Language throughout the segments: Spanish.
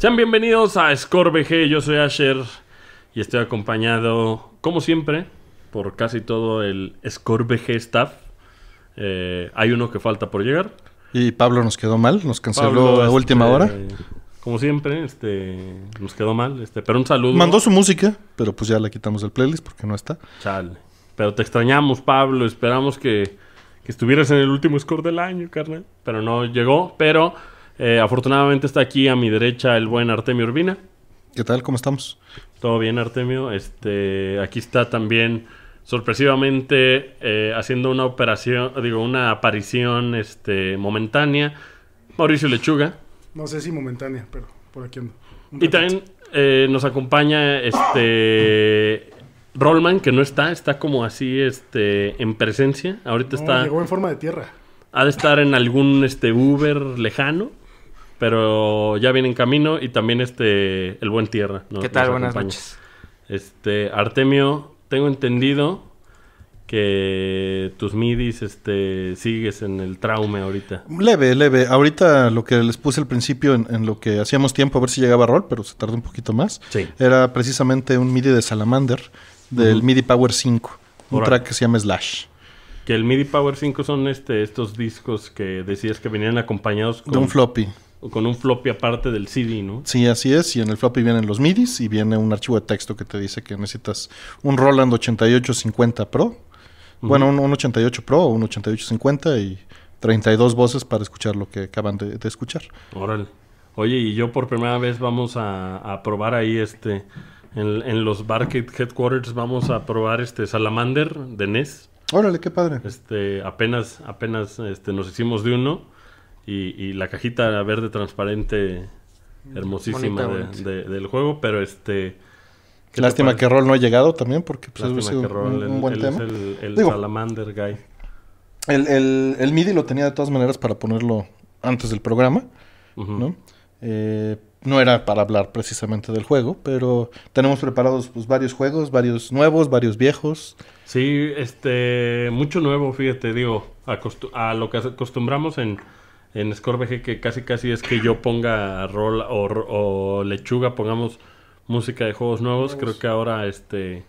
Sean bienvenidos a ScoreBG, yo soy Asher y estoy acompañado, como siempre, por casi todo el ScoreBG staff. Eh, hay uno que falta por llegar. Y Pablo nos quedó mal, nos canceló a última este, hora. Como siempre, este nos quedó mal, este, pero un saludo. Mandó su música, pero pues ya la quitamos del playlist porque no está. Chale. Pero te extrañamos, Pablo, esperamos que, que estuvieras en el último score del año, carnal, pero no llegó, pero eh, afortunadamente está aquí a mi derecha el buen Artemio Urbina. ¿Qué tal? ¿Cómo estamos? Todo bien, Artemio. Este, aquí está también sorpresivamente eh, haciendo una operación, digo, una aparición este, momentánea. Mauricio Lechuga. No sé si momentánea, pero por aquí ando. Y también eh, nos acompaña este Rollman, que no está, está como así este en presencia. Ahorita está. Llegó en forma de tierra. Ha de estar en algún este Uber lejano. Pero ya viene en camino y también este, el buen tierra. ¿Qué tal? Buenas noches. Este, Artemio, tengo entendido que tus midis este, sigues en el trauma ahorita. Leve, leve. Ahorita lo que les puse al principio en, lo que hacíamos tiempo a ver si llegaba a rol, pero se tardó un poquito más. Sí. Era precisamente un MIDI de Salamander del MIDI Power 5, un track que se llama Slash. Que el MIDI Power 5 son este estos discos que decías que venían acompañados con... de un floppy con un floppy aparte del CD, ¿no? Sí, así es. Y en el floppy vienen los MIDIs y viene un archivo de texto que te dice que necesitas un Roland 8850 Pro. Bueno, un, 88 Pro o un 8850 y 32 voces para escuchar lo que acaban de, escuchar. Órale. Oye, y yo por primera vez vamos a, probar ahí este. En, los Barket Headquarters vamos a probar este Salamander de NES. Órale, qué padre. Este, apenas, apenas este, nos hicimos de uno y, la cajita verde transparente hermosísima del juego, pero este... Lástima que Roll no ha llegado también, porque es pues, un, buen tema. Es el, Salamander Guy. El, MIDI lo tenía de todas maneras para ponerlo antes del programa, ¿no? Eh, no era para hablar precisamente del juego, pero tenemos preparados pues, varios juegos, varios nuevos, varios viejos. Sí, este, mucho nuevo, fíjate, digo, a lo que acostumbramos en, en Scorbg que casi casi es que yo ponga rol o, lechuga, pongamos música de juegos nuevos. Creo que ahora este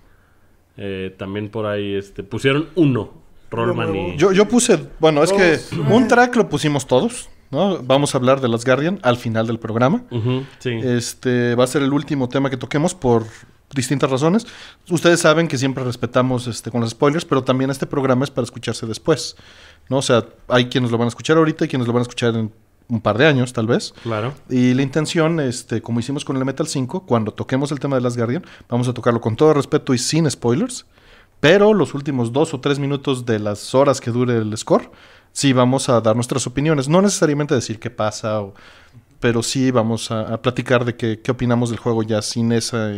eh, también por ahí este pusieron uno, Rollman y... Yo, puse, bueno, es que un track lo pusimos todos. ¿no? Vamos a hablar de las Guardian al final del programa. Este va a ser el último tema que toquemos por distintas razones. Ustedes saben que siempre respetamos este, con los spoilers, pero también este programa es para escucharse después. ¿no? O sea, hay quienes lo van a escuchar ahorita y quienes lo van a escuchar en un par de años, tal vez. Claro. Y la intención, este, como hicimos con el Metal 5, cuando toquemos el tema de Las Guardian, vamos a tocarlo con todo respeto y sin spoilers. Pero los últimos dos o tres minutos de las horas que dure el score, sí vamos a dar nuestras opiniones. No necesariamente decir qué pasa, pero sí vamos a, platicar de qué, qué, opinamos del juego ya sin esa...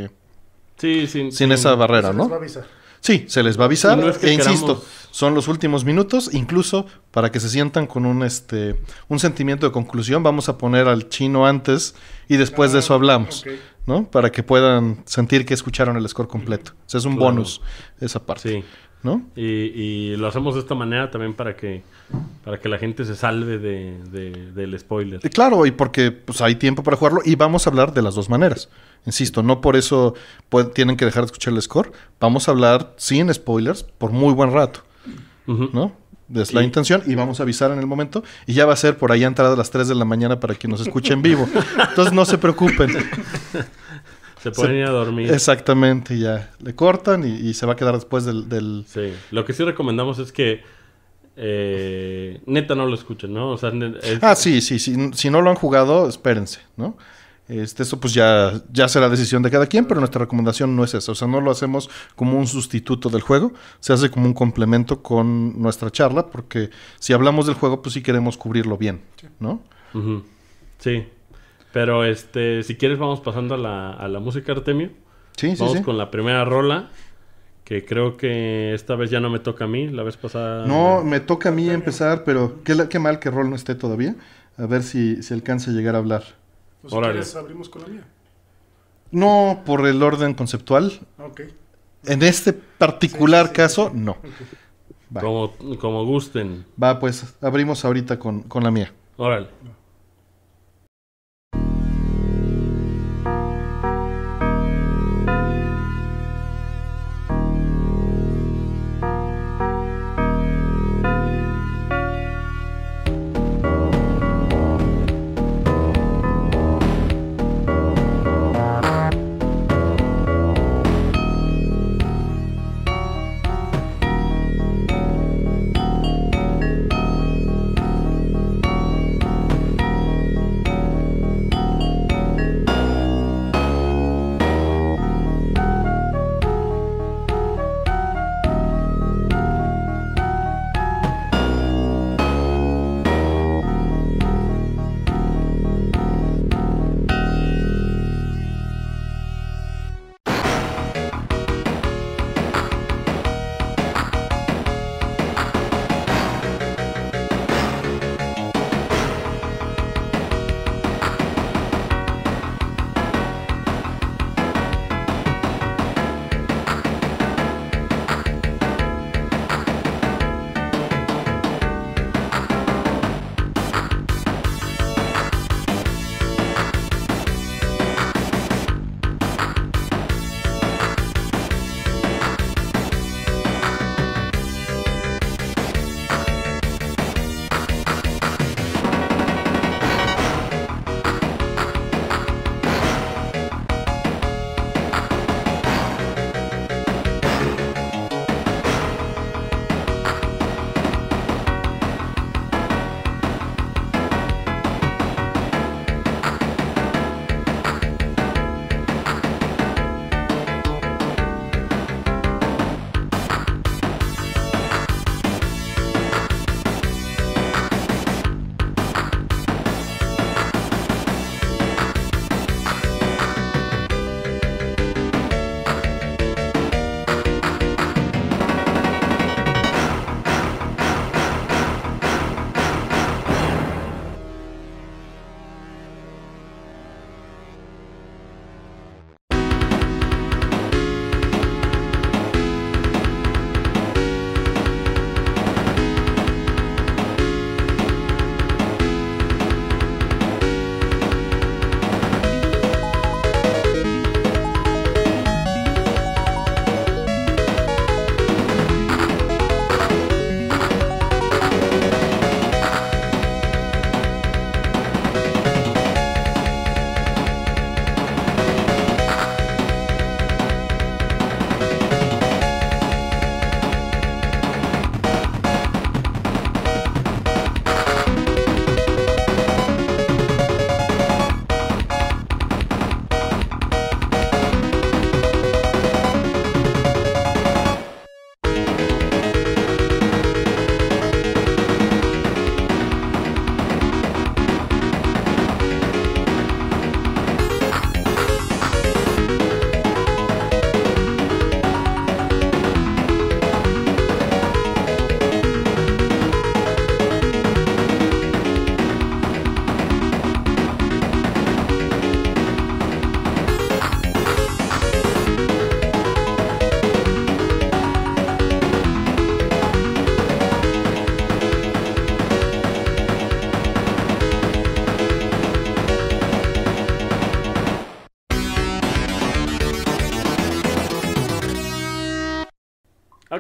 Sí, sin, esa barrera, se ¿no? Les va a avisar. Sí, se les va a avisar. e insisto, son los últimos minutos, incluso para que se sientan con un este un sentimiento de conclusión, vamos a poner al chino antes y después de ah, eso hablamos, ¿no? Para que puedan sentir que escucharon el score completo. es un bonus esa parte. Sí. ¿no? Y, lo hacemos de esta manera también para que, para que la gente se salve de, del spoiler. Eh, claro, y porque pues, hay tiempo para jugarlo y vamos a hablar de las dos maneras. Insisto, no por eso tienen que dejar de escuchar el score. Vamos a hablar sin spoilers por muy buen rato, ¿no? Es la intención y vamos a avisar en el momento. Y ya va a ser por ahí entrada a las 3 de la mañana para que nos escuchen en vivo. Entonces no se preocupen. Se ponen a dormir. Exactamente, ya. Le cortan y, se va a quedar después del, Sí, lo que sí recomendamos es que... Eh, neta no lo escuchen, ¿no? O sea, Ah, sí, sí, Si no lo han jugado, espérense, ¿no? Este, eso pues ya, ya será decisión de cada quien, pero nuestra recomendación no es esa. O sea, no lo hacemos como un sustituto del juego, se hace como un complemento con nuestra charla, porque si hablamos del juego, pues sí queremos cubrirlo bien, ¿no? Sí, pero este, si quieres vamos pasando a la, música, Artemio. Sí, vamos con la primera rola, que creo que esta vez ya no me toca a mí, la vez pasada... No, me toca a mí empezar, pero qué, qué mal que Rol no esté todavía. A ver si, si alcanza a llegar a hablar. Pues, ¿quieres abrimos con la mía? No, por el orden conceptual. En este particular caso, no. Como, gusten. Va, pues abrimos ahorita con, con la mía. Órale.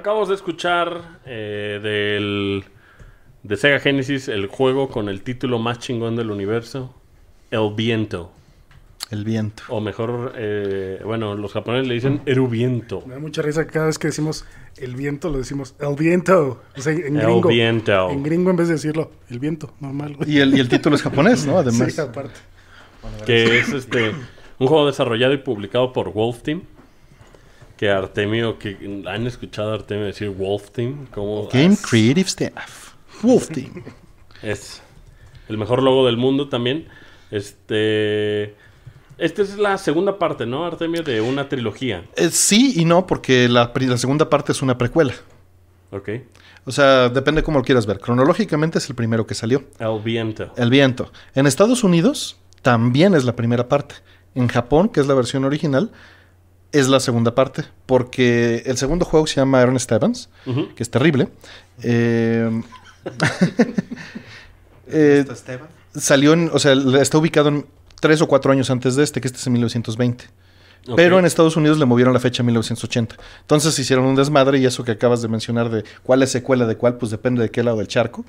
acabamos de escuchar eh, del, de Sega Genesis el juego con el título más chingón del universo, El Viento. El viento. O mejor, eh, bueno, los japoneses le dicen eruviento. Me da mucha risa que cada vez que decimos el viento, lo decimos el viento. en gringo. El viento. En gringo en vez de decirlo el viento, normal. Y, el, título es japonés, ¿no? Además. que es este, un juego desarrollado y publicado por Wolf Team que Artemio, que han escuchado a Artemio decir Wolf Team. Como Game Creative Staff. Ah, Wolf Team. es el mejor logo del mundo también. Este. Esta es la segunda parte, ¿no, Artemio? De una trilogía. Eh, sí y no, porque la, la, segunda parte es una precuela. Ok. O sea, depende cómo lo quieras ver. Cronológicamente es el primero que salió. El viento. El viento. En Estados Unidos también es la primera parte. En Japón, que es la versión original, es la segunda parte, porque el segundo juego se llama Aaron Stevens, que es terrible. Eh, eh, salió en, o sea, está ubicado en tres o cuatro años antes de este, que este es en 1920. Pero en Estados Unidos le movieron la fecha a 1980. Entonces hicieron un desmadre y eso que acabas de mencionar de cuál es secuela de cuál, pues depende de qué lado del charco.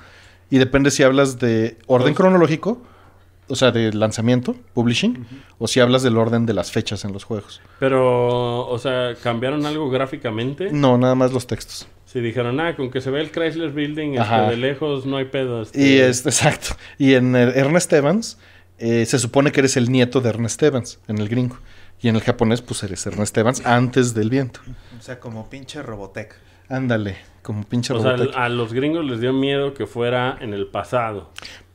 Y depende si hablas de orden cronológico o sea, de lanzamiento, publishing, o si hablas del orden de las fechas en los juegos. Pero, o sea, ¿cambiaron algo gráficamente? No, nada más los textos. Si dijeron, ah, con que se ve el Chrysler Building este, de lejos no hay pedos. Este". Y es, exacto. Y en Ernest Evans, eh, se supone que eres el nieto de Ernest Evans, en el gringo. Y en el japonés, pues eres Ernest Evans antes del viento. O sea, como pinche Robotech. Ándale, como pinche Robotech. O sea, a los gringos les dio miedo que fuera en el pasado.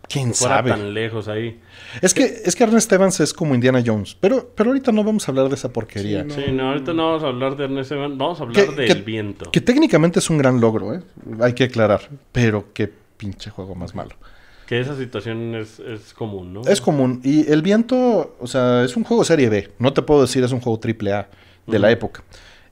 ¿Quién sabe? tan lejos ahí. Es que, es que Ernest Evans es como Indiana Jones, pero, pero ahorita no vamos a hablar de esa porquería. Sí, no, ahorita no vamos a hablar de Ernest Evans, vamos a hablar del viento. Que técnicamente es un gran logro, ¿eh? hay que aclarar, pero qué pinche juego más malo. Que esa situación es, común, ¿no? Es común. Y el viento, o sea, es un juego serie B. No te puedo decir es un juego triple A de la época.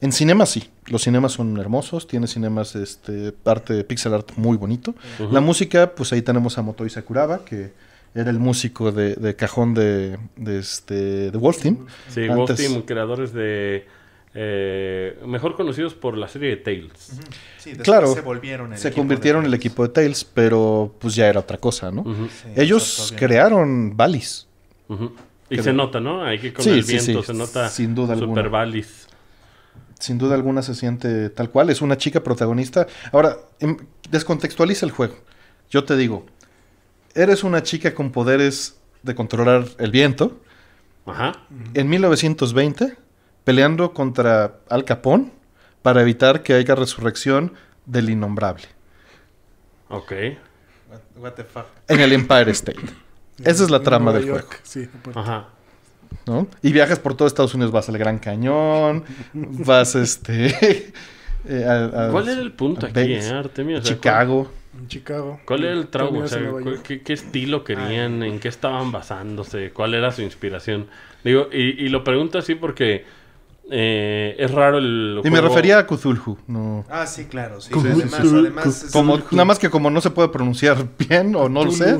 En cinema sí. Los cinemas son hermosos, tiene cinemas este arte pixel art muy bonito. La música, pues ahí tenemos a Motoi Sakuraba, que era el músico de, cajón de, de, este Sí, Wolf Team, creadores de eh, mejor conocidos por la serie de Tales. sí, claro, se volvieron se convirtieron en el equipo de Tales, pero pues ya era otra cosa, ¿no? Ellos crearon Valis. Y se nota, ¿no? hay que con el viento se nota sin duda Super Balis sin duda alguna se siente tal cual. Es una chica protagonista. Ahora, em, descontextualiza el juego. Yo te digo, eres una chica con poderes de controlar el viento. Ajá. En 1920, peleando contra Al Capón para evitar que haya resurrección del innombrable. Ok. What, the fuck? En el Empire State. Esa es la trama del juego. Sí, Ajá. ¿no? Y viajas por todo Estados Unidos, vas al Gran Cañón, vas este... Eh, ¿Cuál era el punto aquí, eh, Artemio? Chicago. ¿cuál? Chicago. ¿Cuál era el trauma? ¿qué, estilo querían? Ah. ¿En qué estaban basándose? ¿Cuál era su inspiración? Digo, y lo pregunto así porque eh, es raro el. Y me refería a Cthulhu. No. Ah, sí, claro. Sí. Cthulhu, nada más que como no se puede pronunciar bien o no lo sé.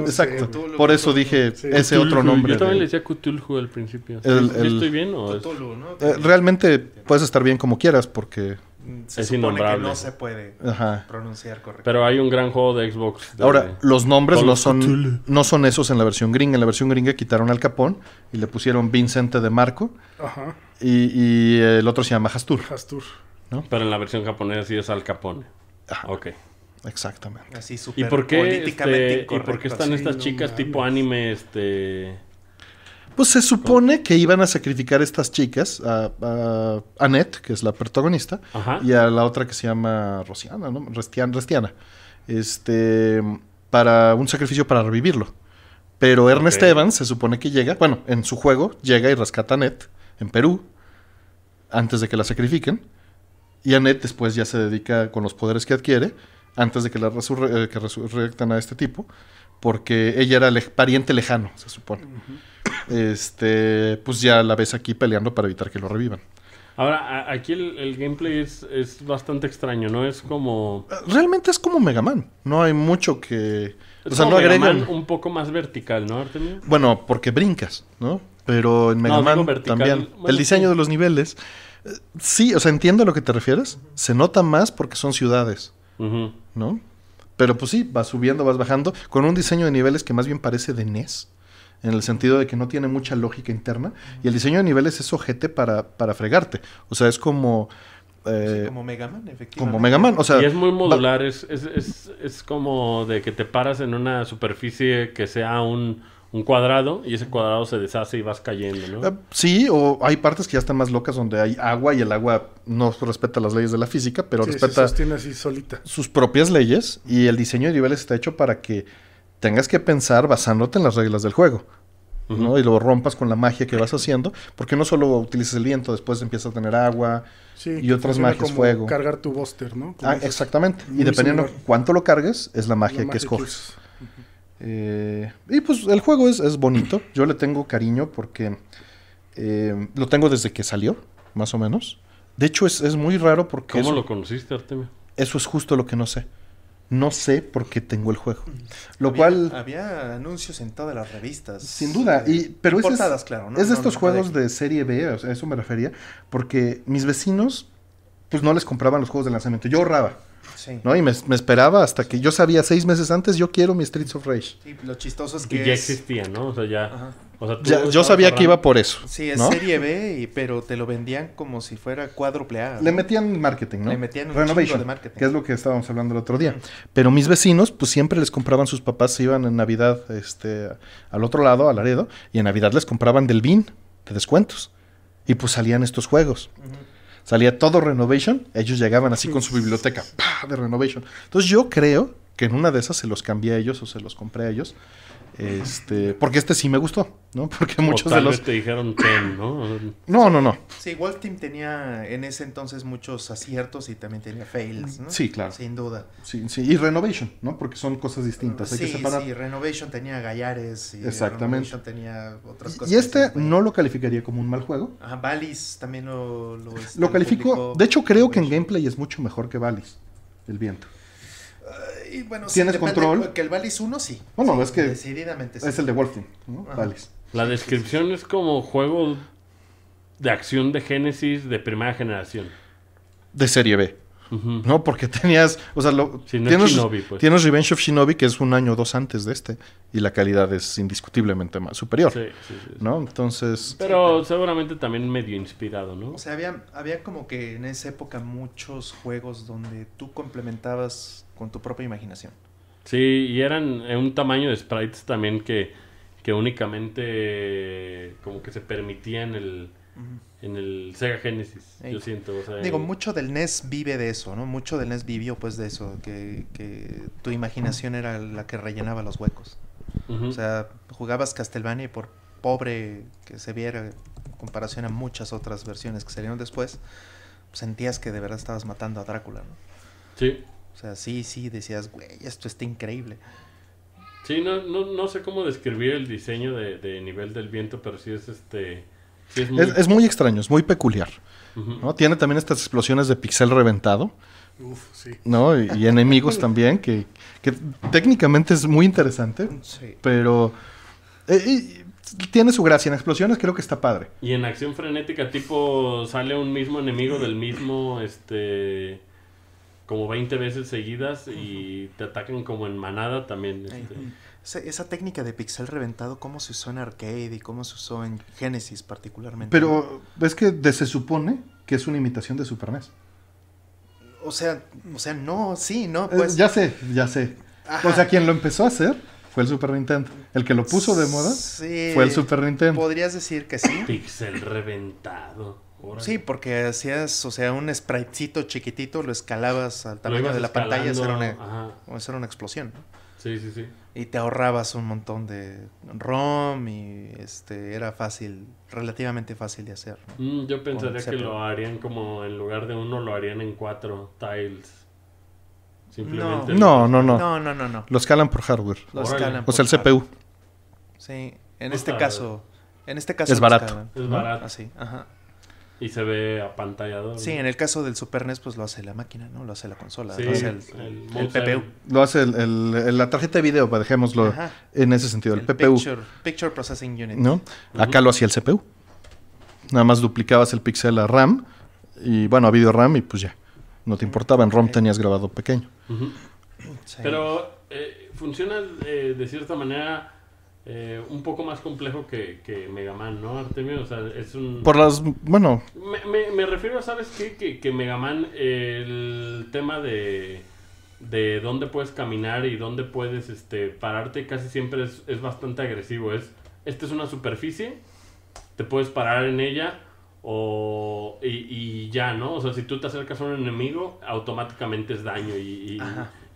exacto. Por eso dije ese otro nombre. Yo también le decía Cthulhu al principio. ¿Estoy bien? O ¿no? Eh, realmente puedes estar bien como quieras porque Mm, se es que no se puede pronunciar correctamente. Pero hay un gran juego de Xbox. Ahora, los nombres no son, esos en la versión gringa. En la versión gringa quitaron al Capón y le pusieron Vincente de Marco. Y, el otro se llama Hastur. Hastur. Pero en la versión japonesa sí es Al Capone. Ajá. Ok. Exactamente. ¿Y por qué, este, ¿Y por qué están estas chicas tipo anime este pues se supone que iban a sacrificar estas chicas, a, Annette, que es la protagonista, y a la otra que se llama Rosiana, ¿no? Restiana. Este, para un sacrificio para revivirlo. Pero Ernest Evans se supone que llega, bueno, en su juego llega y rescata a Annette en Perú, antes de que la sacrifiquen. Y Annette después ya se dedica con los poderes que adquiere, antes de que la eh, a este tipo, porque ella era el pariente lejano, se supone este, pues ya la ves aquí peleando para evitar que lo revivan. Ahora, aquí el, gameplay es, bastante extraño, ¿no? Es como... Realmente es como Mega Man. No hay mucho que... o sea, no Mega agregan... un poco más vertical, ¿no, Bueno, porque brincas, ¿no? Pero en Mega Man también... el diseño de los niveles... sí, o sea, entiendo a lo que te refieres. Se nota más porque son ciudades, ¿no? Pero pues sí, vas subiendo, vas bajando, con un diseño de niveles que más bien parece de NES en el sentido de que no tiene mucha lógica interna. Y el diseño de niveles es ojete para, para fregarte. O sea, es como... Eh, como Megaman, efectivamente. Como Megaman, o sea... Y es muy modular, es, es, es, como de que te paras en una superficie que sea un, un cuadrado y ese cuadrado se deshace y vas cayendo, ¿no? Ah, sí, o hay partes que ya están más locas donde hay agua y el agua no respeta las leyes de la física, pero respeta... Sus propias leyes y el diseño de niveles está hecho para que tengas que pensar basándote en las reglas del juego. ¿no? Y lo rompas con la magia que vas haciendo, porque no solo utilizas el viento, después empiezas a tener agua y otras magias, fuego. Cargar tu booster, ¿no? Ah, exactamente. Y dependiendo cuánto lo cargues, es la magia, que escoges. Eh, y pues el juego es, bonito. Yo le tengo cariño porque eh, lo tengo desde que salió, más o menos. De hecho, es, muy raro porque. ¿Cómo lo conociste, Artemio? Eso es justo lo que no sé no sé por qué tengo el juego. Lo había, cual. Había anuncios en todas las revistas. Sin duda. Y, eh, pero es, de estos juegos de serie B, o sea, eso me refería, porque mis vecinos, pues no les compraban los juegos de lanzamiento. Yo ahorraba. ¿no? Y me, esperaba hasta que yo sabía seis meses antes, yo quiero mi Streets of Rage. Sí, lo chistoso es que... Y ya existía, ¿no? O sea, ya... yo sabía que iba por eso. Sí, es serie B, pero te lo vendían como si fuera cuádruple A. Le metían marketing, ¿no? Le metían un de marketing. Que es lo que estábamos hablando el otro día. Pero mis vecinos, pues siempre les compraban sus papás, se iban en Navidad este, al otro lado, al Laredo, y en Navidad les compraban del BIN de descuentos. Y pues salían estos juegos salía todo Renovation, ellos llegaban así con su biblioteca de Renovation. Entonces yo creo que en una de esas se los cambié a ellos o se los compré a ellos este, porque este sí me gustó, ¿no? Porque muchos de los. te dijeron que ¿no? No, no, Sí, igual Team tenía en ese entonces muchos aciertos y también tenía fails, ¿no? Sí, claro. Sin duda. Y Renovation, ¿no? Porque son cosas distintas. Hay que separar. Sí, Renovation tenía Gallares y Exactamente. Renovation tenía otras cosas. Y este no lo calificaría como un mal juego. Ajá, Valis también lo. Lo, este, calificó. De hecho, creo que en gameplay es mucho mejor que Valis, el viento. Y bueno, ¿Tienes control? Que el Valis 1 sí. Bueno, es que. Decididamente sí. Es el de Wolfen ¿no? Valis. La descripción es como juego de acción de génesis de primera generación. De serie B. ¿No? Porque tenías. O sea, tienes, Shinobi, pues. tienes Revenge of Shinobi, que es un año o dos antes de este. Y la calidad es indiscutiblemente más superior. Sí, sí, ¿No? Entonces. Pero seguramente también medio inspirado, ¿no? O sea, había, había como que en esa época muchos juegos donde tú complementabas con tu propia imaginación. Sí, y eran en eh, un tamaño de sprites también que, que únicamente como que se permitía en el, en el Sega Genesis, yo siento. Digo, mucho del NES vive de eso, ¿no? Mucho del NES vivió pues de eso, que, tu imaginación era la que rellenaba los huecos. O sea, jugabas Castlevania y por pobre que se viera en comparación a muchas otras versiones que salieron después, sentías que de verdad estabas matando a Drácula, ¿no? Sí. O sea, sí, sí, decías, güey, esto está increíble. Sí, no, sé cómo describir el diseño de, nivel del viento, pero sí es este... es, muy... extraño, es muy peculiar. ¿no? Tiene también estas explosiones de pixel reventado. Uf, sí. ¿no? Y, enemigos también, que, que, técnicamente es muy interesante, sí. pero eh, tiene su gracia. En explosiones creo que está padre. Y en acción frenética, tipo, sale un mismo enemigo del mismo, este como 20 veces seguidas y te atacan como en manada también. Este. Esa, técnica de pixel reventado, ¿cómo se usó en arcade y cómo se usó en Genesis particularmente? Pero es que se supone que es una imitación de Super NES. O sea, o sea, no, sí, no, eh, pues... ya sé, ya sé. O sea, quien lo empezó a hacer fue el Super Nintendo. El que lo puso de moda fue el Super Nintendo. Podrías decir que sí. Pixel reventado. Sí, porque hacías, o sea, un spritecito chiquitito, lo escalabas al tamaño de la pantalla, eso era, una, eso era una explosión. Sí, sí, sí. Y te ahorrabas un montón de ROM y este era fácil, relativamente fácil de hacer. Mm, yo pensaría que lo harían como en lugar de uno, lo harían en cuatro tiles. Simplemente no. No, no, no. No, no, Lo escalan por hardware. o sea, el CPU. Sí, en este caso. En este caso. Es barato. es barato. Así, ajá. Y se ve apantallado. Sí, en el caso del Super NES, pues lo hace la máquina, ¿no? Lo hace la consola, lo hace el, PPU. Lo hace la tarjeta de video, dejémoslo en ese sentido, el, PPU. Picture, Processing Unit. ¿No? Acá lo hacía el CPU. Nada más duplicabas el pixel a RAM y, bueno, a video RAM y pues ya. No te importaba, en ROM tenías grabado pequeño. Pero eh, funciona eh, de cierta manera eh, un poco más complejo que, que Mega Man, ¿no, Artemio? O sea, es un... Por las... Bueno... Me, me, refiero, ¿sabes qué? Que, que Mega Man, el tema de, de dónde puedes caminar y dónde puedes este, pararte casi siempre es, bastante agresivo. Es, esta es una superficie, te puedes parar en ella o, y, ya, ¿no? O sea, si tú te acercas a un enemigo, automáticamente es daño y...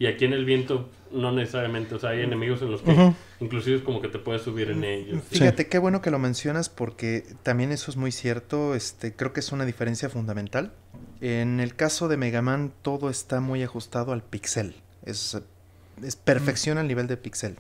Y aquí en el viento no necesariamente, o sea, hay enemigos en los que inclusive es como que te puedes subir en ellos. Fíjate, qué bueno que lo mencionas porque también eso es muy cierto, este, creo que es una diferencia fundamental. En el caso de Mega Man todo está muy ajustado al pixel, es, es perfección al nivel de pixel.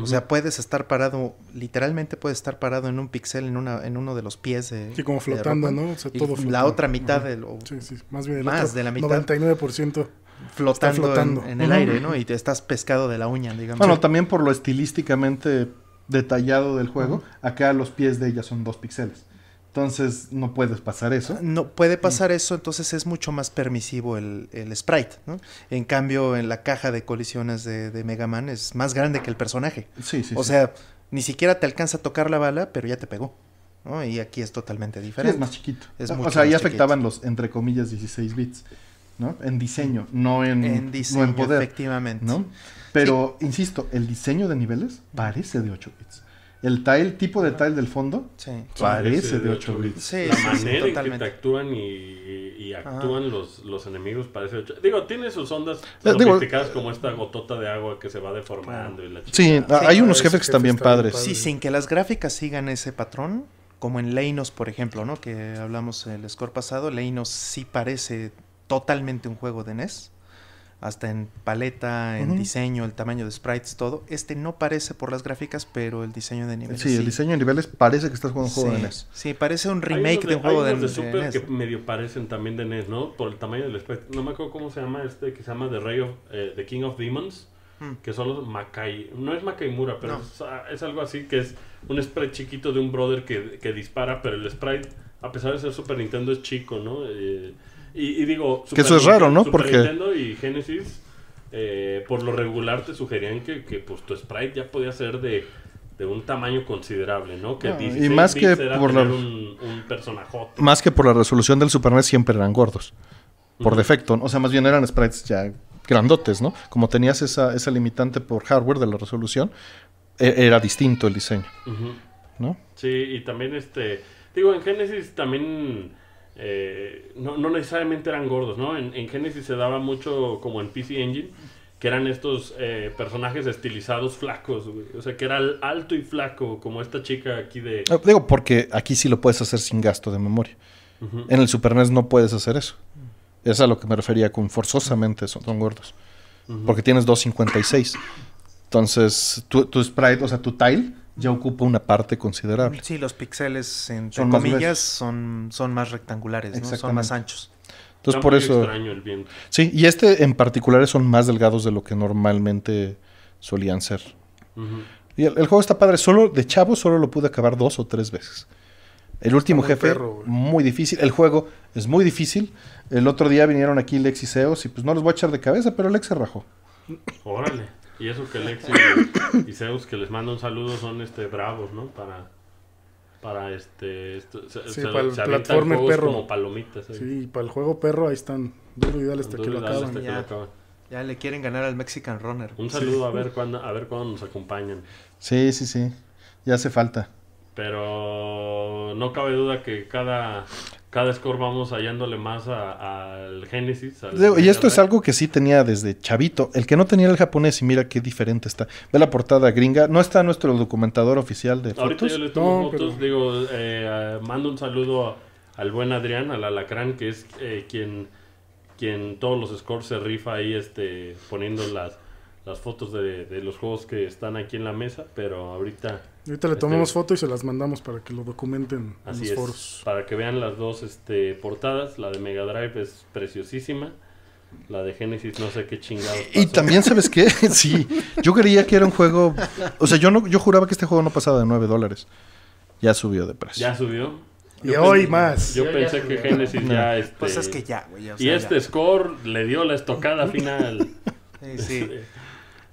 O sea, puedes estar parado, literalmente puedes estar parado en un pixel en una en uno de los pies de como flotando, ¿no? O sea, todo La otra mitad del sí, más bien de la mitad. 99% flotando, En, el aire, ¿no? Y te estás pescado de la uña, digamos. Bueno, también por lo estilísticamente detallado del juego, acá los pies de ella son dos píxeles. Entonces no puedes pasar eso. No puede pasar eso, entonces es mucho más permisivo el, sprite. ¿no? En cambio, en la caja de colisiones de, Mega Man es más grande que el personaje. O sea, ni siquiera te alcanza a tocar la bala, pero ya te pegó. ¿no? Y aquí es totalmente diferente. es más chiquito. o sea, ahí afectaban los, entre comillas, 16 bits. ¿no? En diseño, no en, en poder. Efectivamente. Pero, insisto, el diseño de niveles parece de 8 bits. El tile, tipo de tile del fondo, parece de 8 bits. la manera en que actúan y, actúan ah. los, enemigos parece de 8 Digo, tiene sus ondas eh, como esta gotota de agua que se va deformando. Y sí, ah, hay unos jefes que están bien padres. Sí, sin que las gráficas sigan ese patrón, como en Leinos, por ejemplo, ¿no? Que hablamos el score pasado, Leinos sí parece totalmente un juego de NES. Hasta en paleta, en diseño, el tamaño de sprites, todo. Este no parece por las gráficas, pero el diseño de niveles. Sí, el diseño de niveles parece que estás jugando un juego de NES. Sí, parece un remake de, un juego de, Super NES. que medio parecen también de NES, ¿no? Por el tamaño del sprite. No me acuerdo cómo se llama este, que se llama The, Ray eh, The King of Demons hmm. que son los Makai. No es Makaimura, pero ah, es, algo así que es un sprite chiquito de un brother que, dispara, pero el sprite, a pesar de ser Super Nintendo, es chico, ¿no? Eh, y, digo, que eso es raro, ¿no? Porque y Genesis, eh, por lo regular, te sugerían que, pues, tu sprite ya podía ser de un tamaño considerable, ¿no? Que ah, y más que por la, un, personajote. Más que por la resolución del Super NES siempre eran gordos. Por defecto, o sea, más bien eran sprites ya grandotes, ¿no? Como tenías esa, esa limitante por hardware de la resolución, e, era distinto el diseño. ¿No? Sí, y también este. Digo, en Genesis también eh, no, necesariamente eran gordos, ¿no? En, Genesis se daba mucho como en PC Engine, que eran estos eh, personajes estilizados flacos, O sea, que era alto y flaco, como esta chica aquí de... Ah, digo, porque aquí sí lo puedes hacer sin gasto de memoria. En el Super NES no puedes hacer eso. Es a lo que me refería con forzosamente son, son gordos. Porque tienes 256. Entonces, tu sprite, o sea, tu tile, ya ocupa una parte considerable. Sí, los píxeles, entre comillas, son, son más rectangulares, ¿no? son más anchos. Entonces, por eso. Sí, y este en particular son más delgados de lo que normalmente solían ser. Y el, juego está padre. Solo de chavo, solo lo pude acabar dos o tres veces. El último jefe, muy difícil. El juego es muy difícil. El otro día vinieron aquí Lex y Zeus y pues no los voy a echar de cabeza, pero Lex se rajó. Órale. Y eso que Lexi y, Zeus, que les manda un saludo, son este bravos, ¿no? Para, para este... sí, para el se perro. Como palomitas. ¿eh? Sí, para el juego perro, ahí están. Duro y dale hasta, que, lo acaban. Ya le quieren ganar al Mexican Runner. Un saludo a ver cuándo a ver cuándo nos acompañan. Sí, sí, sí. Ya hace falta. Pero no cabe duda que cada cada score vamos hallándole más al Génesis. Y esto es algo que sí tenía desde chavito. El que no tenía el japonés, y mira qué diferente está. Ve la portada gringa. No está nuestro documentador oficial de fotos. yo le fotos. Digo, eh, mando un saludo al buen Adrián, al alacrán, que es eh, quien, quien todos los scores se rifa ahí este, poniendo las, las fotos de los juegos que están aquí en la mesa. Pero ahorita... Ahorita le este, tomamos fotos foto y se las mandamos para que lo documenten así en los es, Para que vean las dos este, portadas. La de Mega Drive es preciosísima. La de Genesis no sé qué chingado. Y también, ¿sabes qué? sí. Yo creía que era un juego. O sea, yo no, yo juraba que este juego no pasaba de 9 dólares. Ya subió de precio. Ya subió. y hoy más. Yo, pensé que Genesis ya. Este, pues es que ya, güey. y este score le dio la estocada final. sí. sí.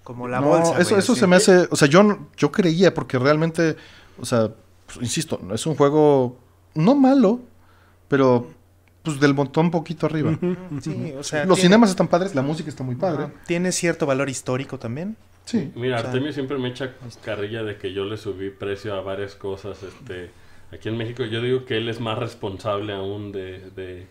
Como la bolsa. Eso, eso se me hace. O sea, yo, yo creía, porque realmente. O sea, pues, insisto, es un juego no malo, pero pues del montón poquito arriba. Sí, o sea, Los cinemas están padres, la música está muy padre. Tiene cierto valor histórico también. Sí. Mira, Artemio siempre me echa carrilla de que yo le subí precio a varias cosas. Este, aquí en México yo digo que él es más responsable aún de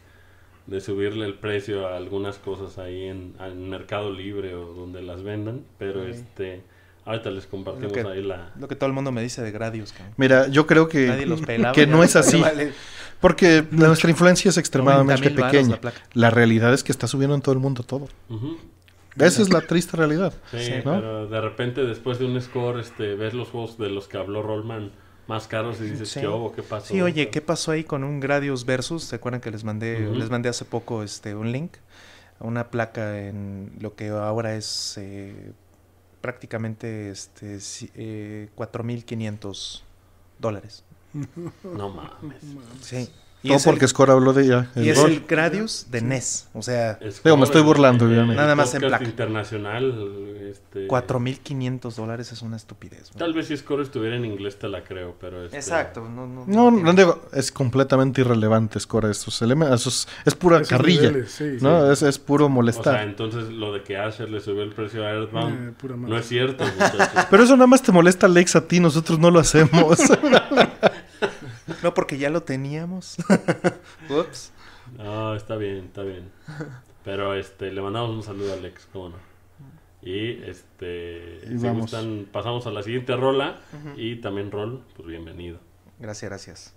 de subirle el precio a algunas cosas ahí en, en Mercado Libre o donde las vendan, pero este ahorita les compartimos ahí la lo que todo el mundo me dice de Gradius. Mira, yo creo que que no es así. Porque nuestra influencia es extremadamente pequeña. La, realidad es que está subiendo en todo el mundo todo. Esa es la triste realidad. pero de repente después de un score este, ves los juegos de los que habló Rollman más caros y dices, ¿qué hubo? ¿Qué pasó? Sí, oye, ¿qué pasó ahí con un Gradius Versus? ¿Se acuerdan que les mandé, les mandé hace poco este un link? a Una placa en lo que ahora es eh, prácticamente este eh, 4.500 dólares. No mames. Sí. Y porque Score habló de ella. y es el Gradius de NES. O sea, digo, me estoy burlando, obviamente. Nada más en placa. internacional. 4.500 este, dólares es una estupidez. Tal vez si Score estuviera en inglés te la creo, pero. Este Exacto. No, no, no, digo, es completamente irrelevante Score elementos. es pura carrilla. ¿no? Es, es, puro molestar. entonces lo de que Asher le subió el precio a Earthbound eh, no es cierto. pero eso nada más te molesta Lex a ti, nosotros no lo hacemos. No, porque ya lo teníamos. Ups. No, está bien, está bien. Pero este, le mandamos un saludo a Alex, cómo no. Y este, pasamos a la siguiente rola. Y también Rol, pues bienvenido. Gracias, gracias.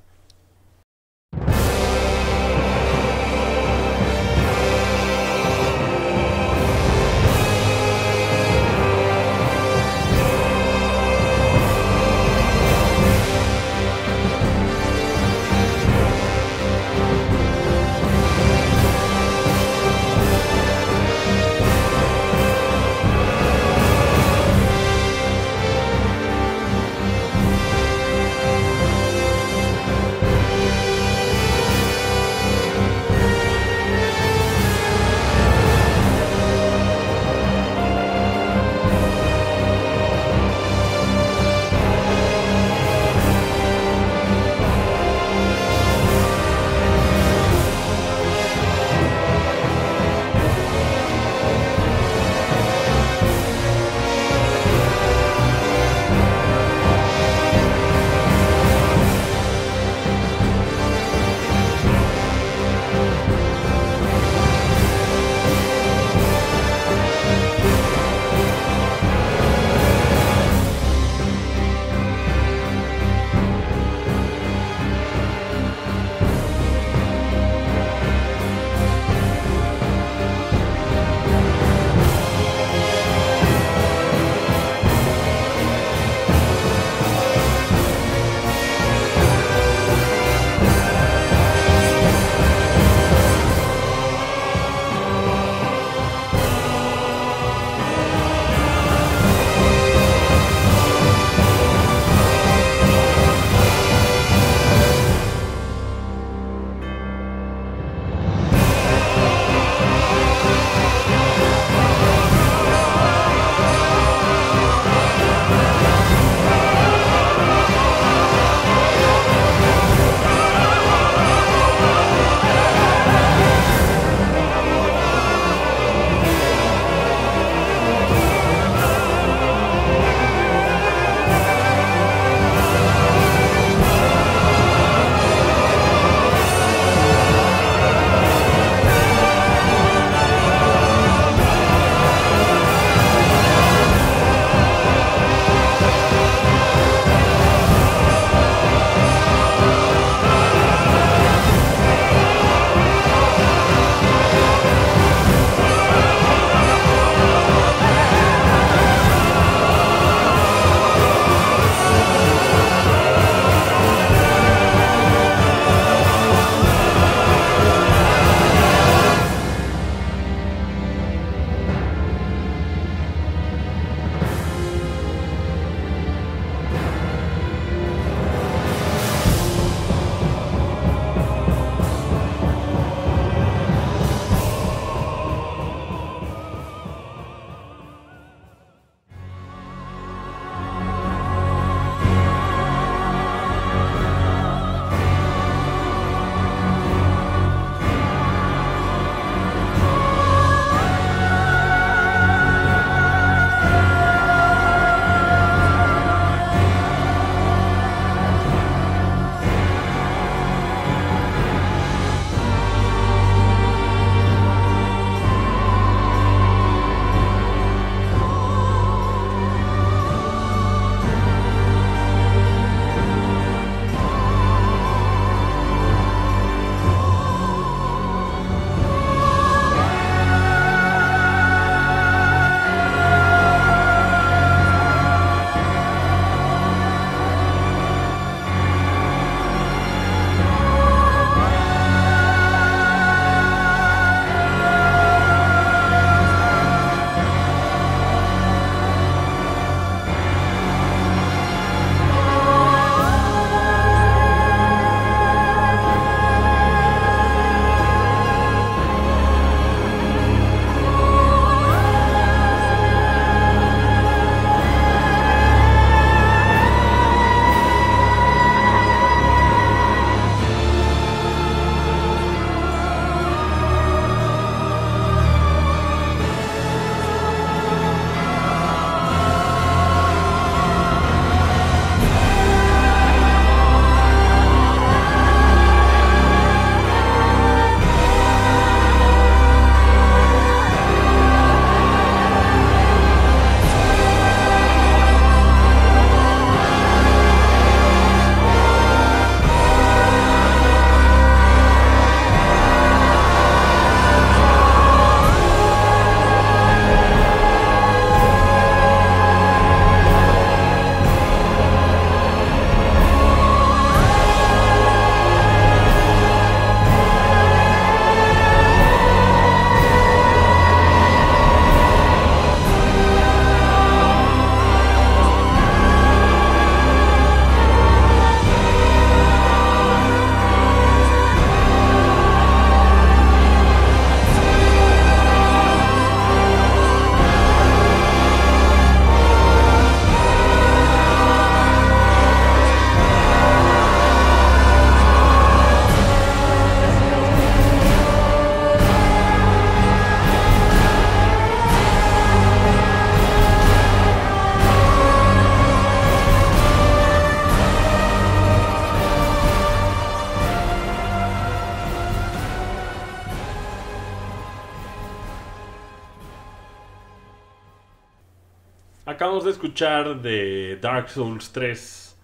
Acabamos de escuchar de Dark Souls 3,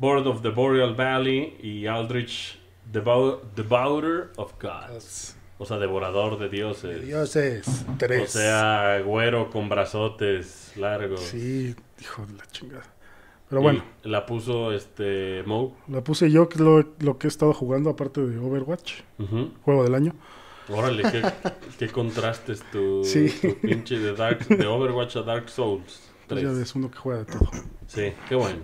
Board of the Boreal Valley y Aldrich Devourer of Gods. O sea, devorador de dioses. De dioses, tres. O sea, güero con brazotes largos. Sí, hijo de la chingada. Pero bueno. la puso este Mo. La puse yo, que es lo, que he estado jugando, aparte de Overwatch. Juego del año. Órale, qué, contrastes tu, tu pinche de, Dark, de Overwatch a Dark Souls es pues uno que juega de todo. Sí, qué bueno.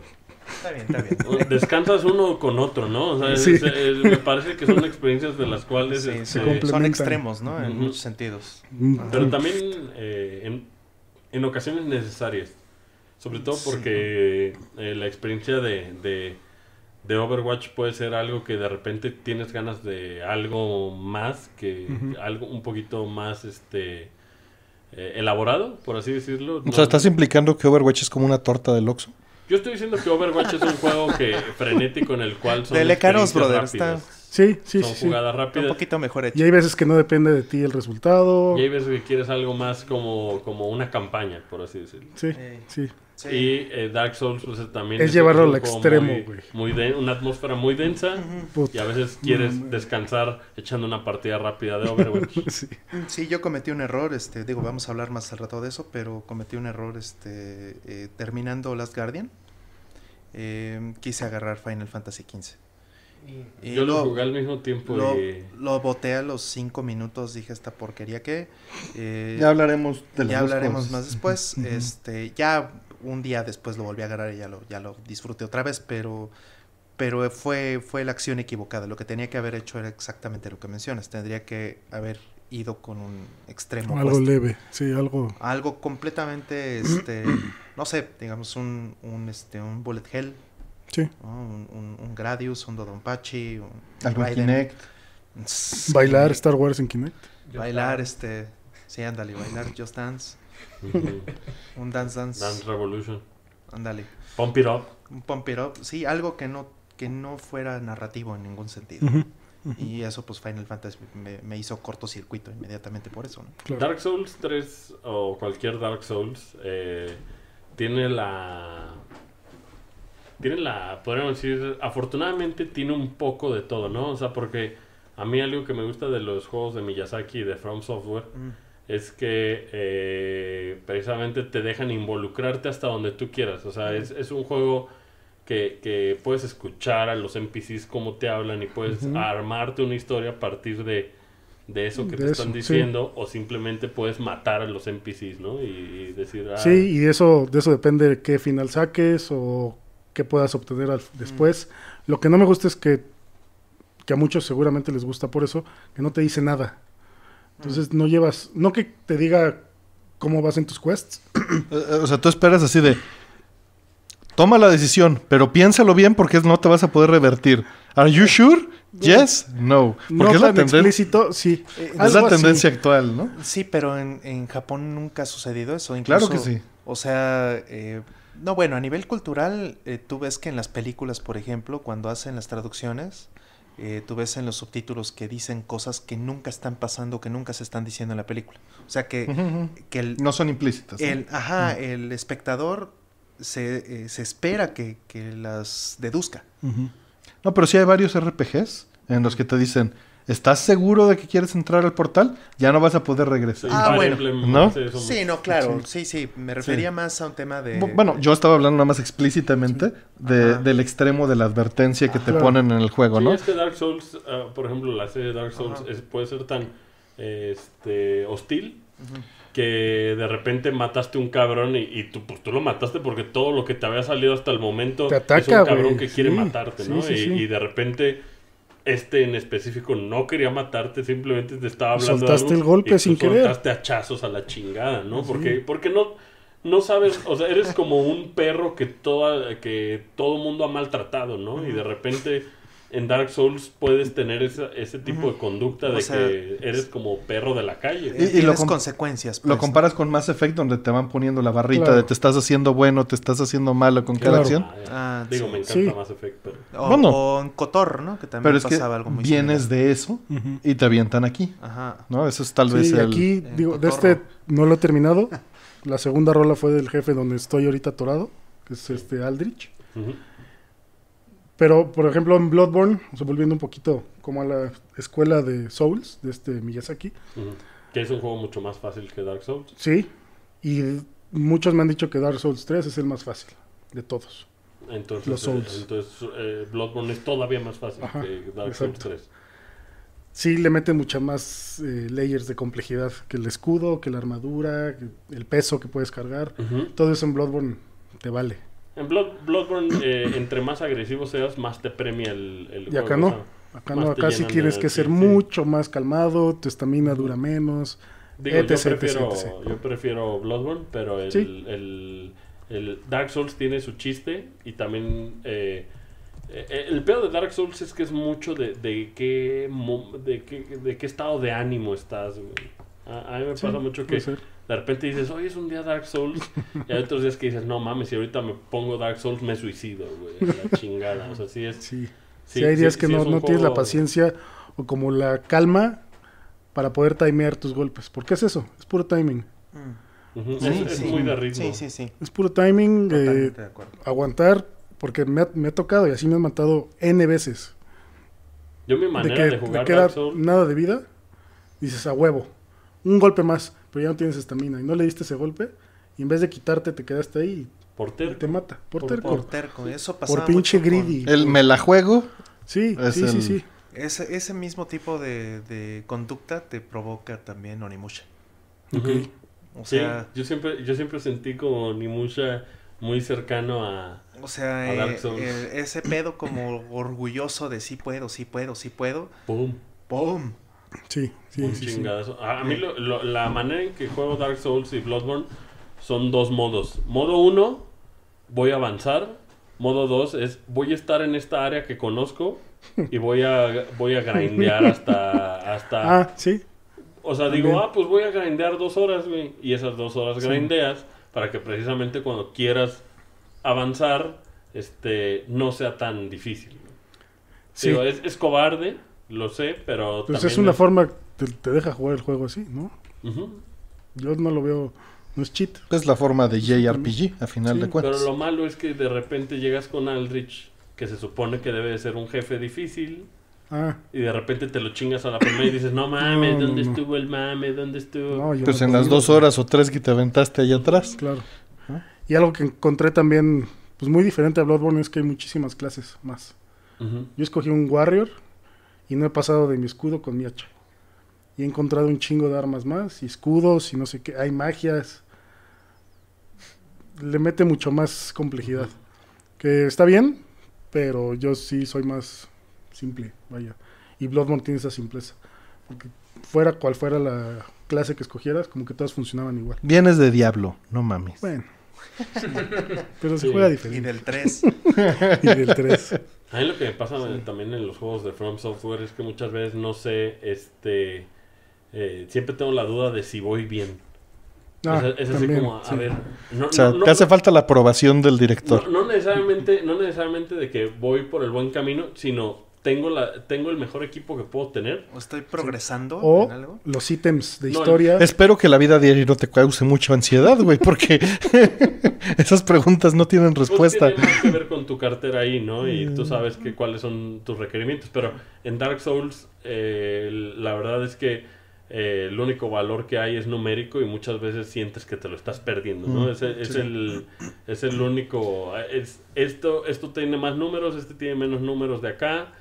Está bien, está bien. Descansas uno con otro, ¿no? me parece que son experiencias de las cuales este, son extremos, ¿no? En muchos sentidos. Mm. Pero también eh, en, ocasiones necesarias. Sobre todo porque eh, la experiencia de, Overwatch puede ser algo que de repente tienes ganas de algo más, que algo un poquito más este eh, elaborado, por así decirlo. o sea, ¿estás implicando que Overwatch es como una torta del Oxxo? Yo estoy diciendo que Overwatch es un juego que frenético en el cual son Dele caros, brother. Está... Sí, sí, son jugadas rápidas. Un poquito mejor hecho. Y hay veces que no depende de ti el resultado. Y hay veces que quieres algo más como, como una campaña, por así decirlo. Sí, sí. Y eh, Dark Souls pues, también es, llevarlo al extremo, Muy, una atmósfera muy densa y a veces quieres descansar echando una partida rápida de Overwatch. sí. yo cometí un error, este, digo, vamos a hablar más al rato de eso, pero cometí un error este, eh, terminando Last Guardian. Em, quise agarrar Final Fantasy XV. Y yo lo, jugué al mismo tiempo. Lo, boté a los 5 minutos, dije esta porquería que... Eh, ya hablaremos de Ya hablaremos más después. este Ya un día después lo volví a agarrar y ya lo, ya lo disfruté otra vez, pero, pero fue, fue la acción equivocada. Lo que tenía que haber hecho era exactamente lo que mencionas. Tendría que haber ido con un extremo. Algo leve, sí, algo. Algo completamente, este, no sé, digamos un, un, este, un bullet hell. Sí. Un, un, un, Gradius, un un Kinect. Bailar Star Wars en Kinect. Bailar, este, sí, ándale, bailar Just Dance un Dance Dance. Dance Revolution. Ándale. Pump It Up. Un Pump Sí, algo que no, que no fuera narrativo en ningún sentido. Y eso, pues Final Fantasy me, hizo cortocircuito inmediatamente por eso. Dark Souls 3 o cualquier Dark Souls eh, tiene la. Tiene la. Podríamos decir. Afortunadamente tiene un poco de todo, ¿no? O sea, porque a mí algo que me gusta de los juegos de Miyazaki y de From Software. Mm es que eh, precisamente te dejan involucrarte hasta donde tú quieras. O sea, es, un juego que, puedes escuchar a los NPCs cómo te hablan y puedes armarte una historia a partir de, eso que te están diciendo o simplemente puedes matar a los NPCs, ¿no? Y, decir... Ah, sí, y de eso, de eso depende qué final saques o qué puedas obtener después. Lo que no me gusta es que, que a muchos seguramente les gusta por eso, que no te dice nada entonces no llevas, no que te diga cómo vas en tus quests. Eh, eh, o sea, tú esperas así de, toma la decisión, pero piénsalo bien porque no te vas a poder revertir. ¿Are you sure? Yes, no. Porque no es la tan es la tendencia actual, ¿no? Sí, pero en, Japón nunca ha sucedido eso. claro que sí. O sea, eh, no, bueno, a nivel cultural, tú ves que en las películas, por ejemplo, cuando hacen las traducciones, eh, tú ves en los subtítulos que dicen cosas que nunca están pasando, que nunca se están diciendo en la película. O sea que, no son implícitas. El, Ajá, el espectador se, eh, espera que, las deduzca. No, pero sí hay varios RPGs en los que te dicen, ¿Estás seguro de que quieres entrar al portal? Ya no vas a poder regresar. Ah, bueno. Sí, no, claro. Sí, sí. Me refería más a un tema de... Bueno, yo estaba hablando nada más explícitamente de, del extremo de la advertencia que te ponen en el juego, ¿no? es que Dark Souls, ah, por ejemplo, la serie de Dark Souls puede ser tan este, hostil que de repente mataste un cabrón y, tú, pues, tú lo mataste porque todo lo que te había salido hasta el momento es un cabrón que quiere matarte, ¿no? y de repente este en específico no quería matarte, simplemente te estaba hablando. Soltaste de el golpe sin querer. Soltaste hachazos a la chingada, ¿no? Porque, porque no, no sabes, o sea, eres como un perro que, toda, que todo mundo ha maltratado, ¿no? Y de repente en Dark Souls puedes tener ese tipo de conducta de que eres como perro de la calle. Y, las consecuencias. lo pues. comparas con Mass Effect donde te van poniendo la barrita de te estás haciendo bueno, te estás haciendo malo con cada acción. Ah, ah, digo, me encanta Mass Effect. Pero... O, en Cotor, ¿no? Que también pero es que vienes de eso y te avientan aquí. Ajá. ¿No? Eso es tal vez el... aquí, digo, de este no lo he terminado. la segunda rola fue del jefe donde estoy ahorita atorado, que es este Aldrich. Ajá. Pero, por ejemplo, en Bloodborne, volviendo un poquito como a la escuela de Souls, de este Miyazaki. Que es un juego mucho más fácil que Dark Souls. Sí, y muchos me han dicho que Dark Souls 3 es el más fácil de todos. Entonces, eh, entonces eh, Bloodborne es todavía más fácil que Dark Souls 3. Sí, le mete mucha más eh, layers de complejidad que el escudo, que la armadura, el peso que puedes cargar. Todo eso en Bloodborne te vale. En Blood, Bloodborne, eh, entre más agresivo seas, más te premia el, y acá no. acá no, acá sí tienes que ser mucho más calmado, tu estamina dura menos. yo, prefiero, Bloodborne, pero el, Dark Souls tiene su chiste y también... Eh, eh, el peor de Dark Souls es que es mucho de, qué, de, qué, estado de ánimo estás, a, mí me pasa mucho que de repente dices, hoy es un día Dark Souls. Y hay otros días que dices, no mames, si ahorita me pongo Dark Souls me suicido, güey. La chingada. O sea, sí es. Sí. sí, hay días que no, no tienes la paciencia o como la calma para poder timear tus golpes. ¿Por qué es eso? Es puro timing. es, muy de ritmo. Sí, sí, sí. Es puro timing. Eh, de aguantar, porque me ha, me ha, tocado y así me han matado N veces. Yo mi manera de, que, de jugar nada de vida, dices a huevo. Un golpe más pero ya no tienes estamina y no le diste ese golpe y en vez de quitarte te quedaste ahí y por te mata. Por, terco. por Eso Por pinche greedy. El me la juego. Sí, sí, sí, Ese, mismo tipo de, conducta te provoca también Onimusha. Okay. O sea, yo siempre, yo siempre sentí como Onimusha muy cercano a. O sea, Dark Souls. Eh, eh, ese pedo como orgulloso de sí puedo, sí puedo, sí puedo. ¡Pum! ¡Pum! Sí, sí, sí, A mí la manera en que juego Dark Souls y Bloodborne son dos modos. Modo uno, voy a avanzar. Modo dos, es voy a estar en esta área que conozco y voy a voy a grindear hasta hasta Ah, sí. O sea, digo, ah, pues voy a grindear dos horas, güey. Y esas dos horas para que precisamente cuando quieras avanzar, este, no sea tan difícil. Sí. es, es cobarde, lo sé, pero. Pues es una forma. Te, te, deja jugar el juego así, ¿no? Yo no lo veo. No es cheat. Es la forma de JRPG, a final de cuentas. Pero lo malo es que de repente llegas con Aldrich, que se supone que debe ser un jefe difícil. Ah. Y de repente te lo chingas a la primera y dices, no mames, ¿dónde estuvo el mame? ¿Dónde estuvo? pues en las dos horas o tres que te aventaste ahí atrás. Claro. Y algo que encontré también, pues muy diferente a Bloodborne, es que hay muchísimas clases más. Yo escogí un Warrior, y no he pasado de mi escudo con mi hacha. Y he encontrado un chingo de armas más, y escudos, y no sé qué, hay magias. Le mete mucho más complejidad. Que está bien, pero yo sí soy más simple, vaya. Y Bloodborne tiene esa simpleza. Porque fuera cual fuera la clase que escogieras, como que todas funcionaban igual. Vienes de Diablo, no mames. Bueno. Pero se juega diferente. Y del 3. y del 3. A mí lo que me pasa también en los juegos de From Software es que muchas veces no sé, este, eh, siempre tengo la duda de si voy bien. Ah, es, así como, a ver, no, hace falta la aprobación del director. No, necesariamente, no necesariamente de que voy por el buen camino, sino tengo, la, tengo el mejor equipo que puedo tener. ¿O estoy progresando en algo? los ítems de historia. Espero que la vida diaria no te cause mucha ansiedad, güey, porque esas preguntas no tienen pues respuesta. tiene que ver con tu cartera ahí, ¿no? Y mm. tú sabes que, cuáles son tus requerimientos. Pero en Dark Souls, eh, la verdad es que eh, el único valor que hay es numérico y muchas veces sientes que te lo estás perdiendo, ¿no? Mm, es, el, es el único... Es, esto, esto tiene más números, este tiene menos números de acá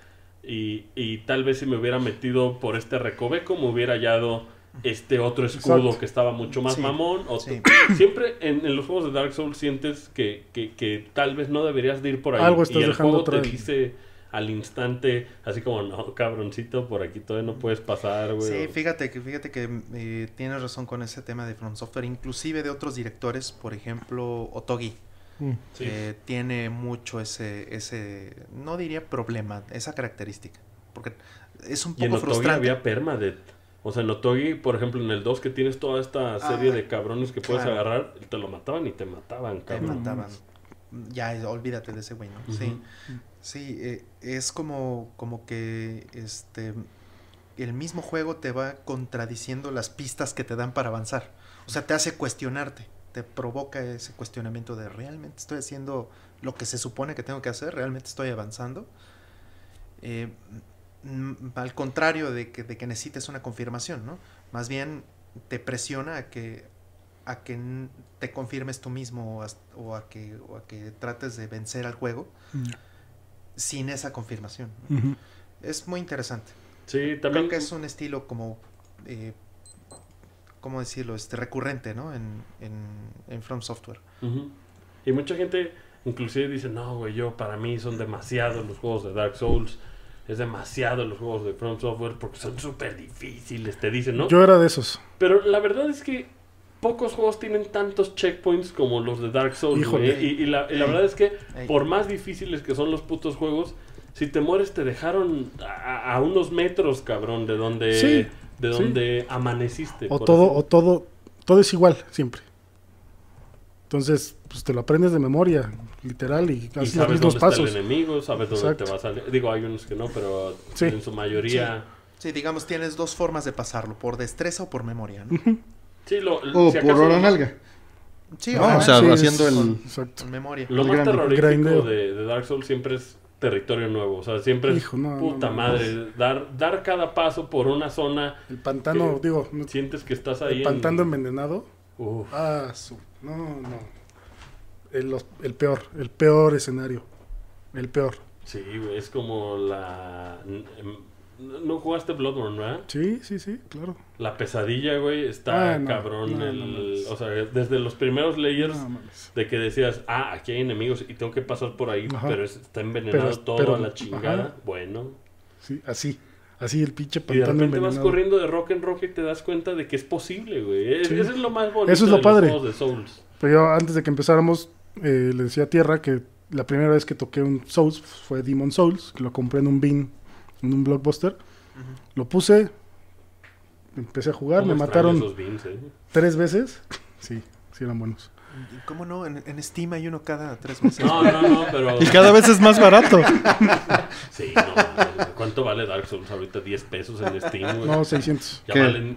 y, tal vez si me hubiera metido por este recoveco me hubiera hallado este otro escudo que estaba mucho más mamón. O Siempre en, los juegos de Dark Souls sientes que, que, tal vez no deberías de ir por ahí. Algo y el juego te dice al instante, así como, no, cabroncito, por aquí todavía no puedes pasar, güey. Sí, fíjate que, fíjate que eh, tienes razón con ese tema de From Software, inclusive de otros directores, por ejemplo, Otogi. Mm. Eh, tiene mucho ese, ese, no diría problema, esa característica. Porque es un poco había O sea, en Otogi, por ejemplo, en el 2 que tienes toda esta ah, serie de cabrones que puedes agarrar, te lo mataban y te mataban, mataban. Ya, olvídate de ese güey, Sí. Sí, eh, es como, como que este el mismo juego te va contradiciendo las pistas que te dan para avanzar. O sea, te hace cuestionarte te provoca ese cuestionamiento de realmente estoy haciendo lo que se supone que tengo que hacer, realmente estoy avanzando. Eh, mm, al contrario de que, necesites una confirmación, ¿no? Más bien te presiona a que, a que te confirmes tú mismo o a, que, a que trates de vencer al juego mm. sin esa confirmación. Es muy interesante. Creo que es un estilo como eh, ¿cómo decirlo? Este, recurrente, ¿no? En, en, From Software. Y mucha gente inclusive dice, no, güey, yo para mí son demasiados los juegos de Dark Souls. Es demasiado los juegos de From Software porque son súper difíciles, te dicen, ¿no? Yo era de esos. Pero la verdad es que pocos juegos tienen tantos checkpoints como los de Dark Souls. y, la, verdad es que por más difíciles que son los putos juegos, si te mueres te dejaron a, a unos metros, cabrón, de donde... Sí de donde amaneciste. O todo, o todo, todo es igual siempre. Entonces, pues te lo aprendes de memoria, literal, y, y sabes los dónde pasos. Está el enemigo, sabes dónde te vas a... Digo, hay unos que no, pero en su mayoría... Sí. digamos, tienes dos formas de pasarlo, por destreza o por memoria, ¿no? Sí, lo, o por la nalga. Sí, o sea, haciendo el... En memoria. Lo más terrorífico de Dark Souls siempre es territorio nuevo. O sea, siempre es puta madre. Dar, dar cada paso por una zona. El pantano, digo digo. Sientes que estás ahí. El pantano envenenado. Uf. Ah, No, no. El, el, peor, el peor escenario. El peor. Sí, es como la em, ¿No jugaste Bloodborne, verdad? Sí, sí, sí, claro. La pesadilla, güey, está ah, cabrón. o sea, desde los primeros layers de que decías, ah, aquí hay enemigos y tengo que pasar por ahí, pero está envenenado todo a la chingada. Bueno. Sí, así. Así el pinche pantano. Y de repente vas corriendo de rock en rock y te das cuenta de que es posible, güey. Eso es lo más bonito Eso es lo padre. Pero yo, antes de que empezáramos, eh, le decía a Tierra que la primera vez que toqué un Souls fue Demon Souls, que lo compré en un bin en un blockbuster. Lo puse, empecé a jugar, me mataron eh? tres veces. Sí, sí eran buenos. ¿Cómo no? En, Steam hay uno cada tres meses. No, no, no, pero... Y cada vez es más barato. sí, no, ¿Cuánto vale Dark Souls ahorita? ¿10 pesos en Steam? No, 600.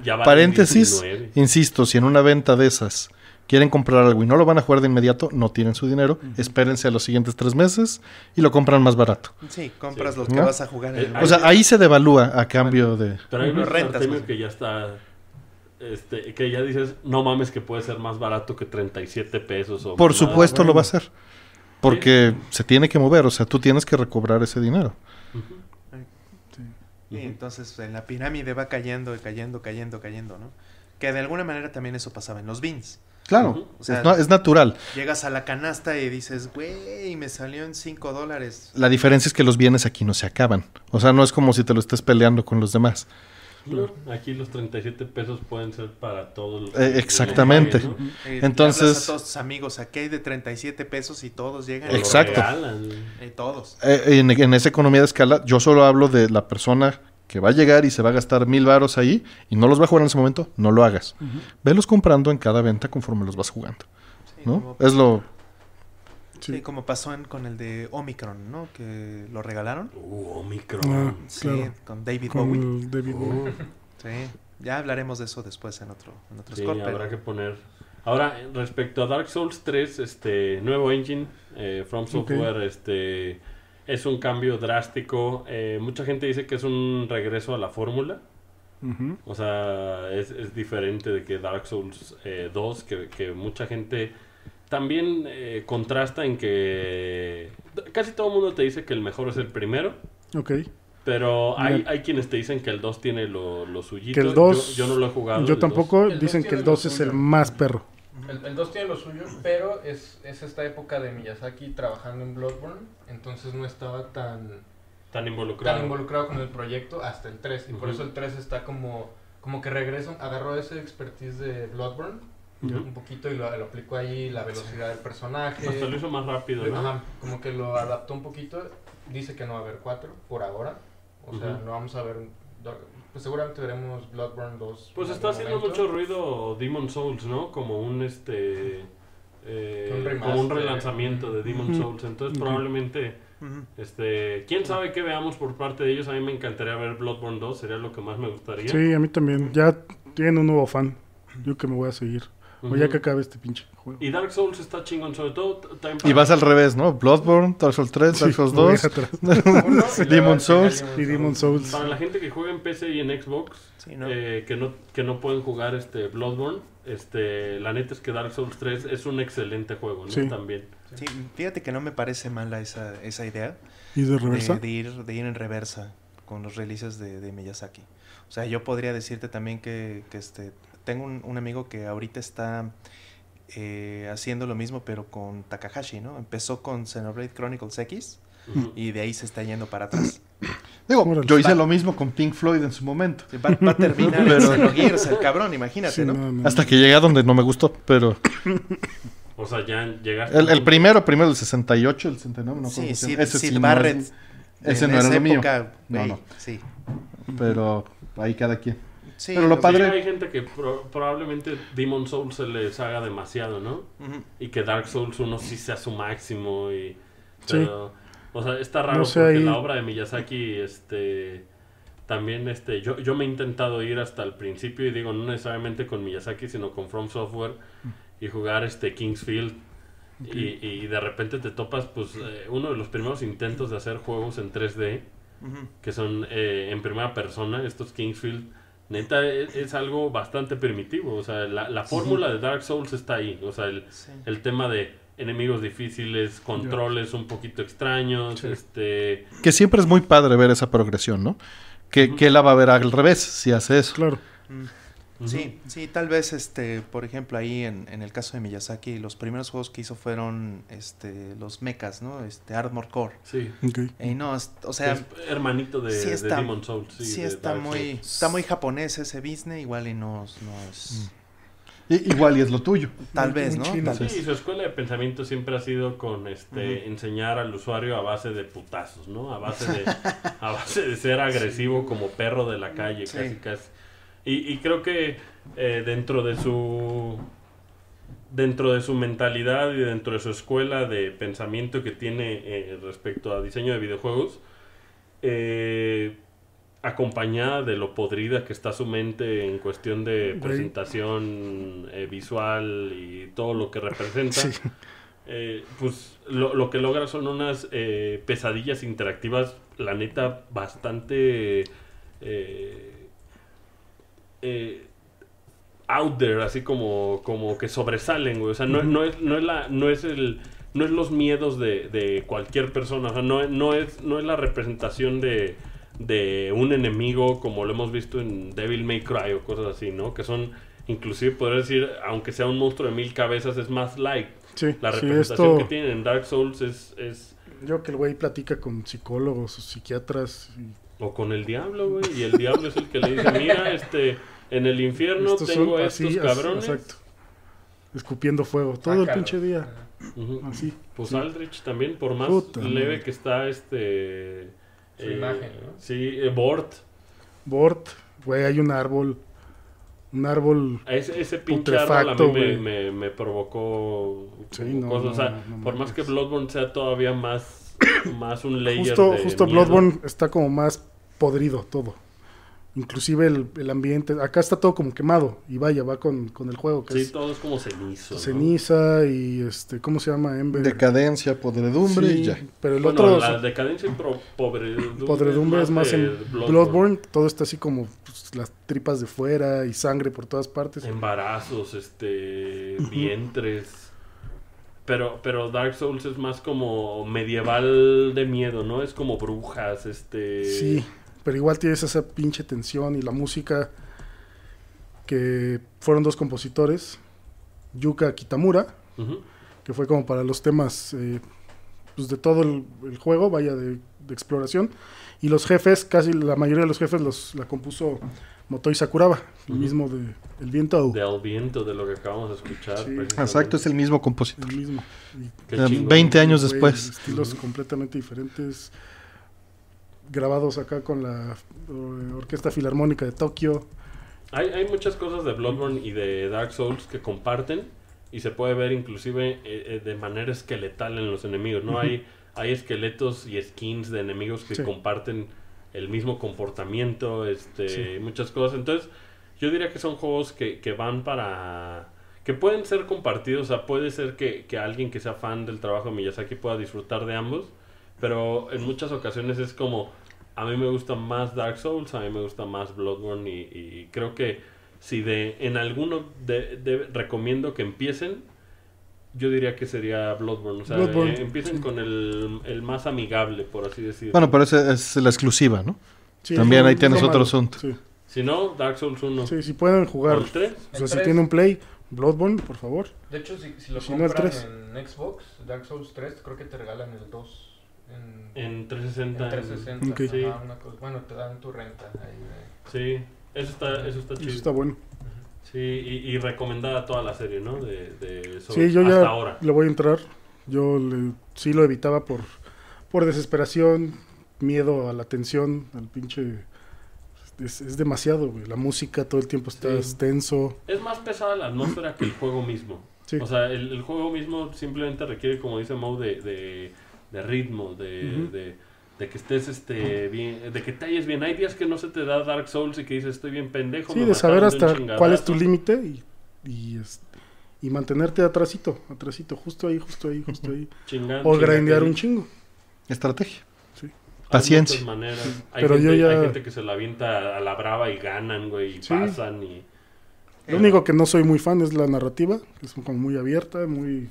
Ya Paréntesis, insisto, si en una venta de esas quieren comprar algo y no lo van a jugar de inmediato, no tienen su dinero, espérense a los siguientes tres meses y lo compran más barato. Sí, compras los que vas a jugar. En el... Eh, o sea, ahí se devalúa a cambio de... Pero hay unos rentas, que ya está... Este, que ya dices, no mames que puede ser más barato que 37 pesos. Por supuesto lo va a ser. Porque se tiene que mover, o sea, tú tienes que recobrar ese dinero. Y entonces en la pirámide va cayendo y cayendo, cayendo, cayendo, ¿no? Que de alguna manera también eso pasaba en los bins. Claro, es, natural. Llegas a la canasta y dices, güey, me salió en 5 dólares. La diferencia es que los bienes aquí no se acaban. O sea, no es como si te lo estés peleando con los demás. aquí los 37 pesos pueden ser para todos los. Eh, exactamente. Eh, Entonces. A todos tus amigos, aquí hay de 37 pesos y todos llegan. Exacto. Y eh, todos. en, esa economía de escala, yo solo hablo de la persona que va a llegar y se va a gastar mil varos ahí y no los va a jugar en ese momento, no lo hagas. Velos comprando en cada venta conforme los vas jugando. ¿no? Es lo... Sí. como pasó con el de Omicron, ¿no? Que lo regalaron. Uh, Omicron. Ah, sí, con David Bowie. David oh. Bowie. Sí, ya hablaremos de eso después en otro, en otro sí, habrá que poner... Ahora, respecto a Dark Souls 3, este nuevo engine, eh, From Software, este es un cambio drástico. Eh, mucha gente dice que es un regreso a la fórmula. O sea, es, diferente de que Dark Souls 2, eh, que, mucha gente también eh, contrasta en que casi todo el mundo te dice que el mejor es el primero. Ok. Pero hay, quienes te dicen que el 2 tiene lo, suyo. Que el dos yo, no lo he jugado. Yo tampoco. Dicen que el 2 es el más perro. El, 2 tiene lo suyo, pero es, es esta época de Miyazaki trabajando en Bloodborne, entonces no estaba tan, tan, involucrado. tan involucrado con el proyecto hasta el 3. Y por eso el 3 está como, como que regreso, agarró ese expertise de Bloodborne un poquito y lo, aplicó ahí, la velocidad del personaje. Hasta lo hizo más rápido, ¿no? como que lo adaptó un poquito. Dice que no va a haber 4 por ahora. O sea, no vamos a ver pues seguramente veremos Bloodborne 2. Pues está haciendo mucho ruido Demon Souls, ¿no? Como un este eh, como un relanzamiento de Demon Souls, entonces probablemente este, quién sabe qué veamos por parte de ellos. A mí me encantaría ver Bloodborne 2, sería lo que más me gustaría. Sí, a mí también. Ya tienen un nuevo fan. Yo que me voy a seguir. O ya que acabe este pinche juego. Y Dark Souls está chingón, sobre todo. y vas al revés, ¿no? Bloodborne, Dark Souls 3, Dark Souls 2, sí, Demon Souls y Demon Souls. Para la gente que juega en PC y en Xbox, eh, que, no, que no pueden jugar este Bloodborne, este, la neta es que Dark Souls 3 es un excelente juego, ¿no? Sí. También. Sí, fíjate que no me parece mala esa, esa idea. ¿Y de reversa? De, ir, en reversa con los releases de, de Miyazaki. O sea, yo podría decirte también que, que este tengo un, amigo que ahorita está eh, haciendo lo mismo, pero con Takahashi, ¿no? Empezó con Xenoblade Chronicles X y de ahí se está yendo para atrás. Digo, yo hice lo mismo con Pink Floyd en su momento. Va, a terminar en el cabrón, imagínate, No, Hasta que llegué a donde no me gustó, pero... O sea, ya llegaste... El, primero, primero, el 68, el 69, no Sí, sí, ese sí Barrett. No, ese no era mío. no, no. Sí. Pero ahí cada quien pero lo padre... hay gente que probablemente Demon Souls se les haga demasiado, ¿no? Y que Dark Souls uno sí sea su máximo y... sí. O sea, está raro porque la obra de Miyazaki, este... También, este... Yo, yo me he intentado ir hasta el principio y digo, no necesariamente con Miyazaki, sino con From Software y jugar, este, Kingsfield. Y, de repente te topas, pues, eh, uno de los primeros intentos de hacer juegos en 3D, que son eh, en primera persona, estos Kingsfield neta e, es, algo bastante primitivo. O sea, la, la fórmula de Dark Souls está ahí. O sea, el, tema de enemigos difíciles, controles un poquito extraños, este... Que siempre es muy padre ver esa progresión, ¿no? Que, la va a ver al revés si hace eso. Claro. Mm. Sí, sí, tal vez, este, por ejemplo, ahí en, en, el caso de Miyazaki, los primeros juegos que hizo fueron este, los mechas, ¿no? Este, Core. Sí. Y no, o sea... hermanito de, Demon Souls. Sí, está, muy, está muy japonés ese business, igual y no, es... Mm. igual y es lo tuyo. Tal mm, vez, ¿no? sí, su escuela de pensamiento siempre ha sido con este enseñar al usuario a base de putazos, ¿no? A base de, base de ser agresivo como perro de la calle, casi casi. Y, creo que eh, dentro de su dentro de su mentalidad y dentro de su escuela de pensamiento que tiene eh, respecto a diseño de videojuegos, eh, acompañada de lo podrida que está su mente en cuestión de presentación eh, visual y todo lo que representa, pues lo, que logra son unas pesadillas interactivas, la neta, bastante eh, out there, así como, como que sobresalen, güey. O sea, no, no, es, no, la, no es el... No es los miedos de, cualquier persona, o sea, no, no, es, no es la representación de, un enemigo como lo hemos visto en Devil May Cry o cosas así, ¿no? Que son, inclusive poder decir, aunque sea un monstruo de mil cabezas, es más like la representación que tienen en Dark Souls es... Yo que el güey platica con psicólogos, o psiquiatras y o con el diablo, güey. Y el diablo es el que le dice, mira, este, en el infierno tengo a estos cabrones. Escupiendo fuego todo ah, el pinche día. Así. Pues Aldrich también, por más leve que está este... Su imagen, ¿no? Eh, sí, eh, Bort. Bort, güey, hay un árbol. Un árbol. Ese, ese pinche árbol a mí me, provocó o sea, por más que Bloodborne sea todavía más más un layer Justo, justo Bloodborne está como más podrido todo. Inclusive el, ambiente, acá está todo como quemado y vaya, va con, el juego. sí, todo es como cenizo. Ceniza y este, ¿cómo se llama? Ember. Decadencia, podredumbre y ya. Pero el otro... La decadencia y podredumbre, podredumbre es más, en Bloodborne. todo está así como pues, las tripas de fuera y sangre por todas partes. Embarazos, este, vientres. Pero, pero Dark Souls es más como medieval de miedo, ¿no? Es como brujas, este... Sí, pero igual tienes esa pinche tensión y la música que fueron dos compositores, Yuka Kitamura, que fue como para los temas eh, pues, de todo el, juego, vaya, de, de, exploración, y los jefes, casi la mayoría de los jefes los, la compuso Motoi Sakuraba, el mismo de El Viento. El Viento, de lo que acabamos de escuchar. Exacto, es el mismo compositor. El mismo. 20 em, años después. Estilos completamente diferentes, grabados acá con la Orquesta Filarmónica de Tokio. Hay, muchas cosas de Bloodborne y de Dark Souls que comparten y se puede ver inclusive eh, eh, de manera esqueletal en los enemigos, ¿no? hay, hay esqueletos y skins de enemigos que comparten el mismo comportamiento, este, muchas cosas. Entonces, yo diría que son juegos que, van para... que pueden ser compartidos, o sea, puede ser que, alguien que sea fan del trabajo de Miyazaki pueda disfrutar de ambos, pero en muchas ocasiones es como, a mí me gusta más Dark Souls, a mí me gusta más Bloodborne y, creo que si de en alguno de, recomiendo que empiecen, yo diría que sería Bloodborne. O sea, eh, empiecen con el, el, más amigable, por así decirlo. Bueno, pero esa es la exclusiva, ¿no? Sí, También ahí tienes otro asunto. Sí. Si no, Dark Souls 1. Sí, si pueden jugar. 3? O sea, si tienen un Play, Bloodborne, por favor. De hecho, si, si lo compran en Xbox, Dark Souls 3, creo que te regalan el 2. En, en 360. En 360. sí. una cosa. Bueno, te dan tu renta. Ahí, Sí, eso está, eso está chido. Eso está bueno. Sí, y, y recomendada toda la serie, ¿no? De, de sí, yo ya ahora. le voy a entrar. Yo sí lo evitaba por, por desesperación, miedo a la tensión, al pinche... Es, demasiado, güey. La música todo el tiempo está extenso. Es más pesada la atmósfera que el juego mismo. O sea, el, juego mismo simplemente requiere, como dice Mo, de, de, ritmo, de de que estés este bien, de que te halles bien. Hay días que no se te da Dark Souls y que dices estoy bien pendejo. Sí, de saber hasta cuál es tu límite y, y, este, y, mantenerte atrasito, atrasito, justo ahí, justo ahí, justo ahí. o grandear un chingo. Estrategia. Paciencia. Hay Pero gente, yo que se la avienta a la brava y ganan, güey, y pasan Lo único que no soy muy fan es la narrativa, que es como muy abierta, muy...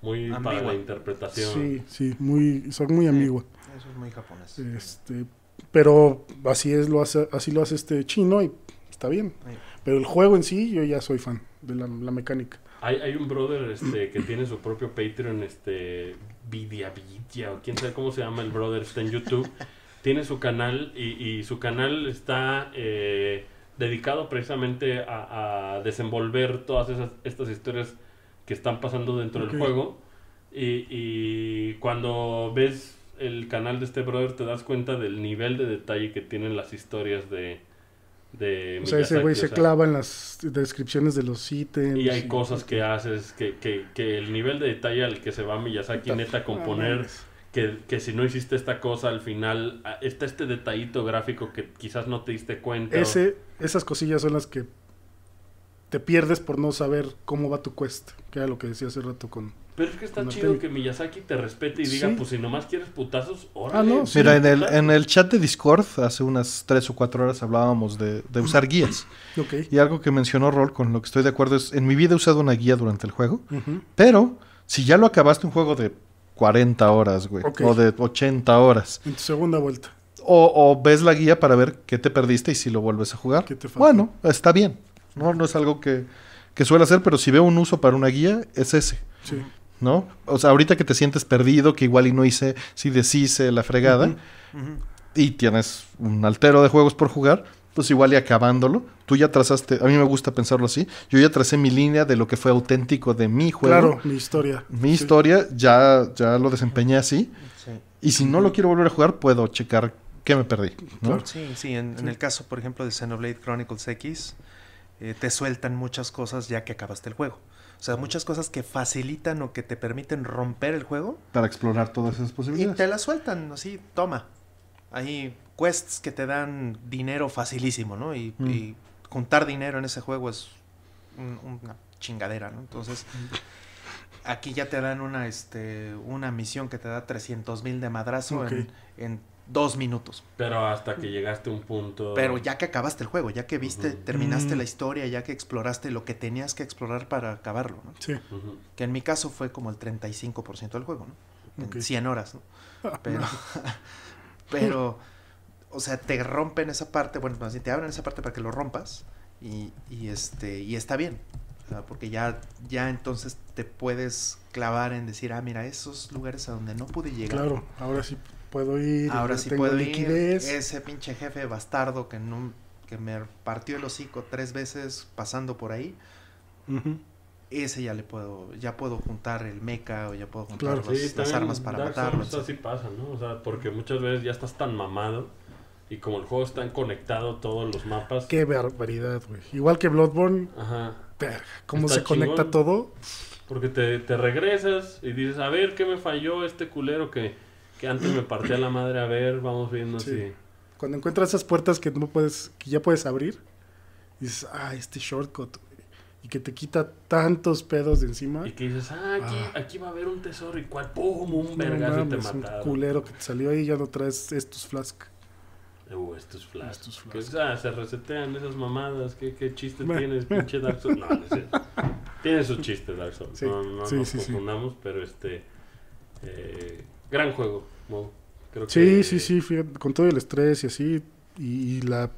Muy para la interpretación. Sí, sí, muy, son muy ambigua. Eso es muy japonés. Este, pero así es lo hace, así lo hace este chino y está bien. Pero el juego en sí, yo ya soy fan de la, mecánica. Hay, un brother este, que tiene su propio Patreon, este, Vidia o quién sabe cómo se llama el brother, está en YouTube. tiene su canal y, su canal está eh, dedicado precisamente a, desenvolver todas esas, estas historias que están pasando dentro del juego. y cuando ves el canal de este brother te das cuenta del nivel de detalle que tienen las historias de... de o sea, ese güey se clava en las descripciones de los ítems. Y hay cosas que haces, que, el nivel de detalle al que se va Miyazaki neta a componer... Que, que, si no hiciste esta cosa al final está este detallito gráfico que quizás no te diste cuenta. Ese, esas cosillas son las que te pierdes por no saber cómo va tu quest, que era lo que decía hace rato con, pero es que está chido que Miyazaki te respete y diga, pues si nomás quieres putazos, órale. Ah, Mira, en el, en el chat de Discord hace unas tres o cuatro horas hablábamos de, de usar guías. Y algo que mencionó Rol, con lo que estoy de acuerdo, es en mi vida he usado una guía durante el juego, pero si ya lo acabaste un juego de 40 horas, güey, o de 80 horas. En tu segunda vuelta. O, o, ves la guía para ver qué te perdiste y si lo vuelves a jugar. Bueno, está bien. ¿no? No es algo que, suele hacer, pero si veo un uso para una guía, es ese. ¿No? O sea, ahorita que te sientes perdido, que igual y no hice, si deshice la fregada, y tienes un altero de juegos por jugar, pues igual y acabándolo, tú ya trazaste, a mí me gusta pensarlo así, yo ya tracé mi línea de lo que fue auténtico de mi juego. Claro, mi historia. Mi historia, ya, ya lo desempeñé así. Y si no lo quiero volver a jugar, puedo checar qué me perdí. Sí, en, sí en, el caso, por ejemplo, de Xenoblade Chronicles X, eh, te sueltan muchas cosas ya que acabaste el juego. O sea, muchas cosas que facilitan o que te permiten romper el juego. Para explorar todas esas posibilidades. Y te las sueltan, así, toma. Hay quests que te dan dinero facilísimo, ¿no? Y, mm. juntar dinero en ese juego es una chingadera, ¿no? Entonces, aquí ya te dan una, este, una misión que te da 300 mil de madrazo en, en dos minutos. Pero hasta que llegaste a un punto. Pero ya que acabaste el juego, ya que viste, terminaste mm. la historia, ya que exploraste lo que tenías que explorar para acabarlo, ¿no? Sí. Que en mi caso fue como el 35% del juego, ¿no? En 100 horas, ¿no? Ah, pero. pero. O sea, te rompen esa parte, bueno, más te abren esa parte para que lo rompas y, este, y está bien. porque ya, ya entonces te puedes clavar en decir, ah, mira, esos lugares a donde no pude llegar. Claro, ahora sí puedo ir. Ahora sí puedo liquidez. ir. Ese pinche jefe bastardo que, no, que me partió el hocico tres veces pasando por ahí. Ese ya le puedo, ya puedo juntar el mecha o ya puedo juntar las armas para Dark matarlo. Sí, sí pasa, ¿no? O sea, porque muchas veces ya estás tan mamado y como el juego está conectado todos los mapas. Qué barbaridad, güey. Igual que Bloodborne. Ajá. ¿Cómo se conecta todo? Porque te, te regresas y dices, a ver, ¿qué me falló este culero que que antes me partía la madre a ver, vamos viendo así Cuando encuentras esas puertas que no puedes, que ya puedes abrir, dices, ah, este shortcut, y que te quita tantos pedos de encima. Y que dices, ah, aquí, ah. va a haber un tesoro y cual, ¡pum! Un vergazo no te mataron. Un culero que te salió ahí y ya no traes estos flask. Uh, estos flask. Ah, se resetean esas mamadas. ¿Qué, chiste tienes, pinche Darkson. No, no sus chistes No, no nos confundamos, pero este. Eh, gran juego sí, sí, sí, con todo el estrés y así, y, la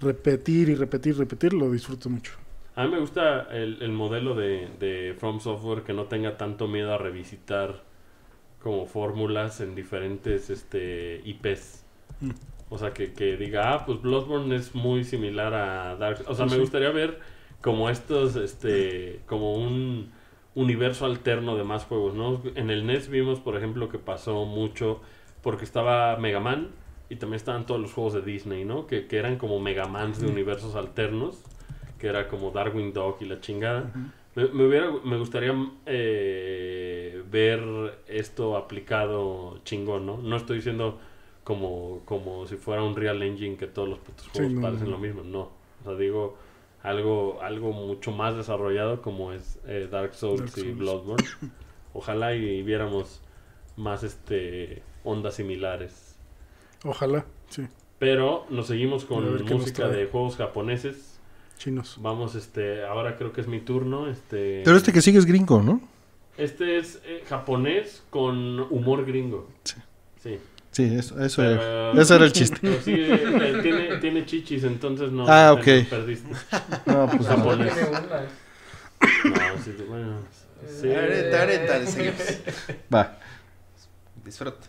repetir y repetir, repetir, lo disfruto mucho. A mí me gusta el, modelo de, de, From Software que no tenga tanto miedo a revisitar como fórmulas en diferentes este, IPs. Mm. O sea, que, diga, ah, pues Bloodborne es muy similar a Dark O sea, me gustaría ver como estos, este, como un universo alterno de más juegos, ¿no? En el NES vimos, por ejemplo, que pasó mucho porque estaba Mega Man y también estaban todos los juegos de Disney, ¿no? Que, eran como Mega Mans de universos alternos, que era como Darwin Dog y la chingada. me, me, gustaría eh, ver esto aplicado chingón, ¿no? No estoy diciendo como, como si fuera un Real Engine que todos los putos juegos parecen lo mismo, no. O sea, digo algo, algo mucho más desarrollado como es eh, Dark, Souls y Bloodborne. Ojalá y, viéramos más este ondas similares. Ojalá, sí. Pero nos seguimos con música de juegos japoneses. Chinos. Vamos, este, ahora creo que es mi turno. Este, Pero este que sigue es gringo, ¿no? Este es eh, japonés con humor gringo. Sí. Sí. Sí, eso, eso, era, el chiste. Eh, eh, tiene, chichis, entonces no. Ah, perdiste. No, pues ah, no. No, sí, bueno. Sí. Eh, ahorita, Va. Disfruta.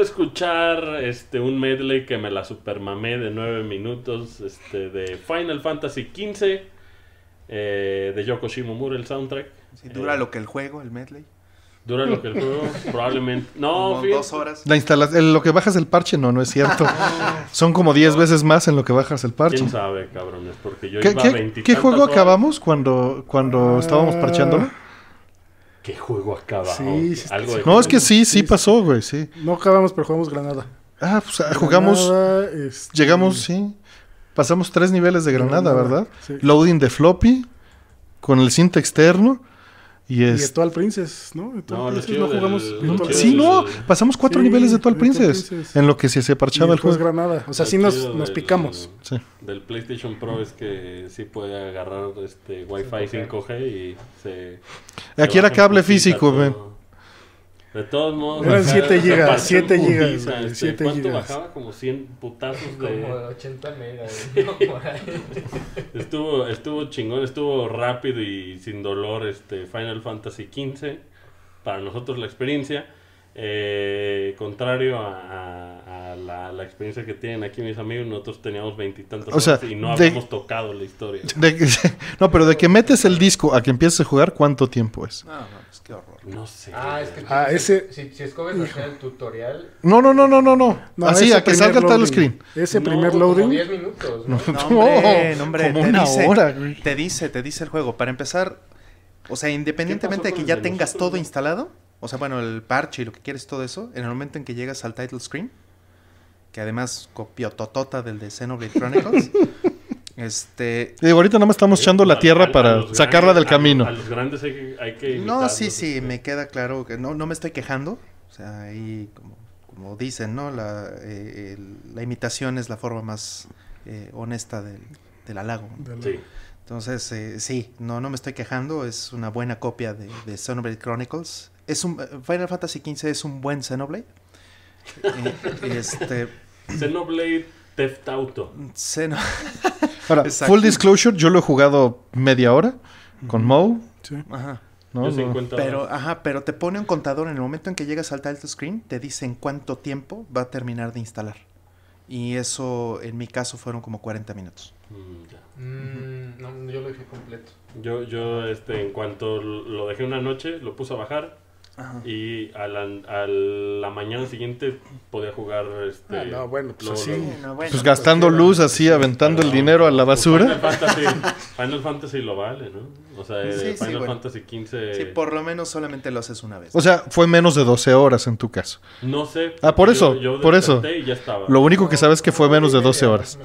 escuchar este un medley que me la supermamé de nueve minutos este, de Final Fantasy XV eh, de Yoko Shimomura, el soundtrack. dura eh, lo que el juego, el medley. Dura lo que el juego, probablemente. No, dos horas. La instalas, ¿En lo que bajas el parche, no, no es cierto. Son como 10 veces más en lo que bajas el parche. ¿Quién sabe, cabrones? Porque yo ¿Qué, juego acabamos cuando, cuando estábamos parcheándolo? ¿Qué juego acabamos? ¿Algo no, es que sí, sí, pasó, güey, sí. No acabamos, pero jugamos Granada. Ah, pues ah, jugamos. Este, llegamos, sí. Pasamos tres niveles de Granada, Granada ¿verdad? Loading de floppy, con el cinta externo y es... Total Princess, ¿no? no, no jugamos. si sí, no, pasamos cuatro niveles de Total princes Princess, En lo que se, se parchaba el juego. granada. O sea, sí nos, picamos. Del, sí. del PlayStation Pro es que sí puede agarrar este Wi-Fi 5G, y se. Aquí era cable físico, ven. De todos modos. 7 gigas, 7 gigas. Este, 7 ¿Cuánto bajaba? Como 100 putazos de. Como 80 megas. estuvo, estuvo chingón, estuvo rápido y sin dolor este Final Fantasy XV. Para nosotros la experiencia. Eh, contrario a, a, la, experiencia que tienen aquí mis amigos, nosotros teníamos veintitantos años y no habíamos tocado la historia. no, pero de que metes el disco a que empieces a jugar, ¿cuánto tiempo es? No, ah, no, es que horror. No sé. Ah, es que ah, si, escoges el tutorial. No, no, no, no, no, no. Así, ah, a que salga el title screen. Ese primer loading. 10 minutos. No, hombre, te dice, Te dice, el juego. Para empezar, o sea, independientemente de que ya tengas todo instalado, o sea, bueno, el parche y lo que quieres, todo eso, en el momento en que llegas al title screen, que además copió totota del de Xenoblade Chronicles. Este. Digo, ahorita nada más estamos eh, echando la tierra para sacarla del camino. A los grandes hay no, sí, sí, este. me queda claro que no, no me estoy quejando. O sea, ahí, como, dicen, ¿no? Eh, la, imitación es la forma más eh, honesta del, del halago. Entonces, sí, no, no me estoy quejando. Es una buena copia de, de Xenoblade Chronicles. Es un, Final Fantasy XV es un buen Xenoblade. este. Xenoblade Theft Auto. full disclosure, yo lo he jugado media hora con Mo. Ajá. Pero, ajá, pero te pone un contador en el momento en que llegas al title screen, te dice en cuánto tiempo va a terminar de instalar. Y eso, en mi caso, fueron como 40 minutos. Mm, mm, yo lo dejé completo. Yo, yo este, en cuanto lo dejé una noche, lo puse a bajar, y a la, mañana siguiente podía jugar. Este, ah, no, bueno, pues, pues, pues gastando luz, así, aventando el dinero a la pues basura. Final Fantasy, lo vale, ¿no? O sea, eh, Final Fantasy 15. Sí, por lo menos solamente lo haces una vez. O sea, fue menos de 12 horas en tu caso. No sé. Ah, por eso. por eso. ya estaba. Lo único que sabes es que fue menos de 12 horas.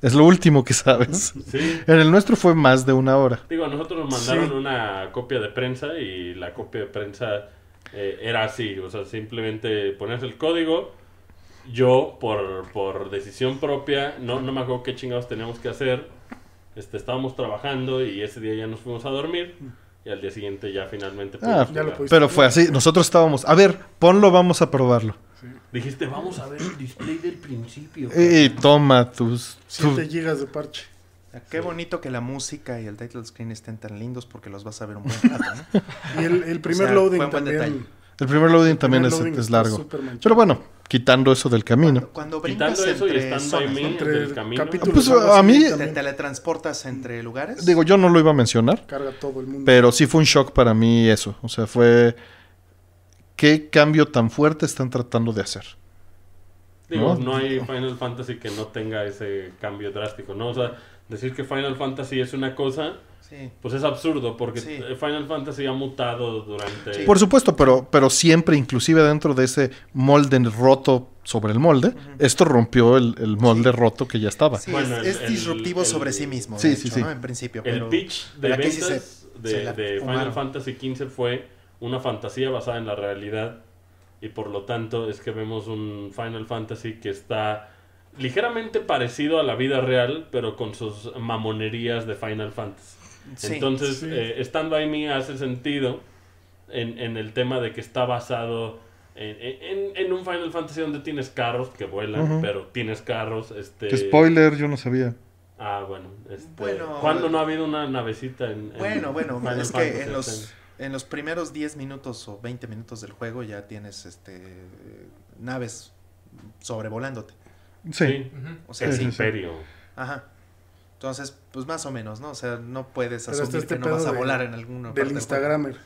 Es lo último que sabes. En el nuestro fue más de una hora. Digo, a nosotros nos mandaron una copia de prensa y la copia de prensa eh, era así. O sea, simplemente ponías el código. Yo, por, por decisión propia, no, no me acuerdo qué chingados teníamos que hacer. Este, estábamos trabajando y ese día ya nos fuimos a dormir y al día siguiente ya finalmente ah, Pero fue así, nosotros estábamos, a ver, ponlo, vamos a probarlo. Dijiste, vamos a ver el display del principio. Y toma tus 7 gigas de parche. Ah, qué bonito que la música y el title screen estén tan lindos porque los vas a ver un buen rato, y el, primer loading también el primer loading también es, largo. Pero bueno, quitando eso del camino. quitando eso entre el camino. Pues, a te teletransportas entre lugares. Digo, yo no lo iba a mencionar. Carga todo el mundo. Pero sí fue un shock para mí eso. O sea, fue qué cambio tan fuerte están tratando de hacer. Digo, no hay Final Fantasy que no tenga ese cambio drástico, ¿no? O sea, decir que Final Fantasy es una cosa, pues es absurdo, porque Final Fantasy ha mutado durante... Por supuesto, pero, pero siempre, inclusive dentro de ese molde roto sobre el molde, esto rompió el, molde roto que ya estaba. es, disruptivo sobre sí mismo, ¿no? en principio. El pitch de ventas de Final Fantasy XV fue una fantasía basada en la realidad y por lo tanto es que vemos un Final Fantasy que está ligeramente parecido a la vida real, pero con sus mamonerías de Final Fantasy. Entonces, eh, estando ahí me hace sentido en, el tema de que está basado en, un Final Fantasy donde tienes carros que vuelan, pero tienes carros. Este... Spoiler, yo no sabía. Ah, este, bueno. ¿Cuándo no ha habido una navecita en.? bueno, bueno, es que en los, primeros 10 minutos o 20 minutos del juego ya tienes este naves sobrevolándote. Sí. O sea, es imperio. Ajá. Entonces, pues más o menos, ¿no? O sea, no puedes asumir este que no vas a volar en alguno. Del Instagramer.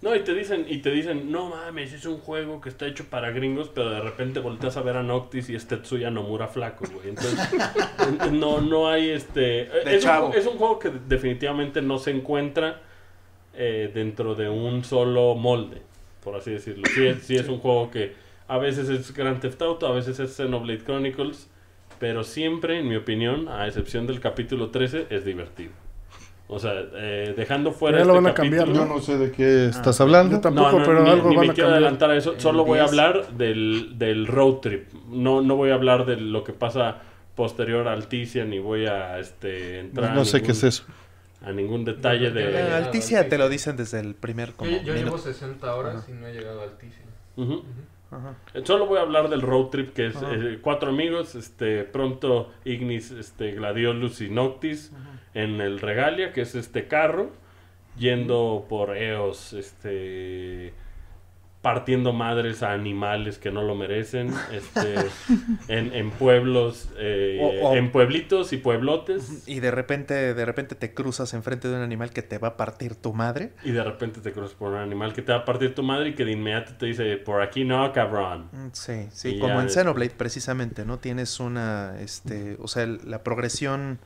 No, y te dicen, y te dicen, no mames, es un juego que está hecho para gringos, pero de repente volteas a ver a Noctis y es Tetsuya Nomura flaco, güey. Entonces, no, no hay este. Es un, es, un, juego que definitivamente no se encuentra eh, dentro de un solo molde, por así decirlo. Sí, sí es un juego que a veces es Grand Theft Auto, a veces es Xenoblade Chronicles, pero siempre, en mi opinión, a excepción del capítulo 13, es divertido. O sea, eh, dejando fuera. Ya este lo van a capítulo, cambiar. Yo no sé de qué estás hablando tampoco, pero algo ni me quiero adelantar a eso. Solo voy a hablar del, del road trip. No, no voy a hablar de lo que pasa posterior a Alticia, ni voy a este, entrar. No, sé qué es eso. A ningún detalle de. Alticia, te lo dicen desde el primer. yo, llevo 60 horas y no he llegado a Alticia. Eh, solo voy a hablar del road trip que es eh, cuatro amigos, este pronto Ignis, este Gladiolus y Noctis en el Regalia, que es este carro yendo por Eos, este partiendo madres a animales que no lo merecen, este, en, pueblos, eh, en pueblitos y pueblotes. Y de repente, de repente te cruzas enfrente de un animal que te va a partir tu madre. Y de repente te cruzas por un animal que te va a partir tu madre y que de inmediato te dice, por aquí no, cabrón. Mm, sí, sí, como en Xenoblade precisamente, ¿no? Tienes una, este, o sea, la progresión...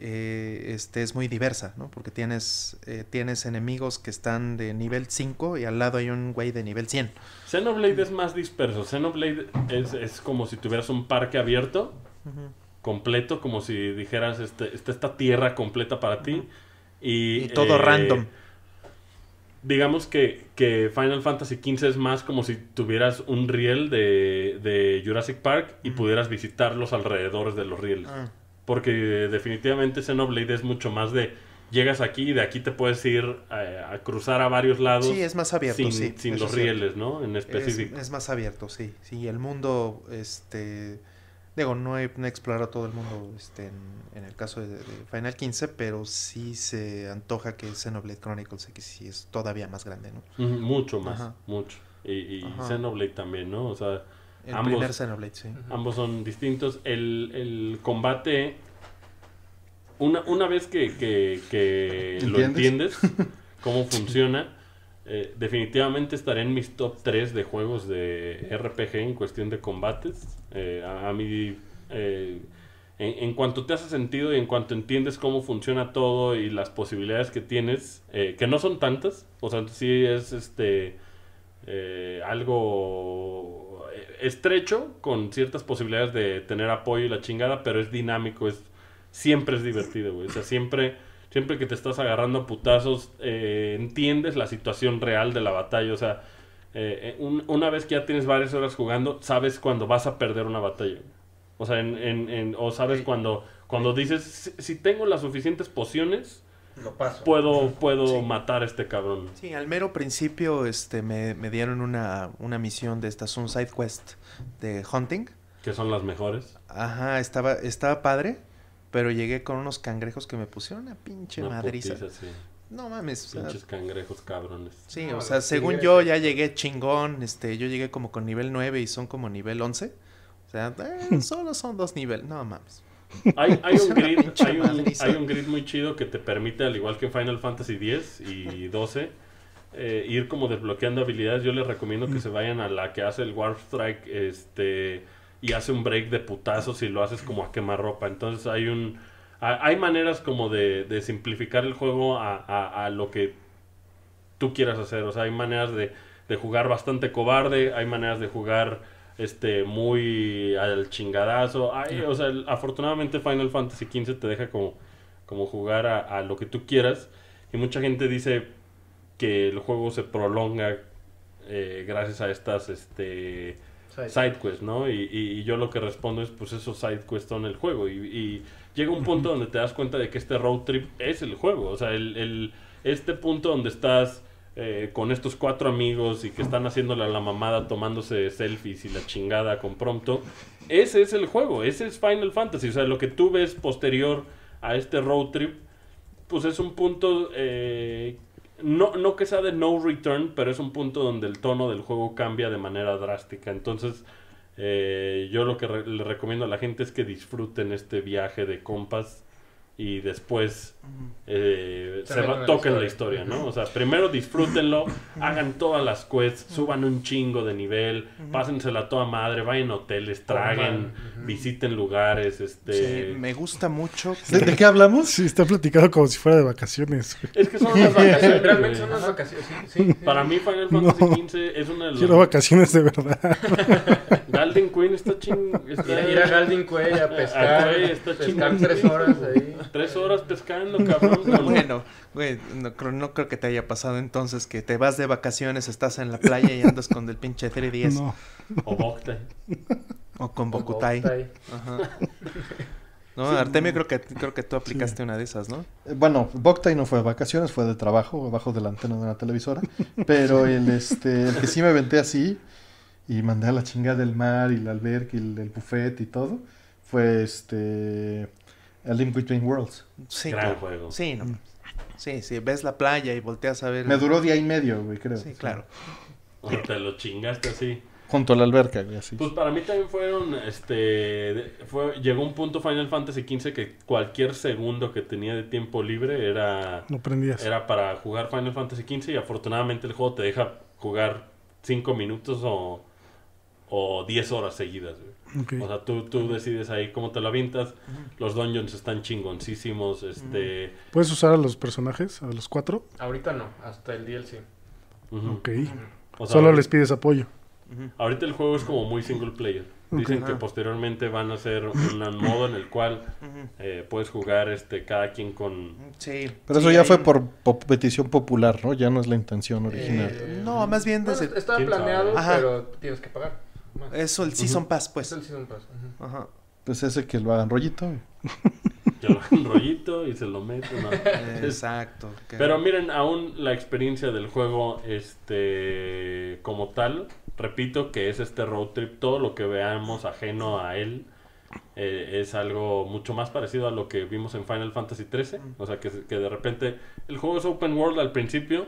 Eh, este, es muy diversa, ¿no? Porque tienes, eh, tienes enemigos que están de nivel 5 y al lado hay un güey de nivel 100. Xenoblade es más disperso. Xenoblade es, es como si tuvieras un parque abierto, completo, como si dijeras, este, este, esta, tierra completa para ti. Y, todo eh, random. Digamos que, Final Fantasy XV es más como si tuvieras un riel de, Jurassic Park y pudieras visitar los alrededores de los rieles. Ah. Porque definitivamente Xenoblade es mucho más de llegas aquí y de aquí te puedes ir a, cruzar a varios lados. Sí, es más abierto, sí. Sin los rieles, ¿no? En específico. Es, más abierto, sí. Sí, el mundo, este... Digo, no he, explorado todo el mundo este, en, el caso de, Final 15, pero sí se antoja que Xenoblade Chronicles X sí es todavía más grande, ¿no? Mucho más, mucho. Y, y Xenoblade también, ¿no? O sea, ambos, Ambos son distintos. El, combate. Una, vez que, lo entiendes, cómo funciona, eh, definitivamente estaré en mis top 3 de juegos de RPG en cuestión de combates. Eh, a, mí. Eh, en, cuanto te hace sentido y en cuanto entiendes cómo funciona todo y las posibilidades que tienes, que no son tantas, o sea, sí es este algo estrecho, con ciertas posibilidades de tener apoyo y la chingada, pero es dinámico, es siempre es divertido, güey. O sea, siempre, siempre que te estás agarrando a putazos, eh, entiendes la situación real de la batalla. O sea, eh, eh, una vez que ya tienes varias horas jugando, sabes cuando vas a perder una batalla. O sea, o sabes cuando, cuando dices, si tengo las suficientes pociones Puedo, puedo matar a este cabrón. Sí, al mero principio este, me, me dieron una, una, misión de estas, un side quest de hunting. Que son las mejores. Ajá, estaba, estaba padre, pero llegué con unos cangrejos que me pusieron una pinche madriza. No mames. Pinches cangrejos cabrones. Sí, o sea, según yo ya llegué chingón, este, yo llegué como con nivel 9 y son como nivel 11. O sea, eh, solo son dos niveles. No mames. Hay, un grid, muy chido que te permite, al igual que en Final Fantasy X y XII, eh, ir como desbloqueando habilidades. Yo les recomiendo que mm. se vayan a la que hace el Warp Strike este, y hace un break de putazos y lo haces como a quemar ropa. Entonces hay un hay maneras como de, simplificar el juego a, lo que tú quieras hacer. O sea, hay maneras de jugar bastante cobarde, hay maneras de jugar este, muy al chingadazo. afortunadamente Final Fantasy XV te deja como, como jugar a, lo que tú quieras. Y mucha gente dice que el juego se prolonga eh, gracias a estas este, side, ¿no? Y, yo lo que respondo es, pues esos side son el juego. Y, llega un punto donde te das cuenta de que este road trip es el juego. O sea, el, este punto donde estás eh, con estos cuatro amigos y que están haciéndole a la mamada tomándose selfies y la chingada con prompto. Ese es el juego, ese es Final Fantasy. O sea, lo que tú ves posterior a este road trip, pues es un punto, eh, no, no que sea de no return, pero es un punto donde el tono del juego cambia de manera drástica. Entonces, eh, yo lo que le recomiendo a la gente es que disfruten este viaje de compas y después eh, se toquen la historia, ¿no? O sea, primero disfrútenlo, hagan todas las quests, suban un chingo de nivel, pásensela toda madre, vayan a hoteles, traguen, visiten lugares, este... Sí, me gusta mucho. ¿De, qué hablamos? Sí, está platicado como si fuera de vacaciones. Es que son unas vacaciones. Realmente son unas vacaciones, sí, Para mí Final Fantasy XV es una de las... Quiero vacaciones de verdad. Galden Queen está ching... Ir, a Galden Queen a pescar. Pescar tres horas ahí. Tres horas pescando, cabrón. bueno, güey, no, creo que te haya pasado entonces que te vas de vacaciones, estás en la playa y andas con el pinche 310. No. O boktai O con bokutai No, Artemio, creo que, creo que tú aplicaste una de esas, ¿no? Eh, bueno, boktai no fue de vacaciones, fue de trabajo, abajo de la antena de una televisora. Pero el, este, el que sí me aventé así y mandé a la chingada del mar y el alberca y el, el buffet y todo fue este a Link Between Worlds. Sí, juego. Mm. Sí, sí, ves la playa y volteas a ver. Me duró día y medio, güey, creo. Sí, claro. te lo chingaste así. Junto a la alberca, güey, así. Pues para mí también fueron, este, fue, llegó un punto Final Fantasy XV que cualquier segundo que tenía de tiempo libre era... No prendías. Era para jugar Final Fantasy XV y afortunadamente el juego te deja jugar 5 minutos o, o 10 horas seguidas, güey. O sea, tú, tú decides ahí cómo te lo avientas. Los dungeons están chingoncísimos. Este... ¿Puedes usar a los personajes, a los cuatro? Ahorita no, hasta el DLC. Ok. Solo les pides apoyo. Ahorita el juego es como muy single player. Dicen que ah. posteriormente van a hacer un modo en el cual eh, puedes jugar este cada quien con... Sí. Pero eso ya fue por, petición popular, ¿no? Ya no es la intención eh, original. no, más bien desde... planeado, pero tienes que pagar. Eso, el Season Pass, pues. Es el Season Pass. Ajá. Pues ese que lo hagan rollito. que lo rollito y se lo meten. Exacto. Pero miren, aún la experiencia del juego, este, como tal, repito que es este road trip, todo lo que veamos ajeno a él. Eh, es algo mucho más parecido a lo que vimos en Final Fantasy XIII. O sea, que, que de repente el juego es open world al principio,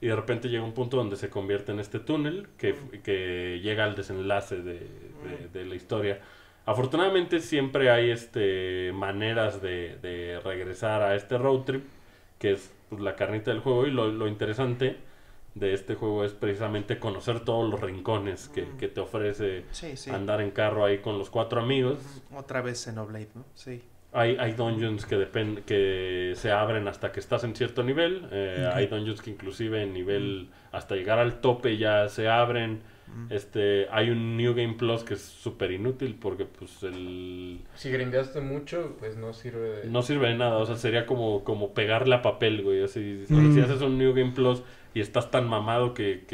y de repente llega un punto donde se convierte en este túnel que, que llega al desenlace de, de, la historia. Afortunadamente siempre hay este, maneras de, de regresar a este road trip, que es pues, la carnita del juego y lo, lo, interesante de este juego es precisamente conocer todos los rincones que, que te ofrece andar en carro ahí con los cuatro amigos. Otra vez en Oblade, ¿no? Sí. Hay, hay dungeons que, depende que se abren hasta que estás en cierto nivel. Eh, hay dungeons que inclusive en nivel hasta llegar al tope ya se abren. Este, hay un New Game Plus que es súper inútil porque pues el... Si grindeaste mucho, pues no sirve de... No sirve de nada, o sea, sería como, como pegarle a papel, güey. Si haces un New Game Plus y estás tan mamado que,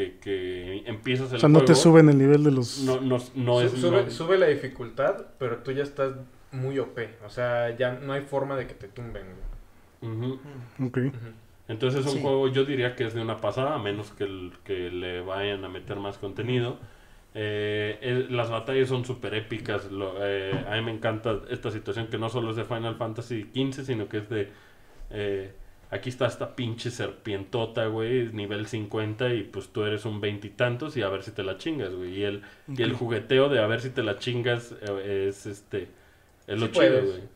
empiezas el... O sea, no te suben el nivel de los... No, es... Sube, sube la dificultad, pero tú ya estás muy OP. O sea, ya no hay forma de que te tumben, mm. Entonces es un juego, yo diría que es de una pasada, a menos que, el, que le vayan a meter más contenido. Eh, las batallas son súper épicas. Eh, a mí me encanta esta situación que no solo es de Final Fantasy XV, sino que es de... Eh, aquí está esta pinche serpientota, güey, nivel 50 y pues tú eres un veintitantos y, a ver si te la chingas, güey. Y el, y el jugueteo de a ver si te la chingas es este es lo sí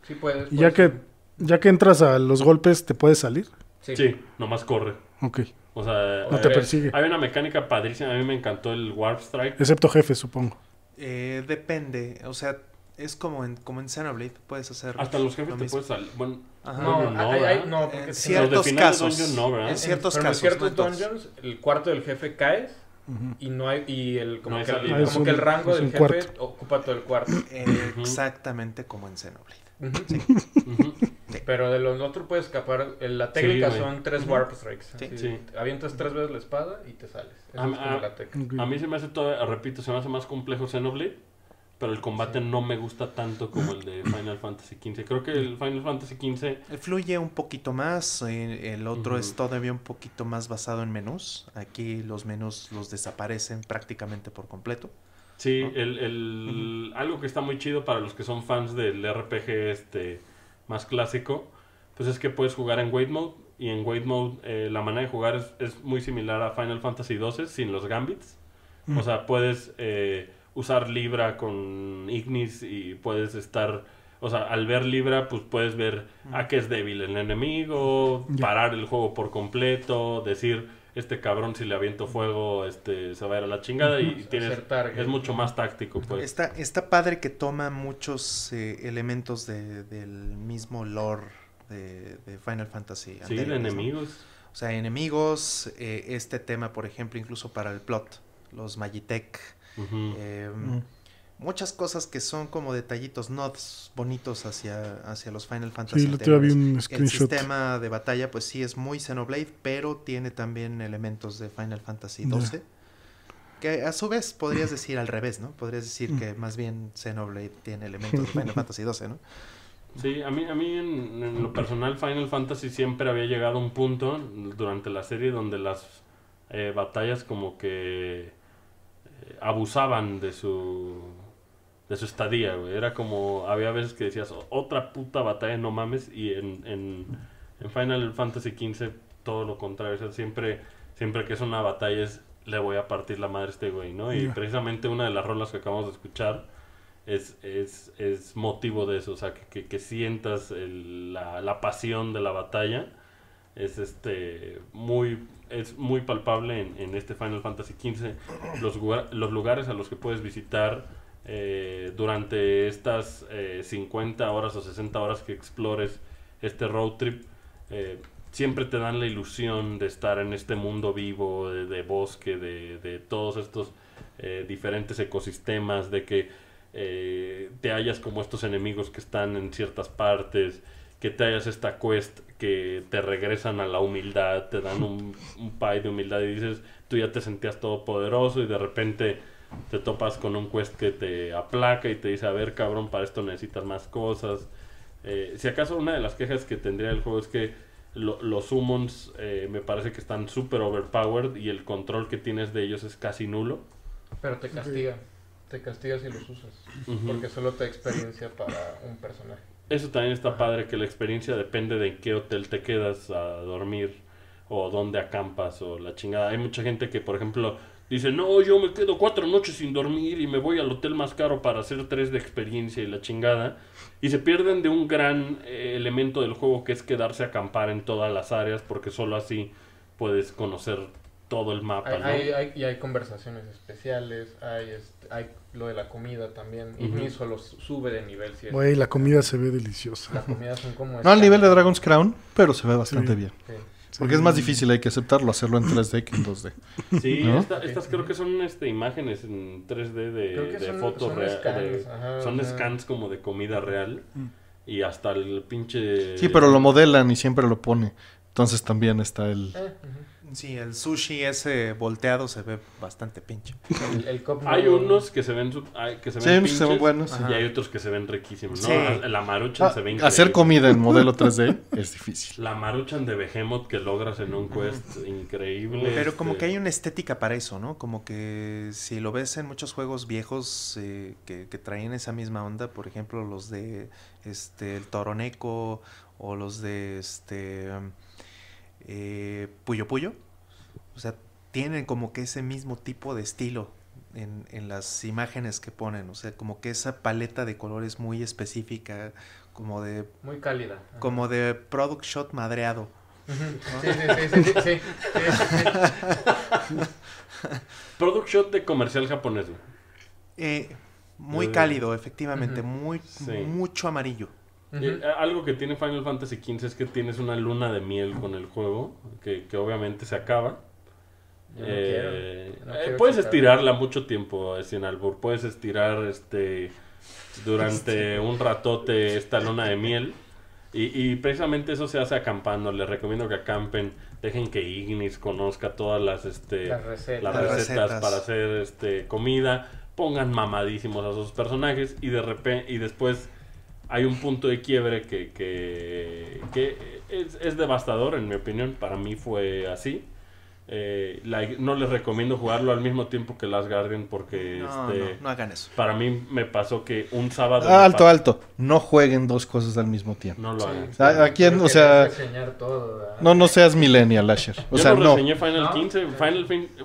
Sí puedes. ya que, ya que entras a los golpes, ¿te puedes salir? Sí. sí nomás corre. Ok. O sea, no te persigue. Hay una mecánica padrísima. A mí me encantó el Warp Strike. Excepto jefe, supongo. Eh, depende. O sea, es como en, como en Xenoblade. Puedes hacer. Hasta los jefes te puedes salir. Bueno, no, no, no en, ciertos casos, no, en ciertos casos. En ciertos casos. En ciertos dungeons, el cuarto del jefe caes y no hay y el como, que, el, el rango del jefe ocupa todo el cuarto exactamente como en Xenoblade pero de los otros puedes escapar la técnica son tres warp strikes avientas tres veces la espada y te sales a, a mí se me hace todo repito se me hace más complejo Xenoblade pero el combate no me gusta tanto como el de Final Fantasy XV. Creo que el Final Fantasy XV... Fluye un poquito más, eh, el otro es todavía un poquito más basado en menús. Aquí los menús los desaparecen prácticamente por completo. Sí, el, algo que está muy chido para los que son fans del RPG este más clásico, pues es que puedes jugar en Wait Mode y en Wait Mode eh, la manera de jugar es, muy similar a Final Fantasy XII sin los gambits. O mm. sea, puedes... Eh, usar Libra con Ignis y puedes estar, o sea, al ver Libra, pues puedes ver a qué es débil el enemigo, parar el juego por completo, decir, este cabrón si le aviento fuego, este se va a ir a la chingada y, tienes, es mucho más táctico. Pues. Está, está padre que toma muchos eh, elementos de, del mismo lore de, Final Fantasy. Sí, enemigos. O sea, enemigos, eh, este tema, por ejemplo, incluso para el plot, los Magitech Em, mm. Muchas cosas que son como detallitos, nods bonitos hacia, hacia los Final Fantasy. El sistema de batalla, pues sí, es muy Xenoblade, pero tiene también elementos de Final Fantasy XII. Que a su vez podrías decir al revés, ¿no? Podrías decir mm. que más bien Xenoblade tiene elementos de Final Fantasy XII, ¿no? Sí, a mí, en, lo personal Final Fantasy siempre había llegado a un punto durante la serie donde las eh, batallas como que abusaban de su de su estadía, Era como, había veces que decías, otra puta batalla, no mames, y en, en, Final Fantasy XV todo lo contrario, siempre, siempre que es una batalla es, le voy a partir la madre a este güey, ¿no? Y mm. precisamente una de las rolas que acabamos de escuchar es, es, motivo de eso, o sea, que, sientas la, la pasión de la batalla, es este, muy, es muy palpable en, este Final Fantasy XV los, lugares a los que puedes visitar eh, durante estas 50 eh, horas o 60 horas que explores este road trip. Eh, siempre te dan la ilusión de estar en este mundo vivo, de, bosque, de, de, todos estos diferentes ecosistemas, de que te hallas como estos enemigos que están en ciertas partes que te hayas esta quest que te regresan a la humildad, te dan un, un pie de humildad y dices, tú ya te sentías todopoderoso y de repente te topas con un quest que te aplaca y te dice, a ver cabrón, para esto necesitas más cosas. Eh, si acaso una de las quejas que tendría el juego es que los summons eh, me parece que están súper overpowered y el control que tienes de ellos es casi nulo. Pero te castiga, te castiga si los usas, porque solo te experiencia para un personaje. Eso también está padre, que la experiencia depende de en qué hotel te quedas a dormir o dónde acampas o la chingada. Hay mucha gente que, por ejemplo, dice, no, yo me quedo cuatro noches sin dormir y me voy al hotel más caro para hacer tres de experiencia y la chingada. Y se pierden de un gran eh, elemento del juego que es quedarse a acampar en todas las áreas porque solo así puedes conocer todo el mapa. ¿no? y hay conversaciones especiales, este, hay, lo de la comida también. ...y ni solo sube de nivel. Güey, la comida se ve deliciosa. No al nivel de Dragon's Crown, pero se ve bastante bien. Porque es más difícil, hay que aceptarlo, hacerlo en 3D que en 2D. Sí, estas creo que son este, imágenes en 3D de, fotos reales. Son scans como de comida real. Mm. Y hasta el pinche... Sí, pero lo modelan y siempre lo pone. Entonces también está el... Eh, Sí, el sushi ese volteado se ve bastante pinche. hay unos que se ven, que se ven, buenos. Y hay otros que se ven riquísimos, La maruchan ah, se ve increíble. Hacer comida en modelo 3D es difícil. La maruchan de Behemoth que logras en un quest increíble. Pero como este que hay una estética para eso, ¿no? Como que si lo ves en muchos juegos viejos eh, que, que traen esa misma onda, por ejemplo los de este el Toroneco o los de este eh, Puyo Puyo. O sea, tienen como que ese mismo tipo de estilo en, las imágenes que ponen. O sea, como que esa paleta de colores muy específica, como de... Muy cálida. Como de product shot madreado. Product shot de comercial japonés. Eh, muy cálido, efectivamente, muy mucho amarillo. Eh, algo que tiene Final Fantasy XV es que tienes una luna de miel con el juego, que, obviamente se acaba. Eh, puedes estirarla mucho tiempo sin albur, puedes estirar este durante un ratote esta luna de miel. Y, precisamente eso se hace acampando. Les recomiendo que acampen. Dejen que Ignis conozca todas las, este, las, recetas. para hacer este, comida. Pongan mamadísimos a sus personajes y, de repente, y después hay un punto de quiebre que, es, devastador, en mi opinión. Para mí fue así. Eh, no les recomiendo jugarlo al mismo tiempo que Last Guardian porque no, no, este, no hagan eso. Para mí me pasó que un sábado. alto, alto. No jueguen dos cosas al mismo tiempo. No lo hagan. Sí. Aquí, o sea. no, no seas Millennial, Asher. O Yo sea, no. Reseñé Final 15.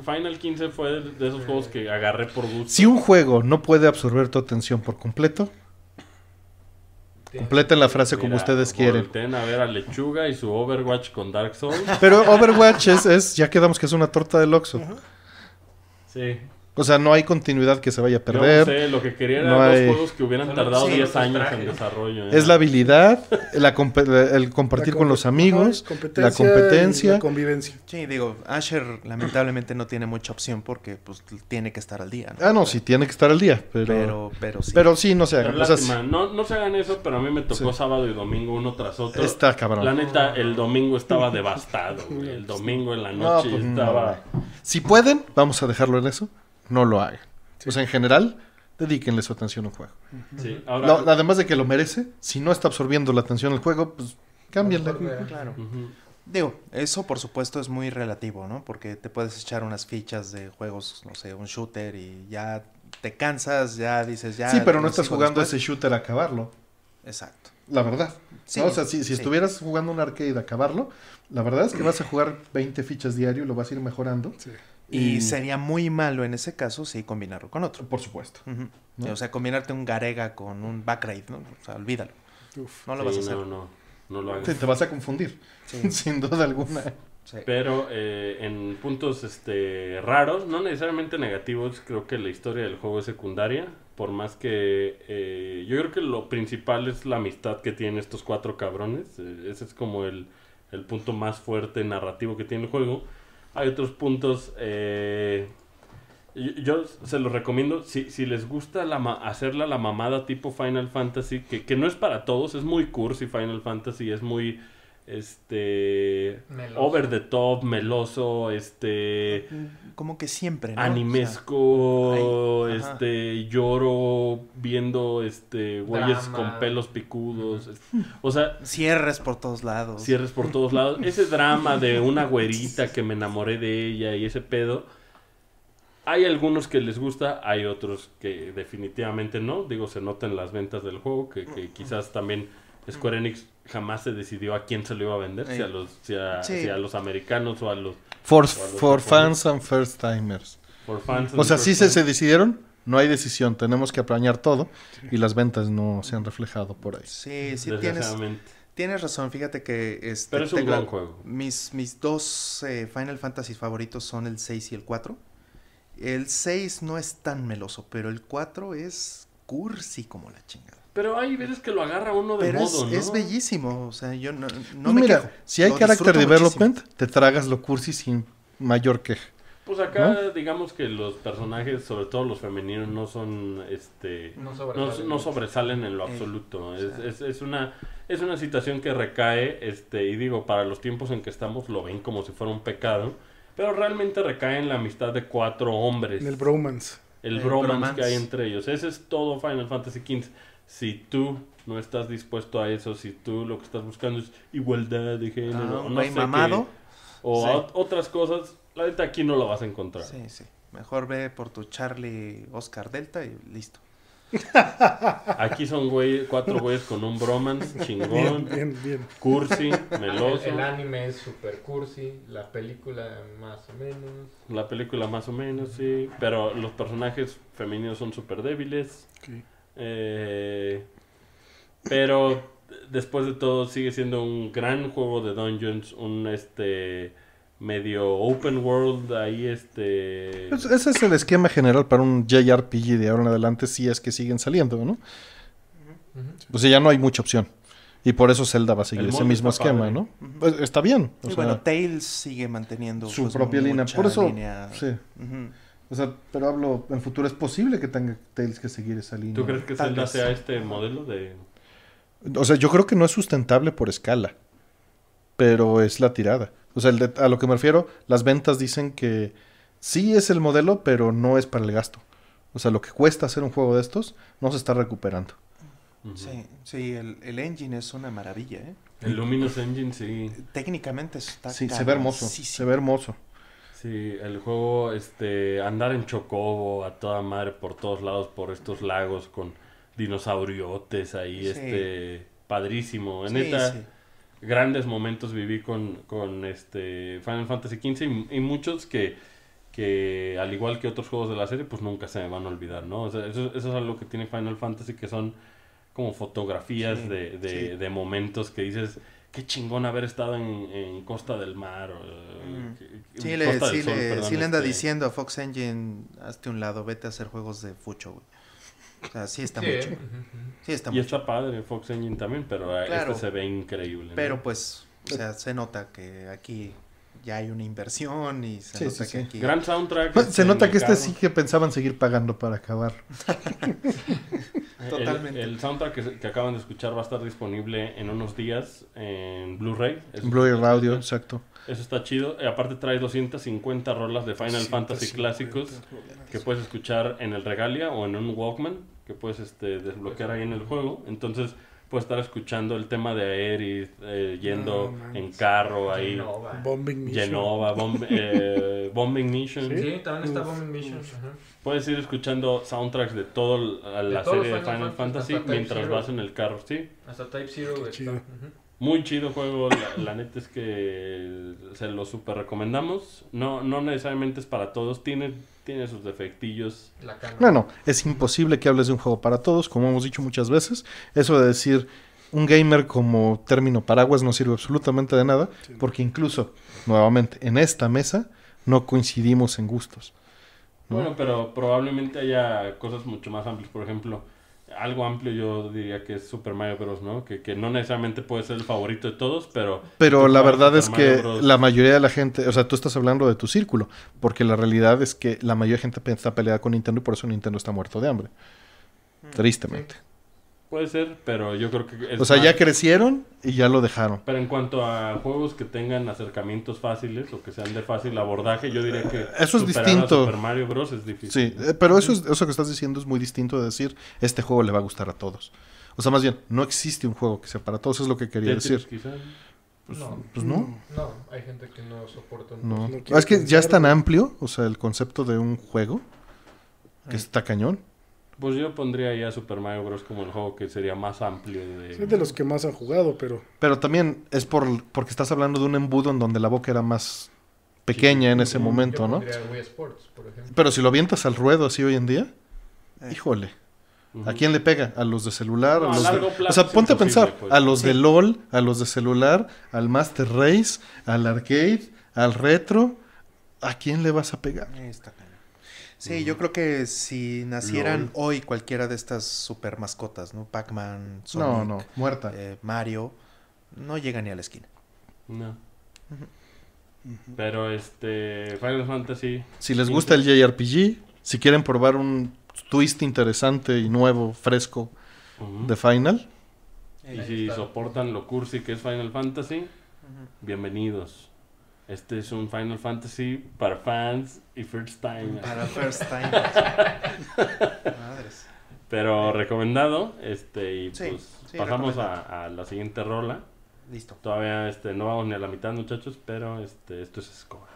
Final, 15 fue de, esos juegos que agarré por gusto. Si un juego no puede absorber tu atención por completo, Completen la frase como ustedes quieren. a ver a Lechuga y su Overwatch con Dark Souls. Pero Overwatch es, ya quedamos que es una torta del Oxxo. Sí. O sea, no hay continuidad que se vaya a perder. No sé, lo que querían eran dos juegos que hubieran tardado 10 años en desarrollo. ¿eh? Es la habilidad, el compartir con los amigos, la competencia. La convivencia. Sí, digo, Asher lamentablemente no tiene mucha opción porque pues tiene que estar al día. Ah, no, sí, tiene que estar al día. Pero, pero, sí. Pero sí, no se hagan. no, se hagan eso, pero a mí me tocó sábado y domingo uno tras otro. Está cabrón. La neta, ah. el domingo estaba devastado. El domingo en la noche pues, estaba... Si pueden, vamos a dejarlo en eso no lo hagan. O sea, en general, dedíquenle su atención a un juego. además de que lo merece, si no está absorbiendo la atención al juego, pues cámbienle. Digo, eso por supuesto es muy relativo, ¿no? Porque te puedes echar unas fichas de juegos, no sé, un shooter y ya te cansas, ya dices ya. Sí, pero no estás jugando ese shooter a acabarlo. Exacto. La verdad. O sea, si, si estuvieras jugando un arcade a acabarlo, la verdad es que vas a jugar 20 fichas diario y lo vas a ir mejorando. Sí. Y, sería muy malo en ese caso si combinarlo con otro. Por supuesto. O sea, combinarte un Garega con un Backraid ¿no? O sea, olvídalo. No lo vas a hacer. No, no, no lo hagas. Te, vas a confundir, sin duda alguna. Pero eh, en puntos este, raros, no necesariamente negativos, creo que la historia del juego es secundaria. Por más que eh, yo creo que lo principal es la amistad que tienen estos cuatro cabrones. Eh, ese es como el, el punto más fuerte narrativo que tiene el juego. Hay otros puntos. Eh, yo, se los recomiendo. Si, les gusta la hacerla la mamada tipo Final Fantasy, que, que, no es para todos, es muy cursi Final Fantasy, es muy este over the top, meloso, este como que siempre ¿no? animesco, este lloro viendo este güeyes con pelos picudos, este, o sea, cierres por todos lados. Cierres por todos lados, ese drama de una güerita que me enamoré de ella y ese pedo. Hay algunos que les gusta, hay otros que definitivamente no. Digo, se notan las ventas del juego, que quizás también Square Enix jamás se decidió a quién se lo iba a vender, si, a eh, los, a, los americanos o a los... For, fans and first timers. o sea, si se, decidieron, no hay decisión, tenemos que apañar todo y las ventas no se han reflejado por ahí. Sí, sí tienes, tienes razón, fíjate que este, gran juego. Mis, mis dos eh, Final Fantasy favoritos son el 6 y el 4. El 6 no es tan meloso, pero el 4 es cursi como la chingada. Pero hay veces que lo agarra uno de modo, es, es bellísimo, o sea, yo no, no me mira, quejo. Si hay carácter character development, te tragas lo cursi sin mayor queja. Pues acá digamos que los personajes, sobre todo los femeninos, no son, este, no sobresalen, en lo absoluto. es, es, una, es una situación que recae, este, y digo, para los tiempos en que estamos lo ven como si fuera un pecado, pero realmente recae en la amistad de cuatro hombres. el bromance. El, bromance, bromance, que hay entre ellos. Ese es todo Final Fantasy XV si tú no estás dispuesto a eso, si tú lo que estás buscando es igualdad de género, ah, no sé o otras cosas, la neta aquí no lo vas a encontrar. Sí, sí. Mejor ve por tu Charlie Oscar Delta y listo. Aquí son güey, cuatro güeyes con un bromance chingón. Cursi, meloso. El, anime es super cursi, la película más o menos. La película más o menos, sí. Pero los personajes femeninos son super débiles. Eh, pero después de todo sigue siendo un gran juego de Dungeons, un este medio open world ahí este... ese es el esquema general para un JRPG de ahora en adelante si es que siguen saliendo, ¿no? pues ya no hay mucha opción. Y por eso Zelda va a seguir ese mismo esquema, ¿no? Pues, está bien. bueno, Tails sigue manteniendo su pues, propia línea. Por eso, Sí. O sea, pero hablo, en futuro es posible que tenga Tales que seguir esa línea. ¿Tú crees que Zelda sea este modelo de...? O sea, yo creo que no es sustentable por escala, pero es la tirada. O sea, a lo que me refiero, las ventas dicen que sí es el modelo, pero no es para el gasto. O sea, lo que cuesta hacer un juego de estos no se está recuperando. Sí, sí el, engine es una maravilla, ¿eh? El Luminous Engine, sí. Técnicamente está... Sí, se ve hermoso, se ve hermoso. Sí, el juego, este, andar en Chocobo a toda madre por todos lados, por estos lagos con dinosauriotes ahí, este, padrísimo. En sí, grandes momentos viví con, con este Final Fantasy XV y, muchos que, que, al igual que otros juegos de la serie, pues nunca se me van a olvidar, ¿no? O sea, eso, eso es algo que tiene Final Fantasy, que son como fotografías de, de, de momentos que dices qué chingón haber estado en, Costa del Mar. Mm. sí, le, sí, anda este diciendo a Fox Engine, hazte un lado, vete a hacer juegos de fucho, güey. O sea, sí está mucho. Eh. Sí está y está padre Fox Engine también, pero ah, este se ve increíble. Pero pues, o sea, se nota que aquí ya hay una inversión y se nota que Gran soundtrack. se este, nota que este sí que pensaban seguir pagando para acabar. Totalmente. El, soundtrack que, acaban de escuchar va a estar disponible en unos días en Blu-ray. Blu-ray Audio... exacto. Eso está chido. Y aparte trae 250 rolas de Final Fantasy clásicos que puedes escuchar en el Regalia o en un Walkman que puedes este, desbloquear ahí en el juego. Entonces Puedes estar escuchando el tema de Aerith eh, yendo en carro ahí. Genova. Bombing Mission. Genova, bomb, eh, Bombing Mission. ¿Sí? sí, también está Bombing Mission. Puedes ir escuchando soundtracks de toda la serie de Final, Fantasy, mientras vas en el carro, sí. Hasta Type Zero está. Muy chido juego, la, neta es que se lo super recomendamos. No, no necesariamente es para todos, tiene, tiene sus defectillos. no, no, es imposible que hables de un juego para todos, como hemos dicho muchas veces. Eso de decir un gamer como término paraguas no sirve absolutamente de nada, porque incluso, nuevamente, en esta mesa no coincidimos en gustos. Bueno, pero probablemente haya cosas mucho más amplias, por ejemplo algo amplio yo diría que es Super Mario Bros, ¿no? Que, no necesariamente puede ser el favorito de todos, pero... Pero la verdad es que la mayoría de la gente, o sea, tú estás hablando de tu círculo, porque la realidad es que la mayoría de la gente está peleada con Nintendo y por eso Nintendo está muerto de hambre. Mm, Tristemente. Puede ser, pero yo creo que... o sea, ya crecieron y ya lo dejaron. Pero en cuanto a juegos que tengan acercamientos fáciles o que sean de fácil abordaje, yo diría que... Eso es distinto. Super Mario Bros. es difícil. Sí, eh, pero eso, es, eso que estás diciendo es muy distinto de decir, este juego le va a gustar a todos. O sea, más bien, no existe un juego que sea para todos, es lo que quería decir. Pues no, pues no. No, hay gente que no soporta. No. Ah, es que ya es tan amplio, o sea, el concepto de un juego, que está cañón. Pues yo pondría ya Super Mario Bros. como el juego que sería más amplio. De... Es de los que más han jugado, pero... Pero también es por, porque estás hablando de un embudo en donde la boca era más pequeña en ese momento, ¿no? pero si lo avientas al ruedo así hoy en día, eh. híjole. ¿A quién le pega? ¿A los de celular? a los largo plazo o sea, ponte a pensar, a los de pues. LOL, a los de celular, al Master Race, al arcade, al retro. ¿A quién le vas a pegar? Ahí Sí, yo creo que si nacieran hoy cualquiera de estas super mascotas, ¿no? Pac-Man, Sonic, no, no, muerta. Eh, Mario, no llega ni a la esquina. No. Pero este, Final Fantasy. Si les gusta el JRPG, si quieren probar un twist interesante y nuevo, fresco de Final. Y si soportan lo cursi que es Final Fantasy, bienvenidos. Este es un Final Fantasy para fans y first time. Para first time. Madres. Pero recomendado, este, y pues pasamos a, la siguiente rola. Listo. Todavía este, no vamos ni a la mitad, muchachos, pero este, esto es Escobar.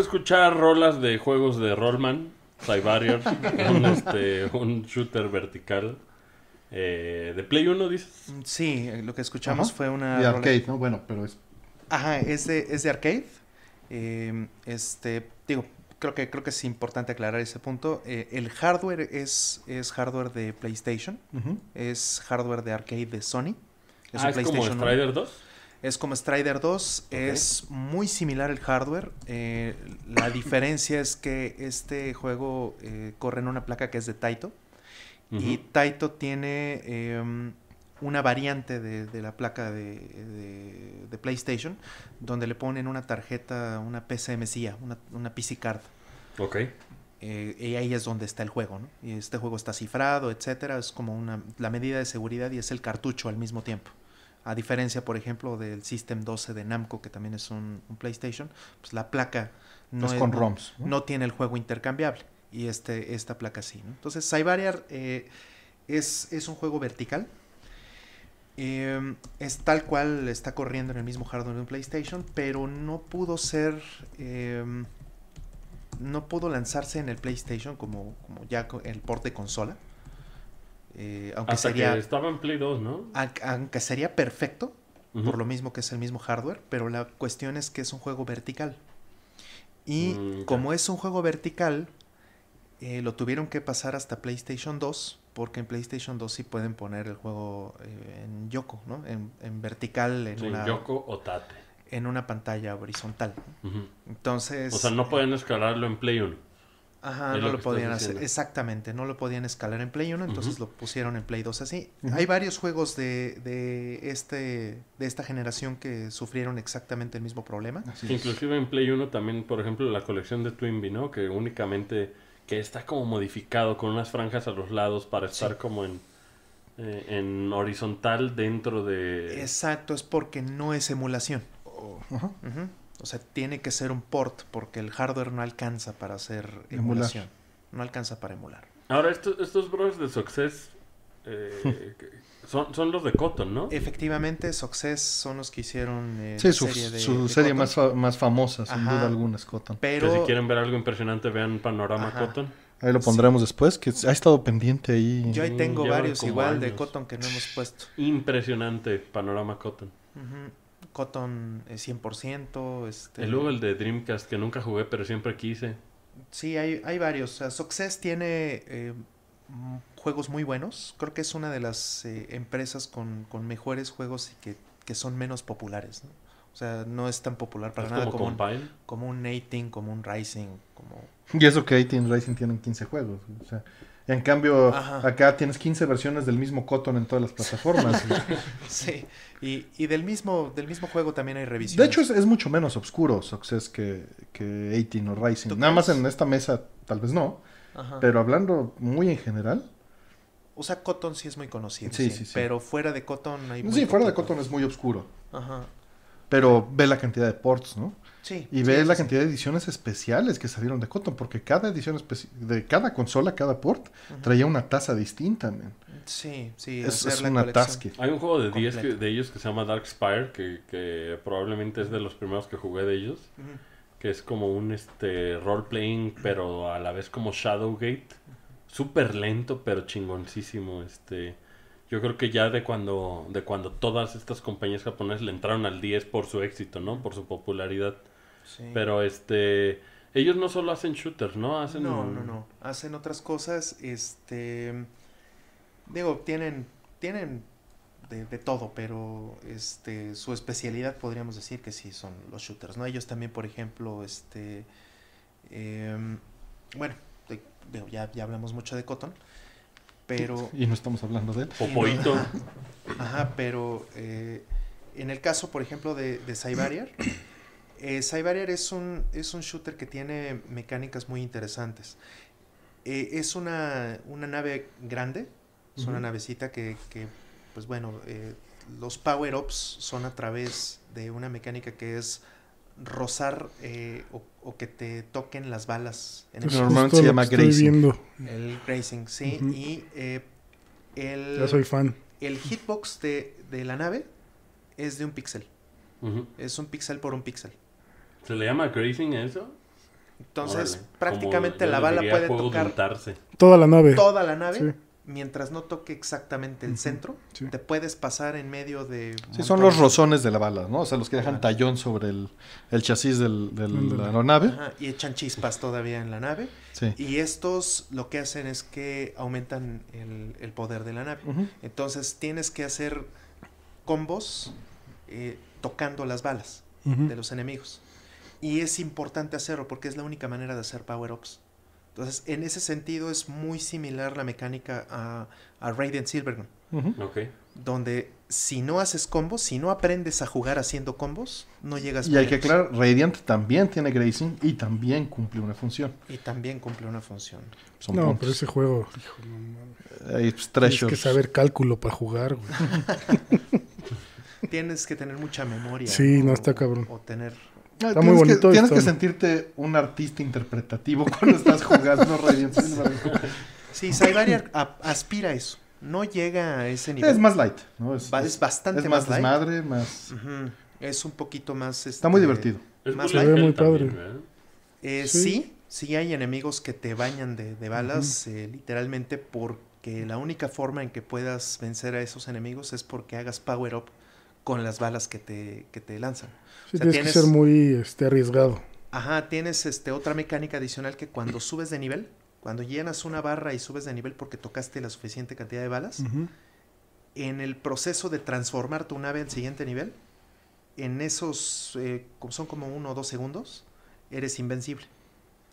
escuchar rolas de juegos de Rollman, Cybarrier, un, este, un shooter vertical. Eh, ¿De Play 1 dices? Mm, sí, eh, lo que escuchamos fue una. De arcade, ¿no? Bueno, pero es. Ajá, es de, arcade. Em, este, digo, creo que, creo que es importante aclarar ese punto. Eh, el hardware es, es hardware de PlayStation, es hardware de arcade de Sony. Es, ah, un PlayStation 2? Es como Strider 2, es muy similar el hardware. Eh, la diferencia es que este juego eh, corre en una placa que es de Taito. Y Taito tiene em, una variante de, la placa de, PlayStation, donde le ponen una tarjeta, una PCMCIA, una, una PC card. Ok. Eh, y ahí es donde está el juego, ¿no? Y este juego está cifrado, etcétera. Es como una, la medida de seguridad y es el cartucho al mismo tiempo. A diferencia, por ejemplo, del System 12 de Namco, que también es un, PlayStation, pues la placa no, con ROMs, ¿no? tiene el juego intercambiable y este, esta placa sí. Entonces, Cybariar eh, es, un juego vertical. Eh, es tal cual está corriendo en el mismo hardware de un PlayStation, pero no pudo ser. Em, no pudo lanzarse en el PlayStation como, como ya el porte consola. Eh, aunque sería, Aunque sería perfecto, por lo mismo que es el mismo hardware, pero la cuestión es que es un juego vertical. Y mm, como es un juego vertical, eh, lo tuvieron que pasar hasta PlayStation 2, porque en PlayStation 2 sí pueden poner el juego eh, en Yoko, ¿no? En, vertical, en una... o En una pantalla horizontal. Entonces... O sea, no pueden escalarlo en Play 1. Ajá, no lo, podían hacer. Exactamente, no lo podían escalar en Play 1, entonces lo pusieron en Play 2 así. Hay varios juegos de, de, este, de esta generación que sufrieron exactamente el mismo problema. Inclusive en Play 1 también, por ejemplo, la colección de twin ¿no? Que únicamente, que está como modificado con unas franjas a los lados para estar como en... Eh, en horizontal dentro de... Exacto, es porque no es emulación. Oh. Ajá, o sea, tiene que ser un port porque el hardware no alcanza para hacer emulación. No alcanza para emular. Ahora, estos, estos bros de Success eh, son, los de Cotton, ¿no? Efectivamente, Success son los que hicieron eh, su serie, más, más famosa, sin duda alguna, es Cotton. Pero... si quieren ver algo impresionante, vean Panorama Cotton. Ahí lo pondremos después, que ha estado pendiente ahí. Yo ahí mm, tengo varios igual de Cotton que no hemos puesto. Impresionante, Panorama Cotton. Cotton 100%. Eh, este... el el de Dreamcast, que nunca jugué, pero siempre quise. Sí, hay, hay varios. Success tiene eh, juegos muy buenos. Creo que es una de las eh, empresas con, mejores juegos y que, son menos populares. ¿no? O sea, no es tan popular para nada como, un, como como un Rising. Como... Y eso que 18 Rising tienen 15 juegos. O sea. En cambio, acá tienes 15 versiones del mismo Cotton en todas las plataformas. sí, y, del, mismo, del mismo juego también hay revisiones. De hecho, es, mucho menos oscuro Success que, que 18 o Rising. Nada más en esta mesa, tal vez no. Pero hablando muy en general, o sea, Cotton sí es muy conocido. Sí, sí, sí. Pero fuera de Cotton hay. Sí, fuera de Cotton es muy oscuro. Ajá. Pero ve la cantidad de ports, ¿no? y ves la cantidad de ediciones especiales que salieron de Cotton, porque cada edición de cada consola, cada port, traía una taza distinta. Sí, sí, es, es una Hay un juego de 10 de ellos que se llama Dark Spire, que, probablemente es de los primeros que jugué de ellos, que es como un este role-playing, pero a la vez como Shadowgate. super Súper lento, pero chingoncísimo. Este. Yo creo que ya de cuando, de cuando todas estas compañías japonesas le entraron al 10 por su éxito, ¿no? Por su popularidad. Pero este. Ellos no solo hacen shooters, ¿no? Hacen... No, no, no. Hacen otras cosas. Este. Digo, tienen. Tienen de, todo, pero este, su especialidad podríamos decir que sí son los shooters, ¿no? Ellos también, por ejemplo, este, em, bueno, ya, hablamos mucho de Cotton, pero... Y no estamos hablando de él. Popoito. ajá, pero eh, en el caso, por ejemplo, de, de Cybarrier, eh, es un, es un shooter que tiene mecánicas muy interesantes. Eh, es una, una, nave grande, es una navecita que, pues bueno, eh, los power-ups son a través de una mecánica que es rozar eh, o, que te toquen las balas. En el normalmente se llama grazing El grazing sí. Y el, soy fan. el hitbox de, la nave es de un píxel. Es un píxel por un píxel. ¿Se le llama crazing eso? Entonces, prácticamente la bala puede tocar Toda la nave. toda la nave. Mientras no toque exactamente el centro, te puedes pasar en medio de. Sí, son los rozones de la bala, ¿no? O sea, los que dejan ah. tallón sobre el, chasis de la nave y echan chispas todavía en la nave. Y estos lo que hacen es que aumentan el, poder de la nave. Entonces tienes que hacer combos eh, tocando las balas de los enemigos. Y es importante hacerlo porque es la única manera de hacer power-ups. Entonces, en ese sentido es muy similar la mecánica a, Radiant silver Silvergun. Donde si no haces combos, si no aprendes a jugar haciendo combos, no llegas. Y hay que aclarar, Radiant también tiene Grazing y también cumple una función. Y también cumple una función. no, pero ese juego, hijo, no, Tienes que saber cálculo para jugar, güey. Tienes que tener mucha memoria. Sí, no está cabrón. O tener tienes Que, sentirte un artista interpretativo cuando estás jugando Radiant Sí, aspira a eso. No llega a ese nivel. Es más light, ¿no? Es, bastante más, light. Madre, más... Es un poquito más... está este, muy divertido. Es muy padre. Eh, sí. sí. hay enemigos que te bañan de, balas eh, literalmente porque la única forma en que puedas vencer a esos enemigos es porque hagas power up con las balas que te, te lanzan. Sí, tienes, que ser muy este, arriesgado. Ajá, tienes este, otra mecánica adicional que cuando subes de nivel, cuando llenas una barra y subes de nivel porque tocaste la suficiente cantidad de balas, en el proceso de transformar tu nave al siguiente nivel, en esos, eh, como son como uno o dos segundos, eres invencible.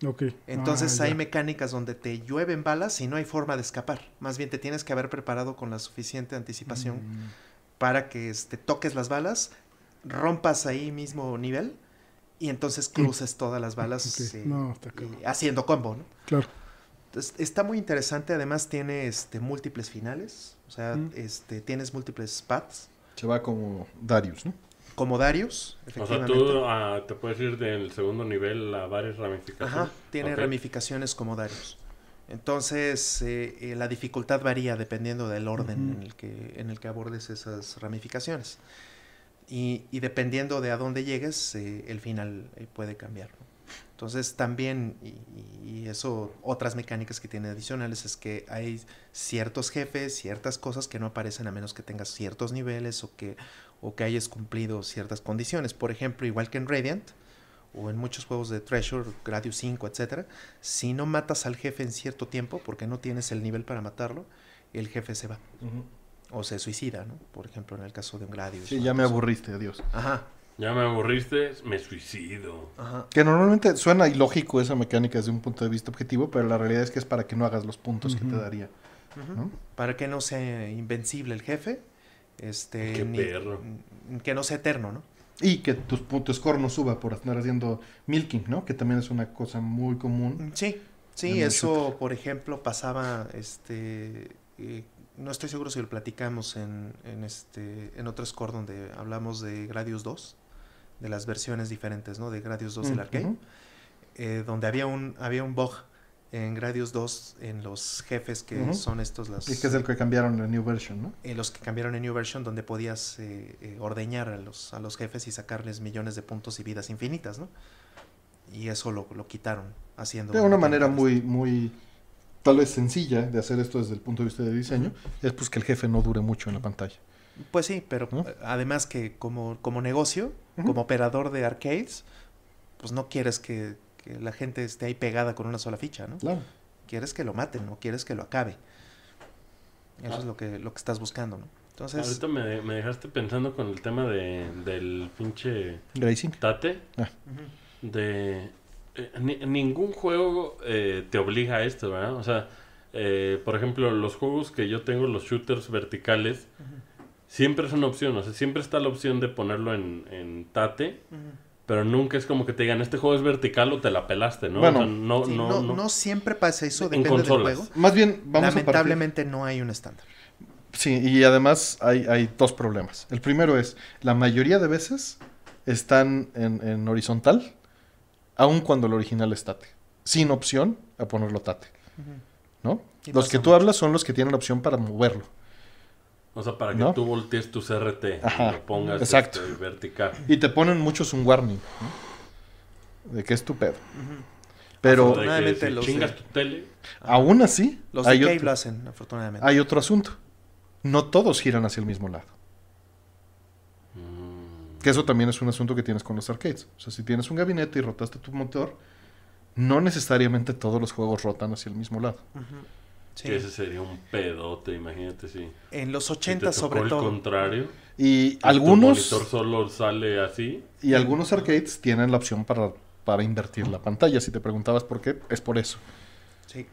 Okay. Entonces ah, hay mecánicas donde te llueven balas y no hay forma de escapar. Más bien te tienes que haber preparado con la suficiente anticipación. Mm para que este, toques las balas, rompas ahí mismo nivel y entonces cruces todas las balas eh, eh, haciendo combo, Claro. está muy interesante, además tiene este, múltiples finales, o sea, mm. este, tienes múltiples paths. Se va como Darius, ¿no? Como Darius, efectivamente. O sea, tú ah, te puedes ir del segundo nivel a varias ramificaciones. Ajá, tiene ramificaciones como Darius. Entonces, eh, eh, la dificultad varía dependiendo del orden en, el que, en abordes esas ramificaciones. Y, dependiendo de a dónde llegues, eh, el final puede cambiar. Entonces, también, y, eso, otras mecánicas que tiene adicionales es que hay ciertos jefes, ciertas cosas que no aparecen a menos que tengas ciertos niveles o que hayas cumplido ciertas condiciones. Por ejemplo, igual que en Radiant, o en muchos juegos de Treasure, Gradius 5, etc. Si no matas al jefe en cierto tiempo, porque no tienes el nivel para matarlo, el jefe se va. O se suicida, ¿no? Por ejemplo, en el caso de un Gradius. Sí, ya me aburriste, adiós. Ajá. Ya me aburriste, me suicido. Ajá. Que normalmente suena ilógico esa mecánica desde un punto de vista objetivo, pero la realidad es que es para que no hagas los puntos que te daría. Para que no sea invencible el jefe. Este, Qué perro. Que no sea eterno, ¿no? Y que tu, tu score no suba por estar haciendo milking, ¿no? Que también es una cosa muy común. Mm, sí, sí, eso, por ejemplo, pasaba, este, eh, no estoy seguro si lo platicamos en, este, en otro score donde hablamos de Gradius 2, de las versiones diferentes, ¿no? De Gradius 2 del mm, arcade, eh, donde había un, había un bug en Gradius 2 en los jefes que son estos las es que es el que cambiaron en New Version, ¿no? En eh, los que cambiaron en New Version donde podías eh, eh, ordeñar a los, a los jefes y sacarles millones de puntos y vidas infinitas, ¿no? Y eso lo, quitaron haciendo de una manera muy este muy tal vez sencilla de hacer esto desde el punto de vista de diseño, es pues que el jefe no dure mucho en la pantalla. Pues sí, pero además que como como negocio, como operador de arcades, pues no quieres que que la gente esté ahí pegada con una sola ficha, ¿no? Claro. Quieres que lo maten, no quieres que lo acabe. Eso ah. es lo que, lo que estás buscando, ¿no? Entonces... Ahorita me, dejaste pensando con el tema de, del pinche... Tate. Ah. De... Eh, ningún juego eh, te obliga a esto, ¿verdad? O sea, eh, por ejemplo, los juegos que yo tengo, los shooters verticales, siempre es una opción, o sea, siempre está la opción de ponerlo en, en tate pero nunca es como que te digan, este juego es vertical o te la pelaste, ¿no? no, no, no, no, siempre pasa eso, depende del juego. Más bien, vamos Lamentablemente no hay un estándar. Sí, y además hay, hay, dos problemas. El primero es, la mayoría de veces están en, horizontal, aun cuando el original es tate, sin opción a ponerlo tate. ¿No? Los que tú hablas son los que tienen la opción para moverlo. O sea, para que tú voltees tu RT y lo pongas exacto. Este, vertical. Y te ponen muchos un warning de que es tu pedo. Pero chingas tele. Aún así, los hay otro, lo hacen, afortunadamente. Hay otro asunto. No todos giran hacia el mismo lado. Mm. Que eso también es un asunto que tienes con los arcades. O sea, si tienes un gabinete y rotaste tu motor, no necesariamente todos los juegos rotan hacia el mismo lado ese sería un pedote, imagínate, sí. En los 80 sobre todo. el contrario. Y algunos... solo sale así. Y algunos arcades tienen la opción para, invertir la pantalla. Si te preguntabas por qué, es por eso. Sí.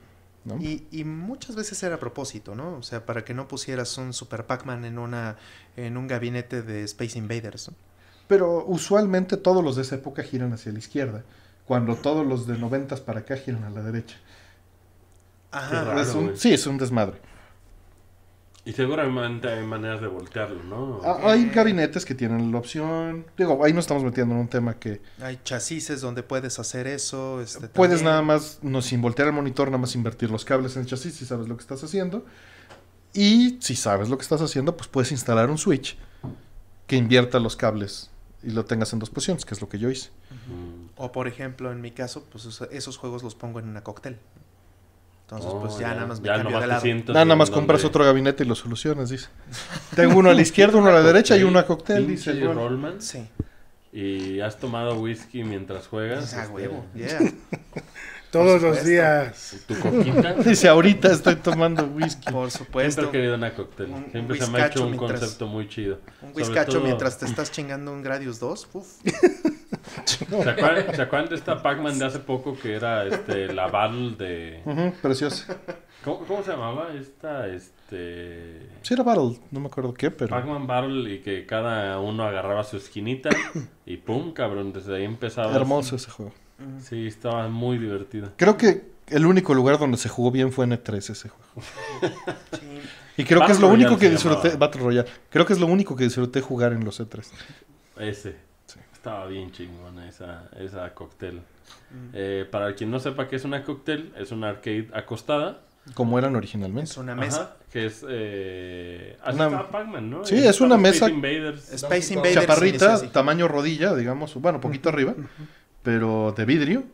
Y, muchas veces era a propósito, ¿no? O sea, para que no pusieras un Super Pac-Man en, en un gabinete de Space Invaders. Pero usualmente todos los de esa época giran hacia la izquierda, cuando todos los de 90 para acá giran a la derecha. Ajá, es un, sí, es un desmadre. Y seguramente hay maneras de voltearlo, ¿no? Ah, hay gabinetes que tienen la opción. Digo, ahí nos estamos metiendo en un tema que. Hay chasis donde puedes hacer eso. Este, puedes nada más, no, sin voltear el monitor, nada más invertir los cables en el chasis si sabes lo que estás haciendo. Y si sabes lo que estás haciendo, pues puedes instalar un switch que invierta los cables y lo tengas en dos posiciones, que es lo que yo hice. O por ejemplo, en mi caso, pues esos juegos los pongo en una cóctel. Entonces, pues oh, ya, nada más me nada, más compras otro gabinete y lo solucionas, dice. Tengo uno a la izquierda, uno a la derecha y uno a cóctel, dice. Rollman. Sí. ¿Y has tomado whisky mientras juegas? A ah, este, huevo, yeah. Todos los días. ¿Tu coquita? Dice, ahorita estoy tomando whisky. Por supuesto. Siempre he querido una cóctel. Siempre se me ha hecho un concepto muy chido. Un whiskacho mientras te estás chingando un Gradius 2. Uf. ¿Se acuerdan, de esta Pac-Man de hace poco que era este, la Battle de. preciosa. ¿Cómo, se llamaba esta? Este? Sí, era Battle, no me acuerdo qué, pero. Pac-Man Battle y que cada uno agarraba su esquinita y pum, cabrón, desde ahí empezaba. Hermoso ese juego. Sí, estaba muy divertido. Creo que el único lugar donde se jugó bien fue en E3 ese juego. Y creo que es lo único que disfruté. Battle Royale. Creo que es lo único que disfruté jugar en los E3. Ese. Estaba bien chingona esa, esa cóctel. Mm. Eh, para quien no sepa qué es una cóctel, es una arcade acostada. Como eran originalmente. Es una mesa. que es. Eh, una... Pac-Man, ¿no? Sí, eh, es, una mesa. Space Invaders. Chaparrita, tamaño rodilla, digamos. Bueno, poquito arriba. Pero de vidrio.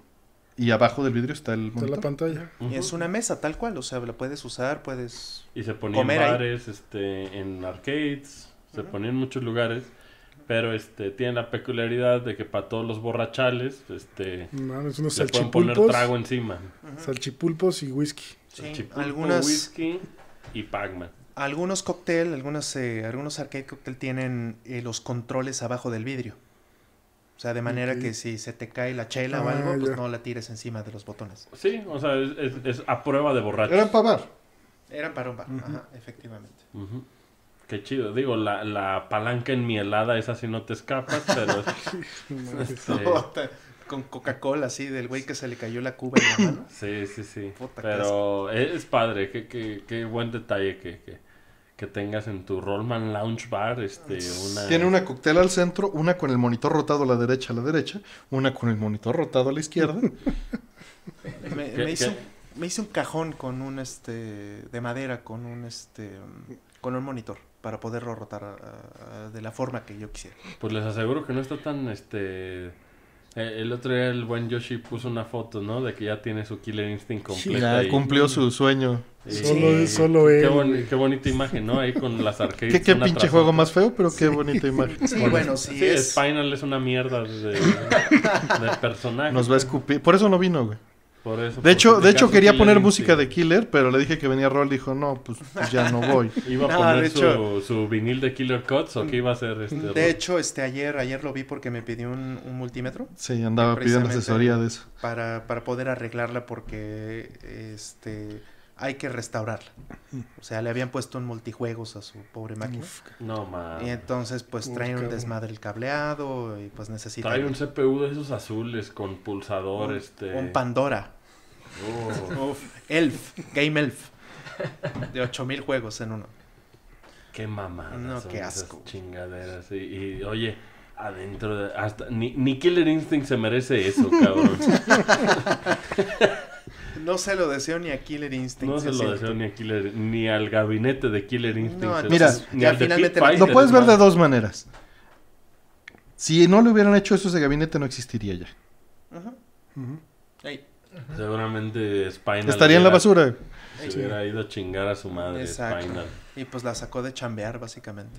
Y abajo del vidrio está el monitor. Está la pantalla. Y es una mesa tal cual, o sea, la puedes usar, puedes Y se ponía en bares, este, en arcades, se ponía en muchos lugares. Pero este tiene la peculiaridad de que para todos los borrachales, este unos pueden poner trago encima. Salchipulpos y whisky. Sí, algunas... whisky y pac Algunos cóctel, algunos, eh, algunos arcade cóctel tienen eh, los controles abajo del vidrio. O sea, de manera que si se te cae la chela o ah, algo, pues no la tires encima de los botones. Sí, o sea, es, a prueba de borracho. Eran para bar. Eran para un bar, ajá, efectivamente. Qué chido. Digo, la, la palanca helada es así no te escapas, pero... Este, con Coca-Cola, así, del güey que se le cayó la cuba en la mano. Sí, sí, sí. pero es, padre, qué, qué, buen detalle que, que, tengas en tu Rollman Lounge Bar. Este, una... Tiene una coctela al centro, una con el monitor rotado a la derecha, a la derecha, una con el monitor rotado a la izquierda. me, hizo, me hice un cajón con un, este, de madera, con un, este, con un monitor para poderlo rotar ah, ah, de la forma que yo quisiera. Pues les aseguro que no está tan este eh, el otro día el buen Yoshi puso una foto, ¿no? De que ya tiene su Killer Instinct completo. Sí, cumplió su sueño. Solo, él. Qué, bonita imagen, ¿no? Ahí con las arcades. Qué, pinche juego más feo, pero qué bonita imagen. Sí, bueno, sí. Es... Spinal es una mierda de personaje. Nos va a escupir. Por eso no vino, güey de hecho, de hecho quería poner música de Killer, pero le dije que venía Roll, dijo, no, pues, pues ya no voy. ¿Iba a poner su, vinil de Killer Cuts o qué iba a hacer este De hecho, este ayer, ayer lo vi porque me pidió un, multímetro. Sí, andaba pidiendo asesoría de eso. Para, para poder arreglarla porque este hay que restaurarla. O sea, le habían puesto un multijuegos a su pobre máquina. no mames. Y entonces, pues trae un desmadre el cableado y pues necesita... Trae un CPU de esos azules con pulsador, este. Un Pandora. Elf, Game Elf. De 8000 juegos en uno. Qué mamada. No, qué asco. Y, oye, adentro de. Hasta, ni, Killer Instinct se merece eso, cabrón. No se lo deseo ni a Killer Instinct. No se, lo deseo ni a Killer, ni al gabinete de Killer Instinct. mira, ni finalmente lo puedes ver de dos maneras. Si no le hubieran hecho eso, ese gabinete no existiría ya. Ajá. Ajá. Seguramente Spinal. Estaría en la basura. Se hubiera ido a chingar a su madre, Exacto. Spinal. Y pues la sacó de chambear, básicamente.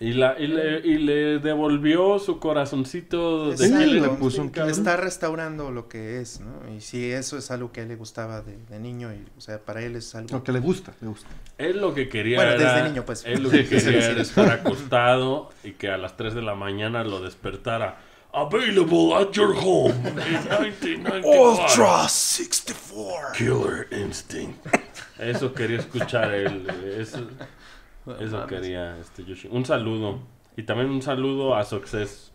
Y, la, y, le, devolvió su corazoncito de niño. le Está restaurando lo que es, ¿no? Y si eso es algo que a él le gustaba de, niño, y, o sea, para él es algo... que le gusta, le gusta. Él lo que quería bueno, era... desde niño, pues. Él lo que quería era estar acostado y que a las 3 de la mañana lo despertara Available at your home in 1995. Ultra 64. Killer Instinct. Eso quería escuchar él. Eso, quería este Yoshi. Un saludo. Y también un saludo a Success.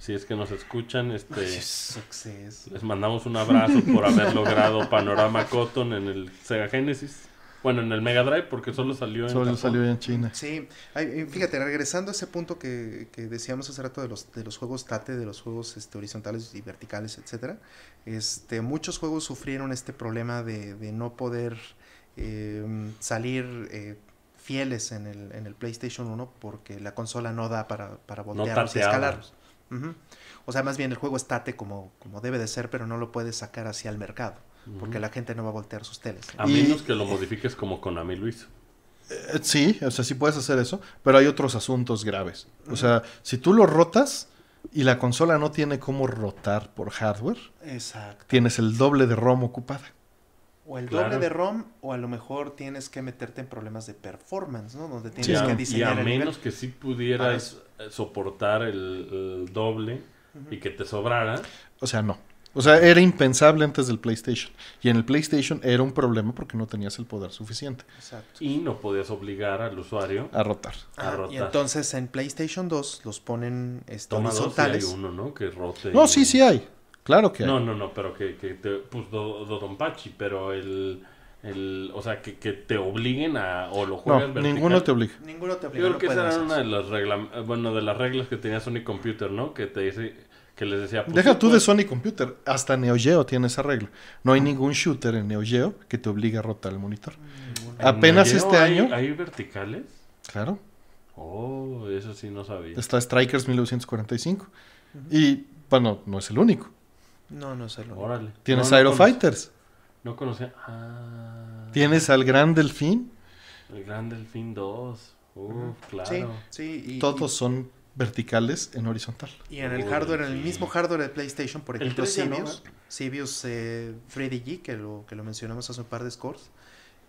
Si es que nos escuchan, este les mandamos un abrazo por haber logrado Panorama Cotton en el Sega Genesis. Bueno, en el Mega Drive, porque solo salió en, solo salió en China. Sí, fíjate, regresando a ese punto que, decíamos hace rato de los, de los juegos Tate, de los juegos este, horizontales y verticales, etcétera, este, muchos juegos sufrieron este problema de, no poder em, salir eh, fieles en el, en el PlayStation 1 porque la consola no da para, para voltearlos y escalarlos. O sea, más bien el juego tate como, como debe de ser, pero no lo puedes sacar hacia el mercado porque la gente no va a voltear sus teles. ¿eh? A menos que lo eh, modifiques como con Ami Luis. Eh, sí, o sea, sí puedes hacer eso, pero hay otros asuntos graves. O sea, si tú lo rotas y la consola no tiene cómo rotar por hardware, tienes el doble de ROM ocupada. O el doble de ROM, o a lo mejor tienes que meterte en problemas de performance, ¿no? Donde tienes que diseñar. Y a menos que sí pudieras soportar el, doble y que te sobrara. O sea, no. O sea, era impensable antes del PlayStation. Y en el PlayStation era un problema porque no tenías el poder suficiente. Exacto. Y no podías obligar al usuario a rotar. a ah, rotar. Y entonces en PlayStation 2 los ponen este, Toma Dos, y hay ¿no? Que rote. No, sí, sí hay. Claro que hay. No, no, no, pero que, que te, pues Dodonpachi, do, pero el, o sea, que, te obliguen a, o lo juegas no, ninguno te obliga. Ninguno te obliga. Yo creo que esa era una de las reglas, eh, bueno, de las reglas que tenía Sony Computer, ¿no? Que te dice, que les decía. Pues, Deja tú de pues. Sony Computer, hasta Neo Geo tiene esa regla. No hay ningún shooter en Neo Geo que te obligue a rotar el monitor. Mm, Apenas este año. ¿Hay verticales? Claro. Oh, eso sí no sabía. Está Strikers 1945. Y bueno, no es el único. No, no es el único. Órale. Tienes Aero Fighters. No conocía. Ah. Tienes al Gran Delfín. El Gran Delfín 2. Uf, claro. Sí, sí. Todos son verticales en horizontal. Y en el hardware, en el mismo hardware de PlayStation, por ejemplo, Sibius, 3DG, eh, que lo, que lo mencionamos hace un par de scores,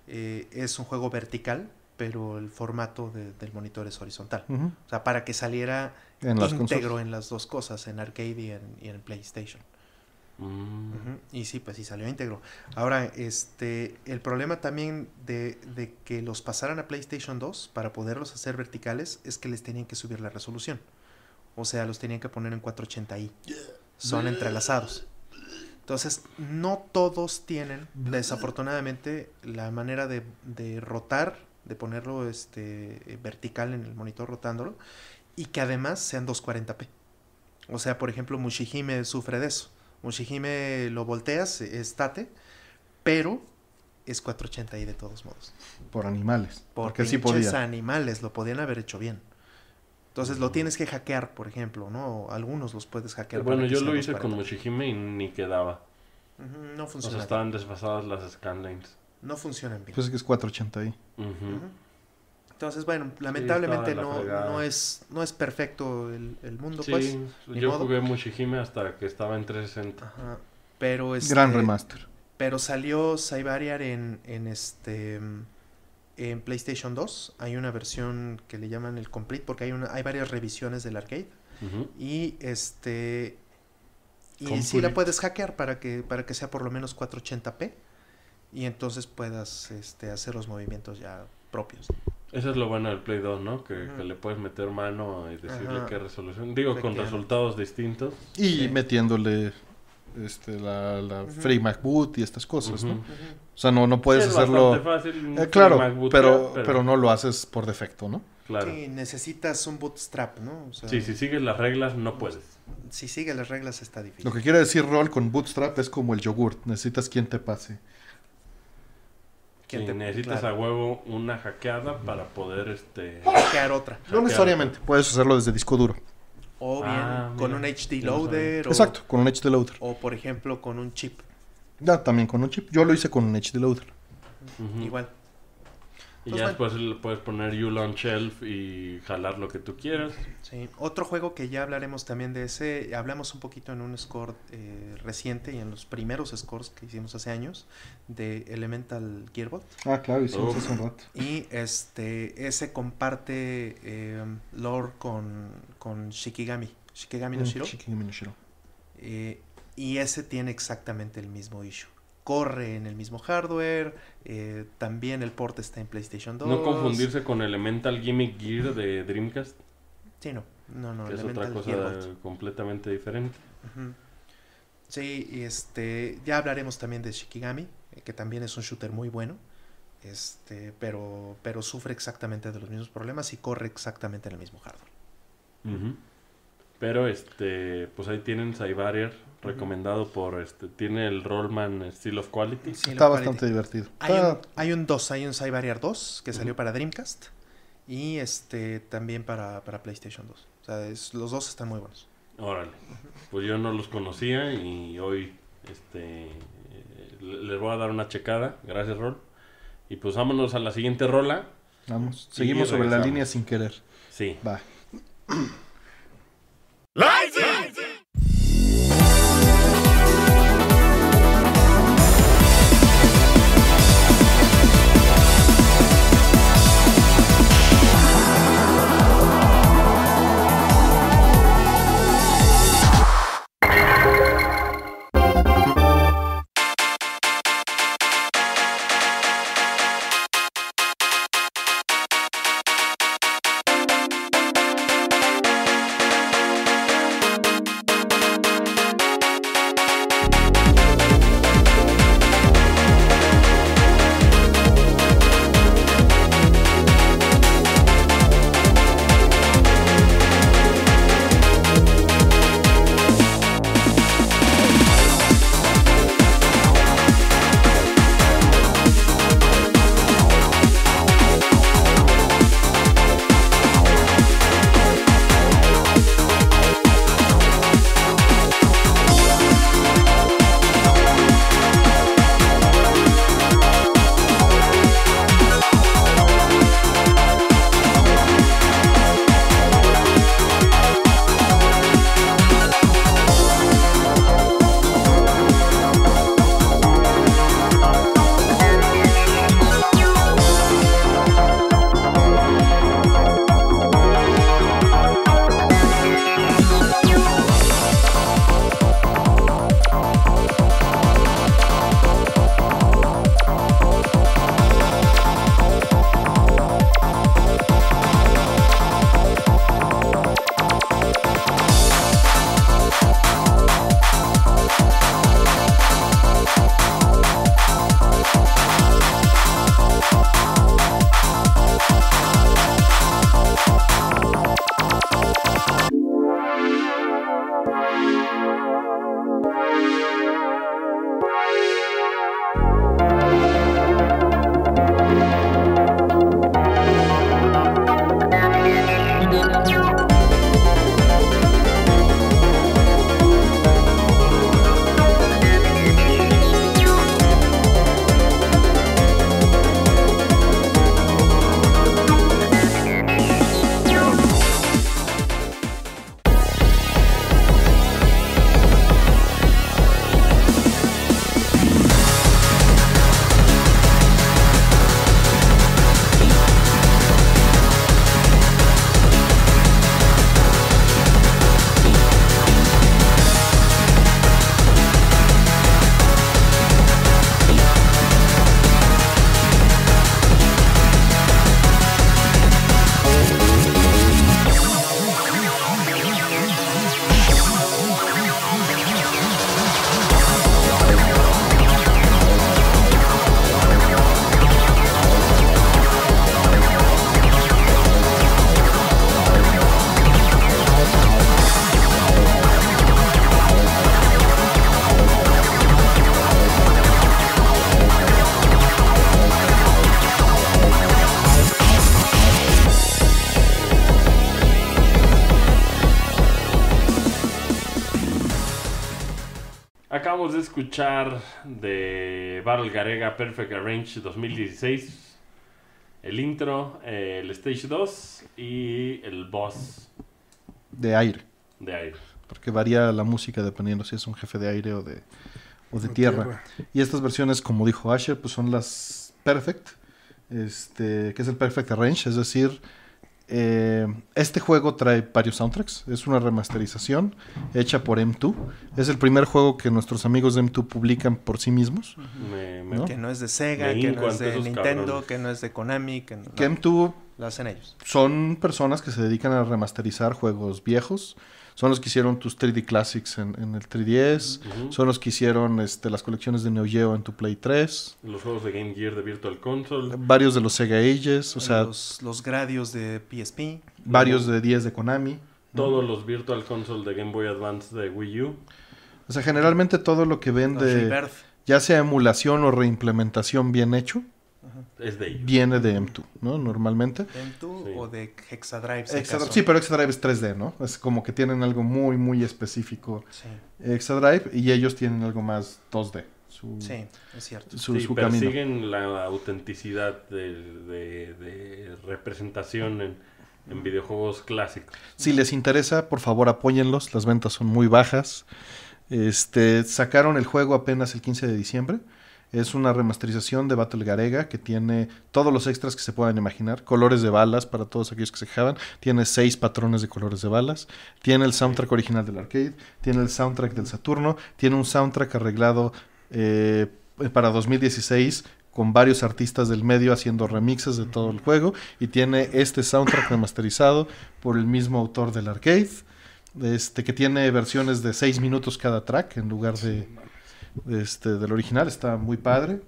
eh, es un juego vertical, pero el formato del monitor es horizontal. O sea, para que saliera íntegro en las dos cosas, en arcade y en PlayStation. Mm. Y sí, pues sí salió íntegro. Ahora, este, el problema también de, de, que los pasaran a PlayStation 2 para poderlos hacer verticales es que les tenían que subir la resolución. O sea, los tenían que poner en 480i. Son entrelazados. Entonces, no todos tienen, desafortunadamente, la manera de, de rotar, de ponerlo este, vertical en el monitor rotándolo, y que además sean 240p. O sea, por ejemplo, Mushihime sufre de eso Mushihime lo volteas, estate, pero es 480i de todos modos. Por animales. porque sí podía. animales, lo podían haber hecho bien. Entonces lo tienes que hackear, por ejemplo, ¿no? Algunos los puedes hackear. Bueno, yo lo hice con Mushihime y ni quedaba. no funciona. O estaban desfasadas las scanlines. No funcionan bien. Pues es que es 480i. Entonces, bueno, lamentablemente no, es, no es perfecto el, mundo, sí, pues. pues yo jugué Mushihime hasta que estaba en 360. Ajá. Pero es este, Gran remaster. Pero salió Saibariar en, en este en PlayStation 2. Hay una versión que le llaman el Complete, porque hay hay varias revisiones del arcade. Y este. Y sí la puedes hackear para que, sea por lo menos 480p. Y entonces puedas este, hacer los movimientos ya propios. Eso es lo bueno del Play 2, ¿no? Que, le puedes meter mano y decirle qué resolución. Digo, con resultados distintos. Y metiéndole este, la, la MacBoot y estas cosas, ¿no? O sea, no, no puedes hacerlo. Eh, claro, pero, pero, no lo haces por defecto, ¿no? Claro. necesitas un bootstrap, ¿no? sí, si sigues las reglas, no pues, puedes. Si sigues las reglas, está difícil. Lo que quiere decir Roll con bootstrap es como el yogurt. Necesitas quien te pase que te necesitas a huevo una hackeada para poder este hackear otra. no necesariamente, puedes hacerlo desde disco duro. O ah, bien con un HD loader. Exacto, con un HD loader. O por ejemplo con un chip. Ya, también con un chip. Yo lo hice con un HD loader. Igual. Y ya después le puedes poner You Shelf y jalar lo que tú quieras. Sí. Otro juego que ya hablaremos también de ese, hablamos un poquito en un score eh, reciente y en los primeros scores que hicimos hace años de Elemental Gearbot. Ah, claro, hicimos oh. un Y este, ese comparte eh, lore con, con Shikigami. Shikigami no mm, Shiro. Eh, y ese tiene exactamente el mismo issue corre en el mismo hardware, eh, también el port está en PlayStation 2. No confundirse con Elemental Gimmick Gear de Dreamcast. Sí, no, no, no. es otra cosa completamente diferente. Sí, este, ya hablaremos también de Shikigami, eh, que también es un shooter muy bueno, este, pero, pero sufre exactamente de los mismos problemas y corre exactamente en el mismo hardware. Pero este, pues ahí tienen Cyberear recomendado por este, tiene el Rollman Steel of Quality. Está bastante divertido. Hay, un, hay, 2, hay un Cyberear 2 que salió para Dreamcast y este también para, PlayStation 2. O sea, los dos están muy buenos. Órale. Pues yo no los conocía y hoy este eh, les voy a dar una checada. Gracias, Roll. Y pues vámonos a la siguiente rola. Vamos. Seguimos sobre la línea sin querer. Sí. Va. Leise! escuchar de Barrel Garega Perfect Arrange 2016 el intro, el Stage 2 y el boss. De aire. De aire. Porque varía la música dependiendo si es un jefe de aire o de, de tierra. tierra. Y estas versiones, como dijo Asher, pues son las Perfect, este, que es el Perfect Arrange, es decir, eh, este juego trae varios soundtracks. Es una remasterización hecha por M2. Es el primer juego que nuestros amigos de M2 publican por sí mismos. Que no es de Sega, que no es de Nintendo, que no es de Konami. Que, M2 lo hacen ellos. Son personas que se dedican a remasterizar juegos viejos son los que hicieron tus 3D Classics en, el 3DS. Son los que hicieron este, las colecciones de Neo Geo en tu Play 3. Los juegos de Game Gear de Virtual Console. Varios de los Sega Ages. Eh, los, los Gradios de PSP. Varios de 10 de Konami. Todos los Virtual Console de Game Boy Advance de Wii U. O sea, generalmente todo lo que vende, ya sea emulación o reimplementación bien hecho, es de Viene de M2, ¿no? Normalmente. M2 o de Hexadrive. sí, pero Hexadrive es 3D, ¿no? Es como que tienen algo muy, muy específico. Sí. Hexadrive y ellos tienen algo más 2D. sí, es cierto. persiguen la autenticidad de, representación en, en, videojuegos clásicos. Si les interesa, por favor apóyenlos. Las ventas son muy bajas. Este, sacaron el juego apenas el 15 de diciembre. Es una remasterización de Battle Garega que tiene todos los extras que se puedan imaginar, colores de balas para todos aquellos que se jaban, tiene seis patrones de colores de balas, tiene el soundtrack original del arcade, tiene el soundtrack del Saturno, tiene un soundtrack arreglado eh, eh, para 2016 con varios artistas del medio haciendo remixes de todo el juego y tiene este soundtrack remasterizado por el mismo autor del arcade, este que tiene versiones de 6 minutos cada track en lugar de este, del original, está muy padre.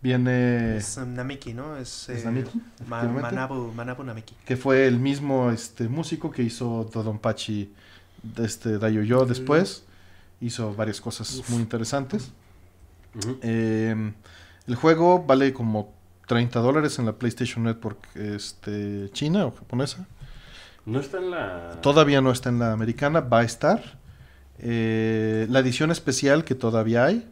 Viene... Es Namiki, ¿no? Es, eh, Manabu, Manabu, Namiki. Que fue el mismo este, músico que hizo Dodonpachi este, yo después. Hizo varias cosas muy interesantes. Em, el juego vale como 30 dólares en la PlayStation Network este, china o japonesa. No está en la... Todavía no está en la americana, va a estar. Eh, la edición especial que todavía hay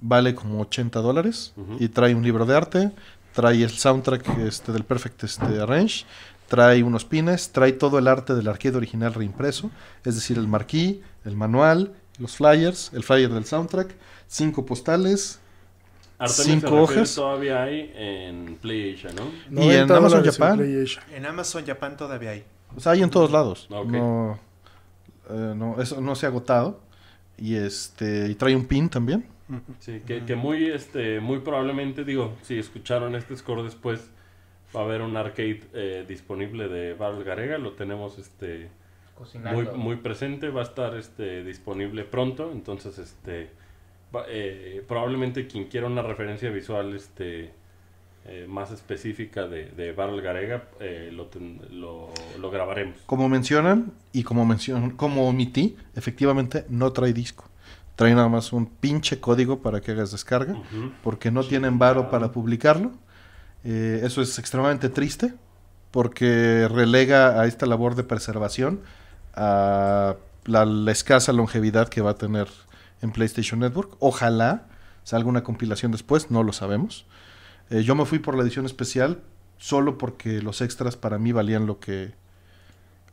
vale como 80 dólares y trae un libro de arte, trae el soundtrack este, del Perfect este, Arrange, trae unos pines, trae todo el arte del arquero original reimpreso, es decir, el marquí, el manual, los flyers, el flyer del soundtrack, cinco postales, cinco hojas. Todavía hay en PlayAsia, ¿no? Y en Amazon Japan. En Amazon Japan todavía hay. O sea, hay en todos lados. Eh, no, se ha agotado. Y este, y trae un pin también. Sí, que, muy, este, muy probablemente, digo, si escucharon este score después, va a haber un arcade eh, disponible de El Garega, lo tenemos este muy, muy presente, va a estar este disponible pronto, entonces este eh, probablemente quien quiera una referencia visual este eh, más específica de, de Garega, lo, lo, grabaremos. Como mencionan y como, como omití, efectivamente no trae disco trae nada más un pinche código para que hagas descarga, porque no tienen varo para publicarlo. Eh, eso es extremadamente triste, porque relega a esta labor de preservación a la, escasa longevidad que va a tener en PlayStation Network. Ojalá salga una compilación después, no lo sabemos. Eh, yo me fui por la edición especial solo porque los extras para mí valían lo que,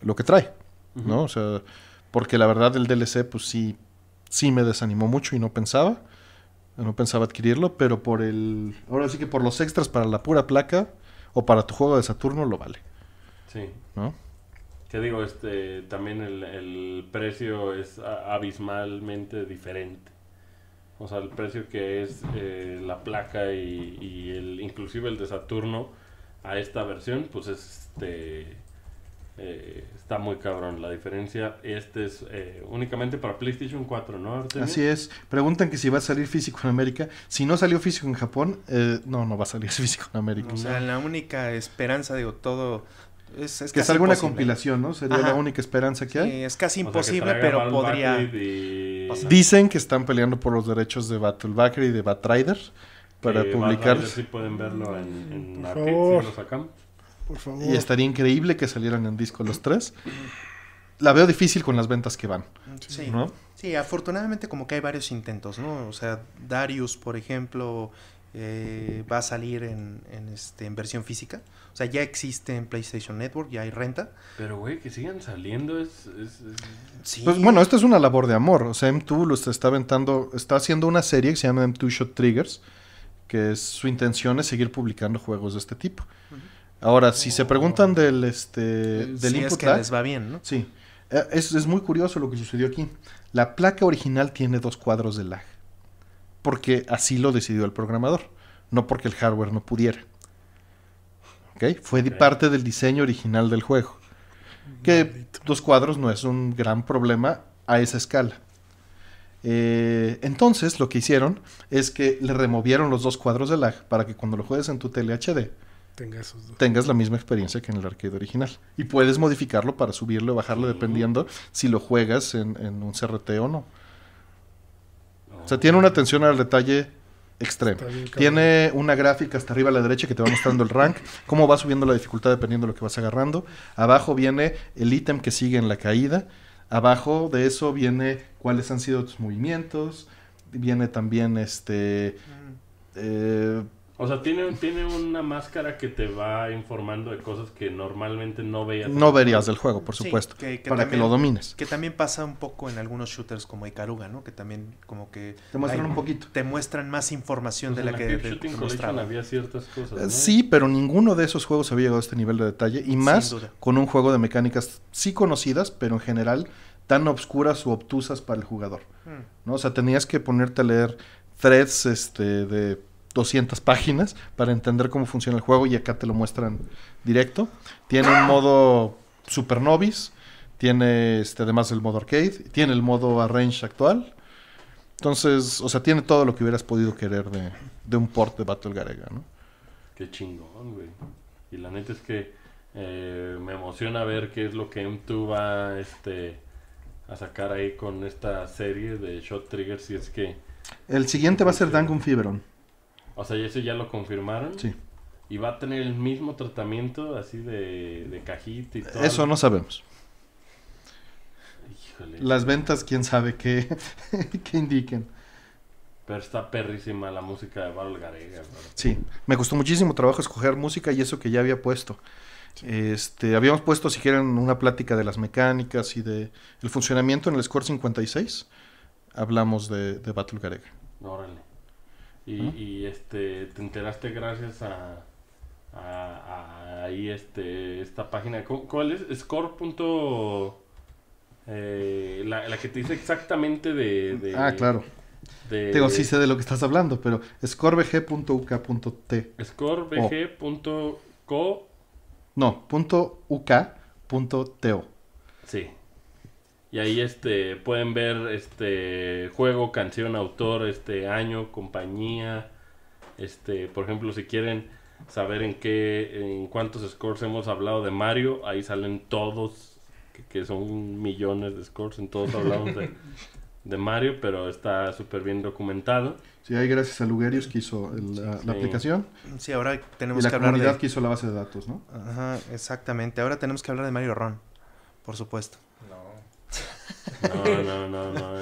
lo que trae, ¿no? O sea, porque la verdad el DLC, pues sí, sí me desanimó mucho y no pensaba. No pensaba adquirirlo, pero por el. Ahora sí que por los extras para la pura placa o para tu juego de Saturno lo vale. Sí. ¿No? Que digo, este, también el, precio es abismalmente diferente. O sea, el precio que es eh, la placa y, el, inclusive el de Saturno a esta versión, pues es este, eh, está muy cabrón la diferencia. Este es eh, únicamente para PlayStation 4, ¿no? Así es. Preguntan que si va a salir físico en América. Si no salió físico en Japón, eh, no, no va a salir físico en América. o sea, la única esperanza, digo, todo. Es, que salga una compilación, ¿no? Sería la única esperanza que hay. es casi imposible, pero podría. Dicen que están peleando por los derechos de Battle y de Batrider para publicar. Si pueden verlo en, en por y estaría increíble que salieran en disco los tres. La veo difícil con las ventas que van. Sí. afortunadamente como que hay varios intentos, ¿no? O sea, Darius, por ejemplo, eh, va a salir en, este, en versión física. O sea, ya existe en PlayStation Network, ya hay renta. Pero, güey, que sigan saliendo es... Pues, bueno, esto es una labor de amor. O sea, M2 lo está aventando, está haciendo una serie que se llama M2 Shot Triggers, que su intención es seguir publicando juegos de este tipo. Ahora, si se preguntan del este del sí, es que les va bien, ¿no? Sí. Eh, es, muy curioso lo que sucedió aquí. La placa original tiene dos cuadros de lag. Porque así lo decidió el programador. No porque el hardware no pudiera. ¿Okay? Fue parte del diseño original del juego. Que dos cuadros no es un gran problema a esa escala. Eh, entonces lo que hicieron es que le removieron los dos cuadros de lag para que cuando lo juegues en tu tele HD tengas la misma experiencia que en el arcade original. Y puedes modificarlo para subirlo o bajarlo dependiendo si lo juegas en, un CRT o no. Oh. o sea, tiene una atención al detalle extremo Tiene una gráfica hasta arriba a la derecha que te va mostrando el rank, cómo va subiendo la dificultad dependiendo de lo que vas agarrando. Abajo viene el ítem que sigue en la caída. Abajo de eso viene cuáles han sido tus movimientos. Viene también este... Mm. Eh, o sea, tiene, una máscara que te va informando de cosas que normalmente no veías. No verías del juego, por supuesto. para que lo domines. Que también pasa un poco en algunos shooters como Icaruga, ¿no? Que también como que... Te muestran un poquito. Te muestran más información pues de la, que... Te, shooting había ciertas cosas, Sí, pero ninguno de esos juegos había llegado a este nivel de detalle. Y más con un juego de mecánicas sí conocidas, pero en general tan obscuras u obtusas para el jugador. Hmm. ¿no? O sea, tenías que ponerte a leer threads este, de 200 páginas para entender cómo funciona el juego y acá te lo muestran directo. Tiene un modo super Novis, tiene este, además el modo arcade, tiene el modo arrange actual. Entonces, o sea, tiene todo lo que hubieras podido querer de, un port de Battle Garega, ¿no? Qué chingón, güey. Y la neta es que eh, me emociona ver qué es lo que M2 va este, a sacar ahí con esta serie de Shot triggers si es que... El siguiente va a ser un Fiberon. O sea, eso ya lo confirmaron? Sí. ¿Y va a tener el mismo tratamiento así de, de cajita y todo? Eso no sabemos. Las ventas, quién sabe qué, indiquen. Pero está perrísima la música de Battle Garega. Sí, me gustó muchísimo trabajo escoger música y eso que ya había puesto. Este, habíamos puesto, si quieren, una plática de las mecánicas y de el funcionamiento en el Score 56. Hablamos de, de Battle Garega. Órale. Y, este, te enteraste gracias a, ahí este, esta página. ¿Cuál es? Score. Eh, la, la, que te dice exactamente de. ah, claro. sí sé de lo que estás hablando, pero scorebg.uk.t. Scorebg.co. No, punto .uk.to. Sí. Y ahí este pueden ver este juego, canción, autor, este año, compañía. Este, por ejemplo, si quieren saber en qué en cuántos scores hemos hablado de Mario, ahí salen todos que, son millones de scores, en todos hablamos de, de Mario, pero está súper bien documentado. Sí, ahí gracias a Lugerius que hizo la, aplicación. Sí, ahora tenemos que hablar de... la que hizo la base de datos, ¿no? Ajá, exactamente. Ahora tenemos que hablar de Mario Ron, por supuesto. No, no, no, no.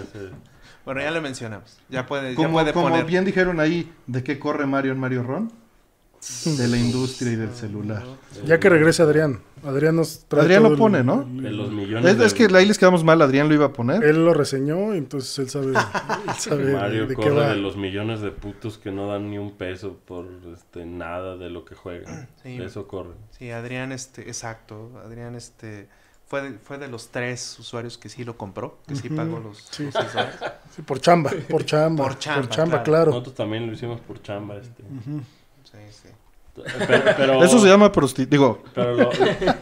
Bueno, ya lo mencionamos. Ya puede, como, como bien dijeron ahí, ¿de qué corre Mario en Mario Ron? De la industria y del celular. Ya que regrese Adrián. Adrián nos Adrián lo pone, ¿no? De los millones. Es, que ahí les quedamos mal. Adrián lo iba a poner. Él lo reseñó, entonces él sabe. Mario corre de los millones de putos que no dan ni un peso por este, nada de lo que juegan. eso corre. Sí, Adrián, este, exacto. Adrián, este fue de, los tres usuarios que sí lo compró, que sí pagó los, sí. sí, por chamba, por chamba. Por chamba, claro. Nosotros también lo hicimos por chamba. Este. Sí, sí. Eso se llama prostitución. Digo. Pero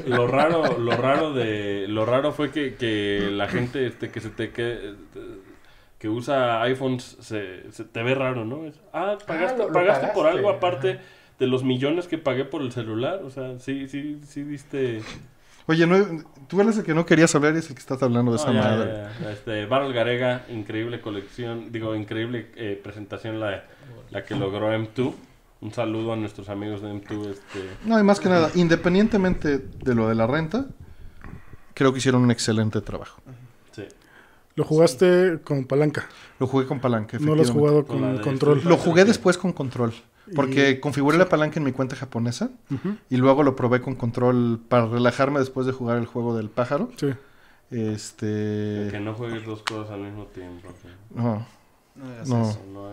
lo, raro, lo raro de, lo raro fue que, la gente, este, que se te, que, que usa iPhones, se, te ve raro, ¿no? Ah, ah, pagaste, pagaste, por algo aparte de los millones que pagué por el celular, o sea, sí, sí, sí diste. Oye, tú eres el que no querías hablar y es el que estás hablando de esa manera. madre. Este, Garega, increíble colección, digo, increíble eh, presentación la, que logró M2. Un saludo a nuestros amigos de M2. Este. No, y más que nada, independientemente de lo de la renta, creo que hicieron un excelente trabajo. Sí. Lo jugaste con palanca. Lo jugué con palanca. No lo has jugado con control. Este lo jugué después con control. Porque configuré la palanca en mi cuenta japonesa y luego lo probé con control para relajarme después de jugar el juego del pájaro. Sí. Este. que no juegues dos cosas al mismo tiempo. No. No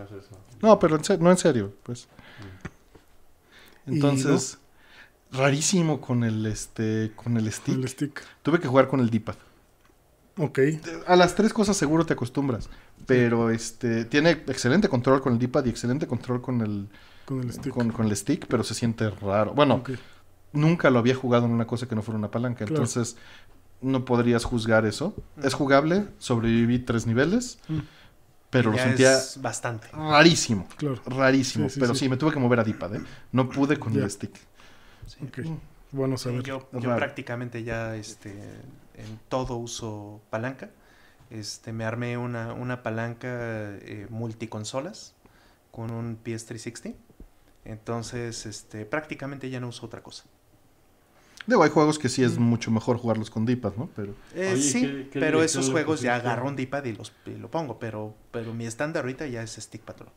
es eso. No pero no en serio, pues. Mm. Entonces, rarísimo con el este, con el stick. Tuve que jugar con el D-pad. Ok. A las tres cosas seguro te acostumbras. Pero este. Tiene excelente control con el D-pad y excelente control con el con el stick. Con, el stick, pero se siente raro. Bueno, nunca lo había jugado en una cosa que no fuera una palanca. Entonces, no podrías juzgar eso. Mm. Es jugable, sobreviví tres niveles. Mm. Pero lo sentía bastante rarísimo, rarísimo. pero sí. me tuve que mover a dipad ¿eh? no pude con el stick. Bueno, yo, prácticamente ya este, en todo uso palanca. Este, me armé una, una palanca eh, multiconsolas con un PS360. Entonces, este, prácticamente ya no uso otra cosa. Digo, hay juegos que sí es mm. mucho mejor jugarlos con d ¿no? Pero... Eh, sí, pero esos juegos ya agarro un d y, los, lo pongo, pero, pero mi estándar ahorita ya es Stick Patrol.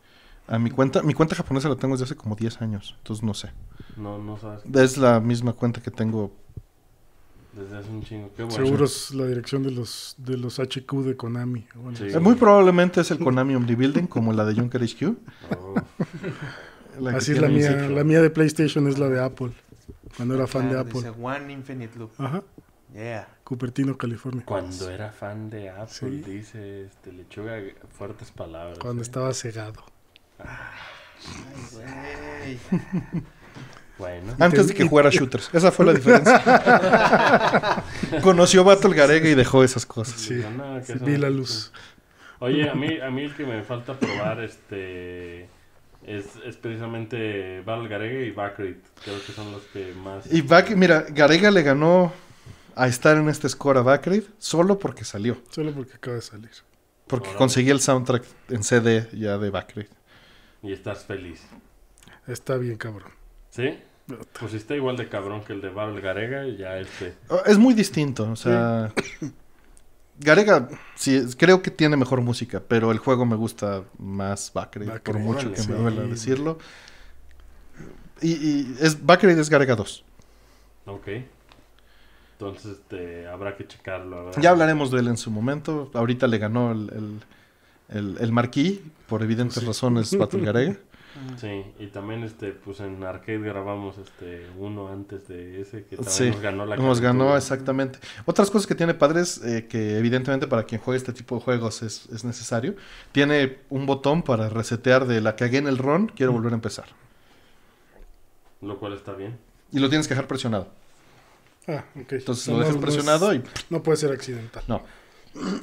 A mi cuenta, mi cuenta japonesa la tengo desde hace como 10 años, entonces no sé. No, no sabes. Es la misma cuenta que tengo desde hace un chingo. Seguro es la dirección de los de los HQ de Konami. Eh, muy probablemente es el Konami Building como la de Junker HQ. Oh. Así es la mía. La mía de PlayStation es la de Apple. Cuando era fan de ah, Apple. Dice One Infinite Loop. Ajá. Yeah. Cupertino, California. Cuando era fan de Apple, dice este, lechuga fuertes palabras. Cuando eh. estaba cegado. ay, güey. bueno. Antes de que jugara shooters. Esa fue la diferencia. Conoció Battle Garega y dejó esas cosas. Sí. vi la luz. Oye, a mí, a mí el que me falta probar este es, precisamente Val Garega y Bakrit. Creo que son los que más. Y Back... mira, Garega le ganó a estar en este score a Bakrit solo porque salió. Solo porque acaba de salir. Porque conseguí el soundtrack en CD ya de Bakrit. Y estás feliz. Está bien, cabrón. ¿Sí? Pues está igual de cabrón que el de Val Garega y ya este. Oh, es muy distinto, o sea. Garega, sí, creo que tiene mejor música, pero el juego me gusta más Backgrade, por mucho que me duela decirlo. Y, es, es Garega 2. Ok. Entonces este, habrá que checarlo. Ya hablaremos de él en su momento. Ahorita le ganó el, el, por evidentes razones, Battle Garega. Sí, y también este, pues en Arcade grabamos este uno antes de ese que también nos ganó la Nos ganó exactamente. Otras cosas que tiene padres, eh, que evidentemente para quien juegue este tipo de juegos es, necesario, tiene un botón para resetear de la que hagué en el ron, quiero volver a empezar. Lo cual está bien. Y lo tienes que dejar presionado. Ah, ok. Entonces lo dejas presionado y. No puede ser accidental. No.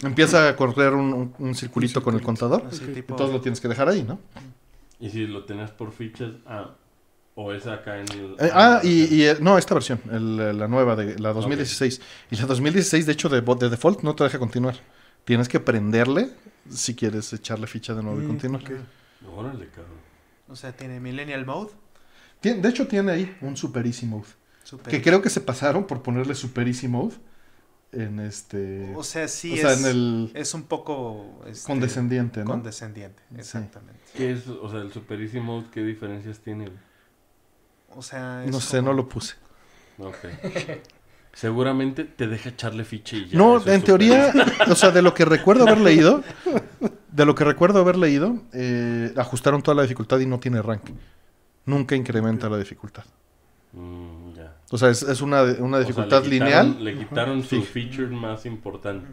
Empieza a correr un, circulito, con el contador. y lo tienes que dejar ahí, ¿no? Y si lo tenés por fichas, ah, o es acá en el... Eh, ah, y, no, esta versión, la nueva, de la 2016. Y la 2016, de hecho, de, de, default no te deja continuar. Tienes que prenderle si quieres echarle ficha de nuevo y mm, continuar. O sea, tiene Millennial Mode. de hecho, tiene ahí un Super Easy Mode. Que creo que se pasaron por ponerle Super Easy Mode en este... O sea, sí es, un poco... Este, condescendiente, ¿no? Condescendiente, exactamente. ¿Qué es, o sea, el superísimo, qué diferencias tiene? O sea... no sé, no lo puse. Seguramente te deja echarle ficha y ya. No, en teoría, o sea, de lo que recuerdo haber leído, de lo que recuerdo haber leído, eh, ajustaron toda la dificultad y no tiene rank. Nunca incrementa la dificultad. Mm. O sea, es, una, dificultad lineal. Le quitaron su feature más importante.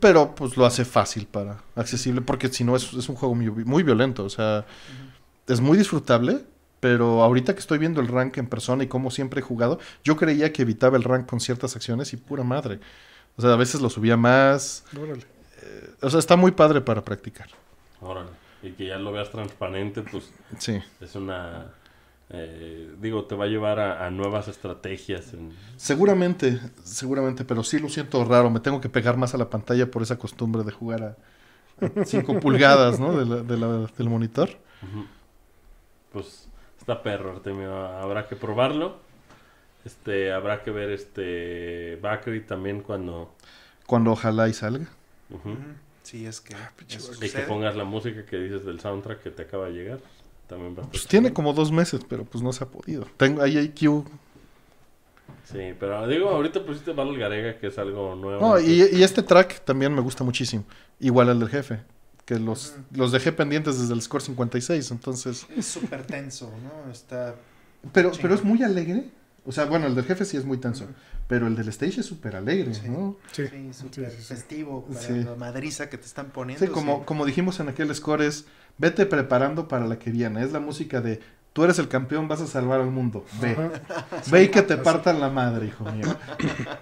Pero pues lo hace fácil para accesible, porque si no es, un juego muy, violento. O sea, es muy disfrutable, pero ahorita que estoy viendo el rank en persona y como siempre he jugado, yo creía que evitaba el rank con ciertas acciones y pura madre. O sea, a veces lo subía más. Órale. Eh, o sea, está muy padre para practicar. Órale. Y que ya lo veas transparente, pues. Sí. Es una eh, digo, te va a llevar a, nuevas estrategias. Seguramente, seguramente, pero sí lo siento raro. Me tengo que pegar más a la pantalla por esa costumbre de jugar a 5 pulgadas, del monitor. Pues está perro, Artemio. Habrá que probarlo. Este, habrá que ver este Bakri también cuando. Cuando ojalá y salga. si Sí, es que. Ah, que pongas la música que dices del soundtrack que te acaba de llegar pues tiene como dos meses, pero pues no se ha podido. Tengo, hay IQ. Sí, pero digo, ahorita pusiste Battle Garega, que es algo nuevo. No, y, este track también me gusta muchísimo. Igual al del jefe. Que los, los dejé pendientes desde el score 56, entonces... Es súper tenso, ¿no? Está... Pero, pero es muy alegre. O sea, bueno, el del jefe sí es muy tenso, pero el del stage es súper alegre, ¿no? Sí, súper festivo, la madriza que te están poniendo. Sí, como, como dijimos en aquel score es Vete preparando para la que viene. Es la música de tú eres el campeón, vas a salvar al mundo. Ve. Ve y que te partan la madre, hijo mío.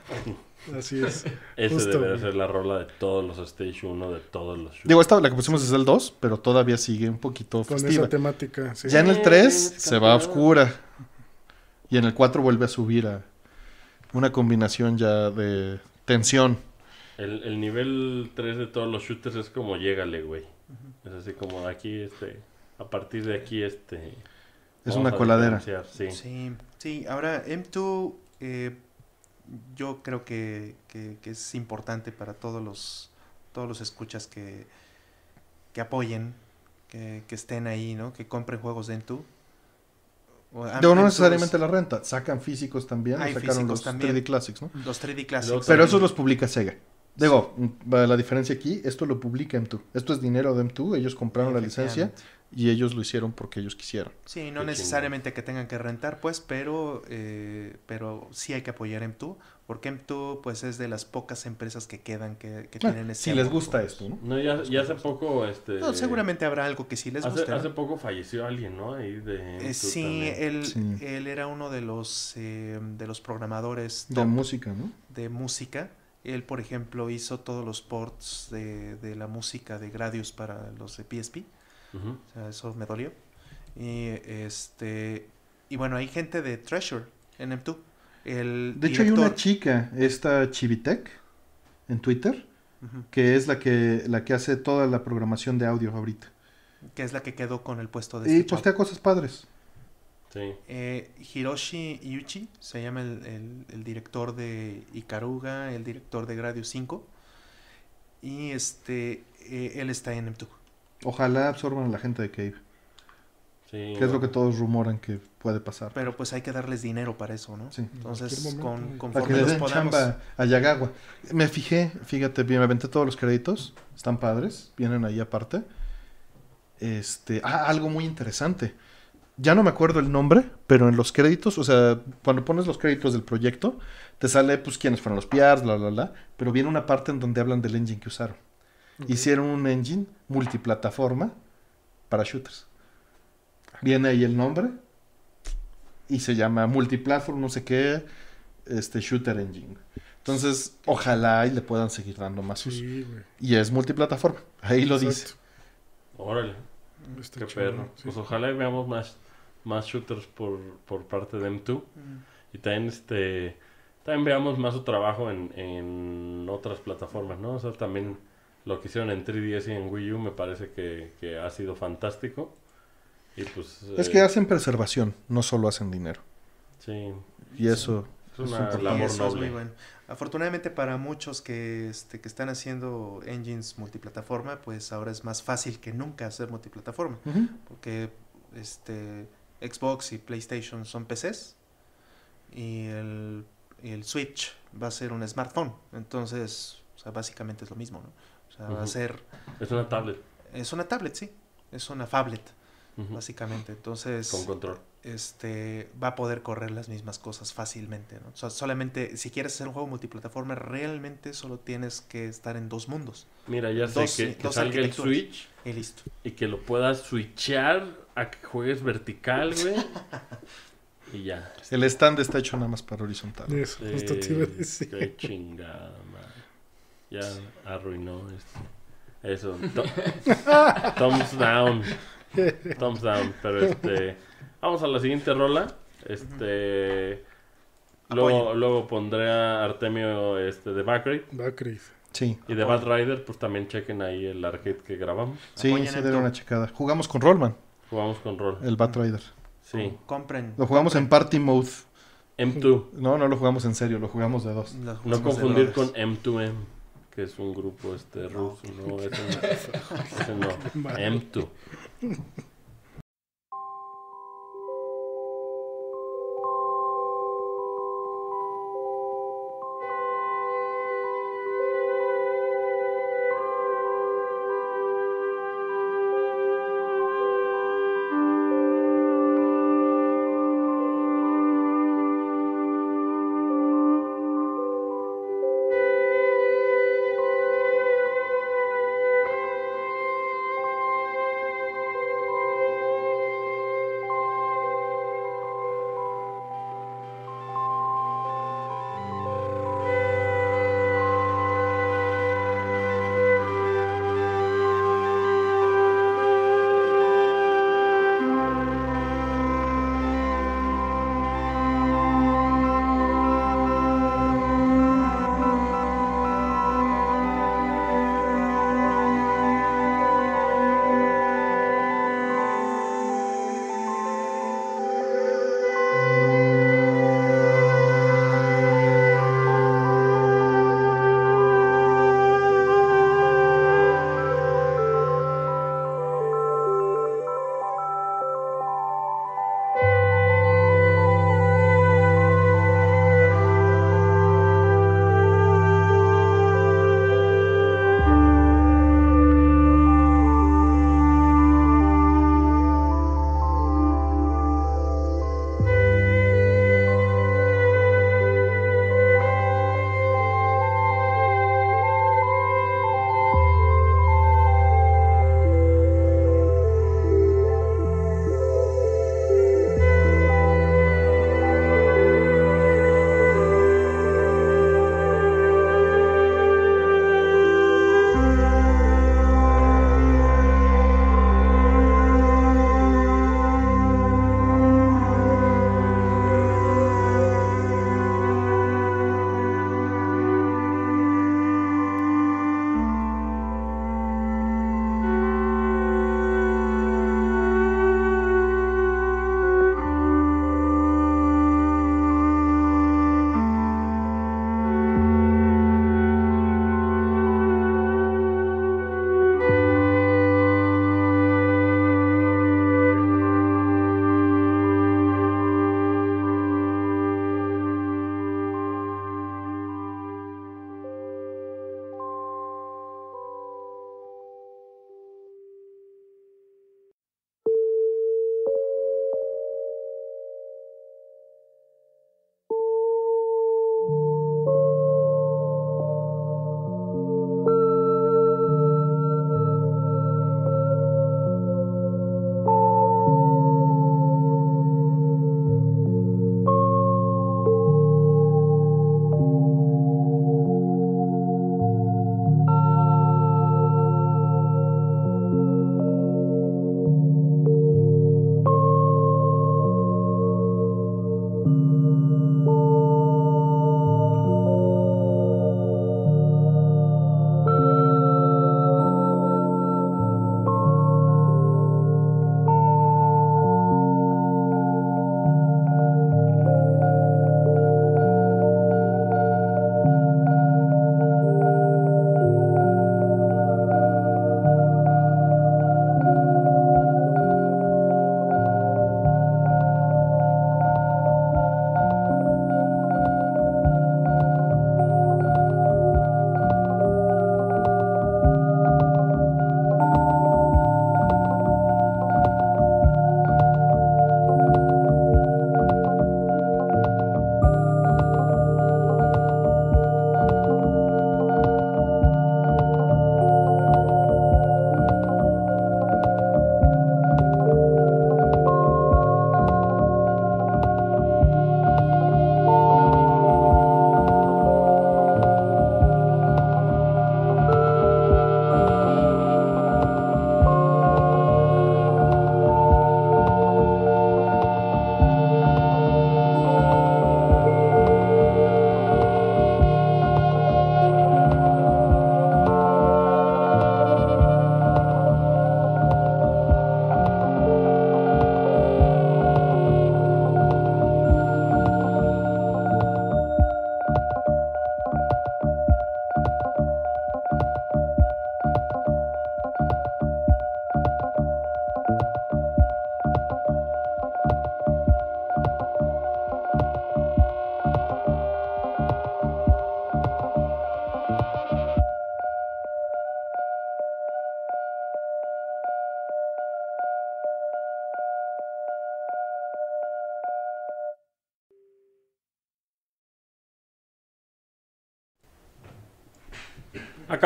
Así es. Ese debe ser la rola de todos los Stage 1, de todos los shooters, Digo, esta la que pusimos es el 2, pero todavía sigue un poquito Con esa temática. Ya en el 3 se va a oscura. Y en el 4 vuelve a subir a una combinación ya de tensión. El, el nivel 3 de todos los shooters es como llégale, güey. Es así como aquí, este, a partir de aquí, este... Es una coladera. Sí. ahora M2 em, eh, yo creo que, es importante para todos los, todos los escuchas que, que apoyen, que, estén ahí, ¿no? Que compren juegos de M2. No, necesariamente la renta, sacan físicos también, ah, los d Classics, ¿no? Los 3D Classics. Pero esos los publica Sega. Digo, la diferencia aquí, esto lo publica M2. Esto es dinero de M2, ellos compraron la licencia y ellos lo hicieron porque ellos quisieron. Sí, no necesariamente que tengan que rentar, pues, pero, eh, pero sí hay que apoyar M2, porque M2 pues, es de las pocas empresas que quedan que, que tienen ese... Si les gusta esto, ¿no? ya, hace poco... Este, seguramente habrá algo que sí les guste. Hace, poco falleció alguien, ¿no? Ahí de eh, sí, él, él era uno de los, eh, de los programadores... De música, ¿no? De música él, por ejemplo, hizo todos los ports de, la música de Gradius para los de PSP. eso me dolió. Y, este, y bueno, hay gente de Treasure en M2. El de hecho, hay una chica, esta Chivitec, en Twitter, que es la que, la que hace toda la programación de audio ahorita. Que es la que quedó con el puesto de... Y este postea cosas padres. Eh, Hiroshi Yuchi se llama el, director de Ikaruga, el director de Gradius 5. Y este, eh, él está en m Ojalá absorban a la gente de Cave. que es lo que todos rumoran que puede pasar. Pero pues hay que darles dinero para eso, ¿no? Entonces, con, conforme para podamos... a Me fijé, fíjate bien, me aventé todos los créditos. Están padres, vienen ahí aparte. Este, ah, algo muy interesante ya no me acuerdo el nombre, pero en los créditos, o sea, cuando pones los créditos del proyecto, te sale pues quiénes fueron los PRs, La, la, la, pero viene una parte en donde hablan del engine que usaron. Hicieron un engine multiplataforma para shooters. Viene ahí el nombre y se llama multiplataforma, no sé qué, este shooter engine. Entonces, ojalá y le puedan seguir dando más Y es multiplataforma, ahí lo dice. Órale. qué perro. Pues ojalá veamos más más shooters por, por parte de M2. Mm. Y también, este, también veamos más su trabajo en, en otras plataformas, ¿no? O sea, también lo que hicieron en 3DS y en Wii U me parece que, que ha sido fantástico. Y pues, es que eh, hacen preservación, no solo hacen dinero. Sí. Y eso es, una, un labor muy bueno. Afortunadamente para muchos que, este, que están haciendo engines multiplataforma, pues ahora es más fácil que nunca hacer multiplataforma. Porque este, Xbox y PlayStation son PCs y el, Switch va a ser un smartphone. Entonces, básicamente es lo mismo, va a ser... Es una tablet. Es una tablet, sí. Es una phablet, básicamente. Entonces... Con control. Este, va a poder correr las mismas cosas fácilmente, ¿no? solamente, si quieres hacer un juego multiplataforma, realmente solo tienes que estar en dos mundos. Mira, ya sé que, salga el Switch. Y listo. Y que lo puedas switchar a que juegues vertical, güey. y ya. El stand está hecho nada más para horizontal. Eso, justo te iba a decir. Qué chingada, Ya arruinó esto. Eso. thumbs down. Thumbs down. Pero este. Vamos a la siguiente rola. Este. Luego, luego pondré a Artemio este, de Backrid. Backrid. Sí. Y de Bad Rider, pues también chequen ahí el arcade que grabamos. Sí, se dieron una checada. Jugamos con Rollman. Jugamos con Roll. El Batrider. Sí. Compren. Lo jugamos en Party Mode. M2. No, no lo jugamos en serio, lo jugamos de dos. no confundir con M2M, que es un grupo este ruso. No, ese no. Ese no. M2.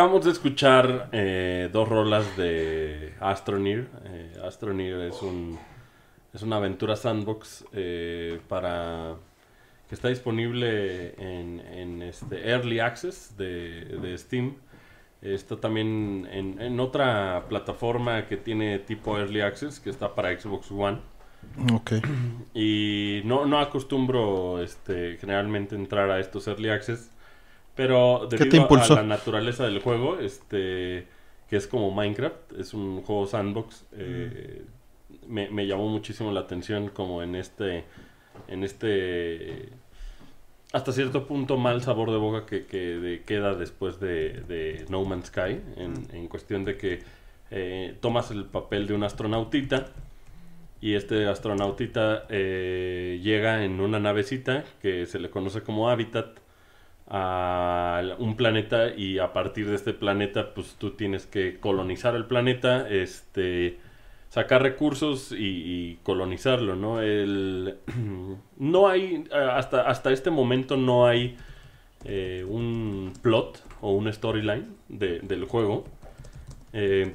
acabamos de escuchar eh, dos rolas de Astroneer. Eh, Astroneer es un es una aventura sandbox eh, para que está disponible en, este Early Access de, Steam. Está también en, otra plataforma que tiene tipo Early Access, que está para Xbox One. Y no, acostumbro este, generalmente entrar a estos Early Access pero debido a la naturaleza del juego, este que es como Minecraft, es un juego sandbox, eh, me, llamó muchísimo la atención como en este, en este, hasta cierto punto mal sabor de boca que, queda después de, No Man's Sky, en, mm. cuestión de que eh, tomas el papel de un astronautita y este astronautita eh, llega en una navecita que se le conoce como Habitat a un planeta y a partir de este planeta pues tú tienes que colonizar el planeta, este, sacar recursos y, colonizarlo, ¿no? El, no hay, hasta, hasta este momento no hay eh, un plot o un storyline del juego. Eh,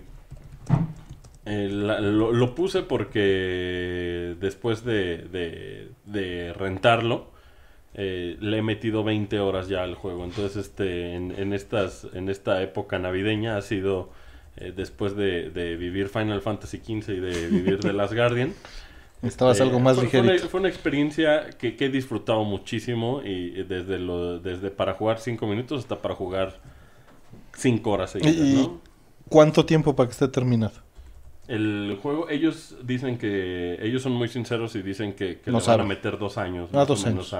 eh, lo, puse porque después de rentarlo, eh, le he metido 20 horas ya al juego. Entonces, este, en, estas, en esta época navideña ha sido, eh, después de, vivir Final Fantasy XV y de vivir The Last Guardian. Estabas eh, algo más ligero Fue una, experiencia que, he disfrutado muchísimo y desde, lo, desde para jugar 5 minutos hasta para jugar 5 horas seguidas, ¿Y ¿Cuánto tiempo para que esté terminado? El juego, ellos dicen que, ellos son muy sinceros y dicen que, que le van a meter dos años. Ah, dos años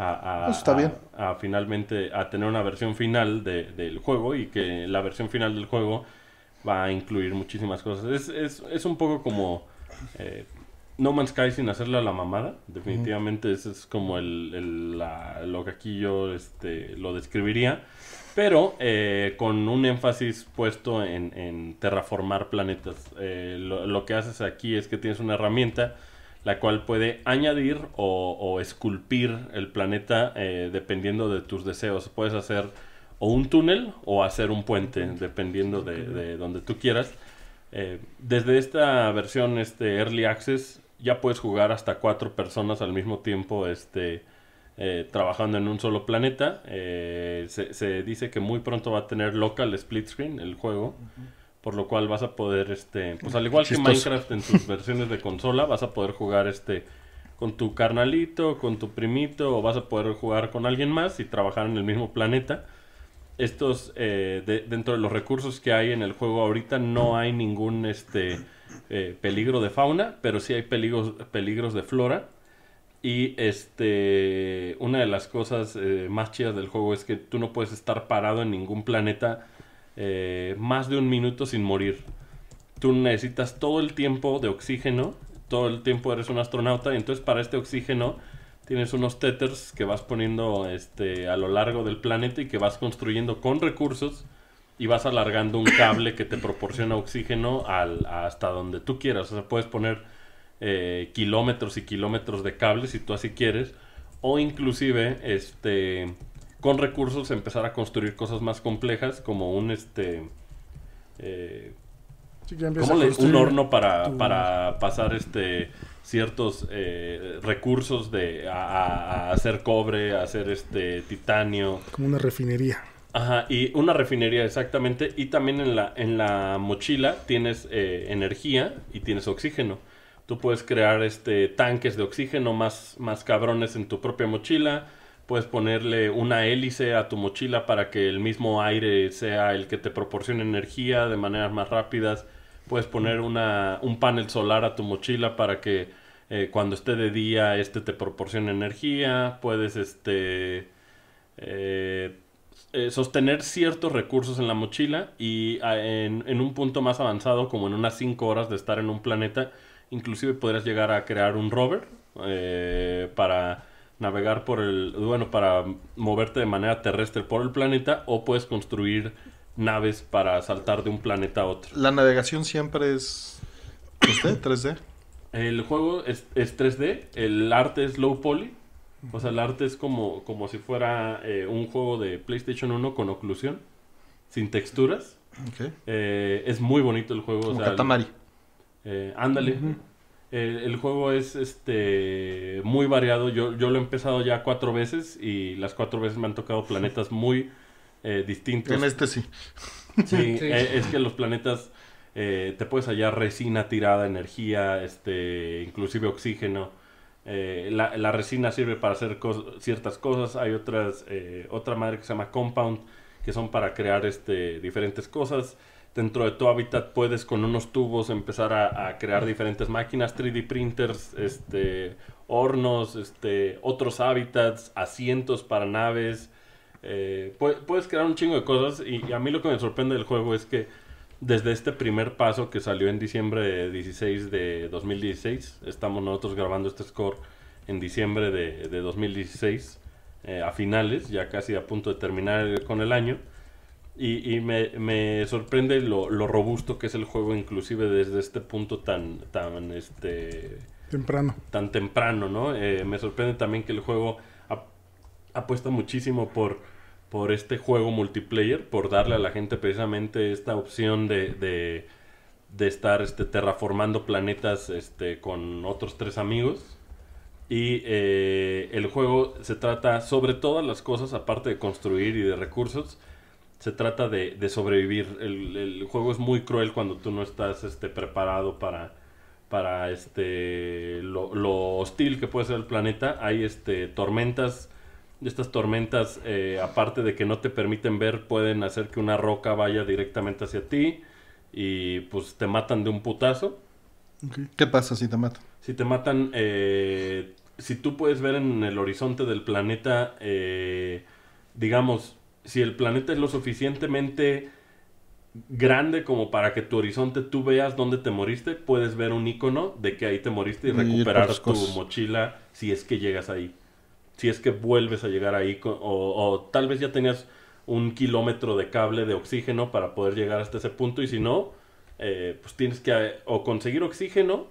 a, finalmente a tener una versión final del juego y que la versión final del juego va a incluir muchísimas cosas. Es, es, es un poco como eh, No Man's Sky sin hacerle a la mamada. Definitivamente eso es como el, lo que aquí yo este, lo describiría. Pero eh, con un énfasis puesto en, terraformar planetas. Eh, lo que haces aquí es que tienes una herramienta la cual puede añadir o, esculpir el planeta eh, dependiendo de tus deseos. Puedes hacer o un túnel o hacer un puente, dependiendo de, donde tú quieras. Eh, desde esta versión, este Early Access, ya puedes jugar hasta cuatro personas al mismo tiempo este, eh, trabajando en un solo planeta. Se, dice que muy pronto va a tener local split screen el juego por lo cual vas a poder, este, pues al igual que Minecraft en sus versiones de consola, vas a poder jugar este con tu carnalito, con tu primito, o vas a poder jugar con alguien más y trabajar en el mismo planeta. Estos, eh, dentro de los recursos que hay en el juego ahorita, no hay ningún este, eh, peligro de fauna, pero sí hay peligros, peligros de flora. Y este, una de las cosas eh, más chidas del juego es que tú no puedes estar parado en ningún planeta eh, más de un minuto sin morir. Tú necesitas todo el tiempo de oxígeno, todo el tiempo eres un astronauta, y entonces para este oxígeno tienes unos teters que vas poniendo este, a lo largo del planeta y que vas construyendo con recursos y vas alargando un cable que te proporciona oxígeno hasta donde tú quieras. O sea, puedes poner eh, kilómetros y kilómetros de cable. si tú así quieres. O inclusive, este, con recursos empezar a construir cosas más complejas como un este eh, un horno para, para pasar este ciertos eh, recursos de a, hacer cobre, a hacer este titanio. Como una refinería. Ajá, y una refinería exactamente. Y también en la, en la mochila tienes eh, energía y tienes oxígeno. Tú puedes crear este tanques de oxígeno más, más cabrones en tu propia mochila Puedes ponerle una hélice a tu mochila para que el mismo aire sea el que te proporcione energía de maneras más rápidas. Puedes poner un panel solar a tu mochila para que eh, cuando esté de día este te proporcione energía. Puedes este, eh, eh, sostener ciertos recursos en la mochila y ah, en, en un punto más avanzado, como en unas 5 horas de estar en un planeta, inclusive podrás llegar a crear un rover para navegar por el, bueno, para moverte de manera terrestre por el planeta o puedes construir naves para saltar de un planeta a otro. La navegación siempre es 3D, El juego es, 3D, el arte es low poly, o sea, el arte es como, como si fuera eh, un juego de PlayStation 1 con oclusión, sin texturas. Eh, es muy bonito el juego. o Katamari. Eh, ándale. El, juego es este muy variado. Yo, yo lo he empezado ya cuatro veces y las cuatro veces me han tocado planetas muy eh, distintos. En este sí. Sí, eh, es que los planetas eh, te puedes hallar resina tirada, energía, este, inclusive oxígeno. Eh, la, resina sirve para hacer ciertas cosas. Hay otras, otra madre que se llama compound, que son para crear este, diferentes cosas dentro de tu hábitat puedes con unos tubos empezar a, crear diferentes máquinas, 3D printers, este, hornos, este, otros hábitats, asientos para naves. Eh, puedes, crear un chingo de cosas y, a mí lo que me sorprende del juego es que desde este primer paso que salió en diciembre de 16 de 2016, estamos nosotros grabando este score en diciembre de, 2016, eh, a finales, ya casi a punto de terminar con el año. Y, me, sorprende lo, robusto que es el juego, inclusive desde este punto tan, tan este temprano. Tan temprano, ¿no? Eh, me sorprende también que el juego apuesta muchísimo por, por este juego multiplayer, por darle a la gente precisamente esta opción de, de, de estar este, terraformando planetas este, con otros tres amigos. Y eh, el juego se trata sobre todas las cosas, aparte de construir y de recursos, se trata de, sobrevivir. El, juego es muy cruel cuando tú no estás este, preparado para, para este, lo, lo hostil que puede ser el planeta. Hay este, tormentas, estas tormentas, eh, aparte de que no te permiten ver, pueden hacer que una roca vaya directamente hacia ti y pues te matan de un putazo. ¿Qué pasa si te matan? Si te matan, eh, si tú puedes ver en el horizonte del planeta, eh, digamos, si el planeta es lo suficientemente grande como para que tu horizonte tú veas dónde te moriste, puedes ver un icono de que ahí te moriste y recuperar tu mochila si es que llegas ahí. Si es que vuelves a llegar ahí o, tal vez ya tenías un kilómetro de cable de oxígeno para poder llegar hasta ese punto y si no, eh, pues tienes que eh, o conseguir oxígeno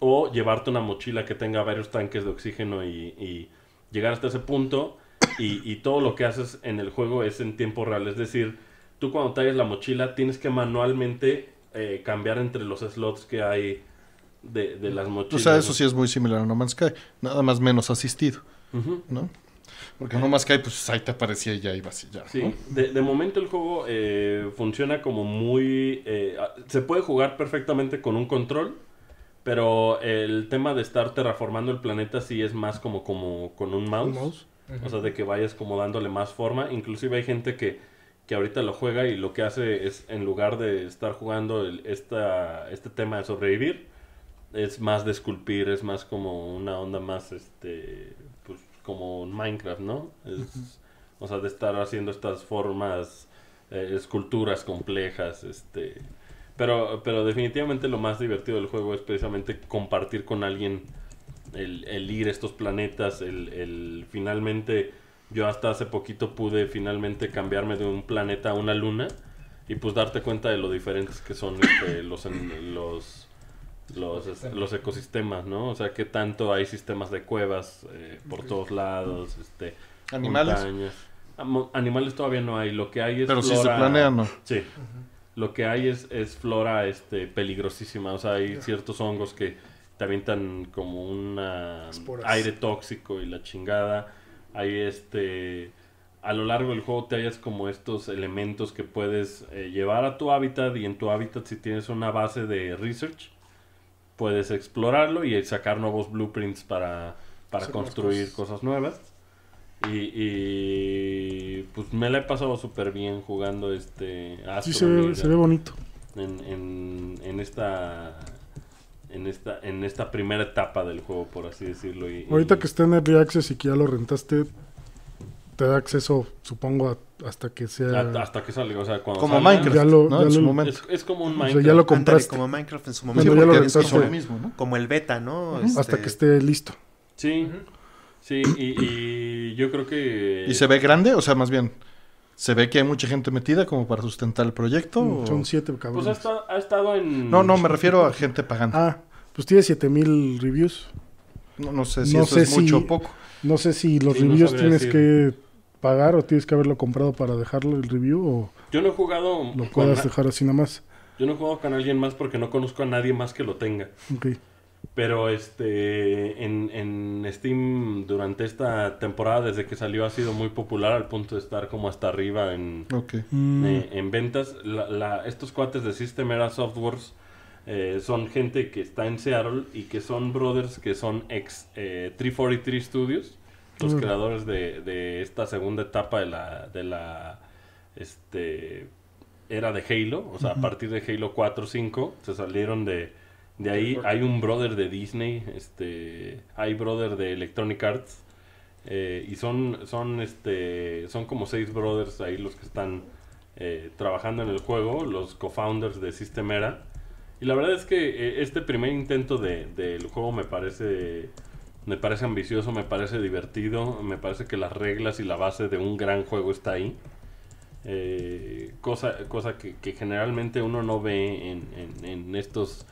o llevarte una mochila que tenga varios tanques de oxígeno y, y llegar hasta ese punto y, todo lo que haces en el juego es en tiempo real. Es decir, tú cuando traes la mochila tienes que manualmente eh, cambiar entre los slots que hay de, las mochilas. O sea, eso sí es muy similar a No Man's Sky, nada más menos asistido, ¿no? Porque No Man's Sky, pues ahí te aparecía y ya ibas ya. Sí, de, momento el juego eh, funciona como muy... Eh, se puede jugar perfectamente con un control, pero el tema de estar terraformando el planeta sí es más como, como con un mouse. ¿Un mouse? O sea, de que vayas como dándole más forma. Inclusive hay gente que, ahorita lo juega y lo que hace es, en lugar de estar jugando esta, este tema de sobrevivir, es más de esculpir, es más como una onda más, este, pues como Minecraft, ¿no? O sea, de estar haciendo estas formas, eh, esculturas complejas, este... Pero, pero definitivamente lo más divertido del juego es precisamente compartir con alguien el, el ir a estos planetas, el, finalmente, yo hasta hace poquito pude finalmente cambiarme de un planeta a una luna y pues darte cuenta de lo diferentes que son este, los, los, los, los, ecosistemas, ¿no? O sea, que tanto hay sistemas de cuevas eh, por todos lados, este, animales. Animales todavía no hay, lo que hay es... Pero flora... si Lo que hay es, es flora este, peligrosísima, o sea, hay ciertos hongos que también tan como un aire tóxico y la chingada. Ahí este a lo largo del juego te hallas como estos elementos que puedes eh, llevar a tu hábitat y en tu hábitat si tienes una base de research puedes explorarlo y sacar nuevos blueprints para, para construir cosas. nuevas. Y, pues me la he pasado súper bien jugando este... sí, se ve, bonito. en, en, esta en esta, en esta primera etapa del juego, por así decirlo. Y, Ahorita que está en Early Access y que ya lo rentaste, te da acceso, supongo, hasta que sea... hasta que salga, o sea, cuando Como Minecraft, Es, como un Minecraft. como Minecraft en su momento. ya lo rentaste. Como el beta, ¿no? Este hasta que esté listo. Sí, sí, y, yo creo que... ¿Y se ve grande? O sea, más bien... Se ve que hay mucha gente metida como para sustentar el proyecto. Mm, son siete pues cabrones. Pues ha estado en. No, no, me refiero a gente pagando. Ah, pues tiene siete mil reviews. No, no sé si eso es mucho o poco. No sé si los reviews tienes que pagar o tienes que haberlo comprado para dejarlo el review o. Yo no he jugado. Lo puedes dejar así nada más. Yo no he jugado con alguien más porque no conozco a nadie más que lo tenga. Ok. Pero este en, Steam durante esta temporada, desde que salió, ha sido muy popular al punto de estar como hasta arriba en, mm. eh, en ventas. estos cuates de System Era Softwares eh, son gente que está en Seattle y que son brothers que son ex 343 eh, Studios, los creadores de, de, esta segunda etapa de la, este, era de Halo. O sea, a partir de Halo 4, 5, se salieron de de ahí hay un brother de Disney, este, hay brother de Electronic Arts. Eh, y son, son, este, son como seis brothers ahí los que están eh, trabajando en el juego, los co-founders de Era Y la verdad es que eh, este primer intento del de, juego me parece, me parece ambicioso, me parece divertido, me parece que las reglas y la base de un gran juego está ahí. cosa cosa que, generalmente uno no ve en, en estos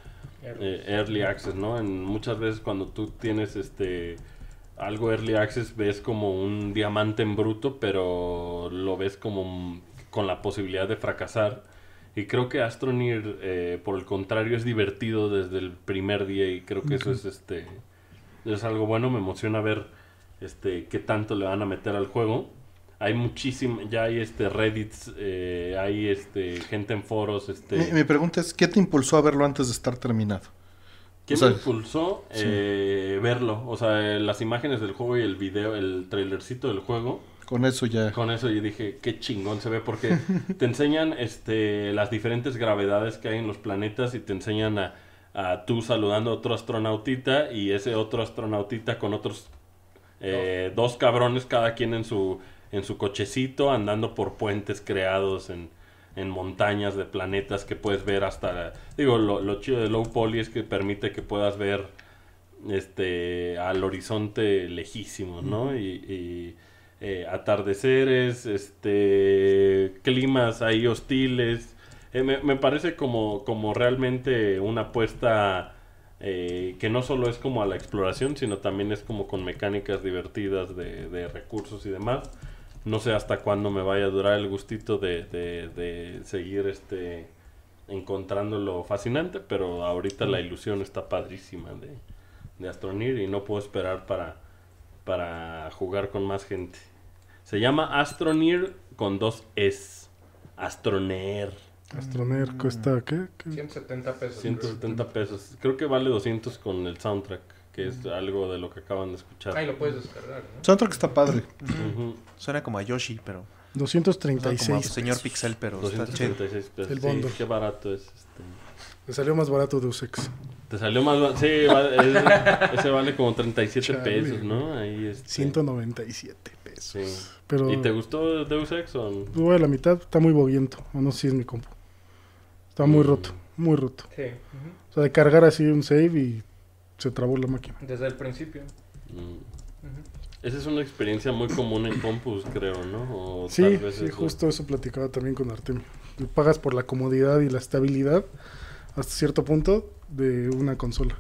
eh, early access, ¿no? En muchas veces cuando tú tienes este algo early access ves como un diamante en bruto, pero lo ves como con la posibilidad de fracasar. Y creo que Astroneer, eh, por el contrario, es divertido desde el primer día y creo que eso es este es algo bueno. Me emociona ver este qué tanto le van a meter al juego hay muchísimo, ya hay este Reddits, eh, hay este gente en foros, este. Mi, pregunta es ¿qué te impulsó a verlo antes de estar terminado? ¿Qué te impulsó eh, verlo? O sea, las imágenes del juego y el video, el trailercito del juego. Con eso ya. Con eso yo dije, qué chingón se ve, porque te enseñan este, las diferentes gravedades que hay en los planetas y te enseñan a, a tú saludando a otro astronautita y ese otro astronautita con otros eh, dos cabrones, cada quien en su en su cochecito andando por puentes creados en, montañas de planetas que puedes ver hasta... Digo, lo, lo, chido de Low Poly es que permite que puedas ver este al horizonte lejísimo, ¿no? Y, eh, atardeceres, este climas ahí hostiles. Eh, me, parece como, realmente una apuesta eh, que no solo es como a la exploración, sino también es como con mecánicas divertidas de recursos y demás no sé hasta cuándo me vaya a durar el gustito de, seguir este encontrándolo fascinante, pero ahorita la ilusión está padrísima de, de y no puedo esperar para, para jugar con más gente. Se llama Astroneer con dos S. Astroneer. Astroneer cuesta, ¿qué? 170 pesos. 170 pesos. Creo que vale 200 con el soundtrack que es algo de lo que acaban de escuchar. Ahí lo puedes descargar. ¿no? que está padre. Suena como a Yoshi, pero. 236. como señor Pixel, pero 236 pesos. El bondo. qué barato es. Este. Me salió más barato Deus Ex. Te salió más barato. Sí, ese vale como 37 pesos, ¿no? Ahí este... 197 pesos. Sí. ¿Y te gustó Deus Ex o no? la mitad está muy boviento. O no sé si es mi compu. Está muy mm. roto, muy roto. Sí. O sea, de cargar así un save y se trabó la máquina. Desde el principio. Mm. Esa es una experiencia muy común en Compus, creo, ¿no? sí, sí justo eso platicaba también con Artemio. pagas por la comodidad y la estabilidad hasta cierto punto de una consola.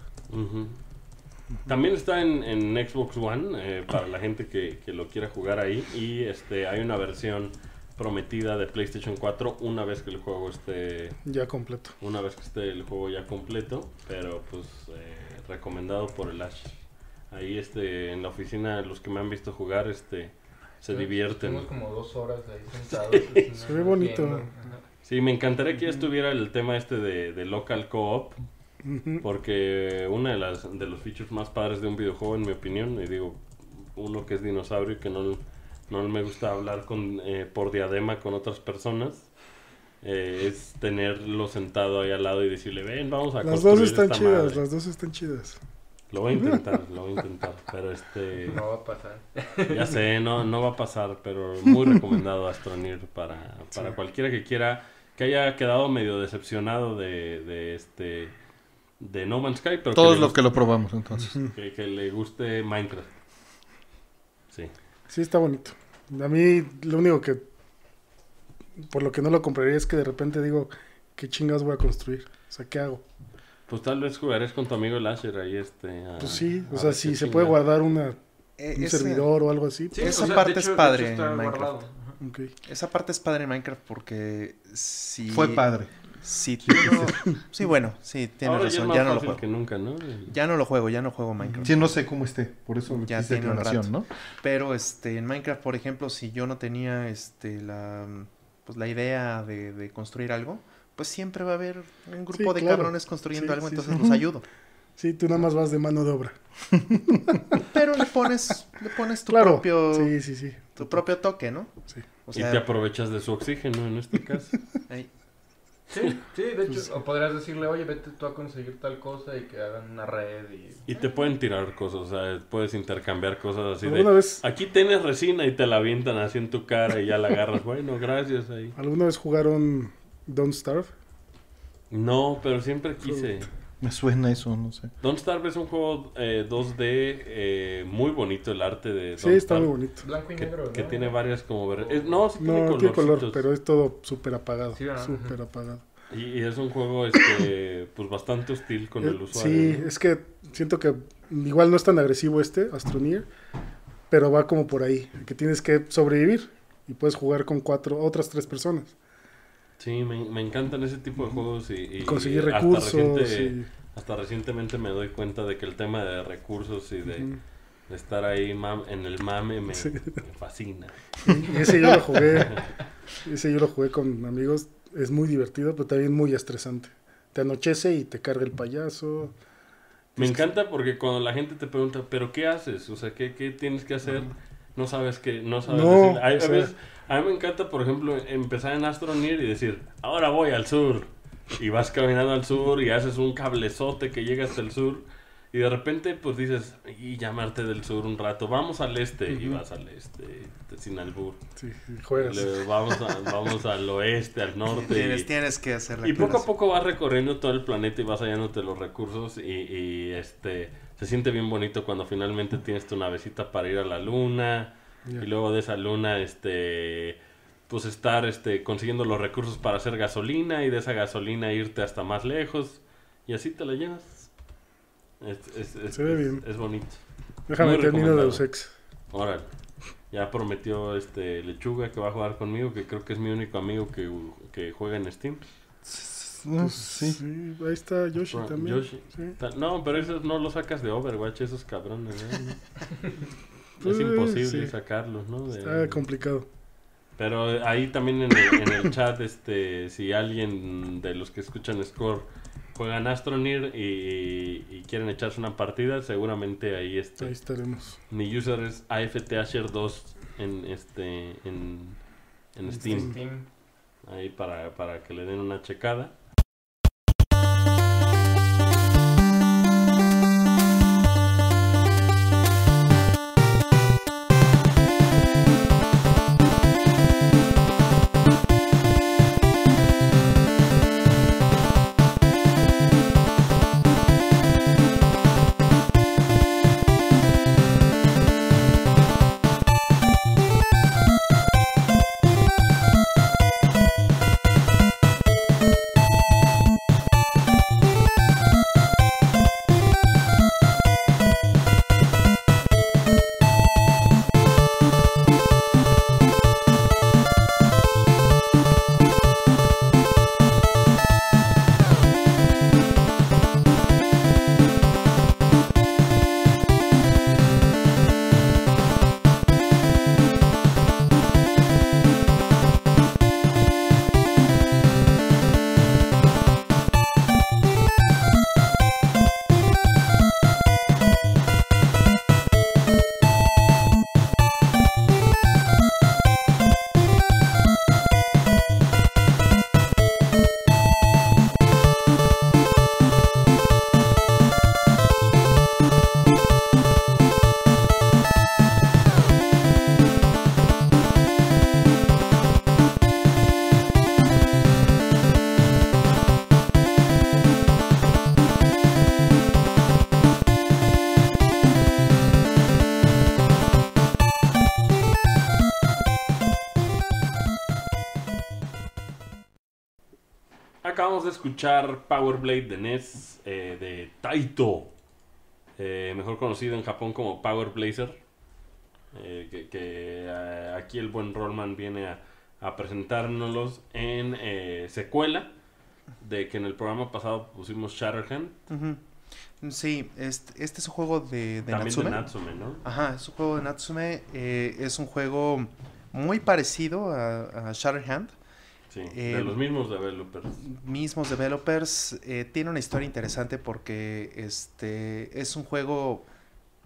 También está en, Xbox One eh, para la gente que, lo quiera jugar ahí. Y este hay una versión prometida de PlayStation 4 una vez que el juego esté... Ya completo. Una vez que esté el juego ya completo. Pero pues eh, recomendado por el Ash. Ahí este, en la oficina, los que me han visto jugar, este, se divierten. tenemos como dos horas ahí sentados. Sí. Este, bonito. Sí, me encantaría que ya estuviera el tema este de, local co-op. Porque una de las de los features más padres de un videojuego, en mi opinión, y digo, uno que es dinosaurio y que no, no me gusta hablar con, eh, por diadema con otras personas, eh, es tenerlo sentado ahí al lado y decirle, ven, vamos a Las dos están chidas, las dos están chidas. Lo voy a intentar, lo voy a intentar, pero este... No va a pasar. Ya sé, no, va a pasar, pero muy recomendado Astronir para, cualquiera que quiera, que haya quedado medio decepcionado de, este... De No Man's Sky, pero... Todos los que lo probamos, entonces. que le guste Minecraft. Sí. Sí, está bonito. A mí lo único que por lo que no lo compraría es que de repente digo, ¿qué chingas voy a construir? O sea, ¿qué hago? Pues tal vez jugarás con tu amigo Lasher ahí este. pues sí, o sea, si se puede guardar una, e, un servidor o algo así. Esa parte es padre en Minecraft. Esa parte es padre en Minecraft porque si... Fue padre. Si sí, bueno, sí, tienes razón. Ya, no lo juego. nunca, Ya no lo juego, ya no juego Minecraft. Sí, no sé cómo esté, por eso ya tiene un rato. ¿no? Pero este, en Minecraft, por ejemplo, si yo no tenía este la pues la idea de, de construir algo, pues siempre va a haber un grupo de cabrones construyendo algo, entonces los ayudo. Sí, tú nada más vas de mano de obra. Pero le pones, le pones tu claro. propio. Tu propio toque, ¿no? Sí. y te aprovechas de su oxígeno en este caso. Ahí. Sí, sí, de hecho, o podrías decirle, oye, vete tú a conseguir tal cosa y que hagan una red y... te pueden tirar cosas, o sea, puedes intercambiar cosas así de... Vez... Aquí tienes resina y te la avientan así en tu cara y ya la agarras, bueno, gracias ahí. ¿Alguna vez jugaron Don't Starve? No, pero siempre quise. Me suena eso, no sé. Don't Starve es un juego eh, 2D eh, muy bonito, el arte de Don't Sí, está muy bonito. Blanco y negro, que, ¿no? que tiene varias como... Eh, no, sí no tiene, color, pero es todo súper apagado, sí, súper apagado. Y, es un juego este, pues bastante hostil con eh, el usuario. Sí, es que siento que igual no es tan agresivo este, Astroneer, pero va como por ahí, que tienes que sobrevivir y puedes jugar con cuatro, otras tres personas. Sí, me, encantan ese tipo de juegos y, conseguir recursos. Hasta, recientemente me doy cuenta de que el tema de recursos y de, estar ahí en el mame me, fascina. ese yo lo jugué, ese yo lo jugué con amigos, es muy divertido, pero también muy estresante. Te anochece y te carga el payaso. Me encanta porque cuando la gente te pregunta, ¿pero qué haces? O sea, ¿qué, tienes que hacer? no sabes qué, no sabes A, mí me encanta, por ejemplo, empezar en Astronir y decir, ahora voy al sur. Y vas caminando al sur y haces un cablezote que llega hasta el sur. Y de repente, pues dices, y llamarte del sur un rato, vamos al este, y vas al este, sin albur. Sí, juegas. vamos, vamos al oeste, al norte. Tienes, y, que hacer Y poco a poco vas recorriendo todo el planeta y vas hallándote los recursos y este se siente bien bonito cuando finalmente tienes tu navecita para ir a la luna y luego de esa luna este pues estar este consiguiendo los recursos para hacer gasolina y de esa gasolina irte hasta más lejos y así te la llevas. se ve bien. es bonito. Déjame terminar de los Órale. Ya prometió este Lechuga que va a jugar conmigo, que creo que es mi único amigo que, que juega en Steam. Pues, ah, ahí está Yoshi también. No, pero esos no lo sacas de Overwatch, esos cabrones. es pues, imposible sacarlos, ¿no? está complicado. Pero ahí también en el, chat, este, si alguien de los que escuchan Score juegan Astronir y, quieren echarse una partida, seguramente ahí está Ahí estaremos. Mi user es AFT Asher 2 en este en, Steam. Ahí para, para que le den una checada. a escuchar Power Blade de NES eh, de Taito, eh, mejor conocido en Japón como Power Blazer. Eh, que, aquí el buen Rollman viene a, presentarnos presentárnoslos en secuela de que en el programa pasado pusimos Shatterhand. Sí, este, este, es un juego de, de También Natsume. de Natsume, ¿no? Ajá, es un juego de Natsume. es un juego muy parecido a, a Shatterhand de eh, los mismos developers. Mismos developers. Eh, tiene una historia interesante porque este es un juego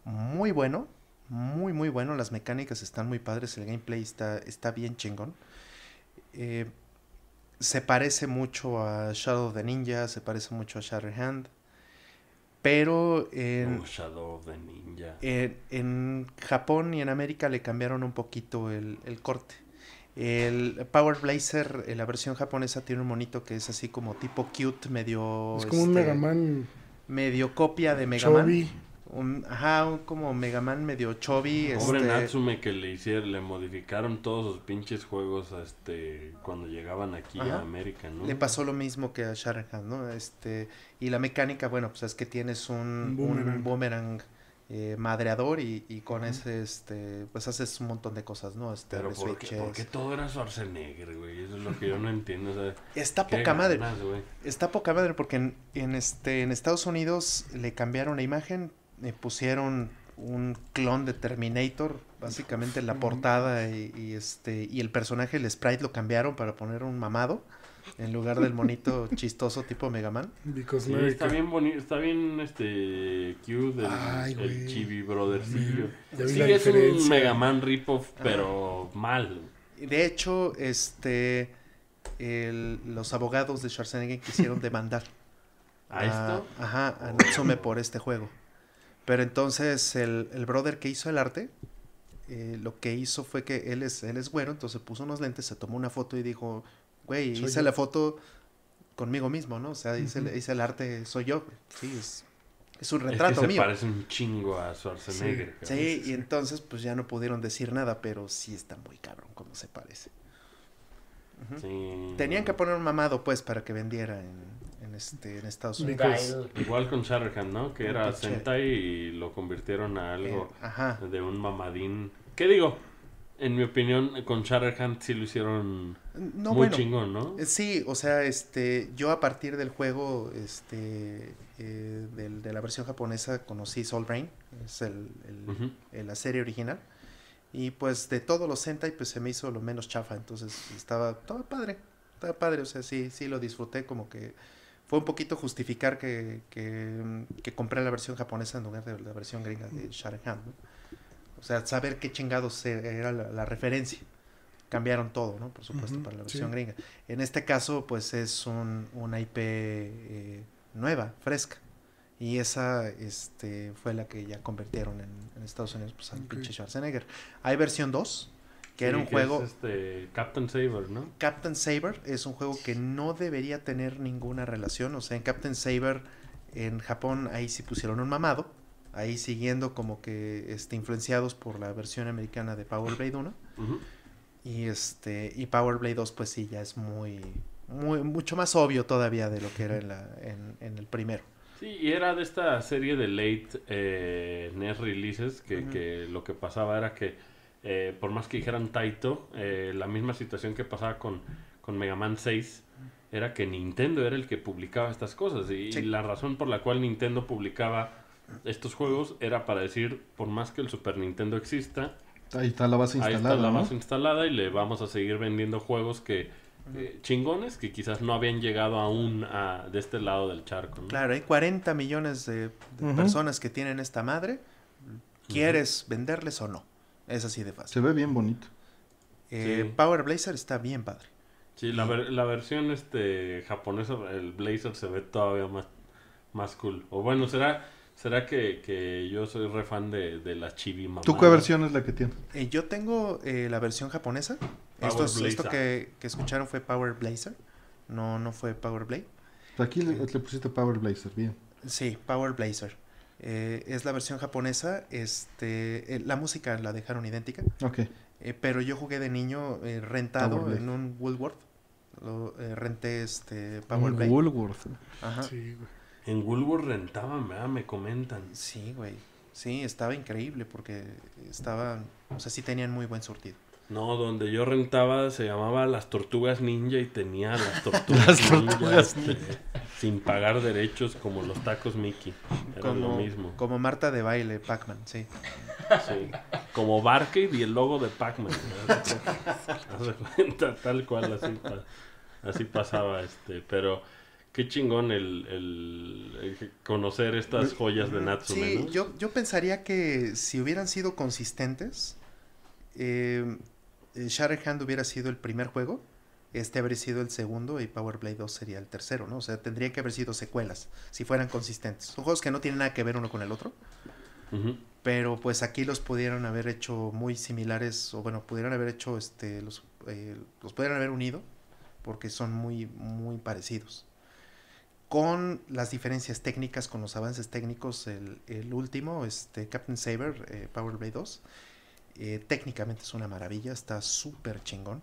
muy bueno. Muy, muy bueno. Las mecánicas están muy padres. El gameplay está, está bien chingón. Eh, se parece mucho a Shadow of the Ninja. Se parece mucho a Shatterhand. Pero en, oh, Shadow the Ninja. En, Japón y en América le cambiaron un poquito el, el corte. El Power Blazer, eh, la versión japonesa, tiene un monito que es así como tipo cute, medio. Es como un este, Mega Man. Medio copia de Mega Man. Un, ajá, un, como Mega Man medio chubby. Pobre este, Natsume que le hicieron, le modificaron todos sus pinches juegos este, cuando llegaban aquí a América, Le pasó lo mismo que a Sharkhand, ¿no? Este, y la mecánica, bueno, pues es que tienes un, un boomerang eh, madreador y, y con ese, este, pues haces un montón de cosas, ¿no? Este, Pero porque todo era Schwarzenegger, güey? Eso es lo que yo no entiendo. está poca madre. está poca madre porque en, este, en Estados Unidos le cambiaron la imagen, Le pusieron un clon de Terminator, básicamente la portada y, y, este, y el personaje, el sprite lo cambiaron para poner un mamado. En lugar del monito chistoso tipo Megaman. Sí, está bien bonito, está bien este cute el, el Chibi brother... Sí, sí es un Megaman ripoff, pero mal. De hecho, este los abogados de Schwarzenegger quisieron demandar a, esto. Ajá, a oh. Natsume por este juego. Pero entonces el, el brother que hizo el arte, eh, lo que hizo fue que él es, él es güero, entonces puso unos lentes, se tomó una foto y dijo, güey, hice la foto conmigo mismo, ¿no? O sea, hice, el arte, soy yo, sí, es, un retrato es se parece un chingo a Schwarzenegger. Sí, y entonces pues ya no pudieron decir nada, pero sí está muy cabrón como se parece. Tenían que poner un mamado pues para que vendiera en, este, Estados Unidos. igual con Shanahan, ¿no? Que era Sentai y lo convirtieron a algo eh, de un mamadín. ¿Qué digo? En mi opinión, con Shadowhand sí lo hicieron muy chingón, ¿no? Eh, sí, o sea, este, yo a partir del juego este, eh, del, de la versión japonesa conocí Soul Brain, es el, la serie original. Y pues de todos los Sentai, pues se me hizo lo menos chafa, entonces estaba, estaba padre, estaba padre, o sea, sí, sí lo disfruté como que fue un poquito justificar que, compré la versión japonesa en lugar de la versión gringa de Shadowhand, o sea, saber qué chingados era la, referencia. Cambiaron todo, ¿no? Por supuesto, para la versión gringa. En este caso, pues es un, una IP eh, nueva, fresca. Y esa este, fue la que ya convirtieron en, Estados Unidos pues, al pinche Schwarzenegger. Hay versión 2, que era un juego. Es este, Captain Saber, ¿no? Captain Saber es un juego que no debería tener ninguna relación. O sea, en Captain Saber, en Japón, ahí sí pusieron un mamado ahí siguiendo como que este, influenciados por la versión americana de Power Blade 1. Y este y Power Blade 2 pues sí ya es muy muy mucho más obvio todavía de lo que era en, el primero. Sí, y era de esta serie de late eh, e releases que, lo que pasaba era que eh, por más que dijeran Taito, eh, la misma situación que pasaba con, con Mega Man 6 era que Nintendo era el que publicaba estas cosas y la razón por la cual Nintendo publicaba estos juegos era para decir, por más que el Super Nintendo exista, ahí está la base instalada. Ahí está la base instalada y le vamos a seguir vendiendo juegos que chingones que quizás no habían llegado aún a, de este lado del charco. Claro, hay 40 millones de, personas que tienen esta madre. ¿Quieres venderles o no? Es así de fácil. Se ve bien bonito. Eh, Power Blazer está bien padre. Sí, la, la versión este japonesa, el Blazer se ve todavía más, más cool. O bueno, será ¿Será que, yo soy re fan de, la chibi mamá? ¿Tú qué versión es la que tienes? Eh, yo tengo eh, la versión japonesa. Esto, esto, que, escucharon fue Power Blazer. No, no fue Power Blade. Aquí eh. le, pusiste Power Blazer, bien. Sí, Power Blazer. es la versión japonesa. Este, la música la dejaron idéntica. Ok. pero yo jugué de niño rentado en un Woolworth. Lo, renté este Power Blade. Woolworth. Ajá. Sí, en Woolworth rentaban, Me comentan. Sí, güey. Sí, estaba increíble porque estaba, o sea, sí tenían muy buen surtido. No, donde yo rentaba se llamaba Las Tortugas Ninja y tenía las tortugas, este, ninja, sin pagar derechos como los tacos Mickey. Era lo mismo. Como Marta de baile, Pac-Man, sí. Sí. Como Barkey y el logo de Pac-Man. tal cual así, así pasaba este, pero qué chingón el, conocer estas joyas de Natsu Sí, yo, pensaría que si hubieran sido consistentes, eh, eh, Shattered Hand hubiera sido el primer juego, este habría sido el segundo y Power Blade 2 sería el tercero, ¿no? O sea, tendría que haber sido secuelas, si fueran consistentes. Son juegos que no tienen nada que ver uno con el otro. Pero pues aquí los pudieron haber hecho muy similares, o bueno, pudieron haber hecho, este, los, eh, los pudieron haber unido, porque son muy, muy parecidos con las diferencias técnicas, con los avances técnicos, el, último, este Captain Saber, eh, Power Blade 2, eh, técnicamente es una maravilla, está súper chingón.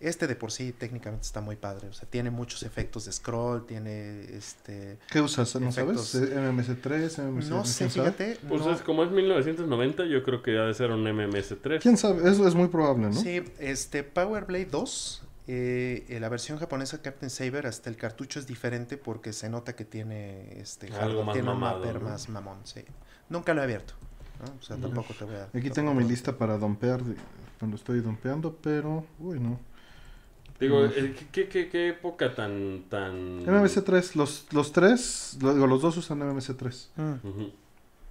Este de por sí técnicamente está muy padre, o sea, tiene muchos efectos de scroll, tiene este... ¿Qué usas? ¿No sabes? ¿MMS3? Eh, MMS, no sé, fíjate. Pues como es 1990, yo creo que ha de ser un MMS3. ¿Quién sabe? Eso es muy probable, ¿no? Sí, este Power Blade 2 eh, la versión japonesa Captain Saber hasta el cartucho es diferente porque se nota que tiene este algo más mamón, Nunca lo he abierto. Aquí tengo mi lista para dompear cuando estoy dompeando, pero uy no. Digo, eh, ¿qué, qué, época tan tan MMC3, los, los tres, los, los dos usan MMC3.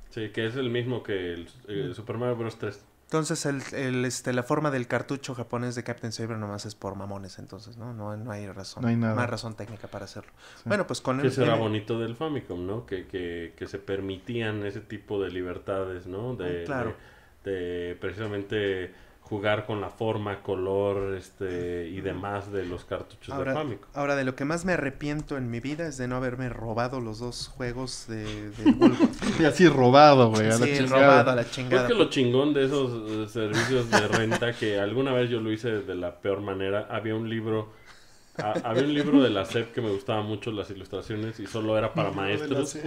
Sí, que es el mismo que el, el eh, mm. Super Mario Bros 3. Entonces, el, el, este, la forma del cartucho japonés de Captain Saber nomás es por mamones, entonces, ¿no? No, hay razón. No hay Más razón técnica para hacerlo. Bueno, pues con el... Que será bonito del Famicom, ¿no? Que, que, que, se permitían ese tipo de libertades, ¿no? Ah, claro. De, de precisamente jugar con la forma, color este, y demás de los cartuchos de Famicom. Ahora, de lo que más me arrepiento en mi vida es de no haberme robado los dos juegos de, de Así robado, güey. A la robado a la chingada. Es que lo chingón de esos eh, servicios de renta que alguna vez yo lo hice de la peor manera. Había un libro había un libro de la SEP que me gustaba mucho las ilustraciones y solo era para maestros.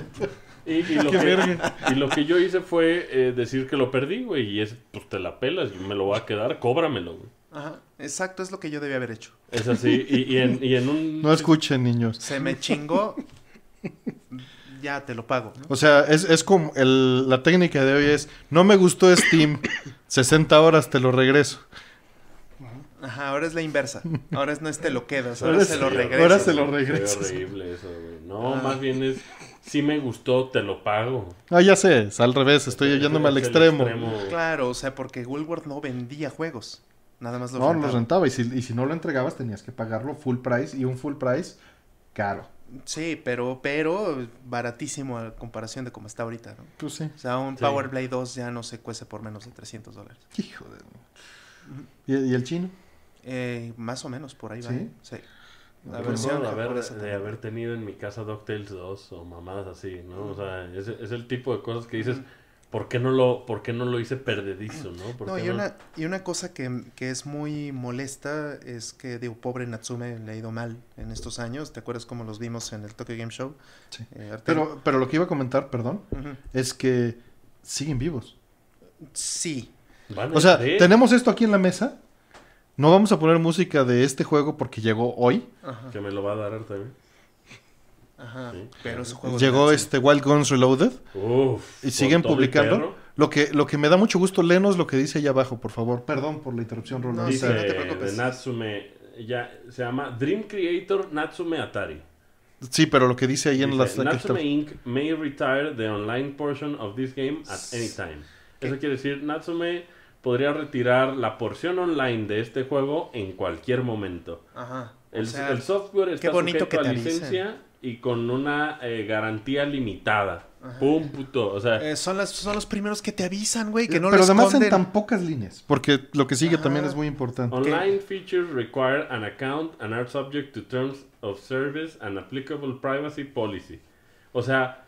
Y, lo que, yo hice fue eh, decir que lo perdí, güey, y es, pues te la pelas, me lo voy a quedar, cóbramelo, Ajá, exacto, es lo que yo debía haber hecho. Es así, y, en, un... No escuchen, niños. Se me chingó, ya te lo pago. O sea, es, es como, la técnica de hoy es, no me gustó Steam, 60 horas te lo regreso ahora es la inversa. Ahora no es te lo quedas, ahora, se lo regresas. Ahora se lo regresas. eso, No, ah. más bien es Si me gustó, te lo pago. Ah, ya sé, es al revés, estoy yéndome al extremo. Claro, o sea, porque Woolworth no vendía juegos. Nada más lo No, rentaba. los rentaba y si, no lo entregabas tenías que pagarlo full price y un full price caro. Sí, pero, pero baratísimo a comparación de como está ahorita, ¿no? Pues sí. O sea, un Power Blade 2 ya no se cuece por menos de 300 dólares. Hijo de... ¿Y el chino? Eh, más o menos, por ahí va. Sí. ¿eh? La de haber tenido en mi casa DuckTales 2 o mamadas así, ¿no? O sea, es, el tipo de cosas que dices, ¿por qué no lo, por qué no lo hice perdedizo, no? no, y, Una, cosa que, es muy molesta es que, digo, pobre Natsume le ha ido mal en estos años. ¿Te acuerdas cómo los vimos en el Tokyo Game Show? Sí. Eh, pero, pero lo que iba a comentar, perdón, es que siguen vivos. Sí. o sea, tenemos esto aquí en la mesa no vamos a poner música de este juego porque llegó hoy. Ajá. Que me lo va a dar también. Ajá. Pero su juego Llegó este Wild Guns Reloaded. Uf, y siguen publicando. Lo que, lo que me da mucho gusto, lenos lo que dice ahí abajo, por favor. Perdón por la interrupción, Rolando. No, dice, te preocupes. De Natsume, ya, se llama Dream Creator Natsume Atari. Sí, pero lo que dice ahí en las... Natsume Inc. may retire the online portion of this game at any time. Eso quiere decir, Natsume podría retirar la porción online de este juego en cualquier momento. Ajá. El, sea, software está sujeto a licencia y con una eh, garantía limitada. Pum, puto. O sea, eh, son, las, son los primeros que te avisan, güey, que eh, no Pero además en tan pocas líneas, porque lo que sigue también es muy importante. Online features require an account and are subject to terms of service and applicable privacy policy. O sea,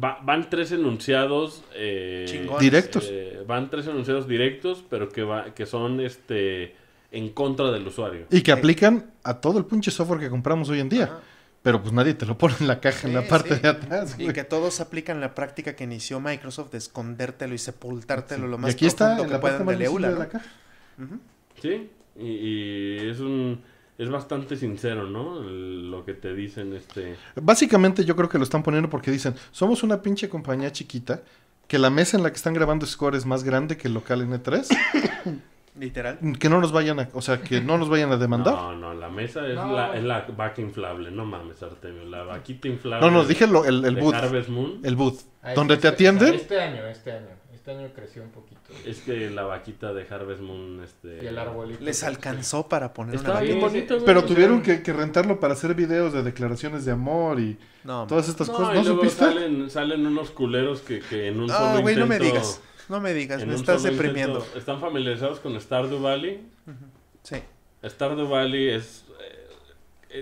van tres enunciados eh, directos. Eh, van tres enunciados directos, pero que, que son este en contra del usuario. Y que aplican a todo el pinche software que compramos hoy en día. Pero pues nadie te lo pone en la caja, en la parte de atrás. Y que todos aplican la práctica que inició Microsoft de escondértelo y sepultártelo lo más y aquí está, que puedan de, la, caja. Sí, y es un es bastante sincero, ¿no? lo que te dicen este... Básicamente yo creo que lo están poniendo porque dicen, somos una pinche compañía chiquita, que la mesa en la que están grabando Score es más grande que el local N3. Literal. Que no nos vayan a, o sea, que no nos vayan a demandar. No, no, la mesa es, La, es la vaca inflable, no mames, Artemio, la vaquita inflable. No, no, dije el, el booth. El booth. Ah, este donde te este atienden. Este año, este año, este año creció un poquito. Es que la vaquita de Harvest Moon, este... Les alcanzó para poner Está vaquita. Pero tuvieron que, rentarlo para hacer videos de declaraciones de amor y todas estas cosas. ¿No salen, unos culeros que, en un solo No, güey, no me digas. No me digas, me estás deprimiendo. ¿Están familiarizados con Stardew Valley? Sí. Stardew Valley es... Eh,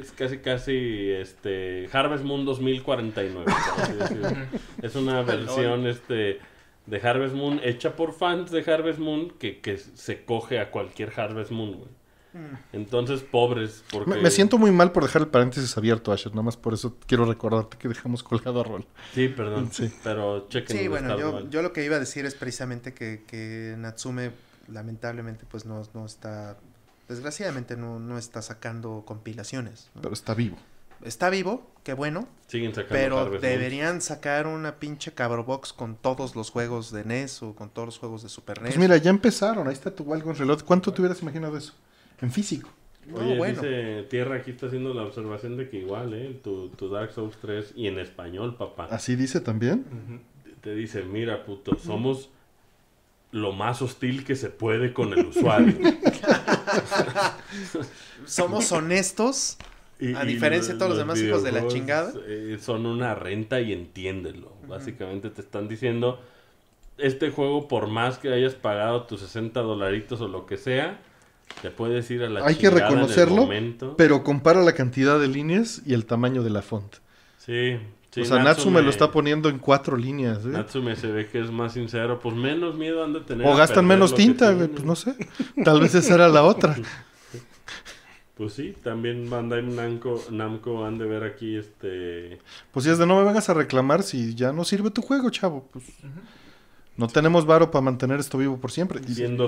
es casi, casi, este... Harvest Moon 2049. es una versión, este de Harvest Moon hecha por fans de Harvest Moon que, se coge a cualquier Harvest Moon, güey. Mm. Entonces, pobres. Porque... Me, siento muy mal por dejar el paréntesis abierto, Asher. Nada más por eso quiero recordarte que dejamos colgado a Rol. Sí, perdón. Pero chequen. Sí, bueno, yo, lo que iba a decir es precisamente que, que Natsume, lamentablemente, pues no, no está. Desgraciadamente, no, está sacando compilaciones. Pero está vivo está vivo, qué bueno. sacando pero deberían sacar una pinche cabrobox con todos los juegos de NES o con todos los juegos de Super NES. Pues e mira, ya empezaron, ahí está tu en Reloj. ¿Cuánto te hubieras imaginado eso? En físico. Oye, dice Tierra aquí está haciendo la observación de que igual, ¿eh? Tu, Dark Souls 3 y en español, papá. ¿Así dice también? Te dice, mira, puto, somos lo más hostil que se puede con el usuario. somos honestos a diferencia de todos los, demás hijos de la chingada. Eh, son una renta y entiéndelo. Básicamente te están diciendo, este juego por más que hayas pagado tus 60 dolaritos o lo que sea, te puedes ir a la Hay que reconocerlo, pero compara la cantidad de líneas y el tamaño de la font. Sí. o sea, Natsume, lo está poniendo en cuatro líneas. ¿eh? Natsume se ve que es más sincero. Pues menos miedo han de tener. O gastan menos tinta, Pues no sé. Tal vez esa era la otra. Pues sí, también Bandai Namco, Namco han de ver aquí este... Pues si es de no me vengas a reclamar si ya no sirve tu juego, chavo. Pues, No tenemos varo para mantener esto vivo por siempre.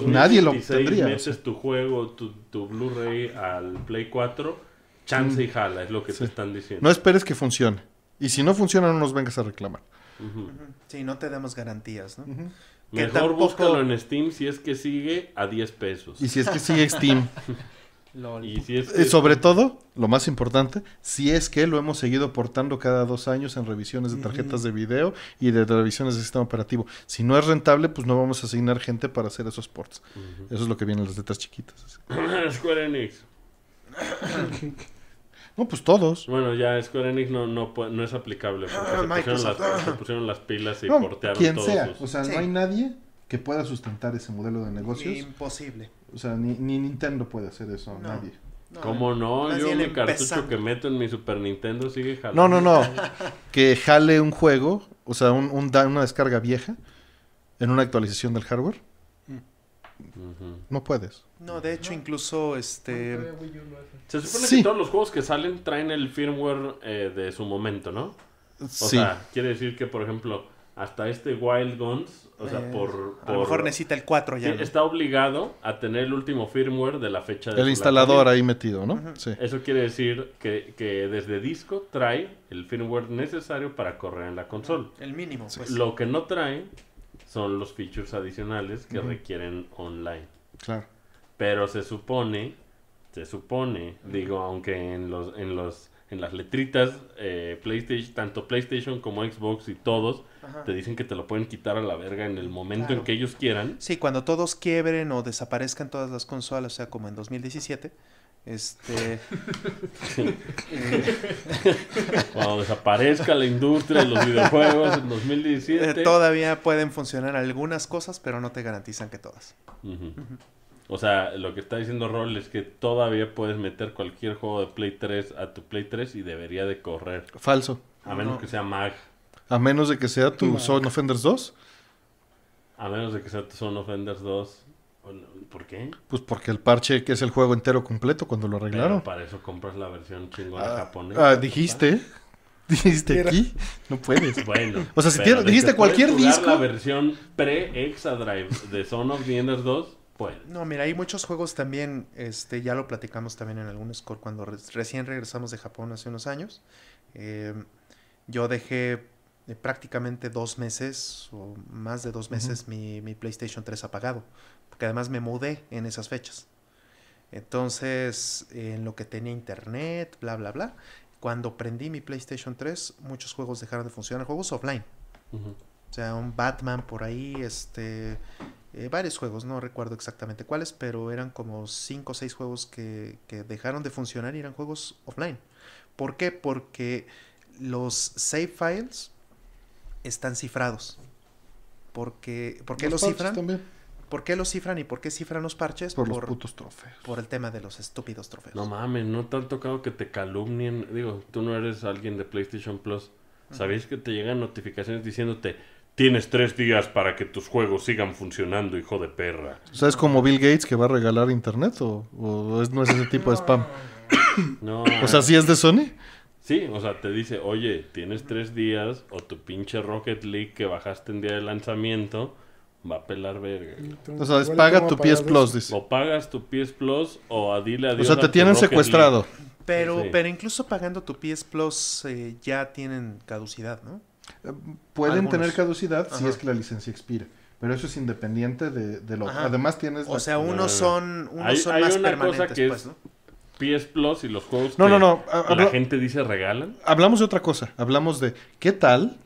nadie lo tendría. metes tu juego, tu, tu Blu-ray al Play 4, chance y mm. jala, es lo que te están diciendo. No esperes que funcione. Y si no funciona, no nos vengas a reclamar. Sí, no te damos garantías, ¿no? Mejor búscalo en Steam si es que sigue a 10 pesos. Y si es que sigue Steam. Y eh, Sobre todo, lo más importante, si es que lo hemos seguido portando cada dos años en revisiones de tarjetas de video y de revisiones de sistema operativo. Si no es rentable, pues no vamos a asignar gente para hacer esos ports. Eso es lo que vienen las letras chiquitas. Square Enix. no, pues todos. Bueno, ya Square Enix no, no, es aplicable porque ah, se, pusieron las, pilas y portearon todos O sea, no hay nadie que pueda sustentar ese modelo de negocios Imposible. O sea, ni, Nintendo puede hacer eso, nadie. ¿Cómo no? Yo mi cartucho que meto en mi Super Nintendo sigue jalando. No, no, no. que jale un juego, o sea, un, una descarga vieja en una actualización del hardware. No puedes. No, de hecho, incluso este. Se supone que todos los juegos que salen traen el firmware eh, de su momento, ¿no? O sea, quiere decir que, por ejemplo, hasta este Wild Guns o sea, eh, por, A lo mejor necesita el 4 ya. Está obligado a tener el último firmware de la fecha de El instalador ahí metido, ¿no? sí. Eso quiere decir que, desde disco trae el firmware necesario para correr en la consola. El mínimo, pues. Lo que no trae son los features adicionales que requieren online. Claro. Pero se supone, se supone, digo, aunque en los, en los, en las letritas eh, PlayStation, tanto PlayStation como Xbox y todos te dicen que te lo pueden quitar a la verga en el momento en que ellos quieran. Sí, cuando todos quiebren o desaparezcan todas las consolas, o sea, como en 2017. Este. Cuando desaparezca la industria de los videojuegos en 2017. Eh, todavía pueden funcionar algunas cosas, pero no te garantizan que todas. O sea, lo que está diciendo Roll es que todavía puedes meter cualquier juego de Play 3 a tu Play 3 y debería de correr. Falso. A menos que sea Mag. A menos de que sea tu Son of Offenders 2. A menos de que sea tu Zone Offenders 2. ¿Por qué? Pues porque el parche que es el juego entero completo cuando lo arreglaron. para eso compras la versión chingona ah, japonesa. Ah, dijiste. Dijiste aquí, no puedes. Bueno. O sea, si tienes dijiste cualquier disco. la versión pre-Exadrive de Zone of Enders 2 no, mira, hay muchos juegos también, este, ya lo platicamos también en algún score cuando recién regresamos de Japón hace unos años. Eh, yo dejé prácticamente dos meses o más de dos meses mi, PlayStation 3 apagado, porque además me mudé en esas fechas. Entonces, en lo que tenía internet, bla, bla, bla, cuando prendí mi PlayStation 3, muchos juegos dejaron de funcionar, juegos offline. O sea, un Batman por ahí, este, eh, varios juegos, no recuerdo exactamente cuáles, pero eran como cinco o seis juegos que, que dejaron de funcionar y eran juegos offline. ¿Por qué? Porque los save files están cifrados. Porque, ¿Por qué los, cifran? ¿Por qué los cifran y por qué cifran los parches? Por, los putos trofeos. Por el tema de los estúpidos trofeos. No mames, no te han tocado que te calumnien. Digo, tú no eres alguien de PlayStation Plus. ¿Sabéis que te llegan notificaciones diciéndote tienes tres días para que tus juegos sigan funcionando, hijo de perra? ¿Sabes como Bill Gates que va a regalar internet o, es, no es ese tipo de spam. No. o sea, ¿sí es de Sony? Sí, o sea, te dice, oye, tienes tres días o tu pinche Rocket League que bajaste en día de lanzamiento va a pelar verga. o sea, paga tu PS Plus, dice. O pagas tu PS Plus o a dile adiós. O sea, te tienen secuestrado. Pero, pero incluso pagando tu PS Plus eh, ya tienen caducidad, ¿no? Eh, pueden tener caducidad si es que la licencia expira. Pero eso es independiente de, lo... Además tienes... O sea, unos ah. son, unos son más permanentes, pues, ¿no? PS Plus y los juegos no, que no, no. la gente dice regalan. Hablamos de otra cosa. Hablamos de qué tal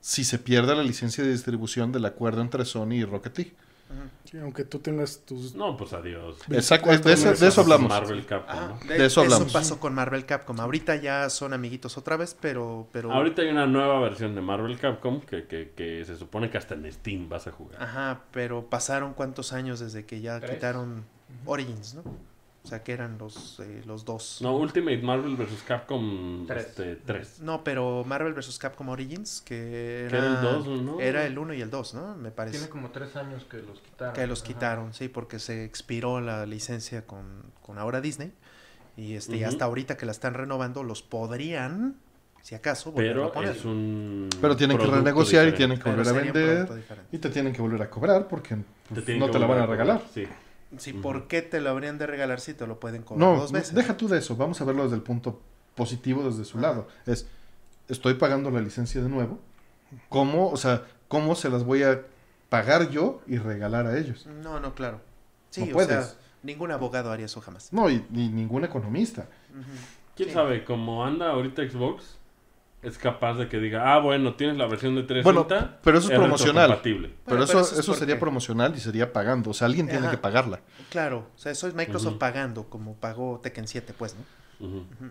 si se pierde la licencia de distribución del acuerdo entre Sony y Rocket aunque tú tengas tus... No, pues adiós. Exacto, de, eso, hablamos. Ah, de, eso hablamos. Eso pasó con Marvel Capcom. Ahorita ya son amiguitos otra vez, pero... pero... Ahorita hay una nueva versión de Marvel Capcom que, se supone que hasta en Steam vas a jugar. Ajá, pero pasaron cuántos años desde que ya quitaron Origins, ¿no? O sea, que eran los, eh, los dos. No, Ultimate Marvel vs. Capcom 3. Este, No, pero Marvel vs. Capcom Origins, que era, el 1 y el 2, ¿no? Me parece. Tiene como 3 años que los quitaron. Que los quitaron, sí, porque se expiró la licencia con, con ahora Disney. Y este, hasta ahorita que la están renovando, los podrían, si acaso, Pero a poner. Pero tienen que renegociar y tienen que volver a vender. Y te tienen que volver a cobrar porque pues, no te la van a regalar. Sí. Si, ¿por qué te lo habrían de regalar si te lo pueden cobrar dos veces? No, deja tú de eso. Vamos a verlo desde el punto positivo, desde su lado. Es, estoy pagando la licencia de nuevo. ¿Cómo, o sea, cómo se las voy a pagar yo y regalar a ellos? No, no, claro. Sí, o sea, ningún abogado haría eso jamás. No, y, ningún economista. ¿Quién sabe? cómo anda ahorita Xbox, es capaz de que diga, ah, bueno, tienes la versión de 360. Bueno, pero eso es, promocional. Pero, eso, eso, sería promocional y sería pagando. O sea, alguien tiene que pagarla. Claro, o sea, eso es Microsoft pagando, como pagó Tekken 7, pues, ¿no?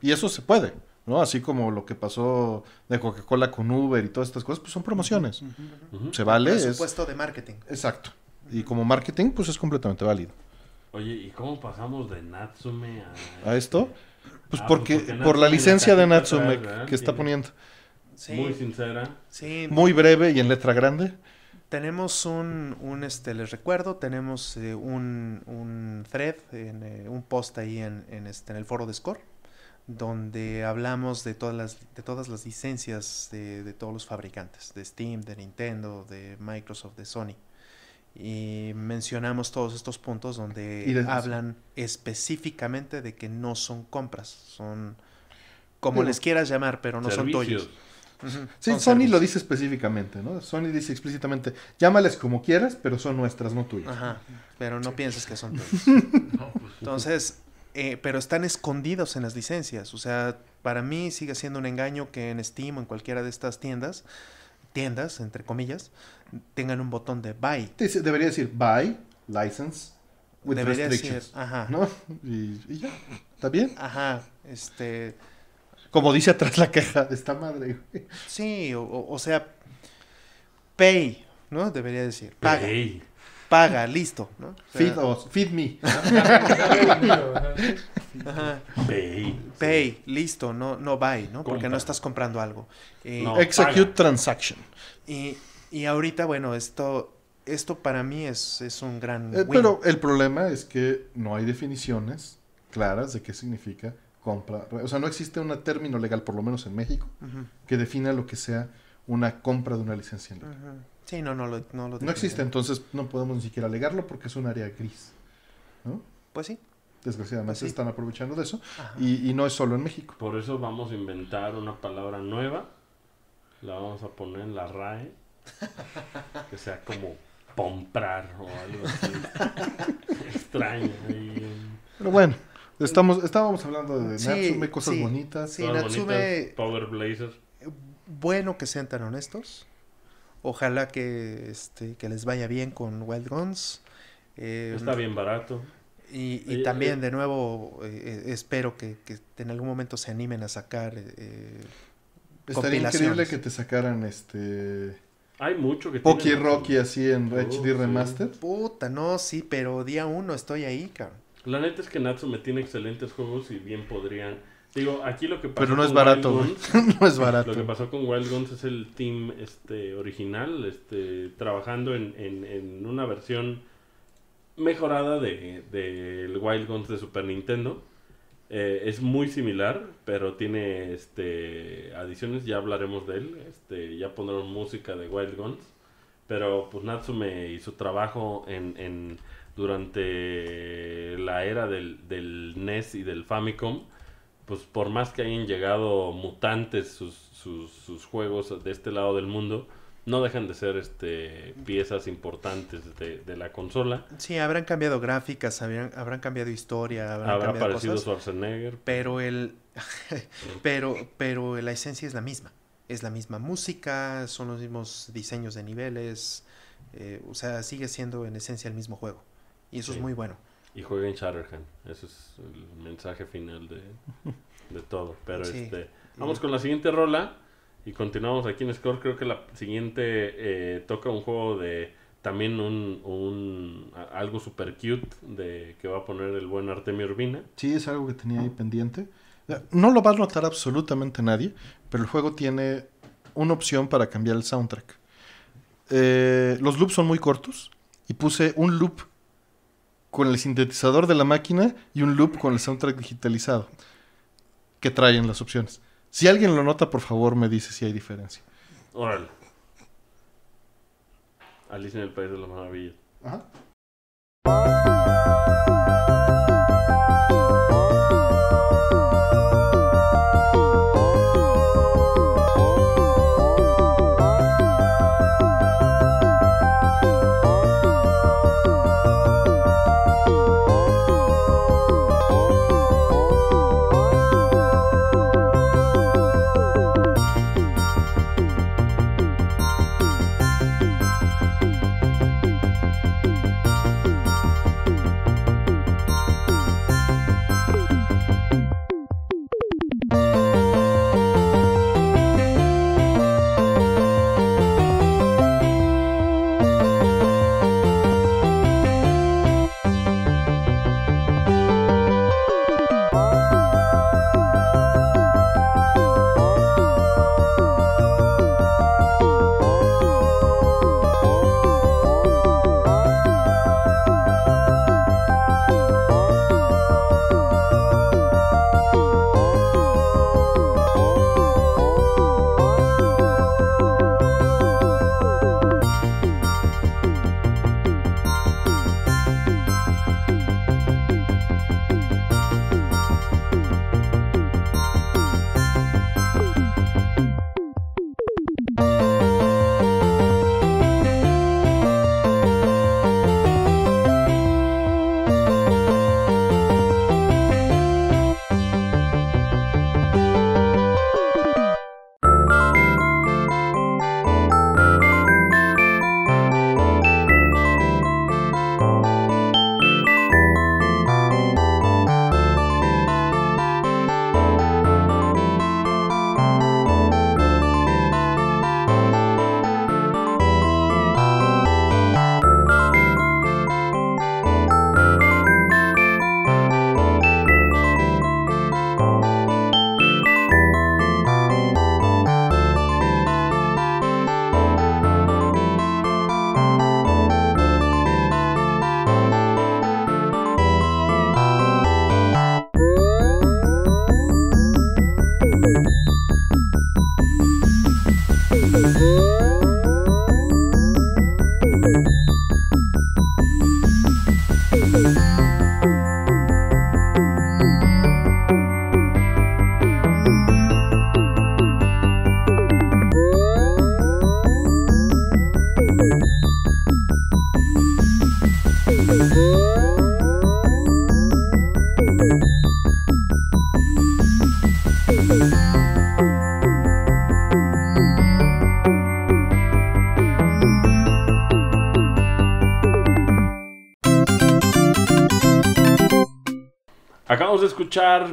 Y eso se puede, ¿no? Así como lo que pasó de Coca-Cola con Uber y todas estas cosas, pues son promociones. Se vale. Es supuesto de marketing. Exacto. Y como marketing, pues es completamente válido. Oye, ¿y cómo pasamos de Natsume a... ¿A esto? Este? Pues, ah, pues porque, por la licencia de Natsume que está poniendo. Sí. Muy sincera. Sí. Muy breve y en letra grande. Tenemos un, un este, les recuerdo, tenemos eh, un, un, thread, en, eh, un post ahí en, en, este, en el foro de Score, donde hablamos de todas las, de todas las licencias de, de todos los fabricantes, de Steam, de Nintendo, de Microsoft, de Sony y mencionamos todos estos puntos donde hablan específicamente de que no son compras, son como les quieras llamar, pero no son tuyos. sí, Sony lo dice específicamente, ¿no? Sony dice explícitamente, llámales como quieras, pero son nuestras, no tuyas. Ajá, pero no pienses que son tuyas. Pues Entonces, eh, pero están escondidos en las licencias. O sea, para mí sigue siendo un engaño que en Steam o en cualquiera de estas tiendas, tiendas, entre comillas, tengan un botón de buy. Debería decir buy, license, with Debería restrictions. ajá. ¿No? Y, ya, ¿está bien? Ajá, este... Como dice atrás la caja de esta madre, Sí, o, sea, pay, ¿no? Debería decir, paga. Pay. Paga, listo, ¿no? feed me. Pay. Pay, listo, no, no buy, ¿no? Porque no estás comprando algo. Eh, Execute transaction. Y y ahorita, bueno, esto, esto para mí es, un gran... Eh, pero el problema es que no hay definiciones claras de qué significa compra. O sea, no existe un término legal, por lo menos en México, que defina lo que sea una compra de una licencia en Sí, no, no lo, no No existe, entonces no podemos ni siquiera alegarlo porque es un área gris. Pues sí. Desgraciadamente se pues están aprovechando de eso y, y, no es solo en México. Por eso vamos a inventar una palabra nueva, la vamos a poner en la RAE que sea como comprar o algo así extraño. Pero bueno, estamos, estábamos hablando de sí, Natsume, cosas bonitas. Sí, Power Blazer. Eh, bueno que sean tan honestos. Ojalá que, este, que les vaya bien con Wild Guns. Em, Está bien barato. Y, eh, también, de nuevo, eh, espero que, que, en algún momento se animen a sacar. Estaría increíble que te sacaran este hay mucho que Pocky Rocky así en HD oh, Remastered. Puta, no, sí, pero día uno estoy ahí, cabrón. La neta es que me tiene excelentes juegos y bien podrían. Digo, aquí lo que pasó. Pero no es barato, no es barato. Lo que pasó con Wild Guns es el team este, original, este, trabajando en, en, en una versión mejorada del de, Wild Guns de Super Nintendo. Eh, es muy similar, pero tiene este adiciones, ya hablaremos de él, este, ya pondremos música de Wild Guns. Pero pues Natsume y su trabajo en, en durante la era del, del, NES y del Famicom, pues por más que hayan llegado mutantes sus, sus juegos de este lado del mundo, no dejan de ser este piezas importantes de, de la consola. Sí, habrán cambiado gráficas, habrán, habrán cambiado historia, habrán habrá cambiado aparecido Schwarzenegger. Pues. Pero el pero pero la esencia es la misma. Es la misma música, son los mismos diseños de niveles, eh, o sea, sigue siendo en esencia el mismo juego. Y eso es muy bueno. Y juega en Shatterhand. Ese es el mensaje final de, todo. Pero este, vamos con la siguiente rola y continuamos aquí en Score. Creo que la siguiente eh, toca un juego de también un, algo super cute de que va a poner el buen Artemio Urbina. Sí, es algo que tenía ahí pendiente. Eh, no lo va a notar absolutamente nadie, pero el juego tiene una opción para cambiar el soundtrack. Eh, los loops son muy cortos y puse un loop con el sintetizador de la máquina y un loop con el soundtrack digitalizado que traen las opciones. Si alguien lo nota, por favor, me dice si hay diferencia. Órale. Alicia en el País de la maravilla. Ajá.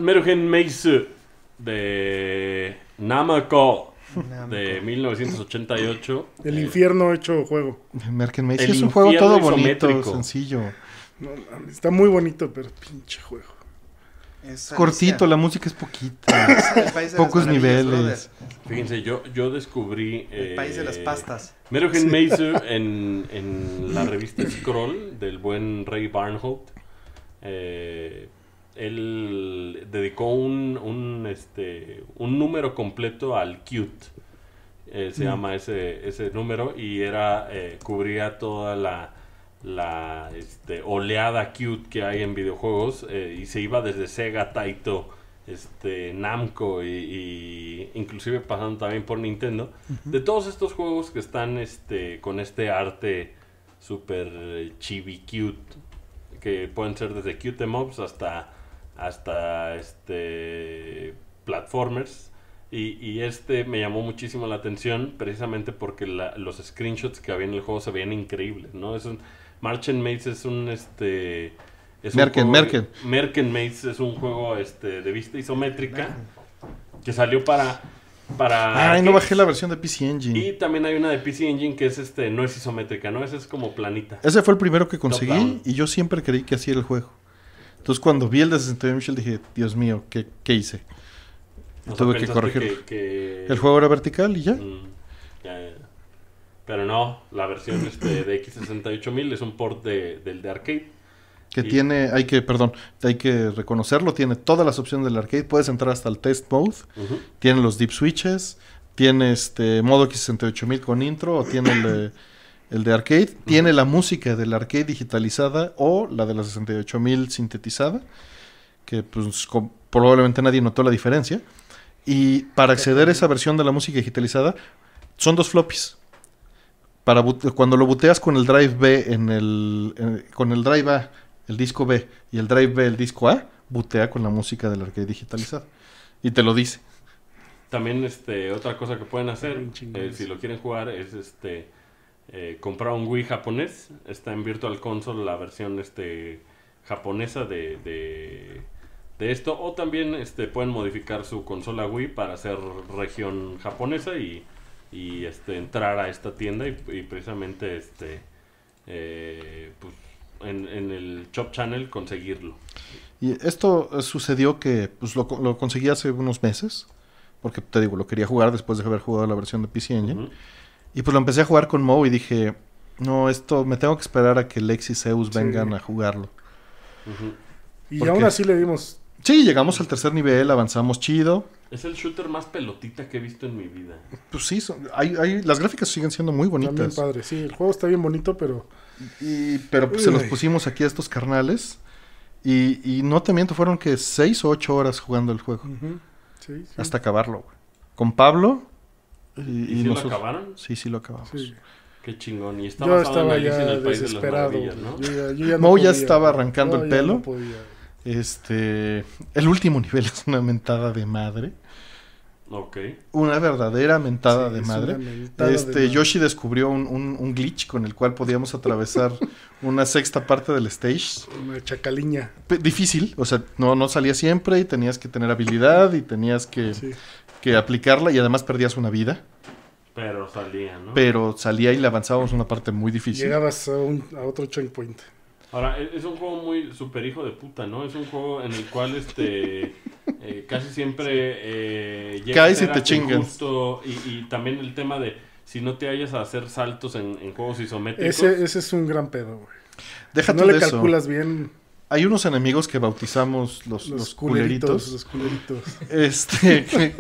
Mergen Maze de Namako de 1988. El eh, infierno hecho juego. Merken Maze es un juego todo bonito, sencillo. está muy bonito, pero pinche juego. Es Cortito, la música es poquita, pocos niveles. Fíjense, yo, yo descubrí... el eh, país de las pastas. Mergen Maze en, en la revista Scroll del buen Ray Barnholt. Eh, él dedicó un, este, un número completo al Cute. Eh, se mm. llama ese, ese número y era eh, cubría toda la, la este, oleada cute que hay en videojuegos eh, y se iba desde Sega, Taito, este, Namco y, inclusive pasando también por Nintendo. De todos estos juegos que están este, con este arte super chibi cute que pueden ser desde cute mobs em hasta hasta este platformers. Y, este me llamó muchísimo la atención precisamente porque los screenshots que había en el juego se veían increíbles, ¿no? Es un, Marchen es un este Merken, Merken. Merken Mates es un juego este de vista isométrica que salió para para Ay, ah, no bajé la versión de PC Engine. Y también hay una de PC Engine que es este no es isométrica, no, esa es como planita. Ese fue el primero que conseguí y yo siempre creí que así era el juego. Entonces cuando vi el de 68.000, dije, Dios mío, ¿qué, hice? Tuve que corregir. El juego era vertical y ya. Mm, Pero no, la versión este, de X68000 es un port del de arcade. Que tiene, hay que, perdón, hay que reconocerlo, tiene todas las opciones del arcade. Puedes entrar hasta el test mode, tiene los deep switches, tiene este modo X68000 con intro, o tiene el el de arcade tiene la música del arcade digitalizada o la de la 68000 sintetizada, que pues, probablemente nadie notó la diferencia. Y para acceder a esa versión de la música digitalizada son dos floppies. cuando lo buteas con el drive B con el drive A, el disco B y el drive B el disco A, butea con la música del arcade digitalizada y te lo dice. También este otra cosa que pueden hacer eh, si lo quieren jugar es este eh, comprar un Wii japonés. Está en Virtual Console la versión este, japonesa de, de, esto. O también este, pueden modificar su consola Wii para hacer región japonesa y, este, entrar a esta tienda y, precisamente este, eh, pues, en, el Shop Channel conseguirlo. Y esto eh, sucedió que pues, lo, lo conseguí hace unos meses, porque te digo, lo quería jugar después de haber jugado la versión de PC Engine. Y pues lo empecé a jugar con Mo y dije, no, esto me tengo que esperar a que Lex y Zeus vengan a jugarlo. Y aún así le dimos. Sí, llegamos al tercer nivel, avanzamos chido. Es el shooter más pelotita que he visto en mi vida. Pues sí, hay, hay, las gráficas siguen siendo muy bonitas. También padre, sí, el juego está bien bonito, pero. Y, pero pues se los pusimos aquí a estos carnales. Y, no te miento, fueron que seis o ocho horas jugando el juego. Hasta acabarlo, Con Pablo ¿Y, nos acabaron? Sí, sí lo acabamos. Qué chingón. Y estaba yo desesperado. Mo ya estaba arrancando el pelo. Este, el último nivel es una mentada de madre. Okay. Una verdadera mentada de madre. este, Yoshi descubrió un, glitch con el cual podíamos atravesar una sexta parte del stage. Una chacaliña. difícil, o sea, no, no salía siempre y tenías que tener habilidad y tenías que que aplicarla y además perdías una vida. Pero salía, ¿no? Pero salía y le avanzábamos una parte muy difícil. Llegabas a, otro checkpoint. Ahora, e, es un juego muy super hijo de puta, ¿no? Es un juego en el cual este eh, casi siempre eh, Caes y te chingan. Y, también el tema de si no te hayas a hacer saltos en, juegos isométricos. Ese, ese es un gran pedo, güey. no le calculas bien. Hay unos enemigos que bautizamos los, culeritos, Los culeritos. Este,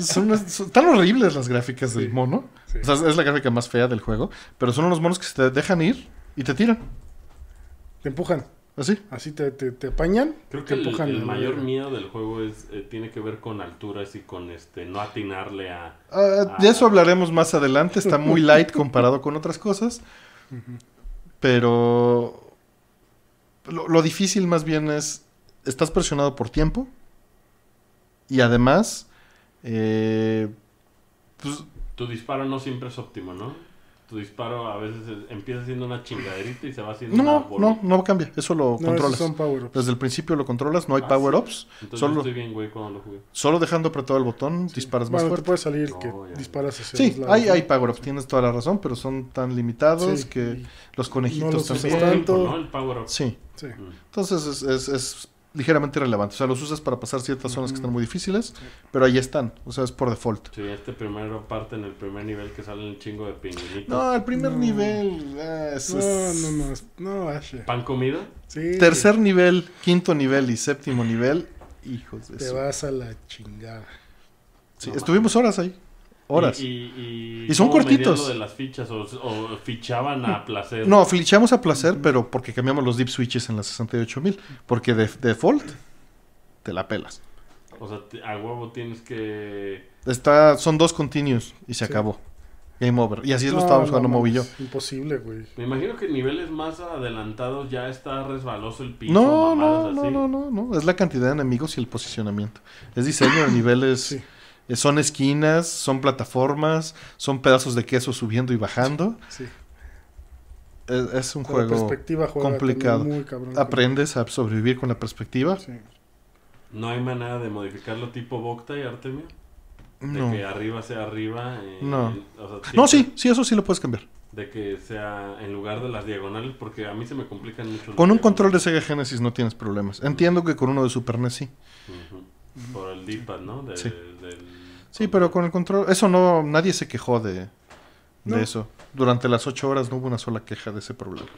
son, tan horribles las gráficas del mono. O sea, es la gráfica más fea del juego. Pero son unos monos que se te dejan ir y te tiran. Te empujan. ¿Ah, ¿Así? Así te, apañan. Creo que empujan el, mayor miedo del juego es eh, tiene que ver con alturas y con este no atinarle ah, a... De eso hablaremos más adelante. Está muy light comparado con otras cosas. Pero lo, lo difícil más bien es, estás presionado por tiempo y además... Eh, pues, tu disparo no siempre es óptimo, ¿no? Tu disparo a veces empieza siendo una chingaderita y se va haciendo. No, no, no cambia. Eso lo controlas. Desde el principio lo controlas, no hay ah, power ups. solo, yo estoy bien, güey, cuando lo jugué. Solo dejando apretado el botón, disparas más fuerte. puede salir que disparas hacia Sí, hay, hay power ups, tienes toda la razón, pero son tan limitados que los conejitos los también. Tanto. El power -up. Sí. Mm. Entonces es, ligeramente irrelevante. O sea, los usas para pasar ciertas zonas que están muy difíciles, pero ahí están. O sea, es por default. Sí, este primero parte en el primer nivel que sale el chingo de pingüinito No, el primer nivel. Ah, no, no, no, no, ¿Pan comido? Tercer nivel, quinto nivel y séptimo nivel. Hijos de Te vas a la chingada. Sí, estuvimos horas ahí. Horas. Y, y son cortitos. de las fichas o, fichaban a mm. placer? No, fichamos a placer, pero porque cambiamos los deep switches en la 68000. Porque de, default te la pelas. O sea, a huevo tienes que. Está, son dos continuos y se acabó. Game over. Y así es lo estábamos jugando no, yo Imposible, güey. Me imagino que en niveles más adelantados ya está resbaloso el piso. No, no, no, no, no, Es la cantidad de enemigos y el posicionamiento. Es diseño de niveles. Sí eh, son esquinas, son plataformas, son pedazos de queso subiendo y bajando. Sí. Es, un juego perspectiva complicado. Aprendes a sobrevivir con la perspectiva. Sí. No hay manera de modificarlo tipo Bocta y Artemia. De que arriba sea arriba. Eh, no. no, sí, sí, eso sí lo puedes cambiar. De que sea en lugar de las diagonales, porque a mí se me complican mucho. Con un control de Sega Genesis no tienes problemas. Entiendo que con uno de Super NES sí. Por el d ¿no? sí. pero con el control. Eso no. Nadie se quejó de, de eso. Durante las ocho horas no hubo una sola queja de ese problema.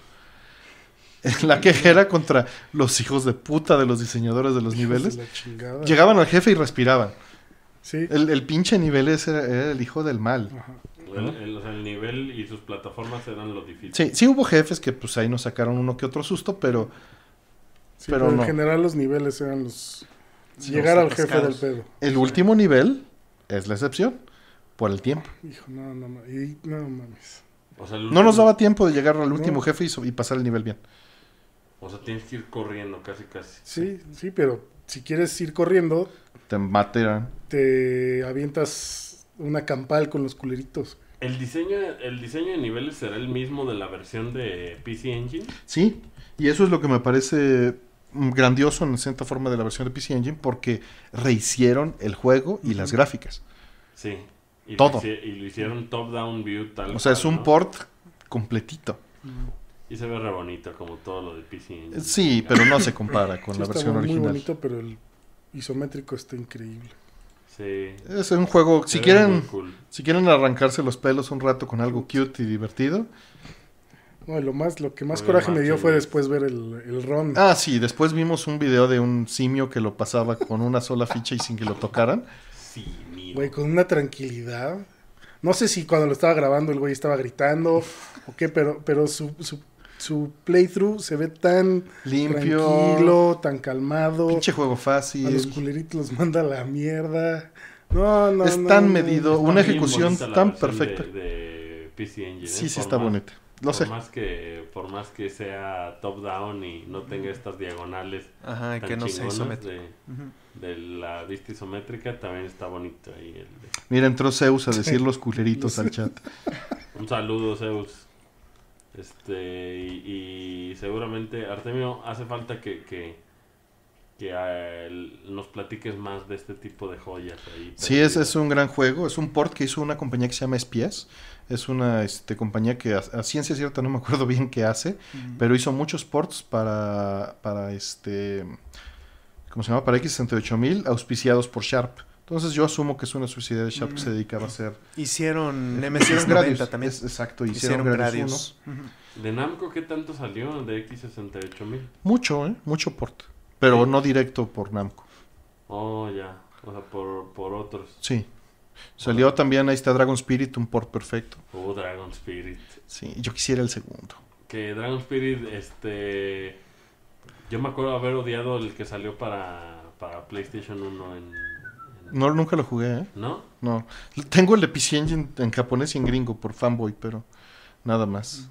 La queja era contra los hijos de puta de los diseñadores de los niveles. Llegaban al jefe y respiraban. Sí. El, pinche nivel era, el hijo del mal. El, nivel y sus plataformas eran lo difícil. Sí, sí hubo jefes que pues ahí nos sacaron uno que otro susto, pero... pero, en general los niveles eran los... Llegar al jefe del pedo. El último nivel es la excepción. Por el tiempo. no, nos daba tiempo de llegar al último jefe y, y, pasar el nivel bien. O sea, tienes que ir corriendo casi, casi. Sí, sí, pero si quieres ir corriendo... Te matarán. Te avientas una campal con los culeritos. ¿El diseño, ¿El diseño de niveles será el mismo de la versión de PC Engine? Sí, y eso es lo que me parece Mm, grandioso en cierta forma de la versión de PC Engine porque rehicieron el juego y las gráficas. Sí. Todo. y lo hicieron top-down view tal. O sea, es un port completito. Mm. Y se ve re bonito como todo lo de PC Engine. Sí, pero no se compara con la versión original. Muy bonito, pero el isométrico está increíble. Sí. Es un juego. Si quieren, si quieren arrancarse los pelos un rato con algo cute y divertido, lo, más, lo que más coraje me dio fue después ver el, el ron. Ah, sí, después vimos un video de un simio que lo pasaba con una sola ficha y sin que lo tocaran. Sí, Güey, con una tranquilidad. No sé si cuando lo estaba grabando el güey estaba gritando o qué, pero, pero su, playthrough se ve tan limpio, tranquilo, tan calmado. Pinche juego fácil. A los culeritos los manda a la mierda. No, no, es tan medido, una ejecución tan perfecta. sí, ¿eh? sí, está bonita por sé. Más que, por más que sea top-down y no tenga estas diagonales. que no sea De, la vista isométrica también está bonito ahí. El Mira, entró Zeus a decir los culeritos al chat. Un saludo, Zeus. Este, y, seguramente, Artemio, hace falta que, que, ah, nos platiques más de este tipo de joyas. Ahí, sí, es, es un gran juego. Es un port que hizo una compañía que se llama Spies. Es una este, compañía que a, ciencia cierta no me acuerdo bien qué hace, pero hizo muchos ports para, para este, ¿cómo se llama? Para X68000 auspiciados por Sharp. Entonces yo asumo que es una subsidiaria de Sharp que se dedicaba a hacer... Hicieron mc también. exacto, hicieron, hicieron ¿De Namco qué tanto salió de X68000? Mucho, ¿eh? Mucho port. Pero no directo por Namco. Oh, ya. O sea, por, por otros. Sí. Salió también, ahí está Dragon Spirit, un port perfecto. Oh, Dragon Spirit. Sí, yo quisiera el segundo. Que Dragon Spirit, este. Yo me acuerdo haber odiado el que salió para, PlayStation 1 en, No, nunca lo jugué, ¿eh? ¿No? No. Tengo el Epic Engine en japonés y en gringo por fanboy, pero nada más.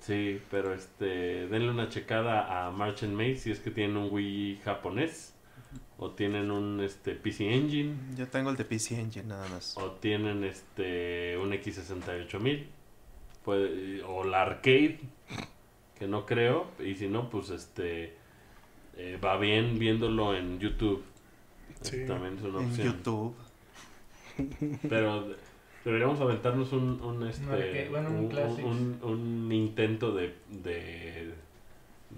Sí, pero este, denle una checada a March and May si es que tienen un Wii japonés o tienen un este PC Engine. Yo tengo el de PC Engine nada más. O tienen este un X68000 o la arcade que no creo y si no pues este eh, va bien viéndolo en YouTube. Sí. También es una opción. En YouTube. Pero deberíamos aventarnos un un, intento de, de,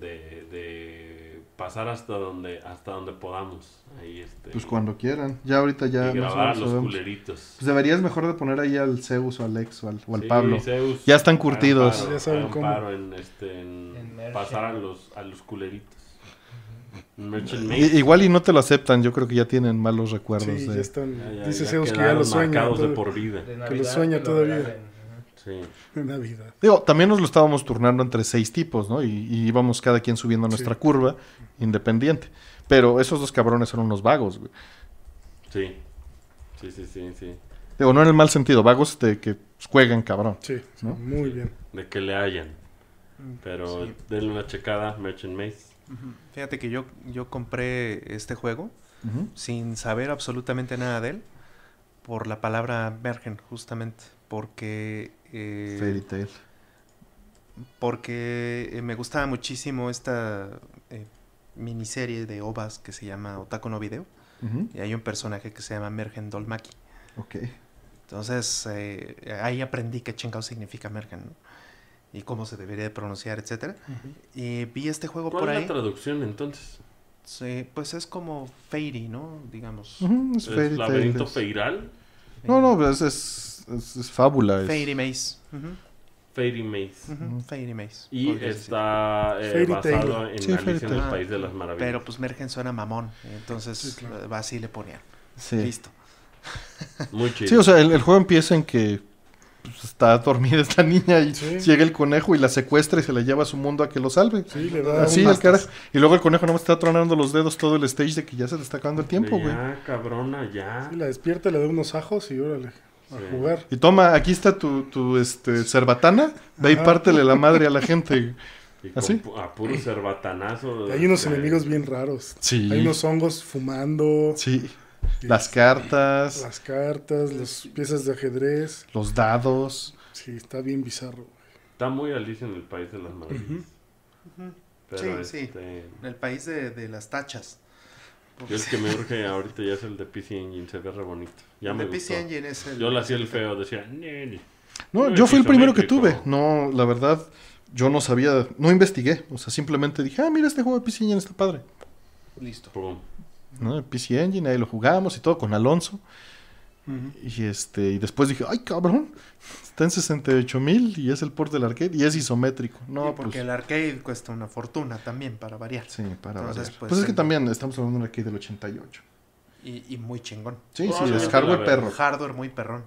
de pasar hasta donde hasta donde podamos ahí este pues cuando quieran ya ahorita ya y grabar los culeritos pues deberías mejor de poner ahí al Zeus o al Lex o al, Pablo ya están curtidos ya saben cómo este, pasar a los a los culeritos Igual y no te lo aceptan, yo creo que ya tienen malos recuerdos. ya están, dice Zeus que ya lo sueña. que lo sueña todavía. Sí. Navidad. Digo, también nos lo estábamos turnando entre seis tipos, ¿no? Y, íbamos cada quien subiendo nuestra curva independiente. Pero esos dos cabrones son unos vagos, güey. Sí. Sí, sí, sí, sí. Digo, no en el mal sentido, vagos de que jueguen cabrón. Sí, muy bien. De que le hayan. Mm, Pero denle una checada, Merchant Maze. Fíjate que yo, yo compré este juego sin saber absolutamente nada de él por la palabra Mergen, justamente. Porque. Eh, Fairy Tail. Porque eh, me gustaba muchísimo esta eh, miniserie de OVAS que se llama Otaku no Video. Y hay un personaje que se llama Mergen Dolmaki. Ok. Entonces, eh, ahí aprendí que Chingao significa Mergen, Y cómo se debería pronunciar, etcétera. Y vi este juego ¿Cuál es la traducción entonces? Sí, pues es como Fairy, ¿no? Digamos. es, laberinto feiral? No, no, pues es, es, fábula. Fairy Maze. Fairy Maze. Mm, Fairy Maze. Y está eh, basado en sí, en el País de las Maravillas. Pero pues Mergen suena mamón. Entonces eh, va así así le ponían. Sí. Listo. Muy chido. Sí, o sea, el, juego empieza en que pues, está dormida esta niña y llega el conejo y la secuestra y se la lleva a su mundo a que lo salve. Sí, le da Así el cara. Y luego el conejo no más está tronando los dedos todo el stage de que ya se le está acabando el tiempo, güey. Ya cabrona, ya. la despierta, le da unos ajos y órale. Y toma, aquí está tu, tu este, cerbatana, ve y pártele la madre a la gente. ¿Ah, a puro cerbatanazo. Hay unos enemigos bien raros. Hay unos hongos fumando. Sí. Este, las cartas. Las cartas, las piezas de ajedrez. Los dados. Sí, está bien bizarro. Está muy Alicia en el país de las maravillas. sí, sí. Este en el país de, de las tachas. Yo pues, el que me urge ahorita ya es el de PC Engine, se ve re bonito. Ya el de PC Engine es Yo lo hacía el feo, decía... No, yo fui el primero que tuve. No, la verdad, yo no sabía, no investigué. O sea, simplemente dije, ah, mira, este juego de PC Engine está padre. Listo. ¿No? PC Engine, ahí lo jugamos y todo con Alonso. Y este, y después dije, ay cabrón, Está en 68 mil y es el port del arcade y es isométrico. No, pues porque el arcade cuesta una fortuna también para variar. Sí, para variar. Pues, pues, es que también estamos hablando de un arcade del 88. Y, muy chingón. Sí, sí, es hardware perro. Hardware muy perrón.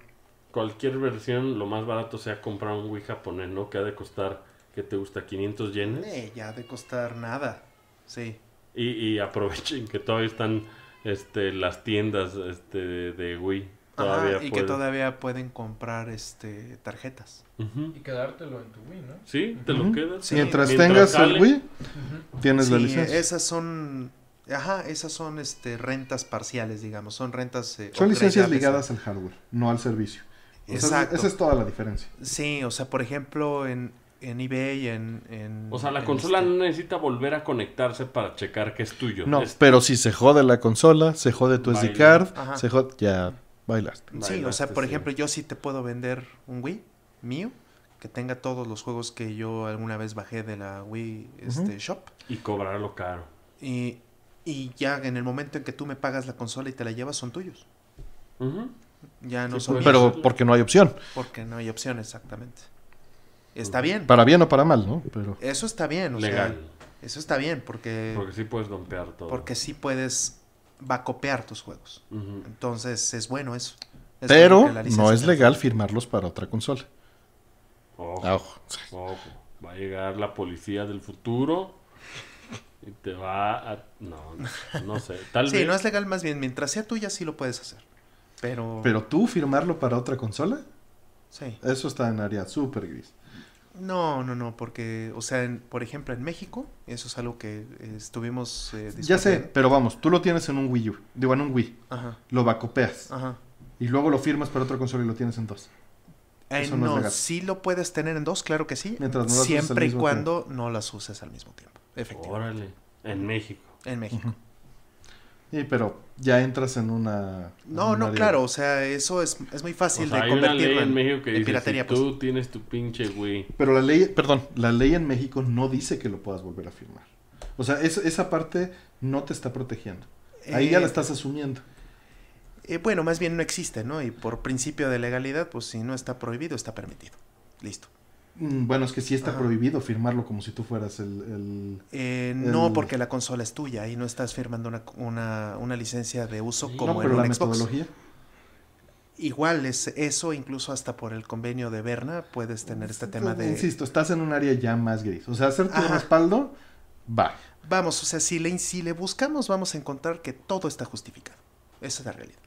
Cualquier versión, lo más barato sea comprar un Wii japonés, ¿no? Que ha de costar, que te gusta? ¿500 yenes? Eh, ya ha de costar nada. Sí. Y, y aprovechen que todavía están este, las tiendas este, de Wii y que todavía pueden comprar este tarjetas. Y quedártelo en tu Wii, ¿no? Sí, te lo quedas. Mientras, tengas el Wii, tienes la licencia. Esas son Ajá, esas son este rentas parciales, digamos, son rentas eh, Son licencias ligadas al hardware, no al servicio. esa es toda la diferencia. Sí, o sea, por ejemplo, en eBay, en... o sea, la consola este no necesita volver a conectarse para checar que es tuyo. No, pero si se jode la consola, se jode tu SD card, se jode... Ya Bailaste. Sí, o sea, por ejemplo, yo sí te puedo vender un Wii mío que tenga todos los juegos que yo alguna vez bajé de la Wii este, Shop. Y cobrarlo caro. Y, ya en el momento en que tú me pagas la consola y te la llevas, son tuyos. Ya no son pues, Pero porque no hay opción. Porque no hay opción, exactamente. Pues está bien. Para bien o para mal, ¿no? Pero... Eso está bien. O Legal. eso está bien porque... Porque sí puedes dompear todo. Porque sí puedes Va a copiar tus juegos. Entonces es bueno eso. Pero no es legal firmarlos para otra consola. Ah, ojo, Va a llegar la policía del futuro y te va a... No, no sé. Tal sí, no es legal más bien. Mientras sea tuya sí lo puedes hacer. Pero... Pero tú firmarlo para otra consola. Sí. Eso está en área súper gris. No, no, no, porque, o sea, por ejemplo, en México, eso es algo que eh, estuvimos eh, Ya sé, pero vamos, tú lo tienes en un Wii U, digo, en un Wii. Lo bacopeas. Y luego lo firmas para otra consola y lo tienes en dos. Eh, no, sí lo puedes tener en dos, claro que sí. siempre y cuando no las uses al mismo tiempo, efectivamente. Órale, en México. En México. Sí, pero ya entras en una. No, no, claro, o sea, eso es, muy fácil de hay en, México que piratería. Pues. Tú tienes tu pinche güey. Pero la ley, perdón, la ley en México no dice que lo puedas volver a firmar. O sea, esa parte no te está protegiendo. Ahí ya la eh, estás asumiendo. Eh, bueno, más bien no existe, ¿no? Y por principio de legalidad, pues si no está prohibido, está permitido. Listo. Mm, bueno, es que sí está prohibido firmarlo como si tú fueras el... Eh, no, porque la consola es tuya y no estás firmando una, licencia de uso como no, la Igual es eso, incluso hasta por el convenio de Berna puedes tener este tema de... Insisto, estás en un área ya más gris. O sea, hacer tu respaldo, va. Vamos, o sea, si le, si le buscamos, vamos a encontrar que todo está justificado. Eso es la realidad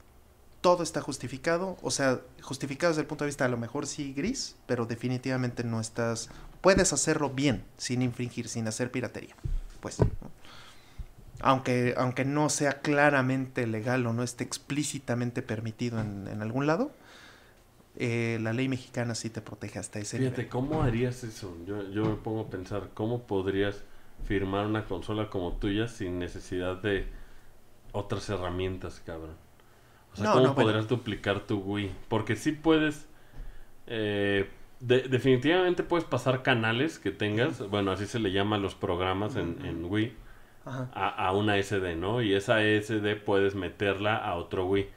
todo está justificado, o sea, justificado desde el punto de vista a lo mejor sí gris, pero definitivamente no estás, puedes hacerlo bien, sin infringir, sin hacer piratería, pues. Aunque, aunque no sea claramente legal o no esté explícitamente permitido en, algún lado, eh, la ley mexicana sí te protege hasta ese Fíjate, ¿cómo harías eso? Yo, yo me pongo a pensar, ¿cómo podrías firmar una consola como tuya sin necesidad de otras herramientas, cabrón? O sea, no, ¿cómo no, podrás duplicar tu Wii? Porque sí puedes. Eh, definitivamente puedes pasar canales que tengas, bueno, así se le llama los programas en, en Wii, a, a, una SD, ¿no? Y esa SD puedes meterla a otro Wii.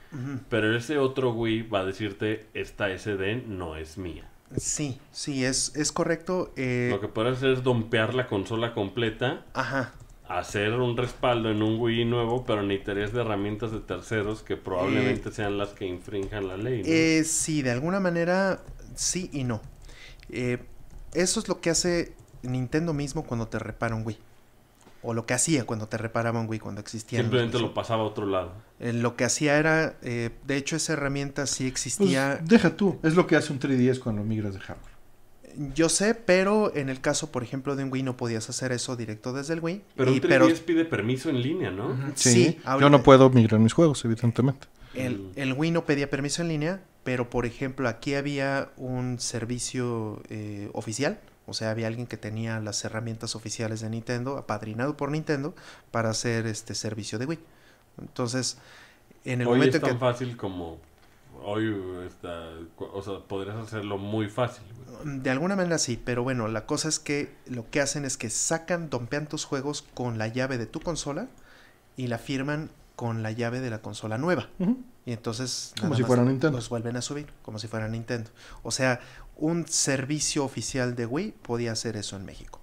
Pero ese otro Wii va a decirte, esta SD no es mía. Sí, sí, es, es correcto. Eh. Lo que puedes hacer es dompear la consola completa. Ajá hacer un respaldo en un Wii nuevo, pero necesitarías de herramientas de terceros que probablemente eh, sean las que infrinjan la ley. Eh, sí, de alguna manera sí y no. Eh, eso es lo que hace Nintendo mismo cuando te repara un Wii. O lo que hacía cuando te reparaban Wii, cuando existía. Simplemente lo pasaba a otro lado. lo que hacía era, de hecho esa herramienta sí pues, existía. deja tú, es lo que hace un 3DS cuando migras de hardware. Yo sé, pero en el caso, por ejemplo, de un Wii no podías hacer eso directo desde el Wii. Pero y, un 3 pide permiso en línea, ¿no? Sí, yo no puedo migrar mis juegos, evidentemente. El, Wii no pedía permiso en línea, pero por ejemplo aquí había un servicio eh, oficial, o sea, había alguien que tenía las herramientas oficiales de Nintendo, apadrinado por Nintendo, para hacer este servicio de Wii. Entonces, en el Hoy momento es tan fácil como hoy, este, o sea, podrías hacerlo muy fácil. De alguna manera sí, pero bueno, la cosa es que lo que hacen es que sacan, dompean tus juegos con la llave de tu consola y la firman con la llave de la consola nueva. Y entonces... Como si fuera Nintendo. Los vuelven a subir, como si fuera Nintendo. O sea, un servicio oficial de Wii podía hacer eso en México.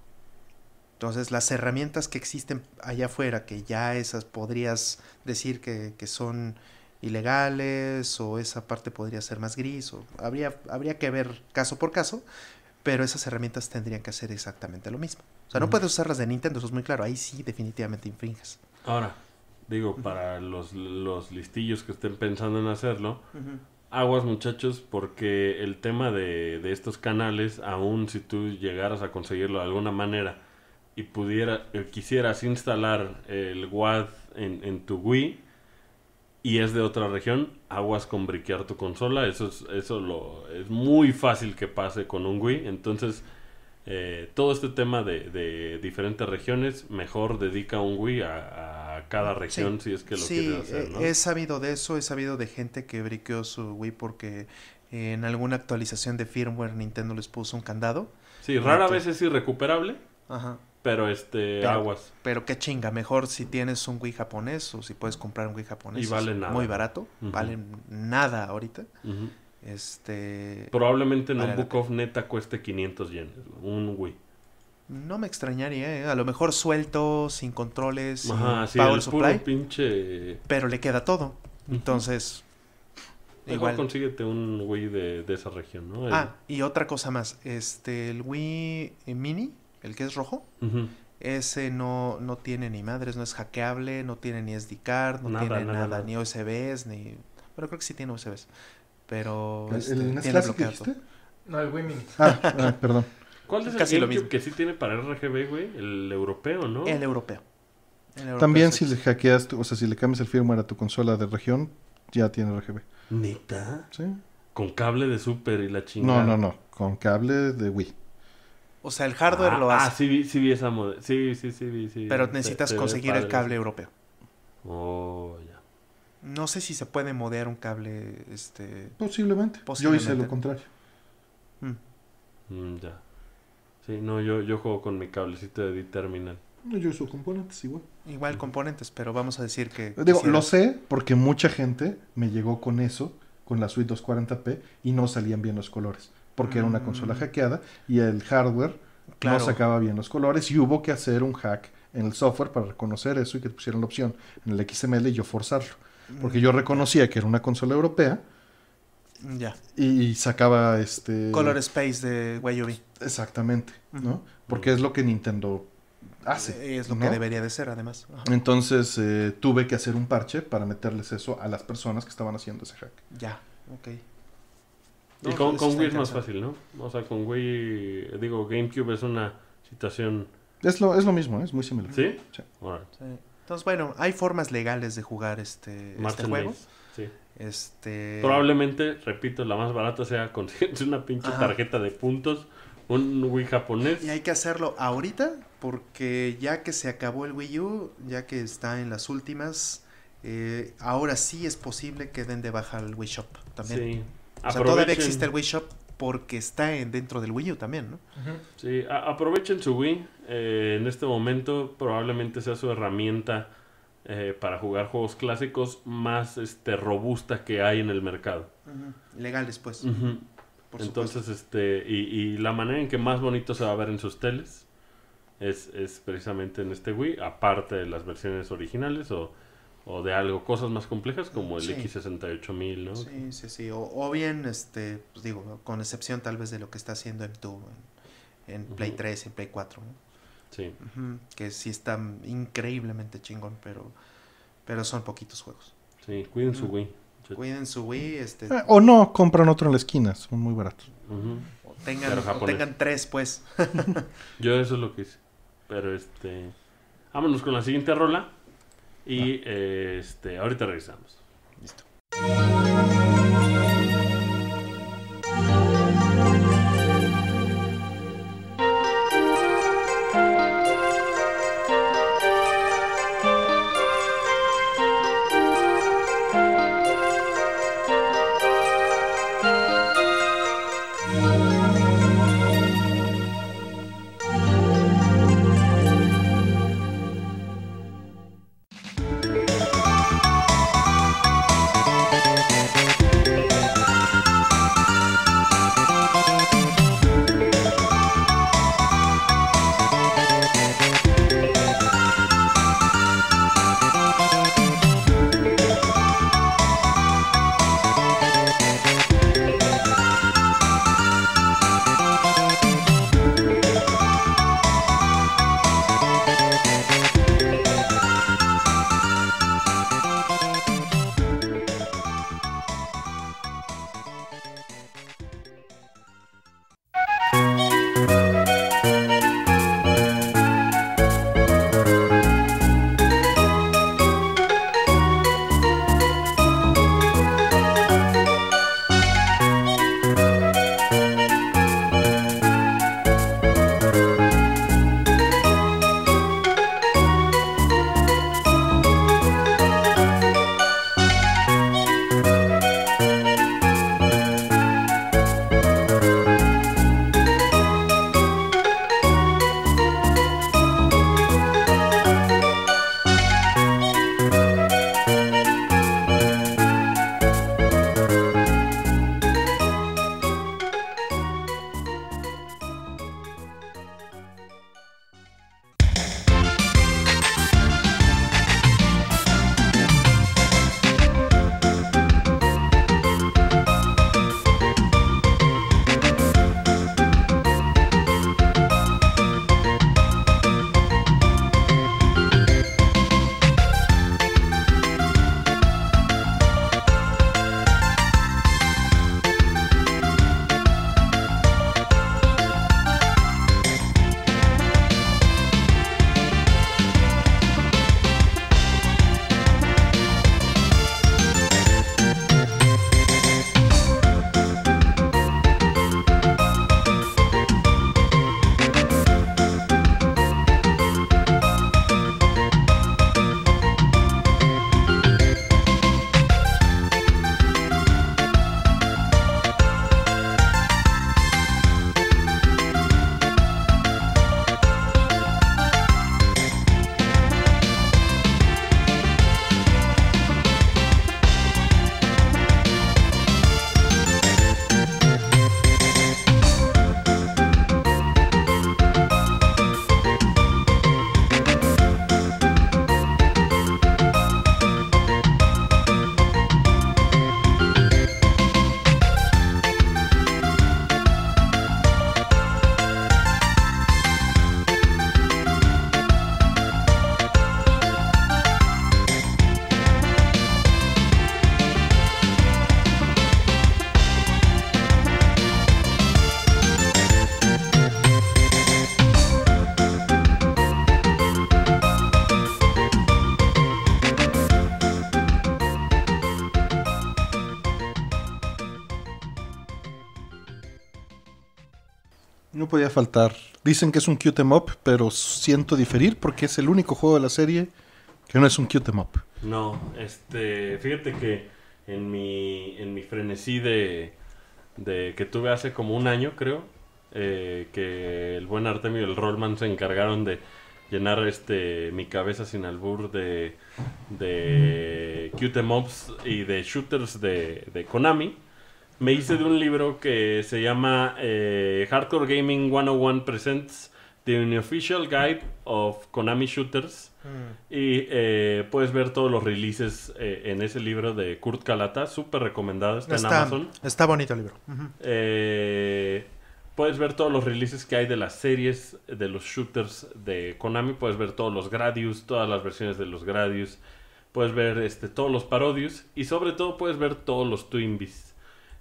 Entonces, las herramientas que existen allá afuera, que ya esas podrías decir que, que son ilegales o esa parte podría ser más gris o habría, habría que ver caso por caso, pero esas herramientas tendrían que hacer exactamente lo mismo. O sea, no puedes usarlas de Nintendo, eso es muy claro, ahí sí definitivamente infringes. Ahora, digo, para los, listillos que estén pensando en hacerlo, aguas muchachos, porque el tema de, estos canales, aún si tú llegaras a conseguirlo de alguna manera y pudiera, eh, quisieras instalar el WAD en, en tu Wii, y es de otra región, aguas con briquear tu consola. Eso es, eso lo, es muy fácil que pase con un Wii. Entonces, eh, todo este tema de, diferentes regiones, mejor dedica un Wii a, cada región si es que lo quieres hacer. ¿no? Eh, he sabido de eso, he sabido de gente que briqueó su Wii porque en alguna actualización de firmware Nintendo les puso un candado. Sí, rara vez es irrecuperable. Ajá. Pero este, aguas. Pero qué chinga, mejor si tienes un Wii japonés o si puedes comprar un Wii japonés. Y vale nada. Muy barato, vale nada ahorita. Este. Probablemente en un Book of neta cueste 500 yenes, un Wii. No me extrañaría, ¿eh? a lo mejor suelto, sin controles, Ajá, sí, power Pinche... Pero le queda todo. Entonces, igual consíguete un Wii de, esa región, ¿no? Ah, y otra cosa más, este el Wii Mini el que es rojo, ese no, no tiene ni madres, no es hackeable, no tiene ni SD card, no tiene nada, ni USBs, ni... Pero creo que sí tiene USBs, pero... ¿El, este, el No, el Wii ah, ah, perdón. ¿Cuál es el que sí tiene para RGB, güey? El europeo, ¿no? El europeo. También si le hackeas, o sea, si le cambias el firmware a tu consola de región, ya tiene RGB. ¿Neta? Sí. Con cable de super y la chingada. No, no, no. Con cable de Wii. O sea, el hardware ah, lo ah, hace. Ah, sí, sí vi esa moda. Sí, sí, sí, sí. Pero necesitas conseguir el cable europeo. Oh, ya. No sé si se puede modear un cable, este... Posiblemente. Yo hice lo contrario. Mm. Mm, ya. Sí, no, yo, yo juego con mi cablecito de D-Terminal. Yo uso componentes igual. Igual componentes, pero vamos a decir que... Digo, lo sé porque mucha gente me llegó con eso, con la suite 240p, y no salían bien los colores porque era una mm. consola hackeada y el hardware no sacaba bien los colores y hubo que hacer un hack en el software para reconocer eso y que pusieran la opción en el XML y yo forzarlo. Porque yo mm, reconocía que era una consola europea. Mm, ya. Y sacaba este. Color Space de YUV. Exactamente, ¿no? Porque es lo que Nintendo hace. Es lo que debería de ser, además. Entonces eh, tuve que hacer un parche para meterles eso a las personas que estaban haciendo ese hack. Ya, ok y con, pues, Wii es más fácil, ¿no? O sea, con Wii, digo, GameCube es una situación... Es lo, es lo mismo, es muy similar. ¿Sí? Sí. Entonces, bueno, hay formas legales de jugar este, este juego. Sí. Este Probablemente, repito, la más barata sea con una pinche tarjeta de puntos, un Wii japonés. Y hay que hacerlo ahorita, porque ya que se acabó el Wii U, ya que está en las últimas, eh, ahora sí es posible que den de baja el Wii Shop también. Sí. O sea, todavía existe el Wii Shop porque está en, dentro del Wii U también, ¿no? Sí, aprovechen su Wii. Eh, en este momento probablemente sea su herramienta eh, para jugar juegos clásicos más este, robusta que hay en el mercado. Legal, después. Entonces, este, y, la manera en que más bonito se va a ver en sus teles es, es precisamente en este Wii, aparte de las versiones originales o o de algo, cosas más complejas como el X68000, ¿no? Sí, sí, sí, o, bien, este, pues digo, con excepción tal vez de lo que está haciendo en en, en Play 3, en Play 4, Sí. Que sí está increíblemente chingón, pero, pero son poquitos juegos. Sí, cuiden su Wii. Cuiden su Wii. Este... Ah, o no, compran otro en la esquina, son muy baratos. o, tengan, o tengan tres, pues. Yo eso es lo que hice. Pero este... Vámonos con la siguiente rola. Y este, ahorita regresamos. Listo. podía faltar. Dicen que es un cute mob em pero siento diferir porque es el único juego de la serie que no es un cute em No, este, fíjate que en mi, en mi frenesí de, que tuve hace como un año, creo, eh, que el buen Artemio y el Rollman se encargaron de llenar este mi cabeza sin albur de de cute mobs em y de shooters de Konami me hice de un libro que se llama eh, Hardcore Gaming 101 Presents The Unofficial Guide of Konami Shooters. Mm. Y eh, puedes ver todos los releases eh, en ese libro de Kurt Kalata, súper recomendado, está, en Amazon. Está bonito el libro. puedes ver todos los releases que hay de las series de los shooters de Konami, puedes ver todos los Gradius, todas las versiones de los Gradius, puedes ver este, todos los Parodius y sobre todo puedes ver todos los Twinbees.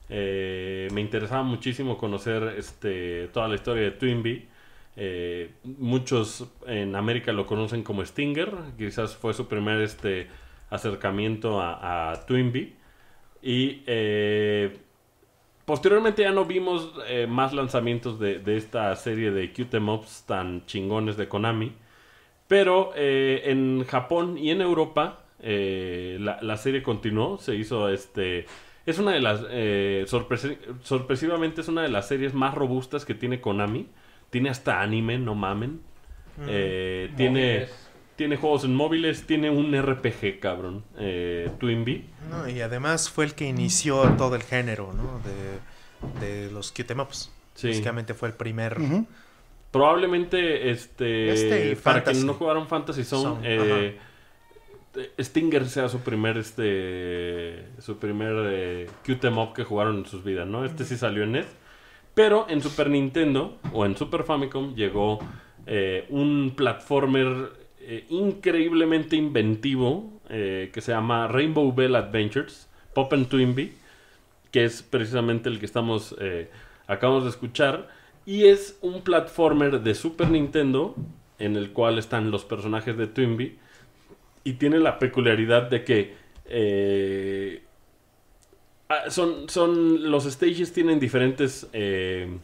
Eh, me interesaba muchísimo conocer este, toda la historia de Twinbee. Eh, muchos en América lo conocen como Stinger, quizás fue su primer este, acercamiento a, Twinbee. Y eh, posteriormente ya no vimos más lanzamientos de, esta serie de mobs tan chingones de Konami. Pero en Japón y en Europa la, serie continuó, se hizo este es una de las, eh, sorpresivamente es una de las series más robustas que tiene Konami. Tiene hasta anime, no mamen. Mm. Eh, tiene, tiene juegos en móviles, tiene un RPG, cabrón. Eh, Twinbee. y además fue el que inició todo el género, ¿no? De, de los cute maps em Básicamente fue el primer... Probablemente, este, este para quienes no jugaron Fantasy Zone, eh, Stinger sea su primer este su primer eh, que jugaron en sus vidas, ¿no? Este sí salió en NES, pero en Super Nintendo o en Super Famicom llegó eh, un platformer eh, increíblemente inventivo que se llama Rainbow Bell Adventures Pop and Twinbee, que es precisamente el que estamos acabamos de escuchar y es un platformer de Super Nintendo en el cual están los personajes de Twinbee y tiene la peculiaridad de que eh, ah, son, son, los stages tienen diferentes eh,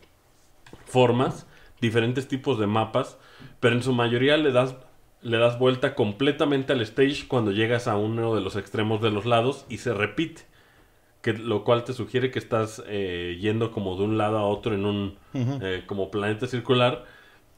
formas, diferentes tipos de mapas, pero en su mayoría le das, le das vuelta completamente al stage cuando llegas a uno de los extremos de los lados y se repite. Que, lo cual te sugiere que estás eh, yendo como de un lado a otro en un como planeta circular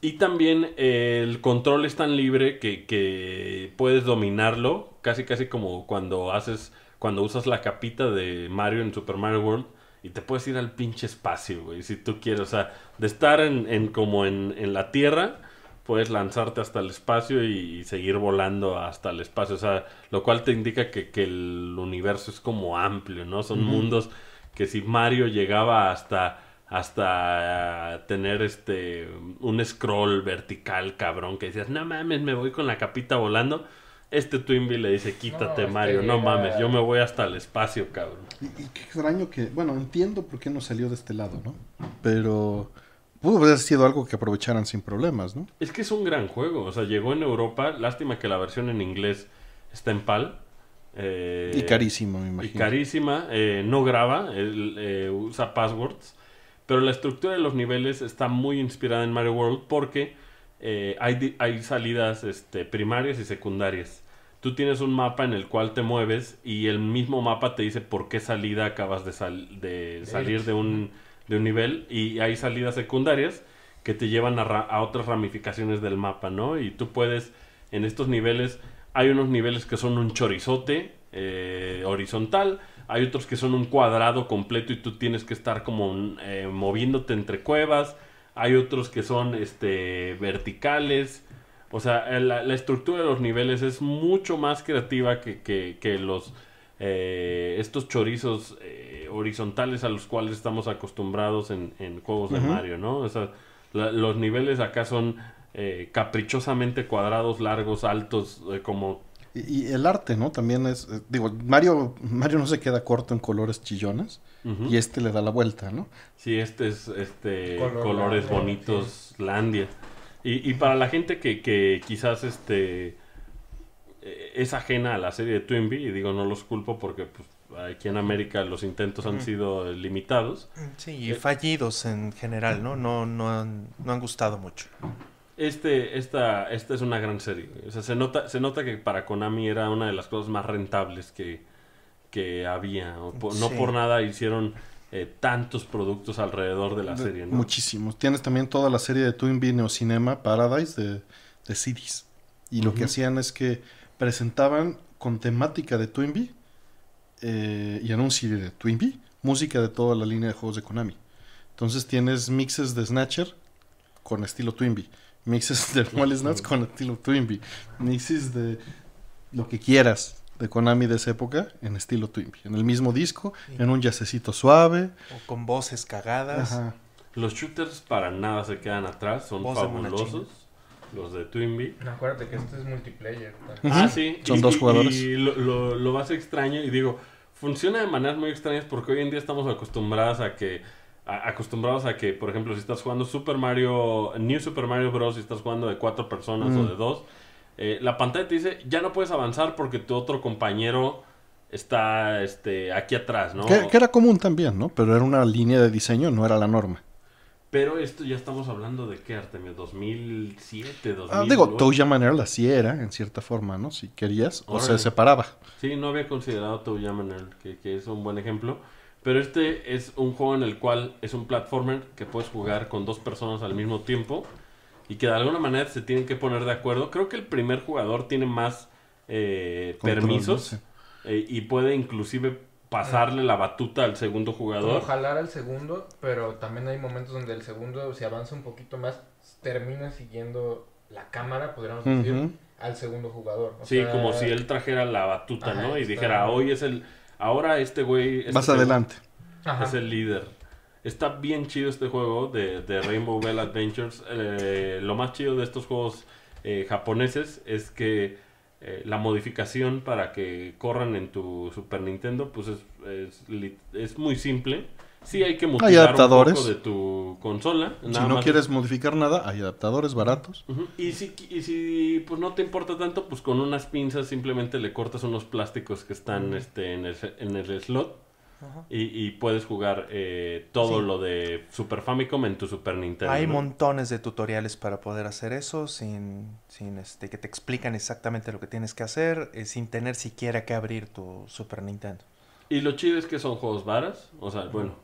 y también eh, el control es tan libre que, puedes dominarlo, casi casi como cuando haces, cuando usas la capita de Mario en Super Mario World y te puedes ir al pinche espacio, güey, si tú quieres, o sea, de estar en, como en, la tierra, puedes lanzarte hasta el espacio y, seguir volando hasta el espacio, o sea, lo cual te indica que, el universo es como amplio, ¿no? Son mundos que si Mario llegaba hasta hasta tener este un scroll vertical cabrón que decías, no mames, me voy con la capita volando. Este Twinbee le dice, quítate Mario, no mames, yo me voy hasta el espacio, cabrón. Y, qué extraño que, bueno, entiendo por qué no salió de este lado, ¿no? Pero pudo haber sido algo que aprovecharan sin problemas, ¿no? Es que es un gran juego, o sea, llegó en Europa, lástima que la versión en inglés está en PAL. Eh, y carísima, me imagino. Y carísima, eh, no graba, él, eh, usa passwords. Pero la estructura de los niveles está muy inspirada en Mario World porque eh, hay, salidas este, primarias y secundarias. Tú tienes un mapa en el cual te mueves y el mismo mapa te dice por qué salida acabas de, de salir de un, nivel y hay salidas secundarias que te llevan a, otras ramificaciones del mapa, ¿no? Y tú puedes en estos niveles hay unos niveles que son un chorizote eh, horizontal, hay otros que son un cuadrado completo y tú tienes que estar como eh, moviéndote entre cuevas, hay otros que son este, verticales, o sea, la, estructura de los niveles es mucho más creativa que, que, los... Eh, estos chorizos eh, horizontales a los cuales estamos acostumbrados en, en juegos de Mario, ¿no? los niveles acá son caprichosamente cuadrados, largos, altos, como y, el arte, ¿no? También es, eh, digo, Mario, Mario no se queda corto en colores chillones y este le da la vuelta, ¿no? Sí, este es este colores bonitos, landia. Y, para la gente que, que quizás este eh, es ajena a la serie de Twinbee, y digo, no los culpo porque pues, aquí en América los intentos han sido limitados. Sí, y eh, fallidos en general, ¿no? No, no han gustado mucho este, esta, esta es una gran serie. O sea, se nota, se nota que para Konami era una de las cosas más rentables que, había. No por nada hicieron eh, tantos productos alrededor de la serie. Muchísimos. Tienes también toda la serie de Twin Neocinema, Cinema Paradise de, de CDs. Y lo que hacían es que presentaban con temática de Twinbee eh, y en un CD de Twinbee música de toda la línea de juegos de Konami. Entonces tienes mixes de Snatcher con estilo Twinbee mixes de Males Nuts con estilo Twinbee, mixes de lo que quieras de Konami de esa época en estilo Twinbee, en el mismo disco, en un yacecito suave. O con voces cagadas. Los shooters para nada se quedan atrás, son fabulosos. Los de Twinbee. acuérdate que este es multiplayer. Ah, sí. Son dos jugadores. Y, lo, lo, lo más extraño, y digo, funciona de maneras muy extrañas porque hoy en día estamos acostumbrados a que acostumbrados a que, por ejemplo, si estás jugando Super Mario, New Super Mario Bros. Si estás jugando de cuatro personas o mm. de dos, eh, la pantalla te dice, ya no puedes avanzar porque tu otro compañero está este, aquí atrás, ¿no? Que, era común también, ¿no? Pero era una línea de diseño, no era la norma. Pero esto ya estamos hablando de qué, Artemio, 2007, 2008. Ah, digo, Touya así era, en cierta forma, ¿no? Si querías, o se separaba. Sí, no había considerado Touya Yaman que, que, es un buen ejemplo. Pero este es un juego en el cual es un platformer que puedes jugar con dos personas al mismo tiempo y que de alguna manera se tienen que poner de acuerdo. Creo que el primer jugador tiene más eh, permisos eh, y puede inclusive pasarle la batuta al segundo jugador. Ojalá jalar al segundo, pero también hay momentos donde el segundo, si avanza un poquito más, termina siguiendo la cámara, podríamos decir, al segundo jugador. sí, como si él trajera la batuta, ¿no? Y dijera, hoy es el Ahora este güey... Más adelante. Es el líder. Está bien chido este juego de, Rainbow Bell Adventures. Eh, lo más chido de estos juegos eh, japoneses es que eh, la modificación para que corran en tu Super Nintendo pues es muy simple Sí, hay que modificar hay adaptadores. Un poco de tu consola. si no quieres modificar nada, hay adaptadores baratos. Y si, si pues no te importa tanto, pues con unas pinzas simplemente le cortas unos plásticos que están este, en, el, slot. y, puedes jugar eh, todo lo de Super Famicom en tu Super Nintendo. Hay montones de tutoriales para poder hacer eso sin, sin este, que te explican exactamente lo que tienes que hacer, eh, sin tener siquiera que abrir tu Super Nintendo. Y lo chido es que son juegos varas, o sea, bueno,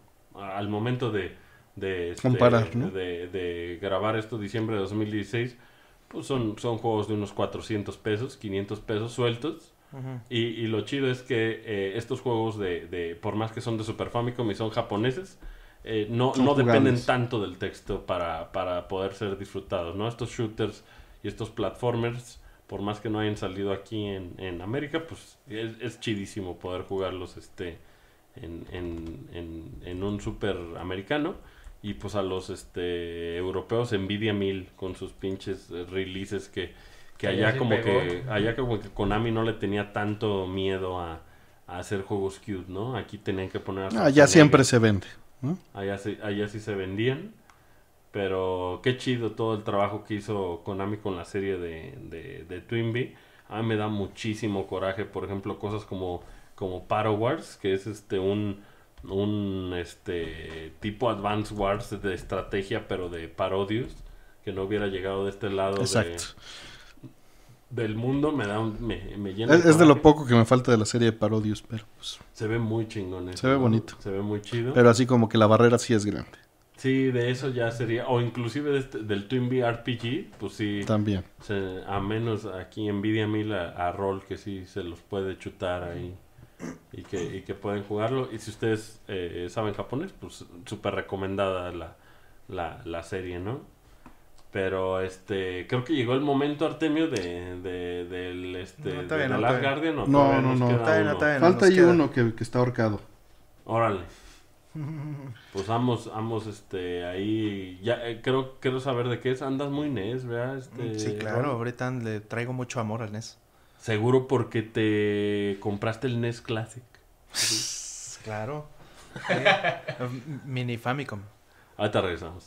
al momento de, de, este, Comparar, de, grabar esto, diciembre de 2016, pues son, son juegos de unos 400 pesos, 500 pesos sueltos. y, lo chido es que eh, estos juegos de, por más que son de Super Famicom y son japoneses, eh, no, no dependen tanto del texto para, para poder ser disfrutados, ¿no? Estos shooters y estos platformers, por más que no hayan salido aquí en, en América, pues es, es, chidísimo poder jugarlos este en, un super americano. Y pues a los este, europeos envidia mil con sus pinches releases que, allá como que allá como que Konami no le tenía tanto miedo a, hacer juegos cute, ¿no? Aquí tenían que poner... allá ah, siempre se vende. Allá, sí, se vendían. Pero qué chido todo el trabajo que hizo Konami con la serie de, de, de Twinbee. A ah, mí me da muchísimo coraje, por ejemplo, cosas como como Paro Wars, que es este un, un este tipo Advance Wars de estrategia, pero de Parodius, que no hubiera llegado de este lado del mundo, me da me, llena. Es, de lo poco que me falta de la serie de Parodius, pero pues, se ve muy chingón. se ve bonito. Se ve muy chido. Pero así como que la barrera sí es grande. Sí, de eso ya sería, o inclusive de este, del twin RPG, pues sí. También. a menos aquí envidia a a Roll que sí se los puede chutar ahí y que, que pueden jugarlo. Y si ustedes eh, saben japonés, pues súper recomendada la, la, serie, ¿no? Pero este creo que llegó el momento, Artemio, de, de del este, de Last Guardian. no, no, no, Falta ya uno que, está ahorcado. Órale. Pues ambos, ambos, este, ahí, ya, eh, creo, quiero saber de qué es, andas muy NES, e este, sí, claro, ahorita le traigo mucho amor al NES. Seguro porque te compraste el NES Classic. Claro. Mini Famicom. Ahorita regresamos.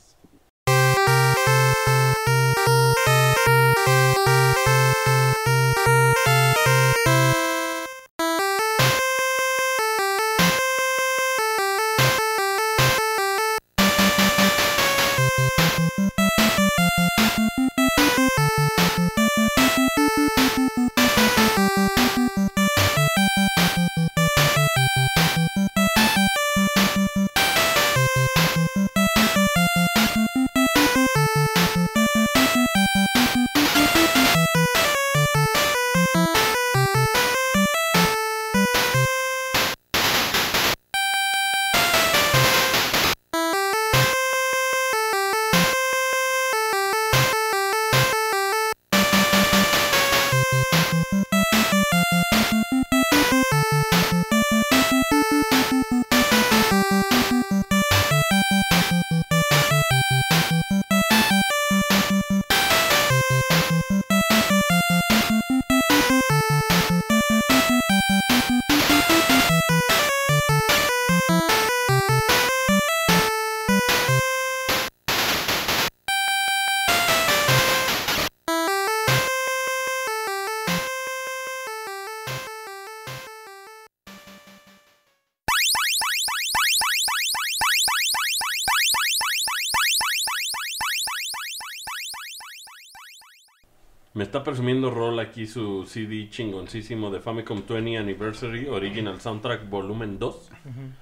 está presumiendo Roll aquí su CD chingoncísimo de Famicom 20 Anniversary Original Soundtrack Volumen 2.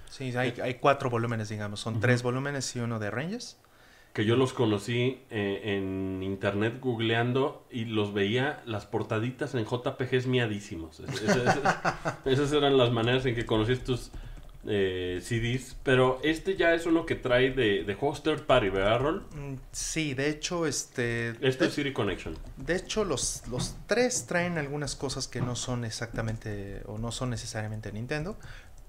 Sí, hay, cuatro volúmenes, digamos. Son tres volúmenes y uno de Rangers. Que yo los conocí eh, en internet googleando y los veía las portaditas en JPGs miadísimos. esas eran las maneras en que conocí estos eh, CDs, pero este ya es uno que trae de, de party, ¿verdad, Rol? Mm, sí, de hecho, este... Este es City Connection. De hecho, los, los tres traen algunas cosas que no son exactamente o no son necesariamente Nintendo,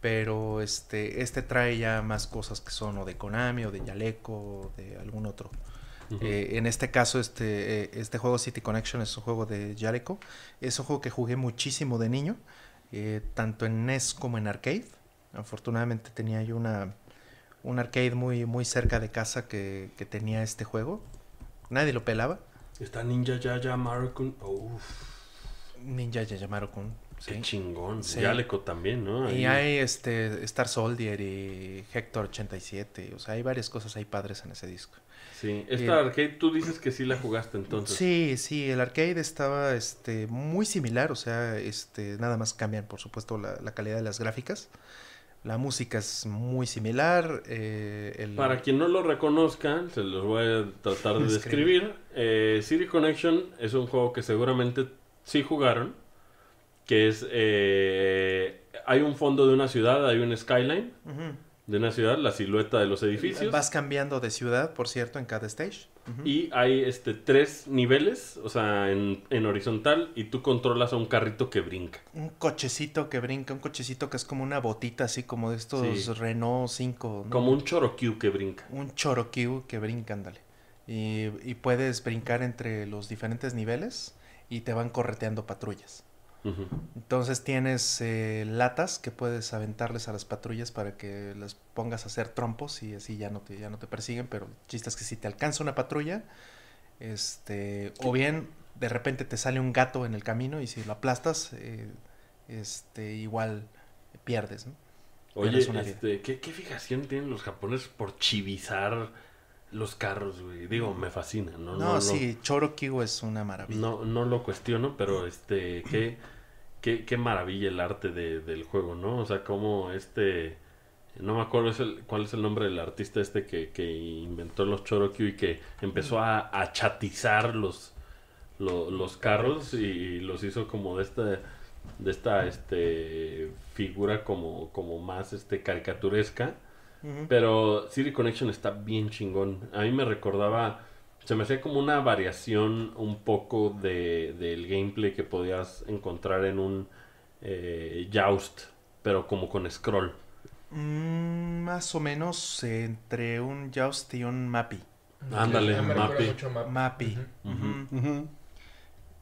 pero este, este trae ya más cosas que son o de Konami o de Yaleco o de algún otro. Eh, en este caso, este, eh, este juego City Connection es un juego de Yaleco. Es un juego que jugué muchísimo de niño, tanto en NES como en arcade. Afortunadamente tenía yo una, un arcade muy, muy cerca de casa que, tenía este juego. Nadie lo pelaba. Está Ninja Yaya Marukun. Ninja Yaya Marukun. Qué chingón. Sí. Yaleco también, ¿no? Y hay este Star Soldier y Hector 87. O sea, hay varias cosas ahí padres en ese disco. Sí, esta arcade tú dices que sí la jugaste entonces. Sí, sí, el arcade estaba este, muy similar, o sea, este, nada más cambian por supuesto la, la calidad de las gráficas. La música es muy similar. Eh, Para quien no lo reconozca, se los voy a tratar de describir. Eh, City Connection es un juego que seguramente sí jugaron. Que es. Eh, hay un fondo de una ciudad, hay un skyline de una ciudad, la silueta de los edificios. Vas cambiando de ciudad, por cierto, en cada stage. Y hay este, tres niveles, o sea, en, horizontal, y tú controlas a un carrito que brinca. Un cochecito que brinca, un cochecito que es como una botita, así como de estos Renault 5. Como un Chorokyu que brinca. Un Chorokyu que brinca, ándale. y puedes brincar entre los diferentes niveles y te van correteando patrullas. Entonces tienes eh, latas que puedes aventarles a las patrullas para que las pongas a hacer trompos y así ya no te, ya no te persiguen, pero el que si te alcanza una patrulla, este, o bien de repente te sale un gato en el camino y si lo aplastas, eh, este, igual pierdes. Oye, este, ¿qué, ¿qué, fijación tienen los japoneses por chivizar? los carros, güey. Digo, me fascina, No, no, sí, Chorokyu es una maravilla. No, no lo cuestiono, pero este, qué, qué, maravilla el arte de, del juego, ¿no? O sea, como este, no me acuerdo cuál es el nombre del artista este que, inventó los Chorokyu y que empezó a, a chatizar los, los carros y los hizo como de esta de esta este figura como como más este caricaturesca pero City Connection está bien chingón. A mí me recordaba, se me hacía como una variación un poco de, del gameplay que podías encontrar en un eh, Joust, pero como con scroll. Mm, más o menos entre un Joust y un Mappy. Ándale, Mappy.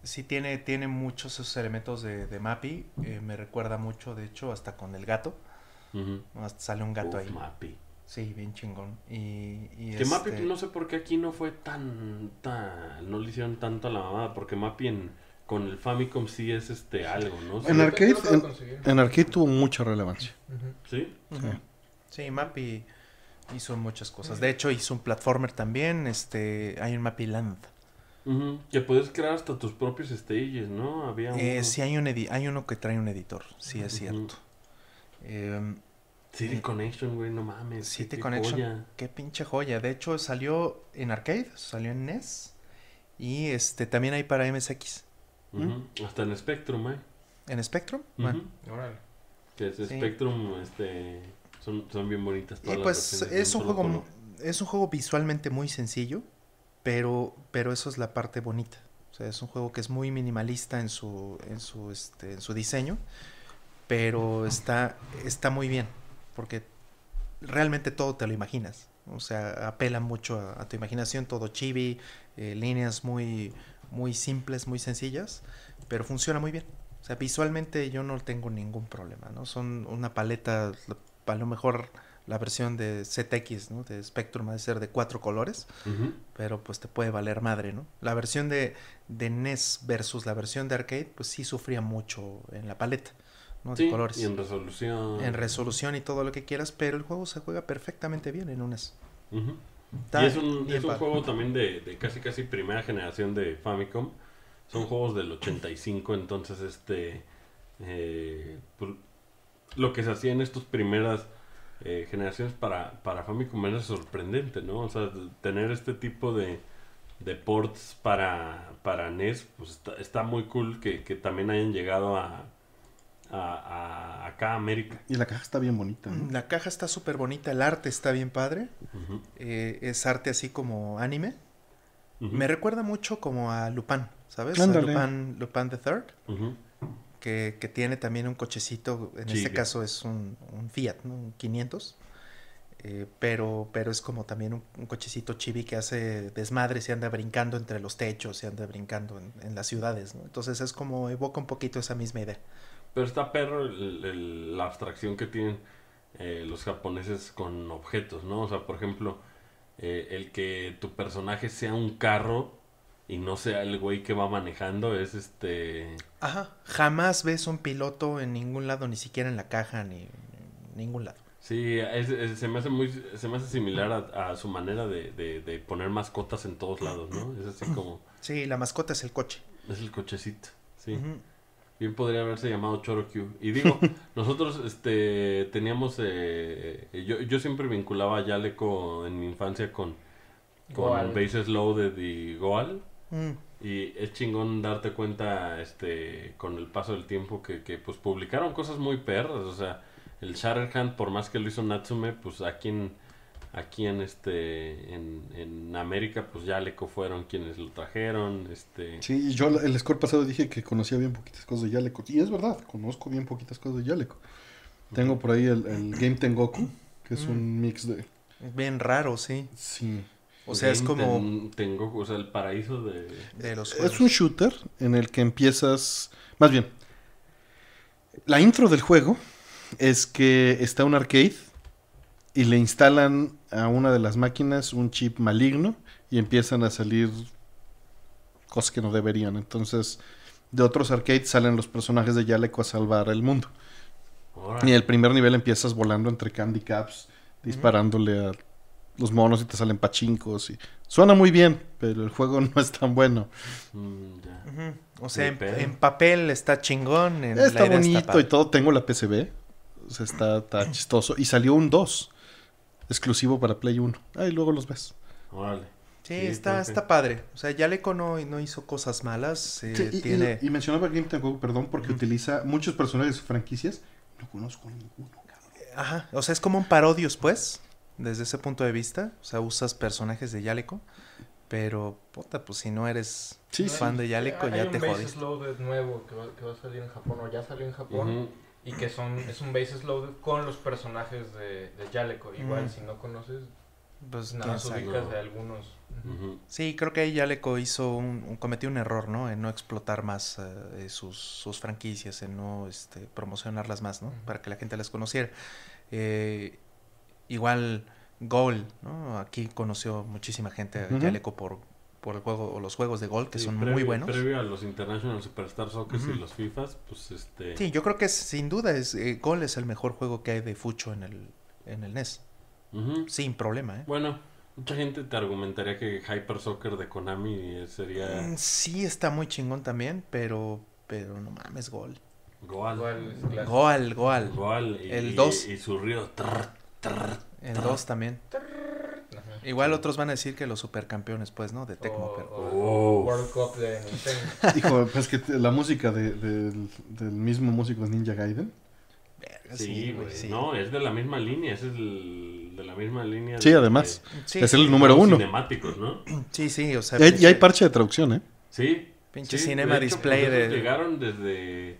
Sí, tiene, tiene muchos esos elementos de, Mappy. Eh, me recuerda mucho, de hecho, hasta con el gato sale un gato ahí. Sí, bien chingón. que este... no sé por qué aquí no fue tan, no le hicieron tanto la mamada, porque Mappy en, con el Famicom sí es este algo, ¿no? en, arcade, en, arcade tuvo mucha relevancia. ¿Sí? ¿Sí? hizo muchas cosas. De hecho, hizo un platformer también, este, hay un Mappy Land. Que puedes crear hasta tus propios stages, ¿no? Había eh, sí, hay, un hay uno que trae un editor, sí, es cierto. City em, eh, Connection, güey, no mames. City Connection. Qué pinche joya. De hecho, salió en arcade, salió en NES. Y este también hay para MSX. ¿Mm? Hasta en Spectrum, ¿eh? ¿En Spectrum? bueno Que es Spectrum, este. Son, bien bonitas todas pues es un juego es un juego visualmente muy sencillo pero pero eso es la parte bonita o sea es un juego que es muy minimalista en su en este, en su diseño pero está, está muy bien, porque realmente todo te lo imaginas. O sea, apela mucho a, tu imaginación, todo chibi, eh, líneas muy, muy simples, muy sencillas, pero funciona muy bien. O sea, visualmente yo no tengo ningún problema, ¿no? Son una paleta, a lo mejor la versión de ZX, ¿no? De Spectrum ha de ser de cuatro colores, pero pues te puede valer madre, ¿no? La versión de, de NES versus la versión de arcade, pues sí sufría mucho en la paleta. Y en resolución. En resolución y todo lo que quieras, pero el juego se juega perfectamente bien en unas. Y es un, juego también de, casi casi primera generación de Famicom. Son juegos del 85, entonces este eh, pues, lo que se hacía en estas primeras eh, generaciones para, para Famicom era sorprendente, ¿no? O sea, tener este tipo de, de ports para, para NES, pues está, muy cool que también hayan llegado a, a, acá América. Y la caja está bien bonita. La caja está súper bonita, el arte está bien padre. Eh, es arte así como anime. Me recuerda mucho como a Lupin, ¿sabes? A Lupin, Lupin the Third. que, tiene también un cochecito, en este caso es un, Fiat, un 500. Eh, pero, pero es como también un, cochecito chibi que hace desmadre, se anda brincando entre los techos, y anda brincando en, las ciudades, Entonces es como evoca un poquito esa misma idea. Pero está perro la abstracción que tienen eh, los japoneses con objetos, ¿no? O sea, por ejemplo, eh, el que tu personaje sea un carro y no sea el güey que va manejando es este... Ajá, jamás ves un piloto en ningún lado, ni siquiera en la caja, ni en ningún lado. Sí, se, me hace muy, se me hace similar a, su manera de, poner mascotas en todos lados, ¿no? Es así como... Sí, la mascota es el coche. Es el cochecito, sí bien podría haberse llamado Choro Y digo, nosotros este, teníamos, eh, yo, yo siempre vinculaba a en mi infancia con, con Bases Loaded y Goal. Mm. Y es chingón darte cuenta este, con el paso del tiempo que, pues publicaron cosas muy perras. O sea, el Shatterhand, por más que lo hizo Natsume, pues a quien aquí en este en, América pues ya fueron quienes lo trajeron este sí yo el score pasado dije que conocía bien poquitas cosas de Yaleco y es verdad conozco bien poquitas cosas de Yaleco tengo por ahí el, Game Tengoku que es mm. un mix de bien raro sí sí o sea, es como... Tengoku, o sea, el paraíso de... los es un shooter en el que empiezas... Más bien, la intro del juego es que está un arcade y le instalan a una de las máquinas un chip maligno y empiezan a salir cosas que no deberían. Entonces, de otros arcades salen los personajes de Yaleco a salvar el mundo. Y el primer nivel empiezas volando entre candy caps, disparándole a los monos y te salen pachincos. Y... Suena muy bien, pero el juego no es tan bueno. Mm, o sea, en, papel está chingón. está bonito y todo. Tengo la PCB. O está, está chistoso. Y salió un 2 exclusivo para Play 1. Ahí luego los ves. Vale. Sí, está, está padre. O sea, Yaleco no, hizo cosas malas. Eh, y, tiene... y, y, mencionaba Game Tango, perdón, porque utiliza muchos personajes de franquicias. No conozco ninguno, cabrón. Ajá. O sea, es como un parodios, pues, desde ese punto de vista. O sea, usas personajes de Yaleco. Pero, puta, pues si no eres fan de Yaleco, ya te jodiste. nuevo que nuevo que va, a salir en Japón, o ya salió en Japón y que son es un base con los personajes de, de Jaleco. Igual, si no conoces, pues nada más ubicas de algunos. Sí, creo que ahí Jaleco hizo un, cometió un error, ¿no? En no explotar más eh, eh, sus, sus, franquicias, en no este, promocionarlas más, ¿no? Para que la gente las conociera. Eh, igual Goal, ¿no? Aquí conoció muchísima gente a Jaleco por por juego o los juegos de Gol que son muy buenos. Previo a los International Superstar Soccer y los FIFAs, pues este... Sí, yo creo que sin duda es eh, Gol es el mejor juego que hay de fucho en el, en el NES. Sin problema, ¿eh? Bueno, mucha gente te argumentaría que Hyper Soccer de Konami eh, sería... Mm, sí, está muy chingón también, pero, pero no mames, Gol. Goal. Goal, Goal. Goal. el 2. Y, su río. el 2 también. Igual otros van a decir que los supercampeones, pues, ¿no? De Tecmo, oh, pero... Oh. World Cup de Nintendo. Hijo, pues que la música del, mismo músico es Ninja Gaiden. Sí, güey. No, es de la misma línea, es de la misma línea. Sí, además. es el número uno. Cinemáticos, ¿no? Sí, sí, o sea. Y hay, pues, parche de traducción, ¿eh? Sí. Pinche cinema display de. Llegaron desde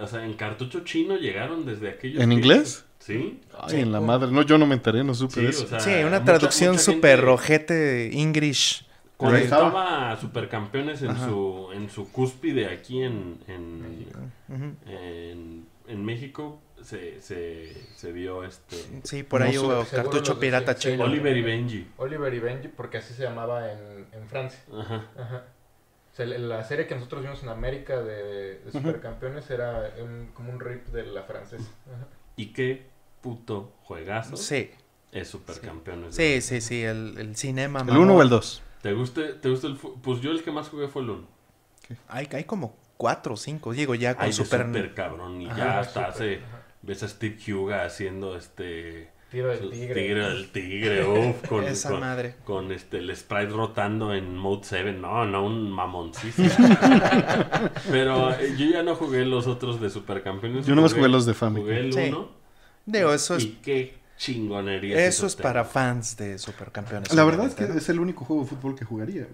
o sea, en cartucho chino llegaron desde aquellos. ¿En inglés? Sí. Ay, en la madre. No, yo no me enteré, no supe eso. sí, una traducción súper rojete, English. Cuando estaba Supercampeones en su, en su cúspide aquí en, en, en, México, se, se, vio este. Sí, por ahí hubo cartucho pirata chino. Oliver y Benji. Oliver y Benji, porque así se llamaba en, en Francia. Ajá. Ajá la serie que nosotros vimos en América de, Supercampeones era como un rip de la francesa. Y qué puto juegazo. Sí. Es Supercampeones. Sí, sí, sí, el, el cinema. ¿El 1 o el 2? ¿Te gusta, ¿Te gusta el Pues yo el que más jugué fue el 1. Hay, hay como 4 o 5, diego ya con hay Super... cabrón y ya hasta hace... Ves a Steve Huga haciendo este Tiro del tigre. del tigre, uff. Con, Esa madre. Con este, el sprite rotando en Mode 7. No, no, un mamoncísimo. Pero eh, yo ya no jugué los otros de Supercampeones. Yo no más jugué los de Family. Jugué el Digo, eso es... ¿Y qué chingonería. Eso es para fans de Supercampeones. La verdad es que ¿eh? es el único juego de fútbol que jugaría.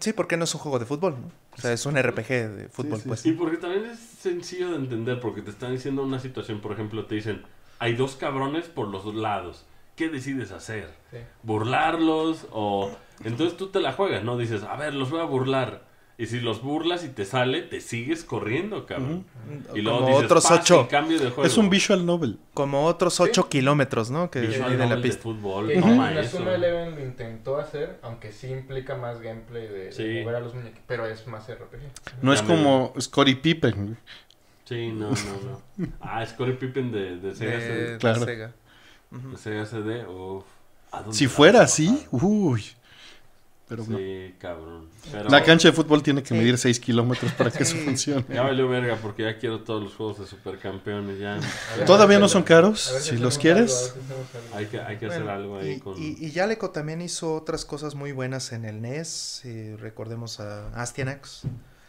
Sí, porque no es un juego de fútbol, ¿no? O sea, es un RPG de fútbol, pues. Y porque también es sencillo de entender, porque te están diciendo una situación, por ejemplo, te dicen, hay dos cabrones por los lados. ¿Qué decides hacer? ¿Burlarlos o...? Entonces tú te la juegas, ¿no? Dices, a ver, los voy a burlar. Y si los burlas y te sale, te sigues corriendo, cabrón. Y luego Como otros ocho. Es un visual novel. Como otros ocho kilómetros, ¿no? Que de la pista. De fútbol. Que uh -huh. eso. Eleven lo intentó hacer, aunque sí implica más gameplay de, mover a los muñequitos, pero es más RPG. No, es como Scotty Pippen. Sí, no, no, no. Ah, Corey Pippen de, de Sega Sega. Sega CD o... Si fuera así, uy. Pero sí, cabrón. La cancha de fútbol tiene que medir 6 kilómetros para que eso funcione. Ya valió verga porque ya quiero todos los juegos de supercampeones. Ya. Todavía no son caros. si los quieres, hay que, hacer algo ahí. Y, con... y, y Yaleco también hizo otras cosas muy buenas en el NES. Eh, recordemos a Astianax.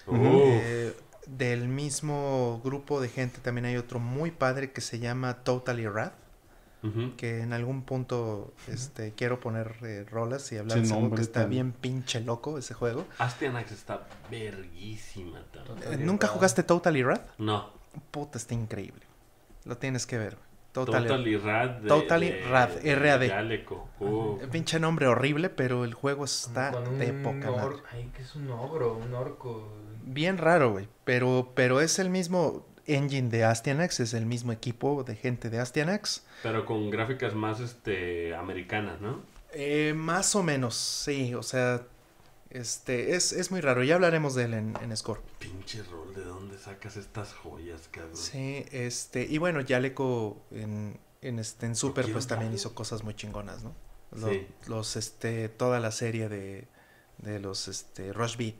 Uh del mismo grupo de gente también hay otro muy padre que se llama Totally Rad Que en algún punto este, quiero poner eh, rolas y hablar de algo que está bien pinche loco ese juego. Astianax está verguísima eh, ¿Nunca jugaste Totally Rad? No. Puta, está increíble. Lo tienes que ver. Totally, Rad. totally Rad, R eh, Pinche nombre horrible, pero el juego está de poca madre. Ay, que es un ogro, un orco bien raro, güey. Pero, pero es el mismo engine de Astianax es el mismo equipo de gente de Astianax Pero con gráficas más este, americanas, ¿no? Eh, más o menos, sí. O sea, este, es, es muy raro. Ya hablaremos de él en, Score. Pinche rol, ¿de dónde sacas estas joyas, cabrón? Sí, este, y bueno, Yaleco en, en, este, en Super, pues también hizo cosas muy chingonas, ¿no? Los, sí. los este, toda la serie de, los, este, Rush Beat,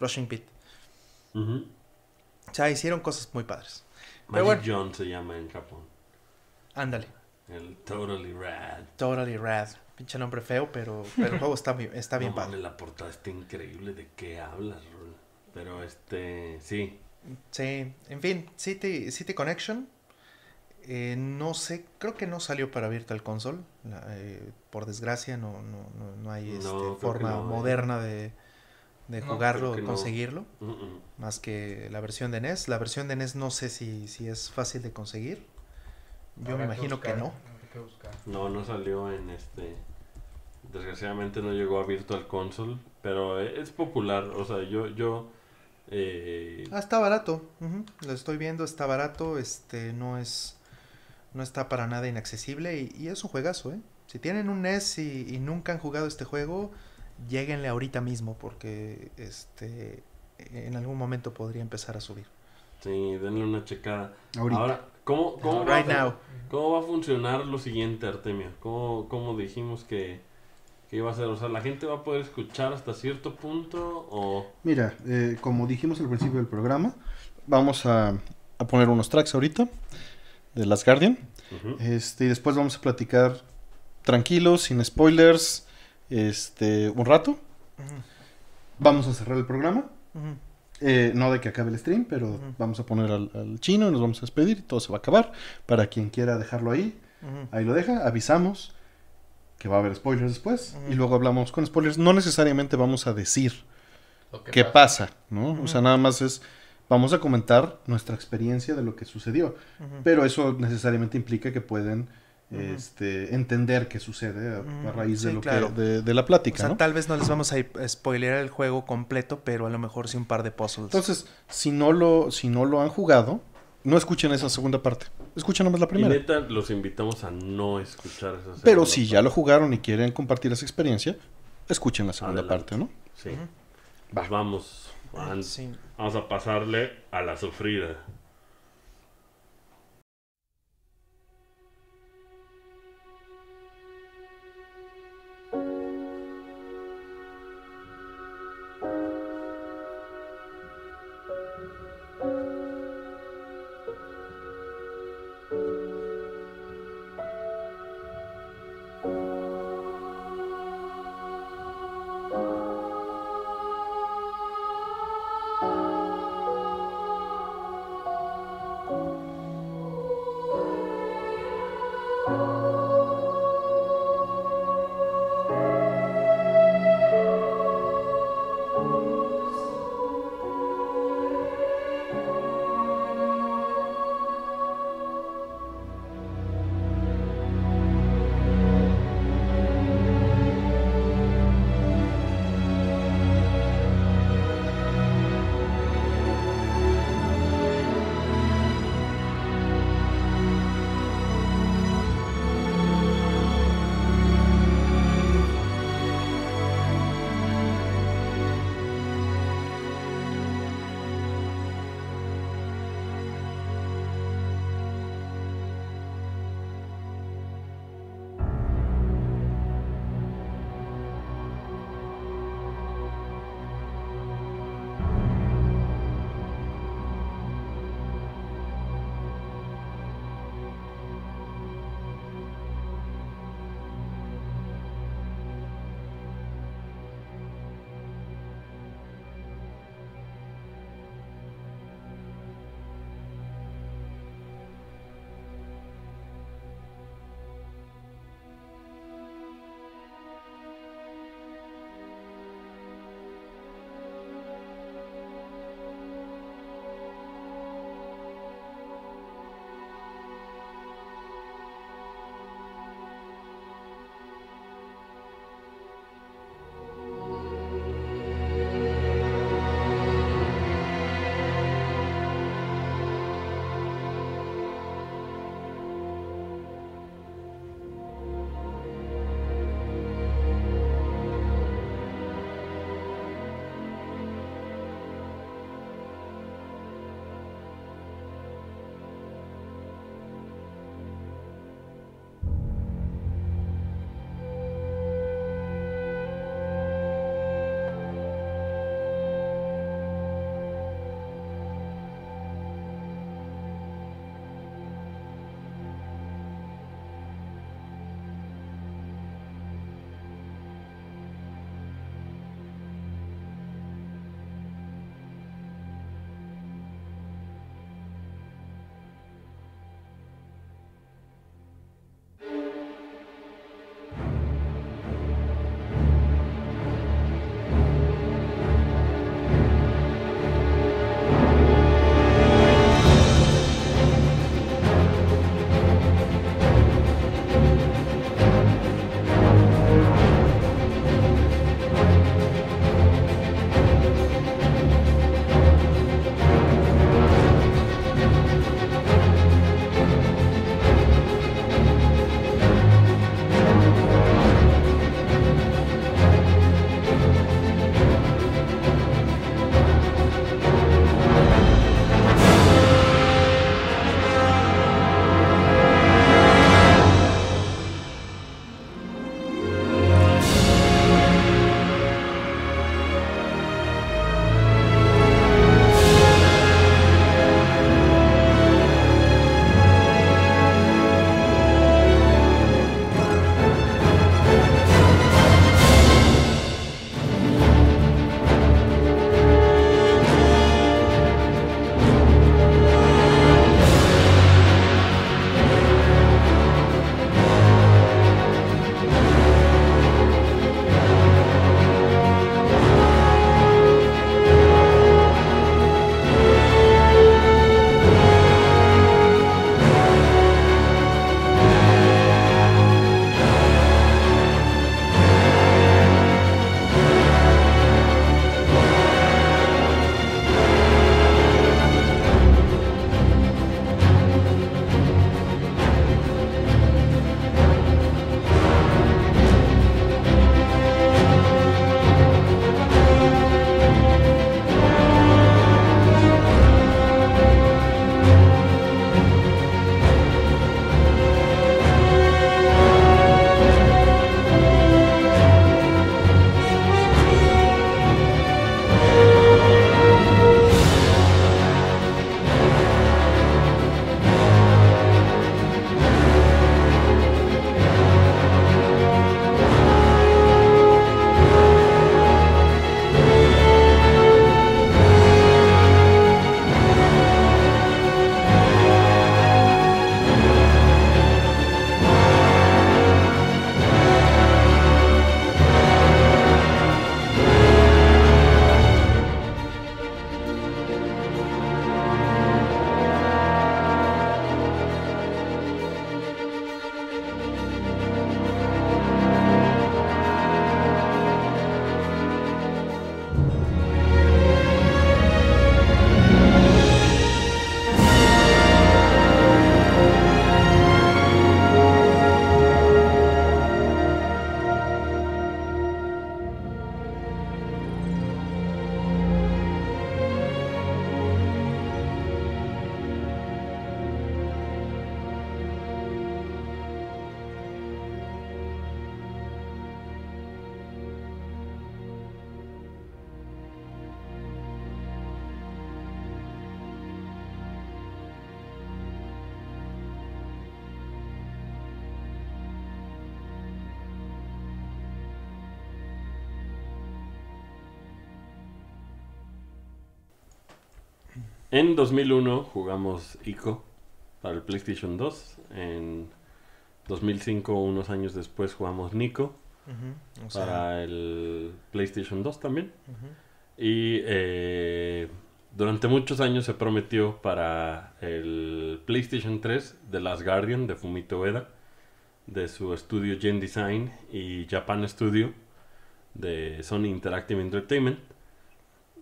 Rushing Beat. O sea, hicieron cosas muy padres. Magic John se llama en Japón. Ándale. El Totally Rad. Totally Rad. Pinche nombre feo, pero, el juego está, está bien padre. la portada está increíble. ¿De qué hablas, Pero este, sí. Sí, en fin, City, City Connection. Eh, no sé, creo que no salió para Virtual Console. Eh, por desgracia, no, no, no hay este, forma eh. moderna de de jugarlo, o conseguirlo, más que la versión de NES. La versión de NES no sé si, es fácil de conseguir. Yo me imagino que, no. no, no salió en este... Desgraciadamente no llegó a Virtual Console, pero e, es popular. O sea, yo... yo eh, Ah, está barato. Lo estoy viendo, está barato. Este, no es... No está para nada inaccesible y, es un juegazo, ¿eh? Si tienen un NES y nunca han jugado este juego, Lléguenle ahorita mismo porque este en algún momento podría empezar a subir. Sí, denle una checada. Ahora, ¿cómo, cómo, va a, funcionar lo siguiente, Artemia? ¿Cómo, cómo dijimos que, iba a ser? O sea, ¿la gente va a poder escuchar hasta cierto punto? o...? Mira, eh, como dijimos al principio del programa, vamos a, poner unos tracks ahorita de Las Guardian. este, y después vamos a platicar tranquilos, sin spoilers, este, un rato. Vamos a cerrar el programa. Eh, no de que acabe el stream, pero vamos a poner al, chino y nos vamos a despedir. Y todo se va a acabar. Para quien quiera dejarlo ahí, ahí lo deja. Avisamos que va a haber spoilers después. Y luego hablamos con spoilers. No necesariamente vamos a decir qué pasa. ¿no? O sea, nada más es vamos a comentar nuestra experiencia de lo que sucedió. Pero eso necesariamente implica que pueden este, entender qué sucede a, raíz de, lo que, de, la plática. tal vez no les vamos a spoilear el juego completo, pero a lo mejor sí un par de puzzles. Entonces, si no lo, si no lo han jugado, no escuchen esa segunda parte. Escuchen nomás la primera. neta, los invitamos a no escuchar esa Pero si ya lo jugaron y quieren compartir esa experiencia, escuchen la segunda parte, ¿no? Sí. Pues vamos. Vamos a pasarle a la sufrida. En 2001 jugamos ICO para el PlayStation 2. En 2005, unos años después, jugamos Nico para el PlayStation 2 también. Y eh, durante muchos años se prometió para el PlayStation 3 The Last Guardian de Fumito Ueda, de su estudio Gen Design y Japan Studio de Sony Interactive Entertainment.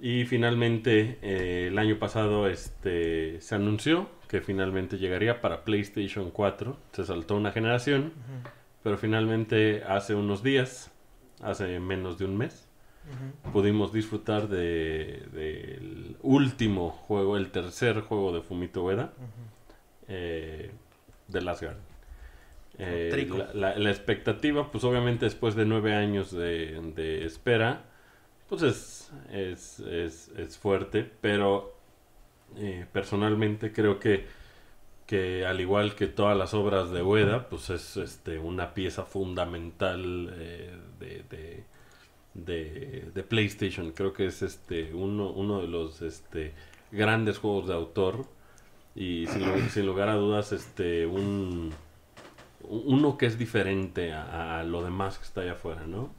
Y finalmente, eh, el año pasado este, se anunció que finalmente llegaría para PlayStation 4. Se saltó una generación, pero finalmente hace unos días, hace menos de un mes, pudimos disfrutar del último juego, el tercer juego de Fumito Ueda, de eh, Last eh, la, expectativa, pues obviamente después de nueve años de, de espera, pues es, es, es, fuerte, pero eh, personalmente creo que, que al igual que todas las obras de Ueda, pues es este, una pieza fundamental eh, de, de, de, PlayStation. Creo que es este, uno, uno de los este, grandes juegos de autor y sin, lugar, a dudas este, un, uno que es diferente a, a, lo demás que está allá afuera, ¿no?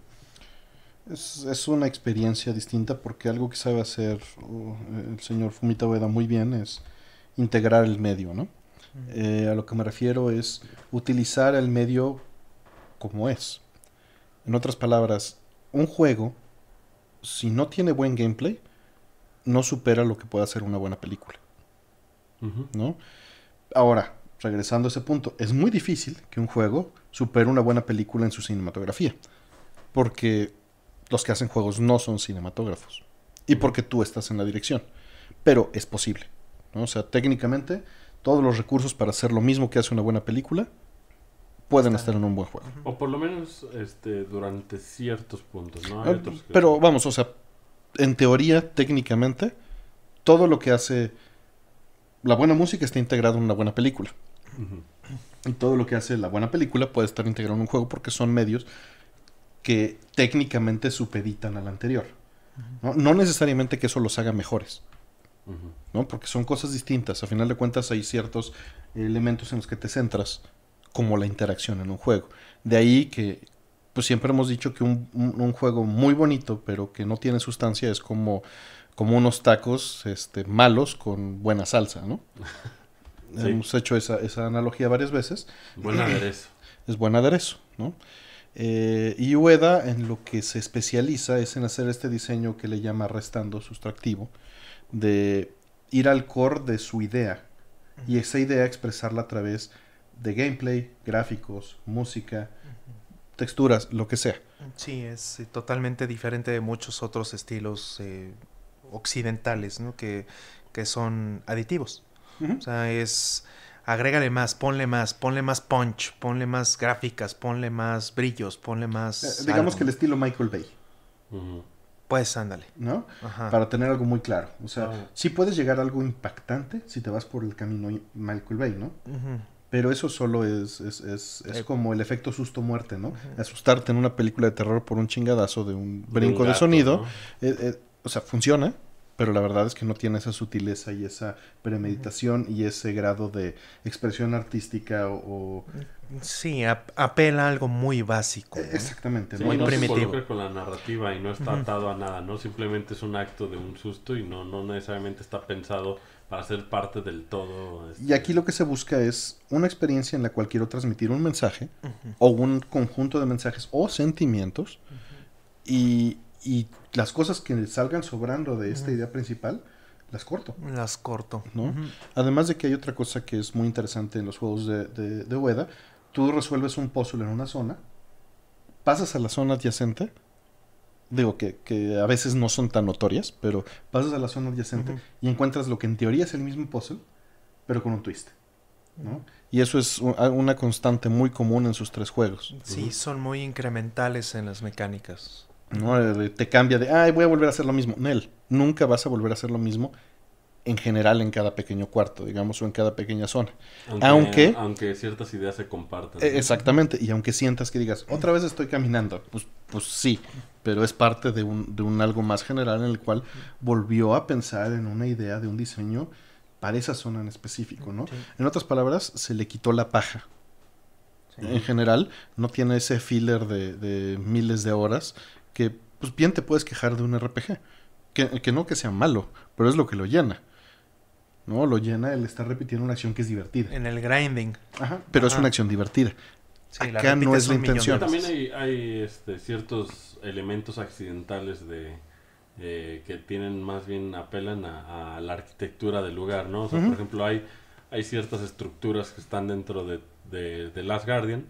Es, una experiencia distinta porque algo que sabe hacer uh, el señor Fumita Oeda muy bien es integrar el medio, ¿no? Eh, a lo que me refiero es utilizar el medio como es. En otras palabras, un juego, si no tiene buen gameplay, no supera lo que puede hacer una buena película. ¿No? Ahora, regresando a ese punto, es muy difícil que un juego supere una buena película en su cinematografía. Porque los que hacen juegos no son cinematógrafos. Y porque tú estás en la dirección. Pero es posible. ¿no? O sea, técnicamente, todos los recursos para hacer lo mismo que hace una buena película pueden estar en un buen juego. O por lo menos este, durante ciertos puntos. ¿no? Ah, pero vamos, o sea, en teoría, técnicamente, todo lo que hace la buena música está integrado en una buena película. Y todo lo que hace la buena película puede estar integrado en un juego porque son medios que técnicamente supeditan al anterior. ¿no? necesariamente que eso los haga mejores. ¿no? Porque son cosas distintas. A final de cuentas hay ciertos elementos en los que te centras, como la interacción en un juego. De ahí que pues siempre hemos dicho que un, juego muy bonito, pero que no tiene sustancia, es como, como unos tacos este, malos con buena salsa, ¿no? Hemos hecho esa, esa, analogía varias veces. Buen aderezo. Es buen aderezo, ¿no? Eh, y Ueda en lo que se especializa es en hacer este diseño que le llama restando sustractivo, de ir al core de su idea y esa idea expresarla a través de gameplay, gráficos, música, texturas, lo que sea. Sí, es eh, totalmente diferente de muchos otros estilos eh, occidentales, ¿no? Que, son aditivos. O sea, es agrégale más, ponle más, ponle más punch, ponle más gráficas, ponle más brillos, ponle más. Eh, digamos que el estilo Michael Bay. Pues ándale. ¿No? Para tener algo muy claro. O sea, sí puedes llegar a algo impactante si te vas por el camino Michael Bay, ¿no? Pero eso solo es, es, es, es, eh. como el efecto susto-muerte, ¿no? Asustarte en una película de terror por un chingadazo de un brinco de, sonido. Eh, o sea, funciona, pero la verdad es que no tiene esa sutileza y esa premeditación y ese grado de expresión artística o... Sí, apela a algo muy básico. E-, exactamente, sí, muy no primitivo. Se con la narrativa y no está atado a nada, ¿no? Simplemente es un acto de un susto y no, no necesariamente está pensado para ser parte del todo. Este y aquí lo que se busca es una experiencia en la cual quiero transmitir un mensaje o un conjunto de mensajes o sentimientos y y las cosas que salgan sobrando de esta idea principal, las corto. Las corto. ¿no? Además de que hay otra cosa que es muy interesante en los juegos de, de, de Ueda, tú resuelves un puzzle en una zona, pasas a la zona adyacente, digo que, a veces no son tan notorias, pero pasas a la zona adyacente y encuentras lo que en teoría es el mismo puzzle, pero con un twist. Y eso es una constante muy común en sus tres juegos. Sí, son muy incrementales en las mecánicas. ¿no? Eh, te cambia de, ay, voy a volver a hacer lo mismo. Nel, nunca vas a volver a hacer lo mismo en general en cada pequeño cuarto, digamos, o en cada pequeña zona. Aunque, aunque, ciertas ideas se compartan. E, exactamente, y aunque sientas que digas, otra vez estoy caminando, pues, pues sí, pero es parte de un, algo más general en el cual volvió a pensar en una idea de un diseño para esa zona en específico, ¿no? En otras palabras, se le quitó la paja. En general, no tiene ese filler de, de miles de horas que pues bien te puedes quejar de un RPG. Que, no que sea malo, pero es lo que lo llena. ¿No? Lo llena el estar repitiendo una acción que es divertida. En el grinding. Ajá, pero es una acción divertida. Sí, Acá no es la intención. También hay, este, ciertos elementos accidentales de eh, que tienen más bien apelan a, la arquitectura del lugar, ¿no? por ejemplo, hay, hay ciertas estructuras que están dentro de, de, de Last Guardian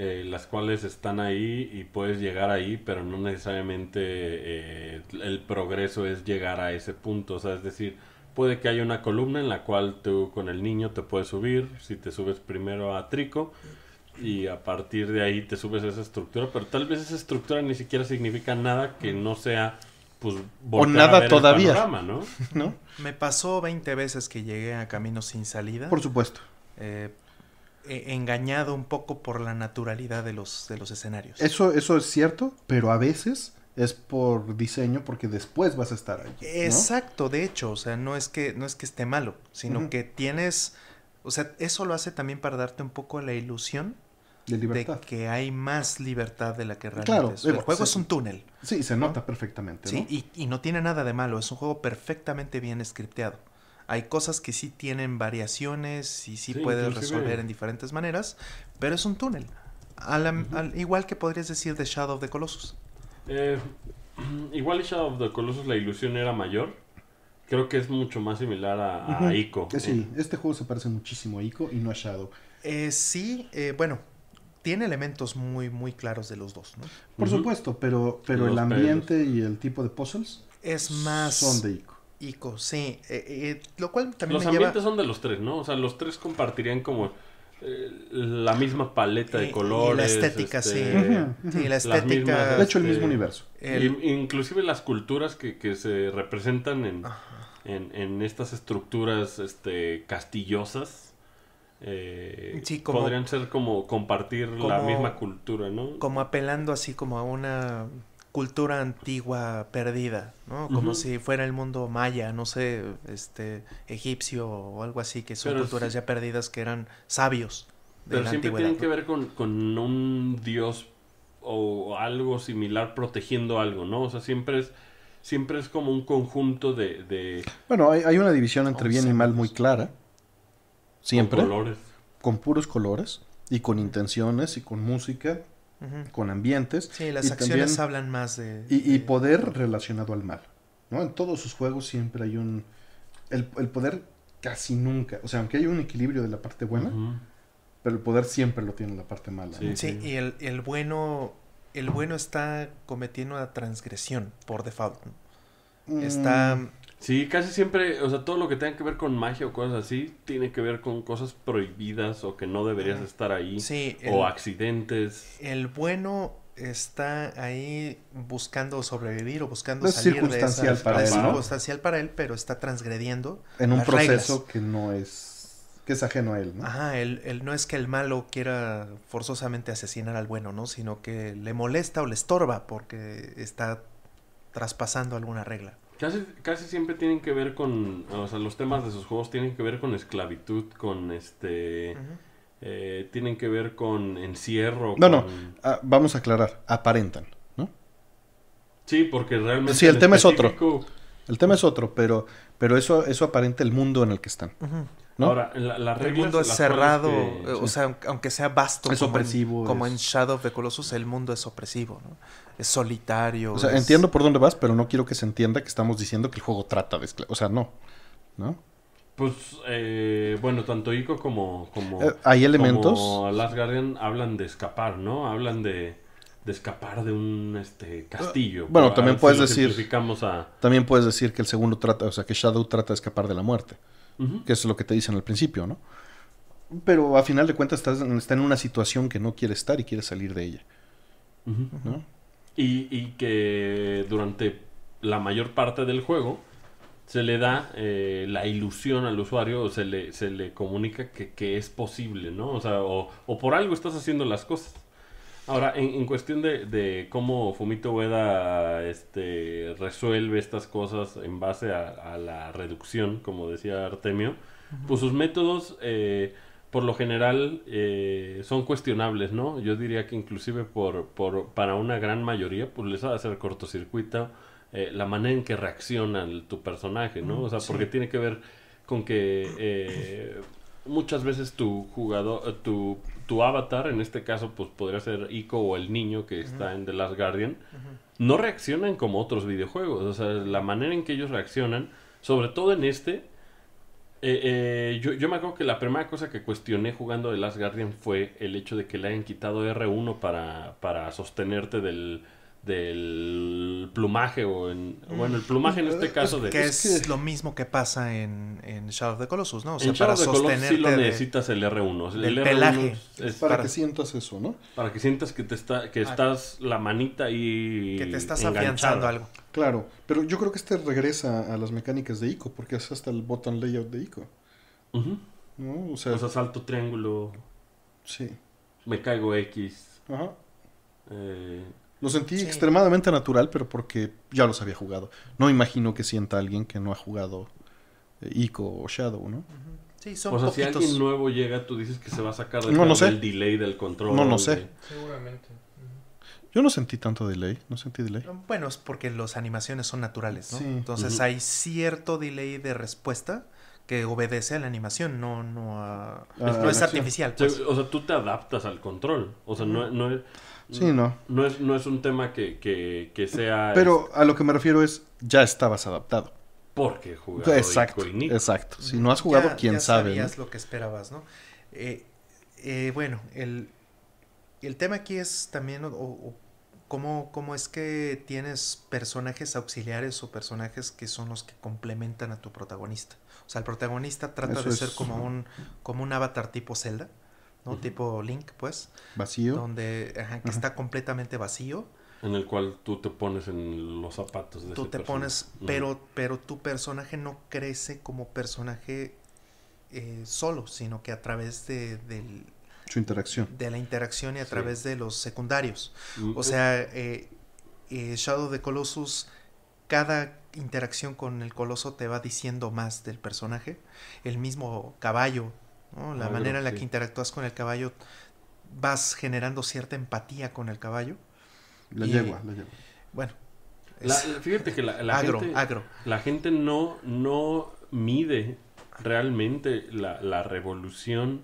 eh, las cuales están ahí y puedes llegar ahí, pero no necesariamente eh, el progreso es llegar a ese punto. O sea, es decir, puede que haya una columna en la cual tú con el niño te puedes subir, si te subes primero a Trico y a partir de ahí te subes a esa estructura, pero tal vez esa estructura ni siquiera significa nada que no sea pues o nada a todavía, ¿no? Me pasó 20 veces que llegué a caminos sin salida. Por supuesto. Eh, eh, engañado un poco por la naturalidad de los, de los escenarios. Eso, eso es cierto, pero a veces es por diseño porque después vas a estar allí. Exacto, de hecho, o sea, no es que, no es que esté malo, sino que tienes, o sea, eso lo hace también para darte un poco la ilusión de, que hay más libertad de la que realmente es. El juego es un túnel. Sí, se nota perfectamente. Sí, y, y, no tiene nada de malo, es un juego perfectamente bien scripteado hay cosas que sí tienen variaciones y sí, puedes resolver en diferentes maneras, pero es un túnel. Al, igual que podrías decir de Shadow of the Colossus. Eh, igual en Shadow of the Colossus la ilusión era mayor. Creo que es mucho más similar a, Ico. Sí, este juego se parece muchísimo a Ico y no a Shadow. Eh, sí, eh, bueno, tiene elementos muy, muy claros de los dos, Por supuesto, pero, pero el ambiente y el tipo de puzzles es más... Son de Ico sí. Eh, eh, lo cual también Los ambientes son de los tres, ¿no? O sea, los tres compartirían como eh, la misma paleta de colores. la estética, este, sí. sí. la estética. de hecho, el mismo este, universo. Inclusive las culturas que, se representan en, estas estructuras este, castillosas. podrían ser como compartir la misma cultura, ¿no? Como apelando así como a una cultura antigua perdida, ¿no? Como si fuera el mundo maya, no sé, este, egipcio o algo así, que son culturas ya perdidas que eran sabios. De Pero la siempre tienen que ver con, un dios o algo similar protegiendo algo, ¿no? O sea, siempre es, siempre es como un conjunto de... Bueno, hay, una división entre bien y mal muy clara. Siempre. Con colores. Con puros colores y con intenciones y con música con ambientes. Sí, las acciones hablan más de y, poder relacionado al mal. ¿no? En todos sus juegos siempre hay un... El, poder casi nunca, o sea, aunque hay un equilibrio de la parte buena, pero el poder siempre lo tiene la parte mala. Sí, y el, el, bueno... El bueno está cometiendo una transgresión por default. Está mm. Sí, casi siempre, o sea, todo lo que tenga que ver con magia o cosas así, tiene que ver con cosas prohibidas o que no deberías estar ahí. Sí. o accidentes. El bueno está ahí buscando sobrevivir o buscando salir de esa, para él, Es circunstancial para él, pero está transgrediendo. En un proceso que no es que es ajeno a él, ¿no? Ajá, él, él, no es que el malo quiera forzosamente asesinar al bueno, ¿no? Sino que le molesta o le estorba porque está traspasando alguna regla. Casi, siempre tienen que ver con, o sea, los temas de sus juegos tienen que ver con esclavitud, con este... Eh, tienen que ver con encierro. No, no, ah, vamos a aclarar, aparentan, ¿no? Sí, porque realmente... Sí, el, tema es otro. El tema es otro, pero, pero eso, eso aparenta el mundo en el que están el mundo es cerrado, eh, o sea, aunque sea vasto, como En, Shadow of the Colossus, el mundo es opresivo, Es solitario. O sea, entiendo por dónde vas, pero no quiero que se entienda que estamos diciendo que el juego trata de O sea, no. ¿No? Pues, eh, bueno, tanto Ico como, como. Eh, hay elementos. Last Guardian hablan de escapar, ¿no? Hablan de, escapar de un este, castillo. bueno, también puedes decir. También puedes decir que el segundo trata, o sea, que Shadow trata de escapar de la muerte que es lo que te dicen al principio, ¿no? Pero a final de cuentas estás, está en una situación que no quiere estar y quiere salir de ella. y, que durante la mayor parte del juego se le da eh, la ilusión al usuario o se le, se le comunica que, es posible, ¿no? O sea, o por algo estás haciendo las cosas. Ahora, en, cuestión de, cómo Fumito Ueda este, resuelve estas cosas en base a, la reducción, como decía Artemio, pues sus métodos eh, por lo general eh, son cuestionables, ¿no? Yo diría que inclusive por, para una gran mayoría, pues les va a hacer cortocircuito eh, la manera en que reacciona tu personaje, ¿no? Mm, o sea, porque tiene que ver con que muchas veces tu jugador, tu tu avatar, en este caso, pues podría ser Ico o el niño que está en The Last Guardian, no reaccionan como otros videojuegos. O sea, la manera en que ellos reaccionan, sobre todo en este, eh, eh, yo, me acuerdo que la primera cosa que cuestioné jugando The Last Guardian fue el hecho de que le hayan quitado R1 para, para sostenerte del, del plumaje o en, bueno, el plumaje en este caso de... Que es, lo mismo que pasa en, en Shadow of the Colossus, ¿no? O sea, para of the sí lo necesitas el R1. El R1 pelaje. Es para, que sientas eso, ¿no? Para que sientas que te está, que ah. estás la manita ahí Que te estás afianzando algo. Claro, pero yo creo que este regresa a las mecánicas de ICO porque es hasta el button layout de ICO. Uh ¿No? O sea, o sea, salto triángulo. Sí. Me caigo X. Ajá. Eh, lo sentí extremadamente natural, pero porque ya los había jugado. No imagino que sienta alguien que no ha jugado eh, Ico o Shadow, ¿no? Sí, son o sea, si alguien nuevo llega, tú dices que se va a sacar del delay del control. No, no sé. Seguramente. Yo no sentí tanto delay, no sentí delay. Bueno, es porque las animaciones son naturales, ¿no? Entonces hay cierto delay de respuesta que obedece a la animación, no, no, es artificial. Pues. O sea, tú te adaptas al control. O sea, no, no es... Mm. no. No es, un tema que, sea... Pero este a lo que me refiero es, ya estabas adaptado. Porque jugado Exacto, exacto. Si no has mm. jugado, quién sabe. Ya sabías lo que esperabas, ¿no? Eh, eh, bueno, el, tema aquí es también cómo, es que tienes personajes auxiliares o personajes que son los que complementan a tu protagonista. O sea, el protagonista trata de ser como, un, como un avatar tipo Zelda. ¿no? Tipo Link, pues. Vacío. Donde que está completamente vacío. En el cual tú te pones en los zapatos de Tú te pones, pero, pero tu personaje no crece como personaje eh, solo, sino que a través de, del, su interacción. De la interacción y a través de los secundarios. Mm, o eh, sea, eh, Shadow Colossus, cada interacción con el coloso te va diciendo más del personaje. El mismo caballo la manera en la que interactúas con el caballo, vas generando cierta empatía con el caballo. La yegua, la yegua. Bueno. fíjate que la, gente, La gente no, no mide realmente la, revolución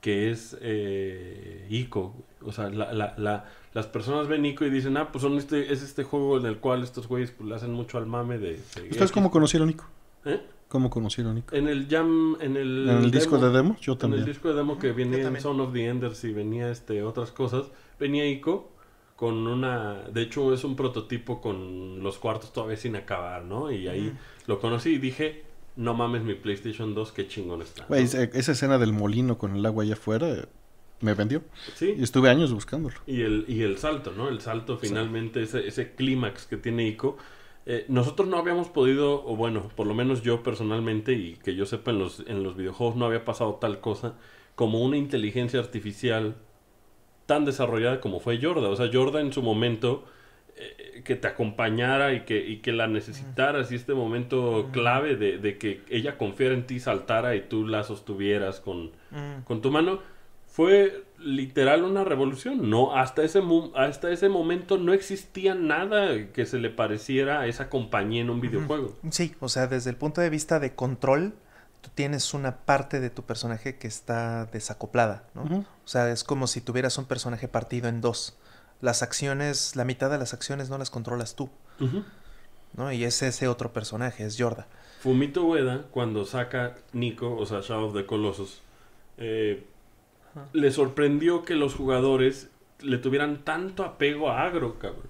que es eh, ICO. O sea, las personas ven ICO y dicen, ah, pues son este, es este juego en el cual estos güeyes pues, le hacen mucho al mame de... ¿Ustedes cómo conocieron ICO? ¿Eh? ¿Cómo conocieron Nico? En el jam, en el, el disco de demo, yo también. En el disco de demo que venía en Son of the Enders y venía este otras cosas, venía Ico con una, de hecho es un prototipo con los cuartos todavía sin acabar, ¿no? Y ahí lo conocí y dije, no mames mi PlayStation 2, qué chingón está. esa escena del molino con el agua allá afuera eh, me vendió. Sí. Y estuve años buscándolo. Y el, y el salto, ¿no? El salto finalmente, ese, ese clímax que tiene Ico eh, nosotros no habíamos podido, o bueno, por lo menos yo personalmente y que yo sepa en los, en los videojuegos no había pasado tal cosa como una inteligencia artificial tan desarrollada como fue Jorda O sea, Jorda en su momento eh, que te acompañara y que, que la necesitaras y este momento clave de, que ella confiara en ti, saltara y tú la sostuvieras con, con tu mano, fue literal una revolución. No, hasta ese, hasta ese momento no existía nada que se le pareciera a esa compañía en un videojuego. Sí, o sea, desde el punto de vista de control, tú tienes una parte de tu personaje que está desacoplada, ¿no? O sea, es como si tuvieras un personaje partido en dos. Las acciones, la mitad de las acciones no las controlas tú. ¿No? Y es ese otro personaje, es Jorda. Fumito Ueda, cuando saca Nico, o sea, Shadow of the Colossus, eh, le sorprendió que los jugadores le tuvieran tanto apego a agro, cabrón.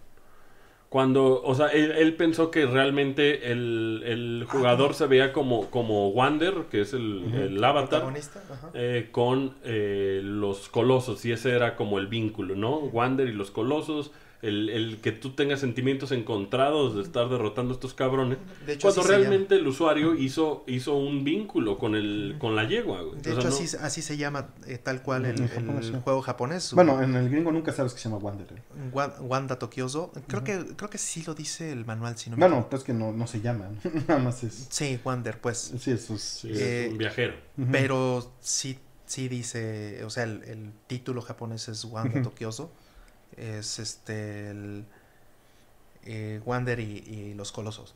Cuando, o sea, él, pensó que realmente el, jugador se veía como, Wander, que es el, el avatar, eh, con eh, los colosos, y ese era como el vínculo, ¿no? Wander y los colosos, el, que tú tengas sentimientos encontrados de estar derrotando a estos cabrones, cuando realmente el usuario hizo, hizo un vínculo con el con la yegua. De hecho, así, así, se llama eh, tal cual el, juego japonés. Bueno, en el gringo nunca sabes que se llama Wander ¿eh? Wanda Tokioso. Creo, que, creo que sí lo dice el manual, si no Bueno, pues que no, se llama, nada más es... Sí, Wander, pues. Sí, eso es, un eh, viajero. Pero sí, sí dice, o sea, el, título japonés es Wanda Tokioso es este el eh, Wander y, los Colosos.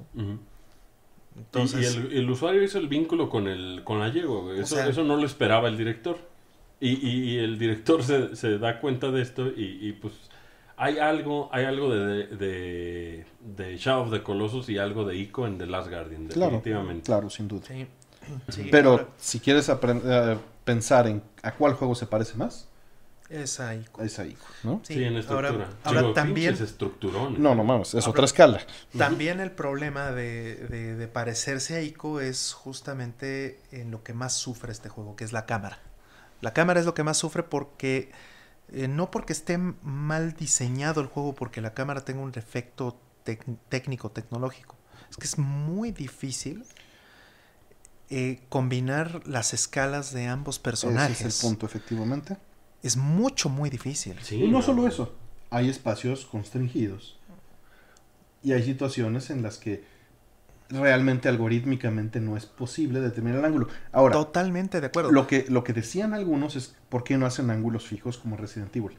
Entonces, y, el, usuario hizo el vínculo con el con Eso, eso no lo esperaba el director. Y, y el director se, da cuenta de esto y, pues hay algo hay algo de, de, de, Shadow of the Colossus y algo de Ico en The Last Guardian, definitivamente. Claro, sin duda. Pero si quieres aprender, eh, pensar en a cuál juego se parece más, es Ico. Es Ico, ¿no? Sí, en estructura. Ahora, también... No, no mames, es otra escala. También el problema de, parecerse a ICO es justamente en lo que más sufre este juego, que es la cámara. La cámara es lo que más sufre porque... Eh, no porque esté mal diseñado el juego, porque la cámara tenga un defecto técnico, tecnológico. Es que es muy difícil eh, combinar las escalas de ambos personajes. Ese es el punto, efectivamente es mucho, muy difícil. y no, solo eso, hay espacios constringidos y hay situaciones en las que realmente algorítmicamente no es posible determinar el ángulo. Ahora, totalmente de acuerdo. Lo que, lo que decían algunos es por qué no hacen ángulos fijos como Resident Evil.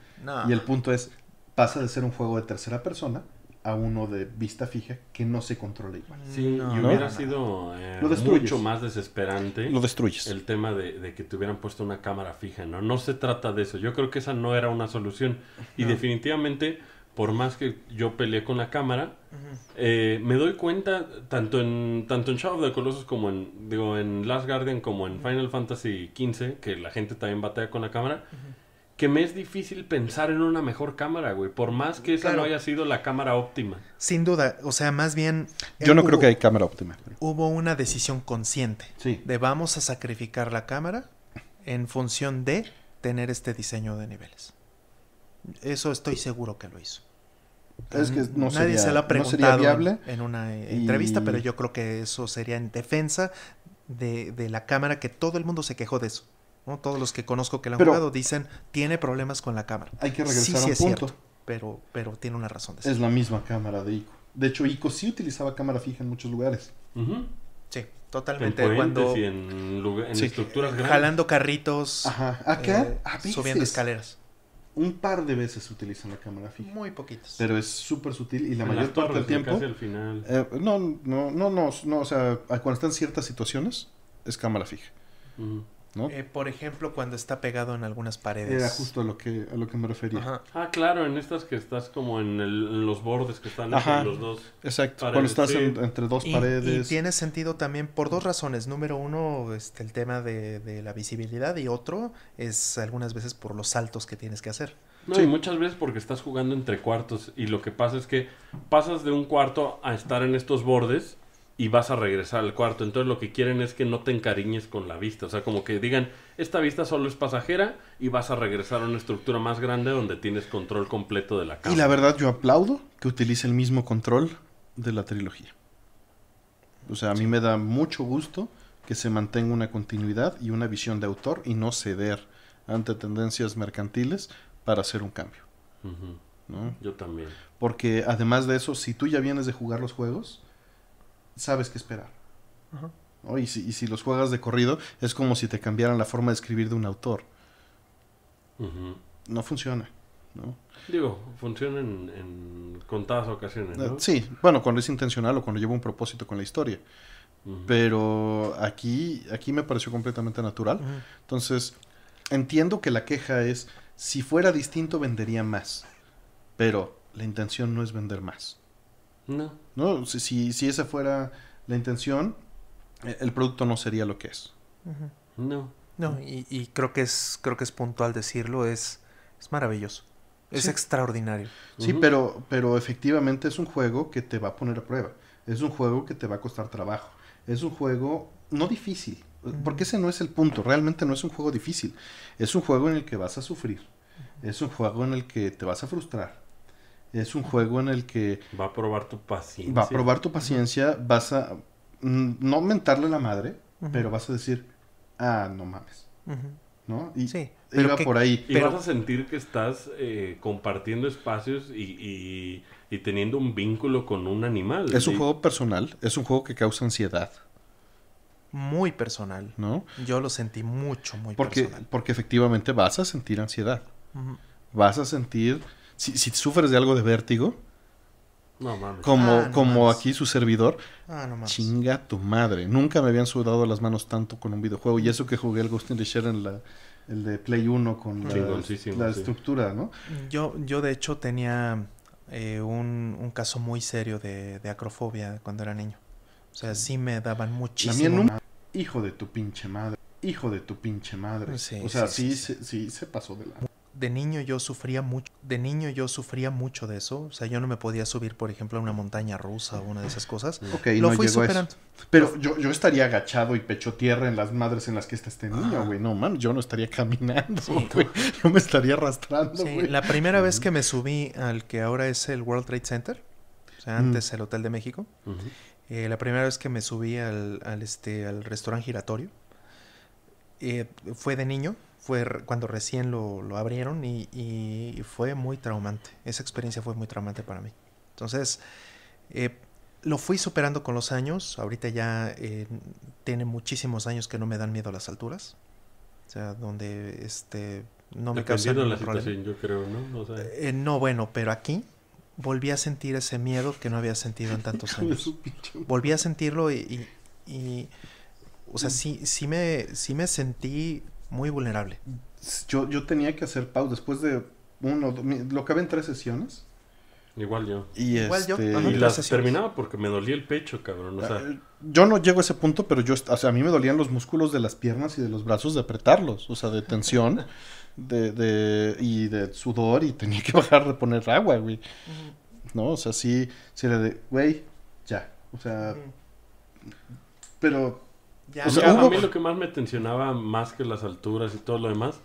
Y el punto es, pasa de ser un juego de tercera persona a uno de vista fija que no se controla igual. Mm, sí, y hubiera sido eh, lo mucho más desesperante. Lo destruyes. El tema de, que te hubieran puesto una cámara fija, ¿no? No se trata de eso. Yo creo que esa no era una solución. Y definitivamente, por más que yo peleé con la cámara, eh, me doy cuenta, tanto en, tanto en Shadow of the Colossus como en, digo, en Last Guardian, como en Final Fantasy XV, que la gente también batalla con la cámara que me es difícil pensar en una mejor cámara, güey, por más que esa no haya sido la cámara óptima. Sin duda, o sea, más bien... Yo no eh, creo que hay cámara óptima. Hubo una decisión consciente de vamos a sacrificar la cámara en función de tener este diseño de niveles. Eso estoy seguro que lo hizo. no Nadie se lo ha preguntado en, una entrevista, pero yo creo que eso sería en defensa de la cámara, que todo el mundo se quejó de eso. Todos los que conozco que la han jugado dicen, tiene problemas con la cámara. Hay que regresar a un sí es Cierto, pero, pero tiene una razón de ser. Es la misma cámara de Ico. De hecho, Ico sí utilizaba cámara fija en muchos lugares. Sí, totalmente. En cuando en, estructuras grandes. Jalando carritos. Ajá. Eh, a subiendo escaleras. Un par de veces utilizan la cámara fija. Muy poquitas. Pero es súper sutil y la mayor parte del tiempo. final. no, eh, no, no, no, no, o sea, cuando están ciertas situaciones, es cámara fija. ajá eh, por ejemplo, cuando está pegado en algunas paredes. Era justo a lo que, a lo que me refería. Ah, claro, en estas que estás como en, los bordes que están entre los dos. Exacto, cuando estás entre dos paredes. Y tiene sentido también por dos razones. Número uno, este, el tema de, la visibilidad y otro es algunas veces por los saltos que tienes que hacer. No, sí. y muchas veces porque estás jugando entre cuartos y lo que pasa es que pasas de un cuarto a estar en estos bordes y vas a regresar al cuarto. Entonces lo que quieren es que no te encariñes con la vista. O sea, como que digan, esta vista solo es pasajera y vas a regresar a una estructura más grande donde tienes control completo de la cámara. Y la verdad yo aplaudo que utilice el mismo control de la trilogía. O sea, a mí me da mucho gusto que se mantenga una continuidad y una visión de autor y no ceder ante tendencias mercantiles para hacer un cambio. ¿no? Yo también. Porque además de eso, si tú ya vienes de jugar los juegos, sabes qué esperar. Y, si, los juegas de corrido, es como si te cambiaran la forma de escribir de un autor. No funciona. ¿no? Digo, funciona en, contadas ocasiones. Sí, bueno, cuando es intencional o cuando lleva un propósito con la historia. Pero aquí, aquí me pareció completamente natural. Entonces, entiendo que la queja es, si fuera distinto vendería más. Pero la intención no es vender más. No. ¿no? Si, si, esa fuera la intención, e, el producto no sería lo que es. No. No, y, y, creo que es creo que es puntual decirlo, es, es maravilloso. Es extraordinario. Sí, pero, pero efectivamente es un juego que te va a poner a prueba. Es un juego que te va a costar trabajo. Es un juego no difícil, eh, porque ese no es el punto. Realmente no es un juego difícil. Es un juego en el que vas a sufrir. Es un juego en el que te vas a frustrar. Es un juego en el que... Va a probar tu paciencia. Va a probar tu paciencia, vas a... Mm, no mentarle la madre, pero vas a decir, ah, no mames. ¿No? Y sí, iba por ahí. Y vas a sentir que estás eh, compartiendo espacios y, y, teniendo un vínculo con un animal. Es un juego personal, es un juego que causa ansiedad. Muy personal. ¿No? Yo lo sentí mucho, muy personal. Porque efectivamente vas a sentir ansiedad. Vas a sentir si, sufres de algo de vértigo, Como, ah, aquí su servidor. Ah, chinga tu madre. Nunca me habían sudado las manos tanto con un videojuego. Y eso que jugué el Ghost in the en la, el de Play 1 con la, estructura, ¿no? Yo, yo de hecho tenía eh, un, caso muy serio de, acrofobia cuando era niño. O sea, sí, me daban muchísimo. Hijo de tu pinche madre. Hijo de tu pinche madre. o sea, sí, sí, se pasó de la de niño yo sufría mucho, de niño yo sufría mucho de eso, o sea, yo no me podía subir, por ejemplo, a una montaña rusa o una de esas cosas. lo fui superando. Pero yo, estaría agachado y pecho tierra en las madres en las que está este niño, ah. güey. No mames, yo no estaría caminando, Yo me estaría arrastrando, La primera vez que me subí al que ahora es el World Trade Center, o sea, mm. antes el Hotel de México, eh, la primera vez que me subí al, este, al restaurante giratorio eh, fue de niño fue cuando recién lo, lo abrieron y, y, fue muy traumante. Esa experiencia fue muy traumante para mí. Entonces, eh, lo fui superando con los años. Ahorita ya eh, tiene muchísimos años que no me dan miedo a las alturas. O sea, donde este, no me causa la situación, yo creo, ¿no? Eh, no, bueno, pero aquí volví a sentir ese miedo que no había sentido en tantos años. Volví a sentirlo y, y, y o sea, sí, sí, me, sí me sentí muy vulnerable. Yo, yo tenía que hacer pau después de uno, dos, lo que en tres sesiones. Igual yo. Y, Igual yo. Este, y las terminaba porque me dolía el pecho, cabrón. Eh, yo no llego a ese punto, pero yo, a mí me dolían los músculos de las piernas y de los brazos de apretarlos, o sea, de tensión de, y de sudor y tenía que bajar de poner agua, güey. ¿No? O sea, sí, sí era de, güey, ya. O sea, pero a mí lo que más me tensionaba, más que las alturas y todo lo demás,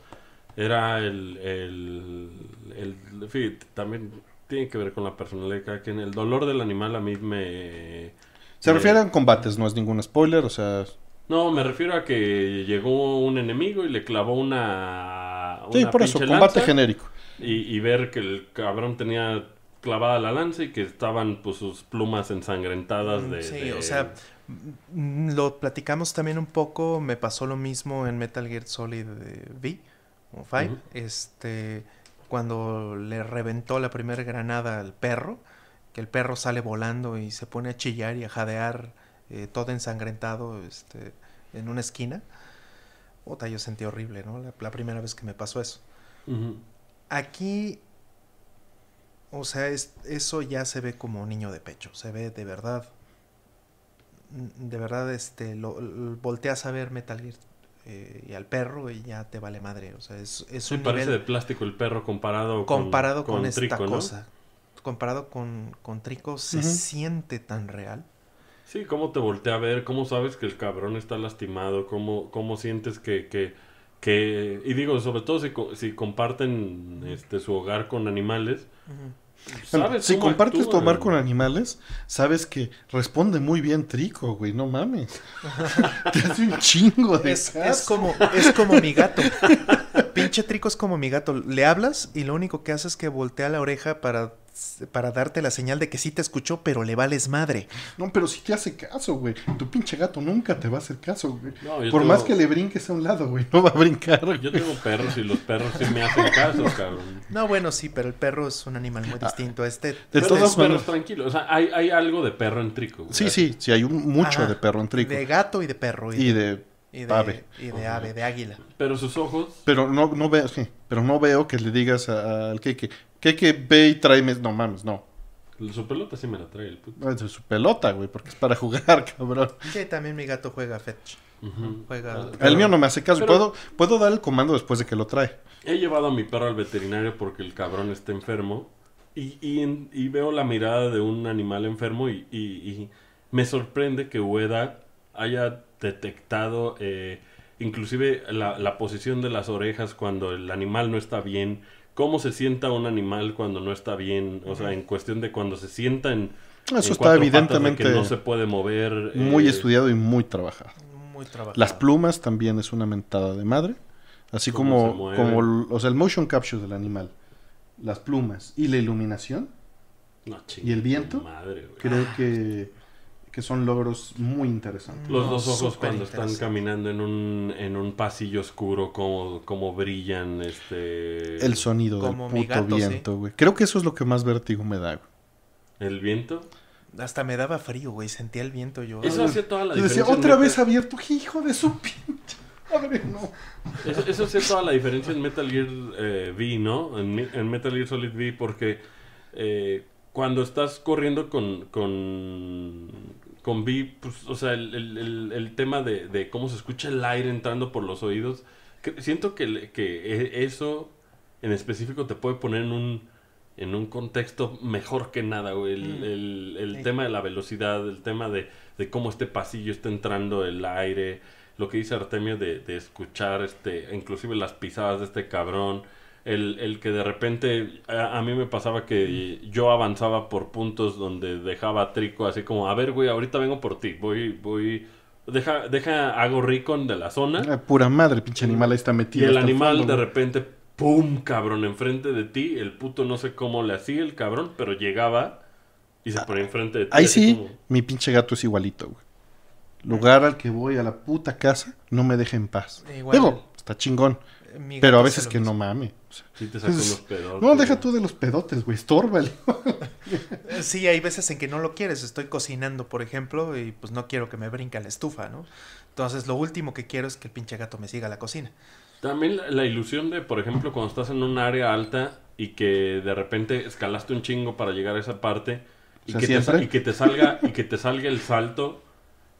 era el, el, el, también tiene que ver con la personalidad de cada quien. El dolor del animal a mí me... Se refieren refiere a combates, no es ningún spoiler, o sea... No, me refiero a que llegó un enemigo y le clavó una... sí, por eso, combate genérico. Y, y ver que el cabrón tenía clavada la lanza y que estaban pues sus plumas ensangrentadas mm, de... Sí, o sea, mm, lo platicamos también un poco, me pasó lo mismo en Metal Gear Solid eh, V este, cuando le reventó la primera granada al perro, que el perro sale volando y se pone a chillar y a jadear eh, todo ensangrentado este, en una esquina. Ota, yo sentí horrible, ¿no? La, primera vez que me pasó eso. Aquí o sea, eso ya se ve como un niño de pecho, se ve de verdad. De verdad, este, lo, volteas a ver Metal Gear eh, y al perro y ya te vale madre. O sea, es, es un parece de plástico el perro comparado, comparado con, Comparado esta cosa. Comparado con, con Trico, se siente tan real. Sí, cómo te voltea a ver, cómo sabes que el cabrón está lastimado, cómo, cómo sientes que, que que, y digo, sobre todo si, si comparten este, su hogar con animales. si compartes tu hogar con animales, sabes que responde muy bien Trico, güey, no mames. Te hace un chingo de es, como es como mi gato. Pinche Trico es como mi gato, le hablas y lo único que hace es que voltea la oreja para para darte la señal de que sí te escuchó, pero le vales madre. No, pero si te hace caso, güey. Tu pinche gato nunca te va a hacer caso, güey. Por más que le brinques a un lado, güey, no va a brincar. Yo tengo perros y los perros sí me hacen caso, cabrón. No, bueno, sí, pero el perro es un animal muy ah, distinto a este. De todos modos perros tranquilos. O sea, hay, hay, algo de perro en trico, güey. Sí, sí, sí, hay mucho de perro en trico. De gato y de perro. Y, de... Y de ave. Y de ave, de águila. Pero sus ojos. Pero no, no veo, sí, pero no veo que le digas al que. ¿Qué que ve y tráeme? No mames, no. Su pelota sí me la trae el puto. Ah, su pelota, güey, porque es para jugar, cabrón. Sí, también mi gato juega fetch. Ah, el mío no me hace caso. ¿Puedo, dar el comando después de que lo trae. He llevado a mi perro al veterinario porque el cabrón está enfermo. Y, veo la mirada de un animal enfermo y, me sorprende que Ueda haya detectado eh, inclusive la posición de las orejas cuando el animal no está bien cómo se sienta un animal cuando no está bien, o sea, en cuestión de cuando se sienta en... Eso está evidentemente... no se puede mover. Muy eh, estudiado y muy trabajado. Muy trabajado. Las plumas también es una mentada de madre, así como, como o sea, el motion capture del animal, las plumas y la iluminación. y el viento, madre, creo ah. que que son logros muy interesantes. Los dos ojos cuando están caminando en un, pasillo oscuro, como, brillan este... El sonido del puto viento, güey. Creo que eso es lo que más vértigo me da, güey. ¿El viento? Hasta me daba frío, güey. Sentía el viento yo. Eso hacía toda la diferencia. Decía, otra vez abierto. Hijo de su pinche no. Eso, hacía toda la diferencia en Metal Gear eh, V, ¿no? En, Metal Gear Solid V, porque... Eh, cuando estás corriendo con, con, con pues, o sea, el, tema de, cómo se escucha el aire entrando por los oídos, siento que, e, eso en específico te puede poner en un, contexto mejor que nada, güey. El, mm. tema de la velocidad, el tema de, de, cómo este pasillo está entrando el aire, lo que dice Artemio de, de escuchar, este, inclusive las pisadas de este cabrón. El, el, que de repente a, mí me pasaba que yo avanzaba por puntos donde dejaba Trico así como, a ver, güey, ahorita vengo por ti, voy, voy, deja, deja, hago rico de la zona. Ah, pura madre, pinche animal ahí está metido. Y el animal de repente, ¡pum! cabrón, enfrente de ti, el puto no sé cómo le hacía el cabrón, pero llegaba y se ah, ponía enfrente de ti. Ahí sí, mi pinche gato es igualito, güey. Lugar al que voy a la puta casa, no me deja en paz. Igual. está chingón pero a veces que no mame. Sí te No, deja tú de los pedotes, güey, estórbale. Eh, sí, hay veces en que no lo quieres. Estoy cocinando, por ejemplo, y pues no quiero que me brinca la estufa, ¿no? Entonces lo último que quiero es que el pinche gato me siga a la cocina. También la, ilusión de, por ejemplo, cuando estás en un área alta y que de repente escalaste un chingo para llegar a esa parte y que te salga y que te salga el salto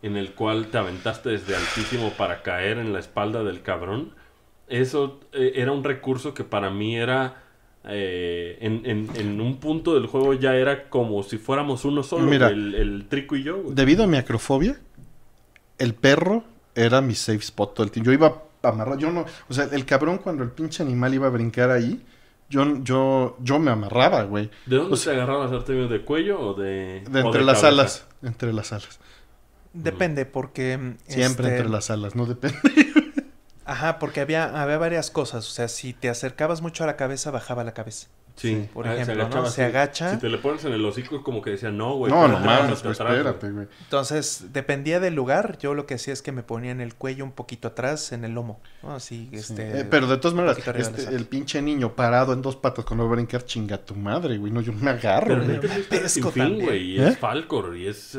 en el cual te aventaste desde altísimo para caer en la espalda del cabrón eso eh, era un recurso que para mí era... Eh, en, un punto del juego ya era como si fuéramos uno solo, el, el, trico y yo. Debido a mi acrofobia, el perro era mi safe spot todo el tiempo. Yo iba amarrar yo no, o sea, el cabrón cuando el pinche animal iba a brincar ahí, yo, yo, yo me amarraba, güey. ¿De dónde se agarraba el Artemio? ¿De cuello o de...? de entre las alas, entre las alas. Depende, porque... Mm, Siempre este, entre las alas, no depende. Ajá, porque había, había varias cosas. O sea, si te acercabas mucho a la cabeza, bajaba la cabeza. Sí. Por ah, ejemplo, se ¿no? Se agacha. Si te le pones en el hocico, es como que decía, no, güey. No, no espérate, güey. Entonces, dependía del lugar. Yo lo que hacía es que me ponía en el cuello un poquito atrás, en el lomo. Así, este... Eh, pero de todas maneras, este, el pinche niño parado en dos patas con los brincar, chinga tu madre, güey. No, yo me agarro, Pero, es Y es ¿Eh? Falcor, y es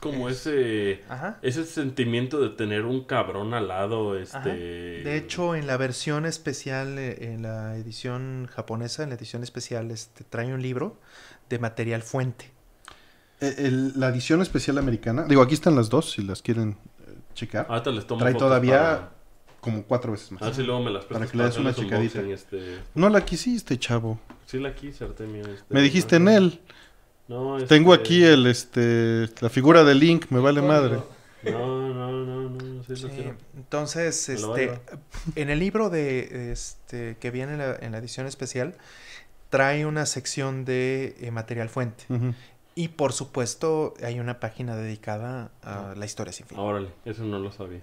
como ese ese sentimiento de tener un cabrón al lado, este... De hecho, en la versión especial, eh, en la edición japonesa, en la edición especial, este, trae un libro de material fuente. Eh, la edición especial americana, digo, aquí están las dos, si las quieren eh, checar. Ah, trae todavía... como cuatro veces más. Ah, luego me las Para que le des una checadita. Este. No la quisiste, chavo. Sí la quise, Artemio. Este, me dijiste en él. No, Tengo este, aquí el, este, la figura de Link, me vale madre. No, no, no, no. Sí, Entonces, este, en el libro de, este, que viene en la, edición especial, trae una sección de eh, material fuente. Y por supuesto, hay una página dedicada a ah. la historia sin fin. Órale, eso no lo sabía.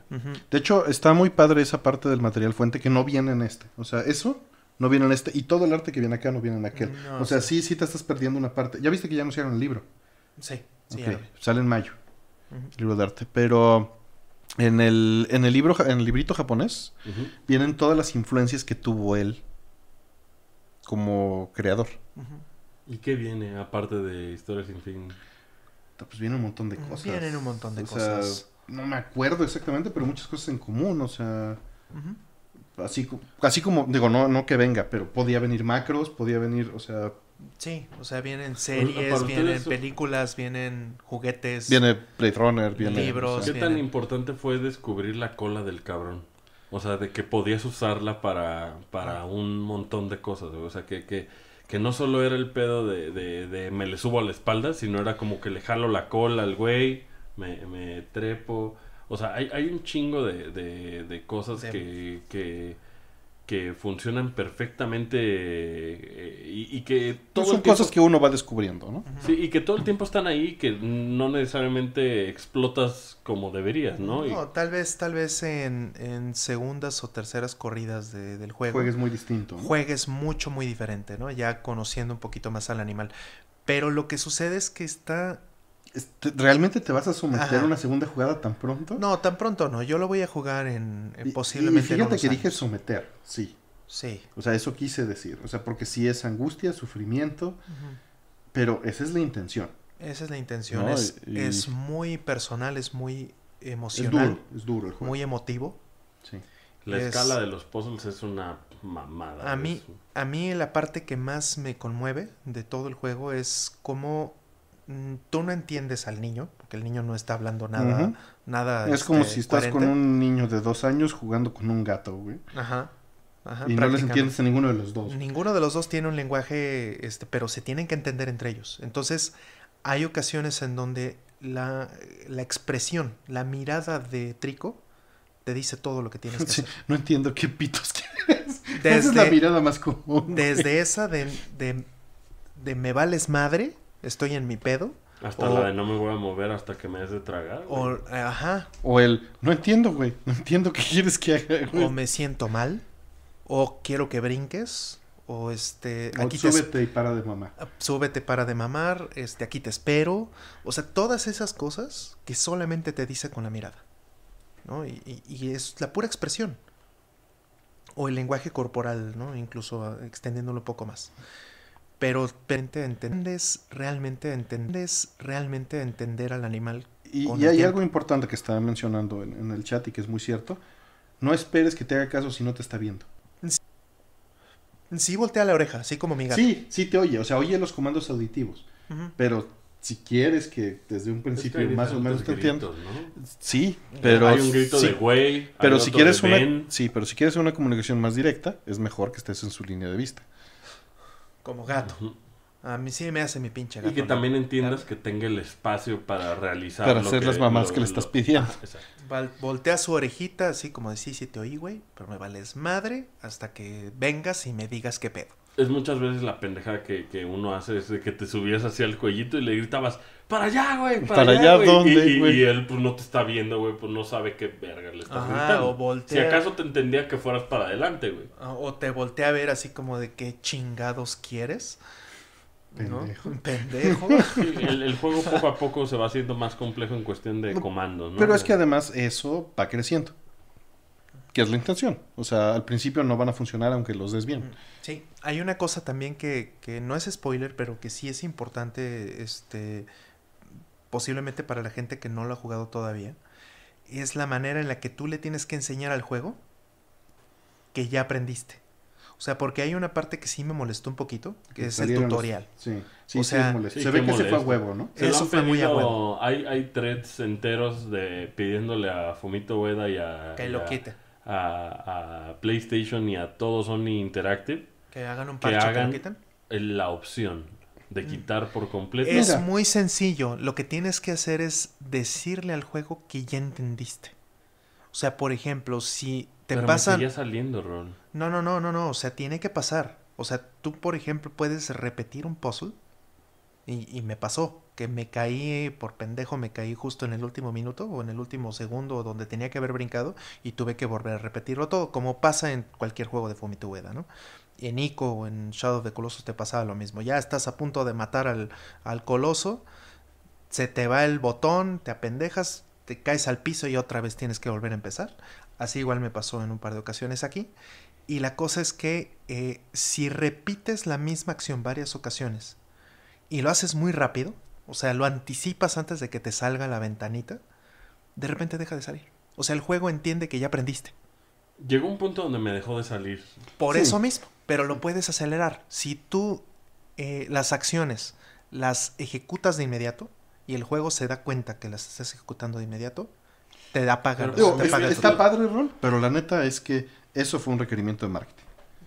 De hecho, está muy padre esa parte del material fuente que no viene en este. O sea, eso no viene en este. Y todo el arte que viene acá no viene en aquel. o sea, sí. sí, te estás perdiendo una parte. Ya viste que ya anunciaron el libro. Sí, sí. Sale en mayo. Libro de arte. Pero en el, en el libro, en el librito japonés, vienen todas las influencias que tuvo él como creador. ¿Y qué viene aparte de historias, sin fin? Pues viene un montón de cosas. Vienen un montón de o Sea, no me acuerdo exactamente, pero muchas cosas en común, o sea. Así, así como, digo, no, no que venga, pero podía venir macros, podía venir, o sea... Sí, o sea, vienen series, vienen películas, vienen juguetes. Viene Blade Runner, viene... Libros. ¿Qué tan importante fue descubrir la cola del cabrón? O sea, de que podías usarla para, para ah. un montón de cosas, o sea, que... que que no solo era el pedo de, de, de, me le subo a la espalda, sino era como que le jalo la cola al güey, me, me trepo, o sea, hay, un chingo de, cosas que, que que funcionan perfectamente eh, y, que todo pues son cosas que uno va descubriendo, ¿no? Sí, y que todo el tiempo están ahí que no necesariamente explotas como deberías, ¿no? No, tal vez, tal vez en, segundas o terceras corridas del juego. Juegues muy distinto. Juegues mucho, muy diferente, ¿no? Ya conociendo un poquito más al animal. Pero lo que sucede es que está este, ¿Realmente te vas a someter a una segunda jugada tan pronto? No, tan pronto no. Yo lo voy a jugar en, posiblemente. fíjate que dije someter, sí. Sí. O sea, eso quise decir. O sea, porque sí es angustia, sufrimiento, pero esa es la intención. Esa es la intención. es, muy personal, es muy emocional. Es duro, es duro el juego. Muy emotivo. Sí. La escala de los puzzles es una mamada. A mí, a mí la parte que más me conmueve de todo el juego es cómo Mm, tú no entiendes al niño, porque el niño no está hablando nada. nada es como este, si estás con un niño de dos años jugando con un gato, güey. Ajá. y no les entiendes a ninguno de los dos. Ninguno de los dos tiene un lenguaje, este, pero se tienen que entender entre ellos. Entonces, hay ocasiones en donde la, expresión, la mirada de Trico te dice todo lo que tienes que hacer. No entiendo qué pitos tienes. Desde, esa es la mirada más común. Desde esa de, de me vales madre estoy en mi pedo. Hasta la de no me voy a mover hasta que me des de tragar. O, el, no entiendo, güey. No entiendo qué quieres que haga, O me siento mal. O quiero que brinques. O este. aquí súbete y para de mamar. Ah, súbete para de mamar. Este, aquí te espero. O sea, todas esas cosas que solamente te dice con la mirada. ¿No? Y, y, y es la pura expresión. O el lenguaje corporal, ¿no? Incluso ah, extendiéndolo un poco más pero entendes, realmente entendes, realmente entender al animal. Y, hay algo importante que estaba mencionando en, el chat y que es muy cierto. No esperes que te haga caso si no te está viendo. Sí, voltea la oreja, así como mi gato. Sí, sí te oye, o sea, oye los comandos auditivos. Pero si quieres que desde un principio más o menos te entiendas. Sí, pero hay un grito de güey, pero si quieres una sí, pero si quieres una comunicación más directa, es mejor que estés en su línea de vista como gato. A mí sí me hace mi pinche gato. Y que también entiendas que tenga el espacio para realizar. Para hacer las mamás que le estás pidiendo. voltea su orejita, así como de sí, sí te oí, güey, pero me vales madre hasta que vengas y me digas qué pedo. Es muchas veces la pendejada que, que uno hace, es de que te subías hacia el cuellito y le gritabas, para allá, güey. Para, allá, ¿dónde, y, él, pues, no te está viendo, güey. Pues no sabe qué verga le está gritando. o voltea. Si acaso te entendía que fueras para adelante, güey. Ah, o te voltea a ver así como de qué chingados quieres. Pendejo. ¿No? Pendejo. el, juego poco a poco se va haciendo más complejo en cuestión de comando, ¿no? Pero es que además eso va creciendo. Que es la intención. O sea, al principio no van a funcionar aunque los des bien. Sí. Hay una cosa también que, que no es spoiler, pero que sí es importante, este posiblemente para la gente que no lo ha jugado todavía, es la manera en la que tú le tienes que enseñar al juego que ya aprendiste. O sea, porque hay una parte que sí me molestó un poquito, que, es el tutorial. Sí, sí, se ve que se fue a huevo, ¿no? Eso fue muy a huevo. Hay, hay threads enteros de pidiéndole a fumito Ueda y a... A, PlayStation y a todos Sony Interactive. Que hagan un parche que lo quiten. La opción de mm. quitar por completo. Es muy sencillo. Lo que tienes que hacer es decirle al juego que ya entendiste. O sea, por ejemplo, si te Pero pasan. saliendo, Rol. No, no, no, no, no. O sea, tiene que pasar. O sea, tú, por ejemplo, puedes repetir un puzzle. Y, me pasó que me caí por pendejo, me caí justo en el último minuto o en el último segundo donde tenía que haber brincado y tuve que volver a repetirlo todo, como pasa en cualquier juego de Fumitueda, ¿no? en Ico o en Shadow of the Colossus te pasaba lo mismo. Ya estás a punto de matar al, al coloso, se te va el botón, te apendejas, te caes al piso y otra vez tienes que volver a empezar. Así igual me pasó en un par de ocasiones aquí. Y la cosa es que eh, si repites la misma acción varias ocasiones y lo haces muy rápido, o sea, lo anticipas antes de que te salga la ventanita, de repente deja de salir. O sea, el juego entiende que ya aprendiste. Llegó un punto donde me dejó de salir. Por eso mismo, pero lo puedes acelerar. Si tú eh, las acciones las ejecutas de inmediato y el juego se da cuenta que las estás ejecutando de inmediato, te da pagar. está padre el rol, pero la neta es que eso fue un requerimiento de marketing.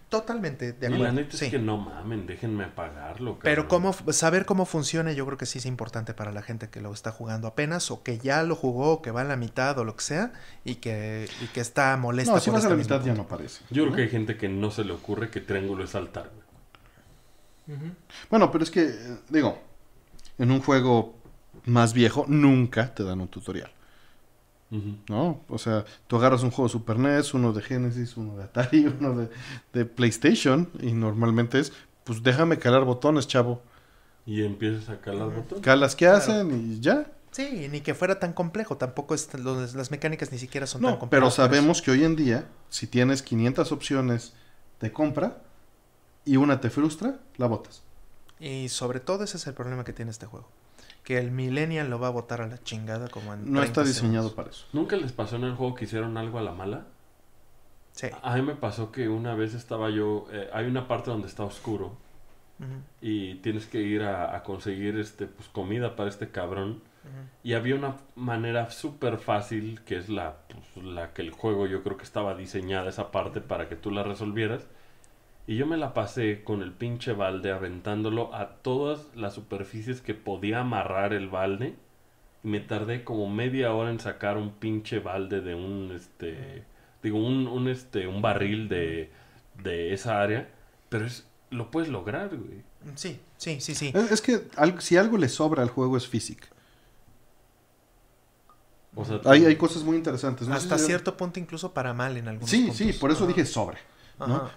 Totalmente, de acuerdo. es que no mamen, déjenme apagarlo Pero cómo, saber cómo funciona, yo creo que sí es importante para la gente que lo está jugando apenas, o que ya lo jugó, que va a la mitad, o lo que sea, y que, está molesta. mitad ya no parece. Yo creo que hay gente que no se le ocurre que triángulo es altar Bueno, pero es que, eh, digo, en un juego más viejo nunca te dan un tutorial. ¿No? O sea, tú agarras un juego de Super NES, uno de Genesis, uno de Atari, uno de, PlayStation, y normalmente es, pues déjame calar botones, chavo. Y empiezas a calar botones. Calas que hacen y ya. Sí, ni que fuera tan complejo, tampoco es, las mecánicas ni siquiera son tan complejas. Pero sabemos que hoy en día, si tienes 500 opciones de compra y una te frustra, la botas. Y sobre todo ese es el problema que tiene este juego que el millennial lo va a votar a la chingada como en No está diseñado para eso. ¿Nunca les pasó en el juego que hicieron algo a la mala? Sí. A mí me pasó que una vez estaba yo, eh, hay una parte donde está oscuro y tienes que ir a, conseguir este pues, comida para este cabrón. Y había una manera súper fácil, que es la, pues, la que el juego yo creo que estaba diseñada esa parte para que tú la resolvieras, y yo me la pasé con el pinche balde aventándolo a todas las superficies que podía amarrar el balde. Y me tardé como media hora en sacar un pinche balde de un, este, digo, un, este, un barril de, de esa área. Pero es, lo puedes lograr, güey. Sí, sí, sí, sí. Es, que si algo le sobra al juego es física. O sea, hay, cosas muy interesantes. hasta cierto punto incluso para mal en algunos Sí, sí, por eso dije sobre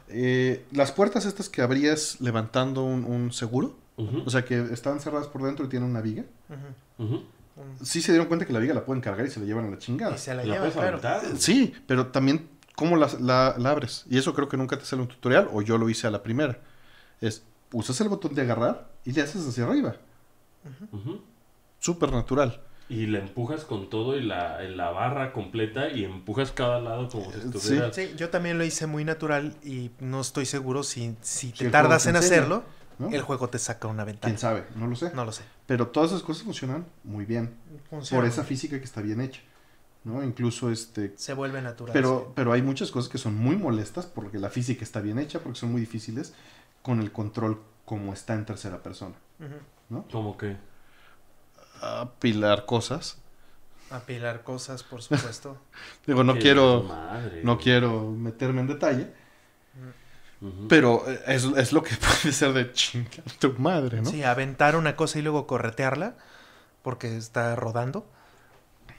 eh, las puertas estas que abrías levantando un, seguro, o sea que están cerradas por dentro y tienen una viga. si Sí se dieron cuenta que la viga la pueden cargar y se la llevan a la chingada. Sí, pero también cómo la, la, abres. Y eso creo que nunca te sale un tutorial, o yo lo hice a la primera. Es, usas el botón de agarrar y le haces hacia arriba. Súper natural. Y la empujas con todo y la, barra completa y empujas cada lado como si eh, estuvieras... Sí, yo también lo hice muy natural y no estoy seguro si, si te tardas en hacerlo, el juego te saca una ventaja. ¿Quién sabe? No lo sé. No lo sé. Pero todas esas cosas funcionan muy bien. Por esa física que está bien hecha. ¿no? Incluso este... Se vuelve natural. Pero, pero hay muchas cosas que son muy molestas porque la física está bien hecha, porque son muy difíciles, con el control como está en tercera persona. ¿no? ¿Cómo que? apilar cosas. Apilar cosas, por supuesto. Digo, no quiero no quiero meterme en detalle. Pero es, lo que puede ser de chingar tu madre, ¿no? Sí, aventar una cosa y luego corretearla porque está rodando.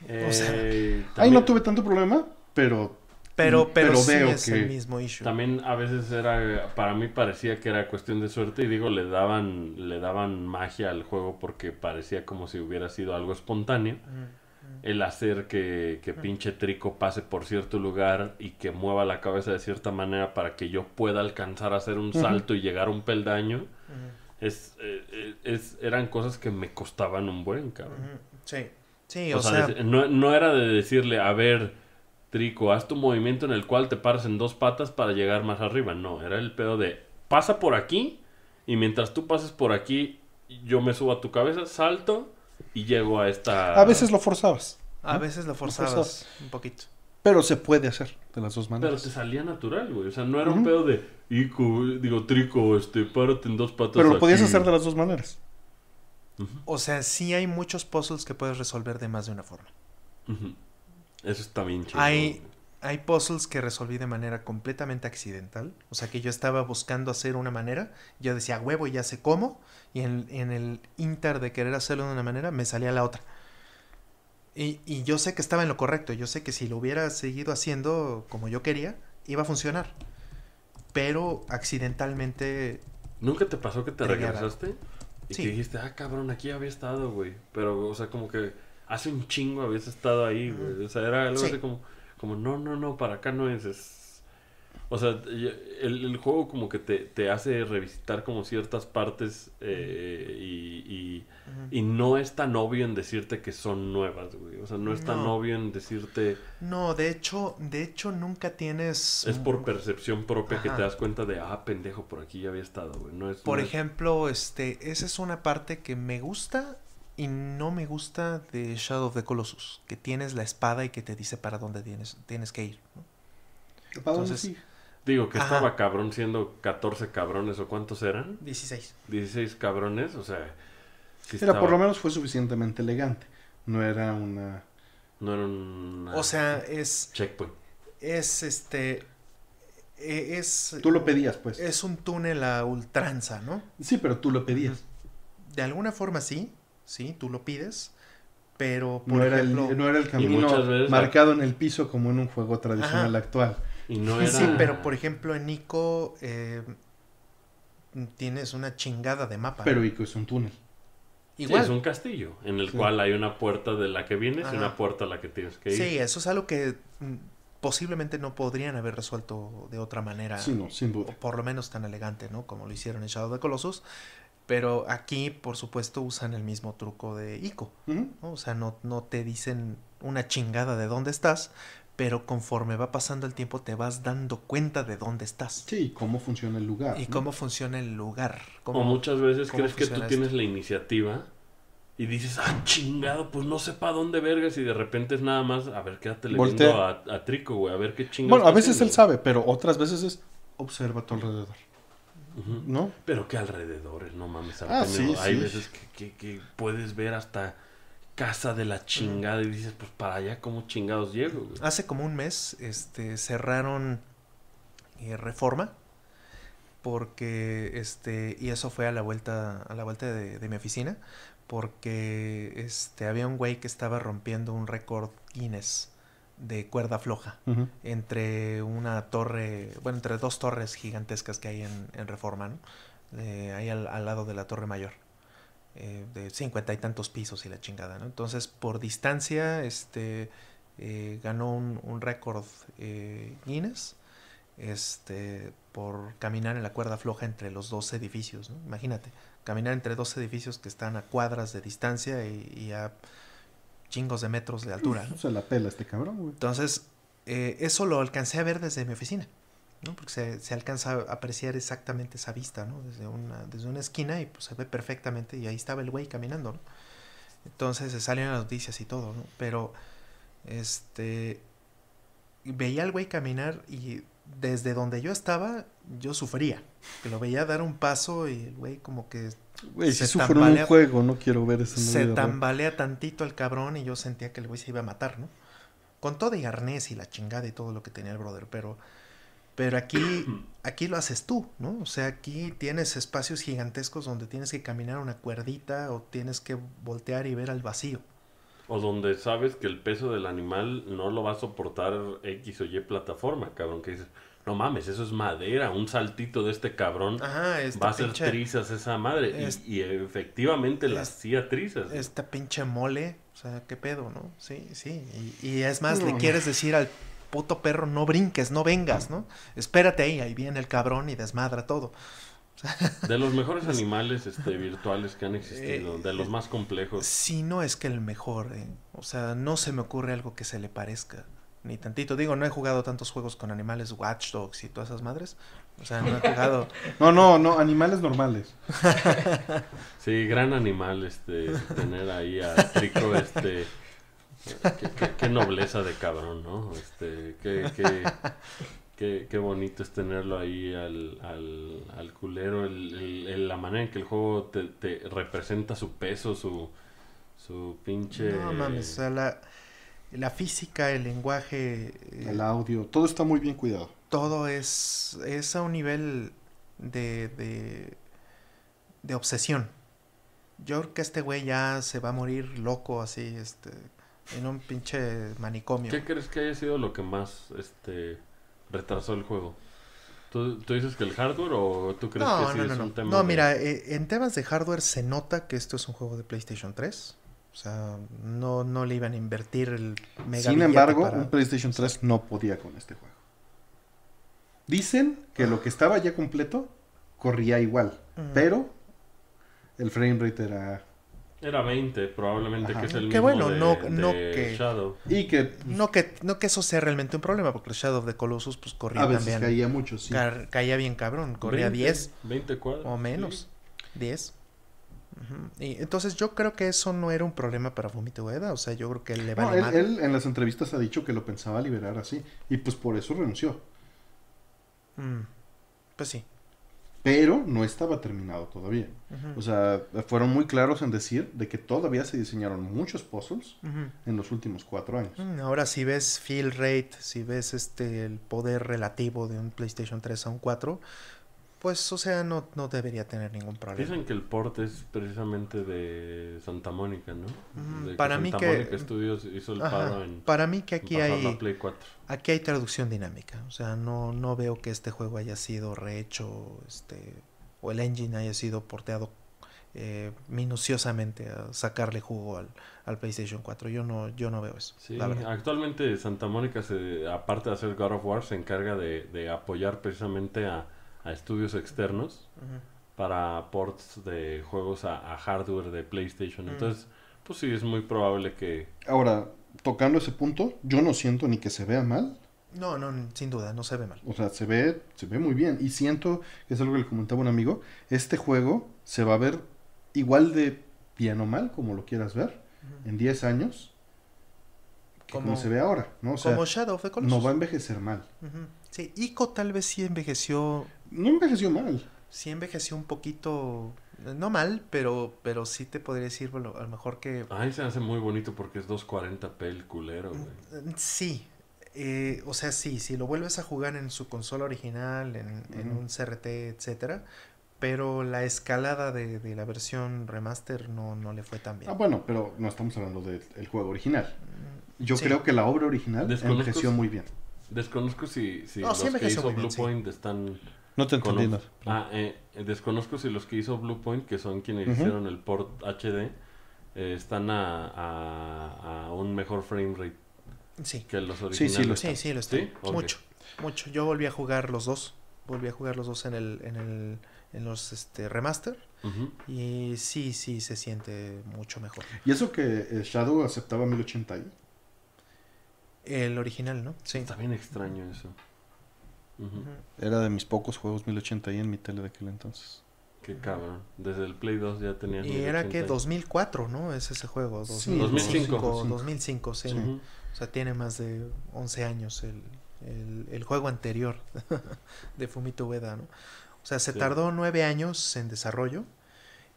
o sea, eh, ahí no tuve tanto problema, pero Mm, pero, pero, sí es el mismo issue. También a veces era, para mí parecía que era cuestión de suerte y digo, le daban, le daban magia al juego porque parecía como si hubiera sido algo espontáneo. Mm, mm. el hacer que, pinche trico pase por cierto lugar y que mueva la cabeza de cierta manera para que yo pueda alcanzar a hacer un salto y llegar a un peldaño, eh, eh, es, eran cosas que me costaban un buen, cabrón. Sí, sí, o, sea... no, era de decirle, a ver, trico, haz tu movimiento en el cual te paras en dos patas para llegar más arriba. No, era el pedo de pasa por aquí y mientras tú pases por aquí, yo me subo a tu cabeza, salto y llego a esta. A veces lo forzabas. A veces lo forzabas, un poquito. Pero se puede hacer de las dos maneras. Pero te salía natural, güey. O sea, no era un pedo de digo, trico, este, párate en dos patas. Pero lo podías hacer de las dos maneras. O sea, sí hay muchos puzzles que puedes resolver de más de una forma. Eso está bien chido. Hay, puzzles que resolví de manera completamente accidental. O sea que yo estaba buscando hacer una manera. Yo decía, huevo, ya sé cómo. Y en, el inter de querer hacerlo de una manera, me salía la otra. Y, yo sé que estaba en lo correcto. Yo sé que si lo hubiera seguido haciendo como yo quería, iba a funcionar. Pero accidentalmente. ¿Nunca te pasó que te regresaste? Y te dijiste, ah, cabrón, aquí había estado, güey. Pero, o sea, como que hace un chingo habías estado ahí, güey. O sea, era algo así como, como, no, no, no, para acá no es. O sea, el, juego como que te, te, hace revisitar como ciertas partes eh, y, y, no es tan obvio en decirte que son nuevas, güey. O sea, no es tan obvio en decirte... No, de hecho, de hecho nunca tienes... Es por percepción propia que te das cuenta de, ah, pendejo, por aquí ya había estado, güey. No es, por ejemplo, este, esa es una parte que me gusta y no me gusta de Shadow of the Colossus, que tienes la espada y que te dice para dónde tienes, tienes que ir. ¿no? Entonces, Digo, que estaba cabrón siendo 14 cabrones o cuántos eran. 16. 16 cabrones, o sea... Pero era, por lo menos fue suficientemente elegante. No era una... No era una... O sea, es... Checkpoint. Es este... E, es... Tú lo pedías, pues. Es un túnel a ultranza, ¿no? Sí, pero tú lo pedías. De alguna forma sí, ¿sí? Tú lo pides, pero por no era el, no era el camino marcado en el piso como en un juego tradicional actual. Y no Sí, pero por ejemplo en Ico eh, tienes una chingada de mapa. Pero Ico es un túnel. Igual. es un castillo en el cual hay una puerta de la que vienes y una puerta a la que tienes que ir. Sí, eso es algo que mm, posiblemente no podrían haber resuelto de otra manera. Sí, no, sin duda. por lo menos tan elegante, ¿no? Como lo hicieron en Shadow of the Colossus. Pero aquí, por supuesto, usan el mismo truco de ICO. O sea, no, te dicen una chingada de dónde estás, pero conforme va pasando el tiempo te vas dando cuenta de dónde estás. Sí, cómo funciona el lugar. Y cómo funciona el lugar. o muchas veces crees que tú tienes la iniciativa y dices, ah, chingado, pues no sepa dónde vergas y de repente es nada más, a ver, quédate le a, Trico, güey, a ver qué chingado. Bueno, a veces él sabe, pero otras veces es, observa a tu alrededor. ¿No? Pero qué alrededores, no mames. Ah, Hay veces que, puedes ver hasta casa de la chingada y dices, pues para allá, ¿cómo chingados llego? Hace como un mes este, cerraron eh, Reforma porque este y eso fue a la vuelta a la vuelta de, mi oficina porque este había un güey que estaba rompiendo un récord Guinness de cuerda floja entre una torre, bueno, entre dos torres gigantescas que hay en, Reforma, ¿no? ahí al, lado de la Torre Mayor, eh, de cincuenta y tantos pisos y la chingada, ¿no? Entonces, por distancia, este, eh, ganó un, récord eh, Guinness, este, por caminar en la cuerda floja entre los dos edificios, Imagínate, caminar entre dos edificios que están a cuadras de distancia y a chingos de metros de altura. Se la pela este cabrón, güey. Entonces, eh, eso lo alcancé a ver desde mi oficina, ¿no? Porque se, alcanza a apreciar exactamente esa vista, ¿no? Desde una, desde una esquina y pues se ve perfectamente y ahí estaba el güey caminando, ¿no? Entonces se salen las noticias y todo, ¿no? Pero, este, veía al güey caminar y desde donde yo estaba, yo sufría. Que lo veía dar un paso y el güey como que juego, no quiero ver Se tambalea tantito el cabrón y yo sentía que el güey se iba a matar, ¿no? Con todo y arnés y la chingada y todo lo que tenía el brother, pero... Pero aquí, aquí lo haces tú, ¿no? O sea, aquí tienes espacios gigantescos donde tienes que caminar una cuerdita o tienes que voltear y ver al vacío. O donde sabes que el peso del animal no lo va a soportar X o Y plataforma, cabrón, que dices no mames, eso es madera, un saltito de este cabrón Ajá, va a hacer trizas esa madre. y, efectivamente las hacía trizas. Esta pinche mole, o sea, qué pedo, ¿no? Sí, sí. Y, es más, le quieres decir al puto perro, no brinques, no vengas, ¿no? Espérate ahí, ahí viene el cabrón y desmadra todo. De los mejores animales este, virtuales que han existido, eh, de los eh, más complejos. Sí, no es que el mejor, eh, o sea, no se me ocurre algo que se le parezca. Ni tantito. Digo, no he jugado tantos juegos con animales, Watch y todas esas madres. O sea, no he jugado. no, no, no, animales normales. sí, gran animal, este, tener ahí a Trico, este. Qué, nobleza de cabrón, ¿no? Este, qué, qué, qué, bonito es tenerlo ahí al, al, culero. la manera en que el juego te, representa su peso, su, su pinche. No mames, o sea, la la física, el lenguaje. Eh, el audio, todo está muy bien cuidado. Todo es, es a un nivel de, de, obsesión. Yo creo que este güey ya se va a morir loco así, este, en un pinche manicomio. ¿Qué crees que haya sido lo que más este, retrasó el juego? ¿Tú, dices que el hardware o tú crees que sí es un tema? No, mira, eh, en temas de hardware se nota que esto es un juego de PlayStation 3. O sea, no, no le iban a invertir el mega Sin embargo, un PlayStation 3 no podía con este juego. Dicen que lo que estaba ya completo corría igual, mm. pero el frame era era 20, probablemente que es el bueno, no, no que, que, no que no que eso sea realmente un problema, porque el Shadow de Colossus pues corría también. caía mucho, sí. caía bien cabrón, corría 10 20 cuadros o menos. 10. Y entonces yo creo que eso no era un problema para Fumito Ueda, o sea, yo creo que él le va no, él, en las entrevistas ha dicho que lo pensaba liberar así, y pues por eso renunció. Mm, pues sí. Pero no estaba terminado todavía. O sea, fueron muy claros en decir de que todavía se diseñaron muchos puzzles en los últimos cuatro años. Mm, ahora, si ves fill rate, si ves este el poder relativo de un PlayStation 3 a un 4, pues, o sea, no, no debería tener ningún problema. Dicen que el port es precisamente de Santa Mónica, ¿no? para mí que... Mónica Studios hizo el en... Para mí que aquí hay... Play 4. Aquí hay traducción dinámica. O sea, no, no veo que este juego haya sido rehecho, este... O el engine haya sido porteado eh, minuciosamente a sacarle jugo al, PlayStation 4. Yo no, yo no veo eso. actualmente Santa Mónica, se, aparte de hacer God of War, se encarga de apoyar precisamente a a estudios externos para ports de juegos a, hardware de PlayStation. Entonces, pues sí, es muy probable que... Ahora, tocando ese punto, yo no siento ni que se vea mal. No, no, sin duda, no se ve mal. O sea, se ve, se ve muy bien. Y siento, que es algo que le comentaba un amigo, este juego se va a ver igual de bien o mal, como lo quieras ver, en 10 años, como, se ve ahora, ¿no? como Shadow of the Colossus. No va a envejecer mal. Sí, Ico tal vez sí envejeció no envejeció mal. Sí envejeció un poquito, no mal, pero, pero sí te podría decir, bueno, a lo mejor que... Ahí se hace muy bonito porque es 240p el culero, güey. Mm, sí, eh, o sea, sí, si lo vuelves a jugar en su consola original, en, un CRT, etcétera, pero la escalada de, la versión remaster no, no le fue tan bien. Ah, bueno, pero no estamos hablando del juego original. Mm, Yo creo que la obra original envejeció muy bien. Desconozco si, si los que están no te entendí. Ah, eh, eh, desconozco si los que hizo Bluepoint, que son quienes hicieron el port HD, eh, están a, un mejor frame rate sí. que los originales. Sí, sí, lo están. Mucho, mucho. Yo volví a jugar los dos. Volví a jugar los dos en el, en los este, remaster. Y sí, sí, se siente mucho mejor. ¿Y eso que Shadow aceptaba 1080i? El original, ¿no? Sí. Está bien extraño eso. Era de mis pocos juegos 1080i en mi tele de aquel entonces. Qué cabrón. Desde el Play 2 ya tenía. Y era que 2004, ¿no? Es ese juego. 2005. 2005, O sea, tiene más de 11 años el, juego anterior de Fumito Ueda, ¿no? O sea, se tardó 9 años en desarrollo.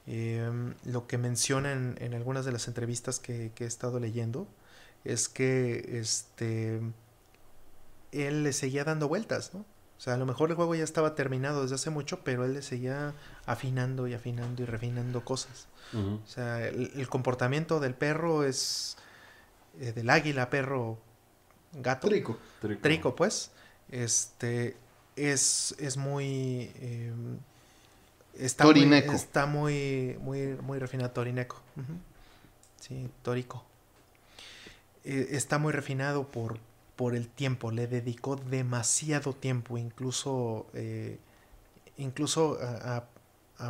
Em, lo que mencionan en, algunas de las entrevistas que, que he estado leyendo es que este él le seguía dando vueltas, ¿no? O sea, a lo mejor el juego ya estaba terminado desde hace mucho, pero él le seguía afinando y afinando y refinando cosas. O sea, el, comportamiento del perro es eh, del águila, perro, gato. Trico. Trico, trico pues. Este es, es muy... Em, está Torineco. Muy, está muy, muy, muy refinado, Torineco. Sí, Torico. Eh, está muy refinado por, por el tiempo, le dedicó demasiado tiempo, incluso, eh, incluso a,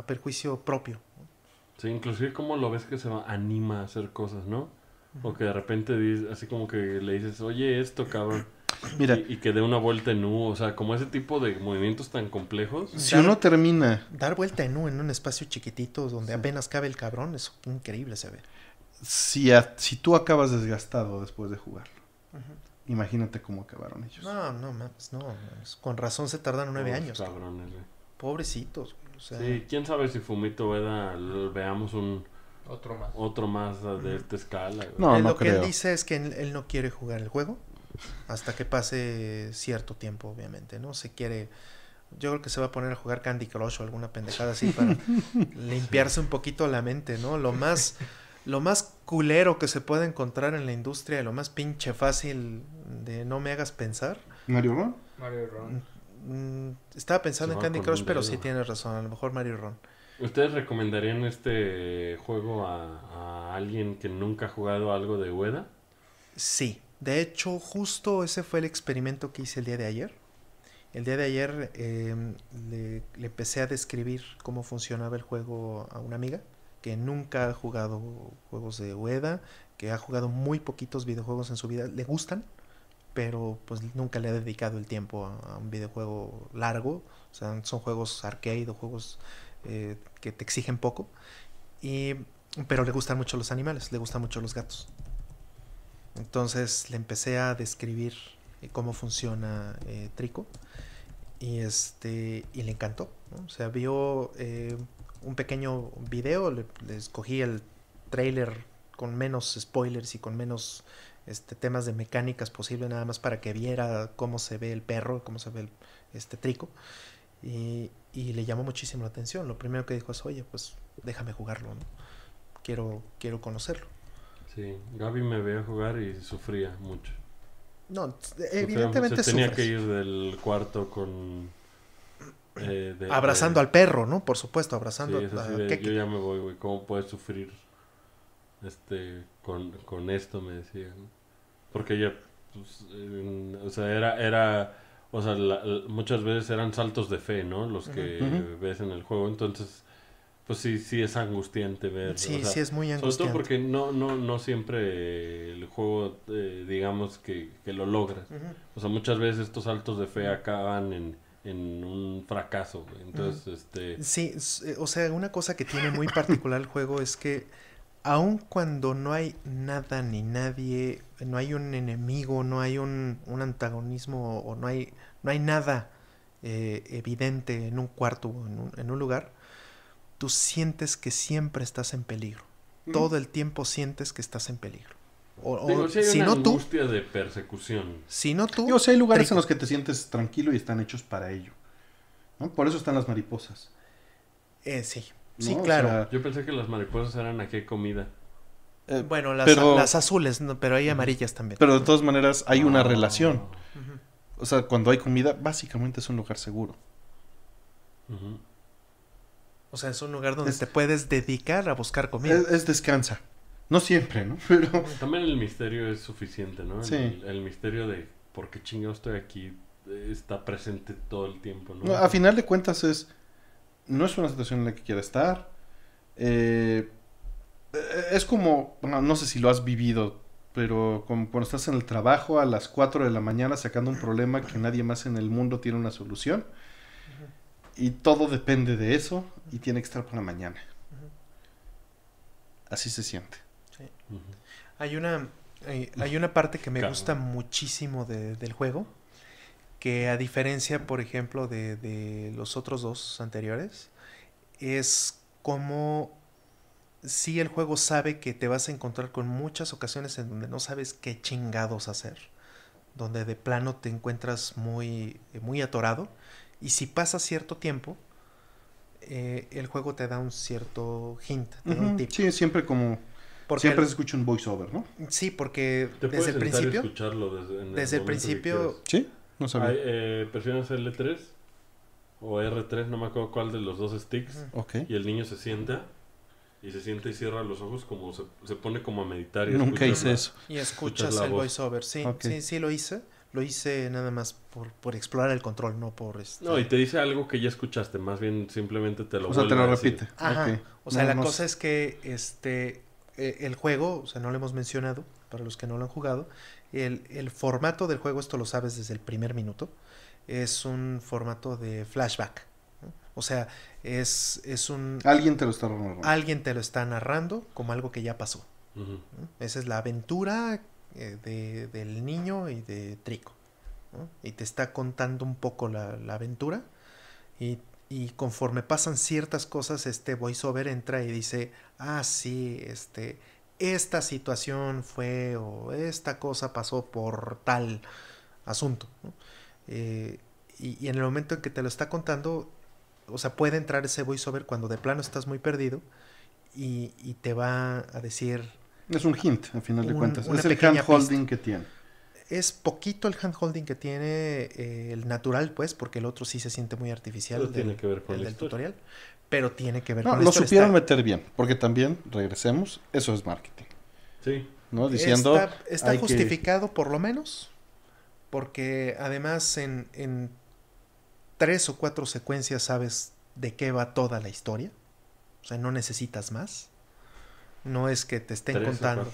perjuicio propio. Sí, inclusive como lo ves que se anima a hacer cosas, ¿no? O que de repente así como que le dices, oye, esto, cabrón. Mira. Y, que dé una vuelta en U, o sea, como ese tipo de movimientos tan complejos. Si uno termina. Dar vuelta en U en un espacio chiquitito donde apenas cabe el cabrón, es increíble se ve. Si, si tú acabas desgastado después de jugarlo. Imagínate cómo acabaron ellos. No, no, mames, no. Con razón se tardan nueve años. Pobrecitos, Sí, quién sabe si Fumito Veda veamos un. Otro más. Otro más de esta escala. Eh, no, Lo que él dice es que él, él, no quiere jugar el juego hasta que pase cierto tiempo, obviamente, ¿no? Se quiere. Yo creo que se va a poner a jugar Candy Crush o alguna pendejada así para limpiarse un poquito la mente, ¿no? Lo más lo más culero que se puede encontrar en la industria lo más pinche fácil de no me hagas pensar. Mario Ron. Mm, estaba pensando en Candy Crush, pero sí tienes razón, a lo mejor Mario Ron. ¿Ustedes recomendarían este juego a, alguien que nunca ha jugado algo de Ueda? Sí, de hecho justo ese fue el experimento que hice el día de ayer. El día de ayer em, le, empecé a describir cómo funcionaba el juego a una amiga que nunca ha jugado juegos de Ueda, que ha jugado muy poquitos videojuegos en su vida, le gustan, pero pues nunca le ha dedicado el tiempo a, un videojuego largo, o sea, son juegos arcade o juegos eh, que te exigen poco, y, pero le gustan mucho los animales, le gustan mucho los gatos. Entonces le empecé a describir eh, cómo funciona eh, Trico y este y le encantó, o sea, vio un pequeño video, le, escogí el trailer con menos spoilers y con menos este, temas de mecánicas posible, nada más para que viera cómo se ve el perro, cómo se ve el, este trico. Y, y, le llamó muchísimo la atención. Lo primero que dijo es, oye, pues déjame jugarlo, ¿no? Quiero, quiero conocerlo. Sí, Gaby me veía jugar y sufría mucho. No, evidentemente sufría Tenía que ir del cuarto con eh, eh, abrazando al perro, ¿no? Por supuesto, abrazando Yo ya me voy, güey. ¿Cómo puedes sufrir este, con, esto? Me decían. Porque ya... pues, o sea, era, era o sea, muchas veces eran saltos de fe, ¿no? Los que ves en el juego. Entonces, pues sí, sí es angustiante ver. Sí, sí es muy angustiante. Sobre porque no, no, no siempre el juego, eh, digamos, que, lo logras. O sea, muchas veces estos saltos de fe acaban en en un fracaso, Entonces, este... Sí, eh, o sea, una cosa que tiene muy particular el juego es que aun cuando no hay nada ni nadie, no hay un enemigo, no hay un, antagonismo o no hay, no hay nada eh, evidente en un cuarto o en un, lugar, tú sientes que siempre estás en peligro. Todo el tiempo sientes que estás en peligro. O, si, no angustia tú, de persecución. Si no tú. Yo sé, hay lugares en los que te sientes tranquilo y están hechos para ello. Por eso están las mariposas. Eh, sí, sí, claro. yo pensé que las mariposas eran a qué comida. Eh, bueno, las, azules, pero hay amarillas también. Pero de todas maneras hay una ah. relación. O sea, cuando hay comida, básicamente es un lugar seguro. O sea, es un lugar donde te puedes dedicar a buscar comida. es descansa. No siempre, ¿no? Pero... También el misterio es suficiente, ¿no? Sí. El, misterio de por qué chingado estoy aquí eh, está presente todo el tiempo, ¿no? a final de cuentas es... No es una situación en la que quiera estar. Eh, eh, es como... no sé si lo has vivido, pero cuando estás en el trabajo a las 4 de la mañana sacando un problema que nadie más en el mundo tiene una solución. Y todo depende de eso y tiene que estar por la mañana. Así se siente. Hay una eh, hay, una parte que me gusta muchísimo del juego, que a diferencia, por ejemplo, de, los otros dos anteriores, es como si el juego sabe que te vas a encontrar con muchas ocasiones en donde no sabes qué chingados hacer, donde de plano te encuentras muy, eh, muy atorado y si pasa cierto tiempo, eh, el juego te da un cierto hint, te un Sí, siempre como Siempre se escucha un voiceover, ¿no? Sí, porque ¿Te desde el principio. escucharlo desde, desde el, principio. Sí, no sabía. Eh, presionas L3 e o R3, no me acuerdo cuál de los dos sticks. Ok. Y el niño se sienta y se sienta y cierra los ojos como se, pone como a meditar. Y Nunca hice eso. Y escuchas, el voiceover, sí, sí, sí lo hice. Lo hice nada más por, explorar el control, no por... Este... No, y te dice algo que ya escuchaste, más bien simplemente te lo a O sea, te lo repite. Ajá. O sea, la cosa es que este eh, el juego, o sea, no lo hemos mencionado, para los que no lo han jugado, el, formato del juego, esto lo sabes desde el primer minuto, es un formato de flashback. O sea, es, es un... Alguien te lo está narrando. Alguien te lo está narrando como algo que ya pasó. Esa es la aventura eh, de, del niño y de Trico. Y te está contando un poco la, la aventura y y conforme pasan ciertas cosas, este voiceover entra y dice, ah, sí, este, esta situación fue o esta cosa pasó por tal asunto. Eh, y, en el momento en que te lo está contando, o sea, puede entrar ese voiceover cuando de plano estás muy perdido y, te va a decir... Es un hint, al final de cuentas. Es el holding que tiene es poquito el handholding que tiene eh, el natural, pues, porque el otro sí se siente muy artificial. Pero tiene que ver con el tutorial. Pero tiene que ver no, Lo supieron meter bien, porque también, regresemos, eso es marketing. Sí. ¿No? Diciendo. Está, justificado por lo menos, porque además en, en tres o cuatro secuencias sabes de qué va toda la historia. O sea, no necesitas más. No es que te estén contando.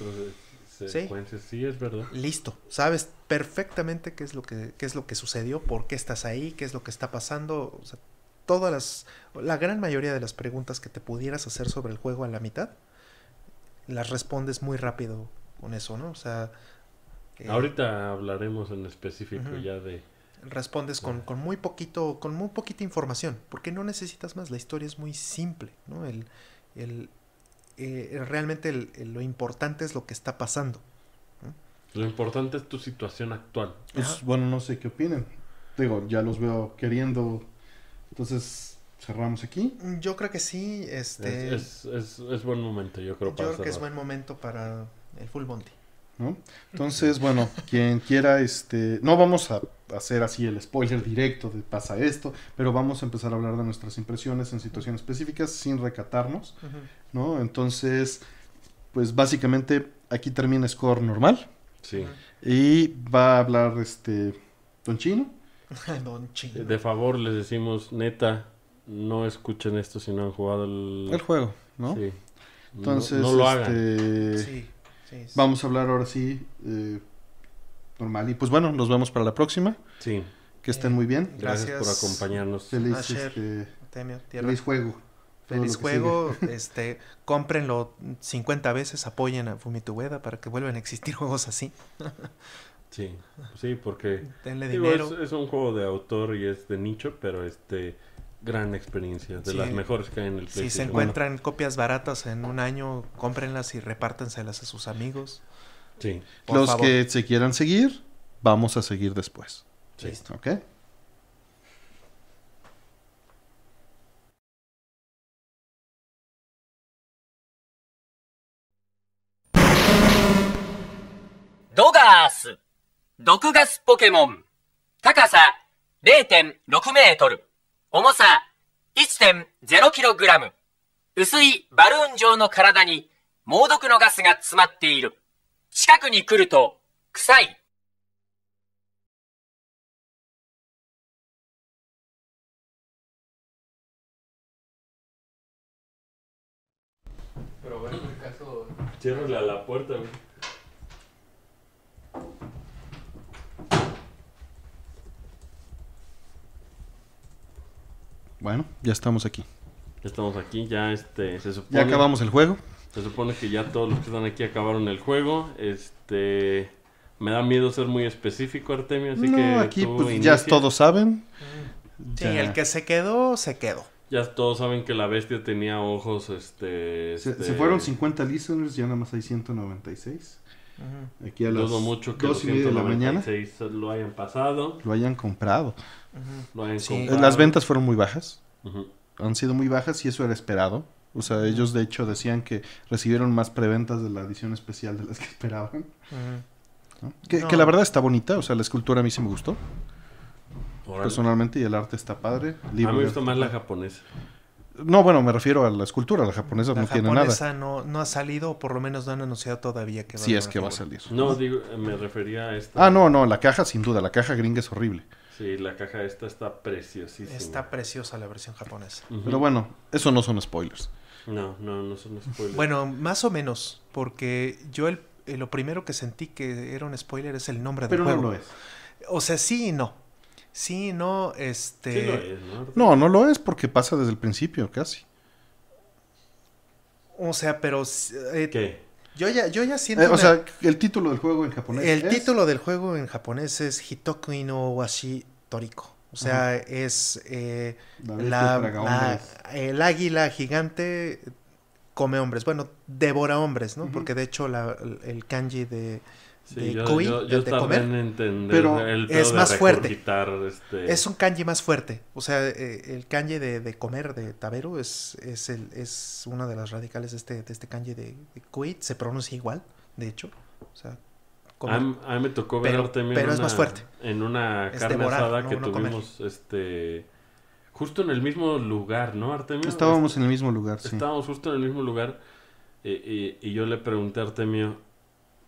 ¿Sí? es verdad. Listo, sabes perfectamente qué es lo que es lo que sucedió, por qué estás ahí, qué es lo que está pasando, todas las la gran mayoría de las preguntas que te pudieras hacer sobre el juego a la mitad las respondes muy rápido con eso, ¿no? O sea, eh, ahorita hablaremos en específico ya de respondes con, muy poquito, con muy poquita información, porque no necesitas más, la historia es muy simple, ¿no? el, eh, eh, realmente lo importante es lo que está pasando. Lo importante es tu situación actual. Es pues, bueno, no sé qué opinen. Digo, ya los veo queriendo. Entonces, cerramos aquí. Mm, yo creo que sí. Este... Es, buen momento, yo creo. Yo creo que es buen momento para el full bounty. Entonces, bueno, quien quiera, este, no vamos a hacer así el spoiler directo de pasa esto, pero vamos a empezar a hablar de nuestras impresiones en situaciones específicas sin recatarnos, ¿no? Entonces, pues básicamente aquí termina Score normal. Sí. Y va a hablar este Don Chino. Don Chino. De favor les decimos, neta, no escuchen esto si no han jugado el, el juego, ¿no? Sí. Entonces, este, Vamos a hablar ahora sí eh, normal. Y pues bueno, nos vemos para la próxima. Sí. Que estén muy bien. Gracias, por acompañarnos. Feliz, juego. Este, feliz juego. Este, cómprenlo 50 veces, apoyen a tu para que vuelvan a existir juegos así. sí, sí, porque dinero. Es, es, un juego de autor y es de nicho, pero este gran experiencia, de las mejores que hay en el Play. Si se encuentran copias baratas en un año, cómprenlas y repártenselas a sus amigos. Sí. Los que se quieran seguir, vamos a seguir después. Sí. Listo. ¿Ok? Dogas! Altura 06 metros. 重さ 1.0kg。薄いバルーン状の体に猛毒のガスが詰まっている。近くに来ると臭い。Cierro la, la Bueno, ya estamos aquí. Ya estamos aquí, ya este, Ya acabamos el juego. Se supone que ya todos los que están aquí acabaron el juego. Este... Me da miedo ser muy específico, Artemio, así no, aquí pues, ya todos saben. Mm. Sí, el que se quedó, se quedó. Ya todos saben que la bestia tenía ojos, este... Se, este fueron 50 listeners, ya nada más hay 196. Aquí a las mucho que de la mañana. Lo hayan pasado. Lo hayan comprado. Las ventas fueron muy bajas. Han sido muy bajas y eso era esperado. O sea, ellos de hecho decían que recibieron más preventas de la edición especial de las que esperaban. Que, la verdad está bonita. O sea, la escultura a mí sí me gustó. Personalmente, y el arte está padre. a me gustó más la japonesa. No, bueno, me refiero a la escultura, la japonesa no tiene nada. La japonesa no, ha salido, o por lo menos no han anunciado todavía que va a salir. Sí, es que va a salir. No, digo, me refería a esta. Ah, no, no, la caja sin duda, la caja gringa es horrible. Sí, la caja esta está preciosísima. Está preciosa la versión japonesa. Pero bueno, eso no son spoilers. No, no, no son spoilers. bueno, más o menos, porque yo el, eh, lo primero que sentí que era un spoiler es el nombre del juego. Pero no lo es. O sea, sí y no. Sí, no, este... ¿no? ¿no? lo es porque pasa desde el principio, casi. O sea, pero... Eh, ¿Qué? Yo ya, yo ya siento... Eh, o sea, el título del juego en japonés El título del juego en japonés es Hitoku no Washi Toriko. O sea, es eh, la, el águila gigante come hombres. Bueno, devora hombres, ¿no? Porque de hecho el kanji de yo, yo, de pero es más fuerte. Este... Es un kanji más fuerte. O sea, eh, el kanji de, comer de tabero es, es, el, es una de las radicales de este, de este kanji de, de Se pronuncia igual, de hecho. O sea, A, mí me tocó ver pero, también es más fuerte. en una carne asada que tuvimos este justo en el mismo lugar, ¿no, Artemio? Estábamos en el mismo lugar, sí. Estábamos justo en el mismo lugar. Eh, eh, y yo le pregunté a Artemio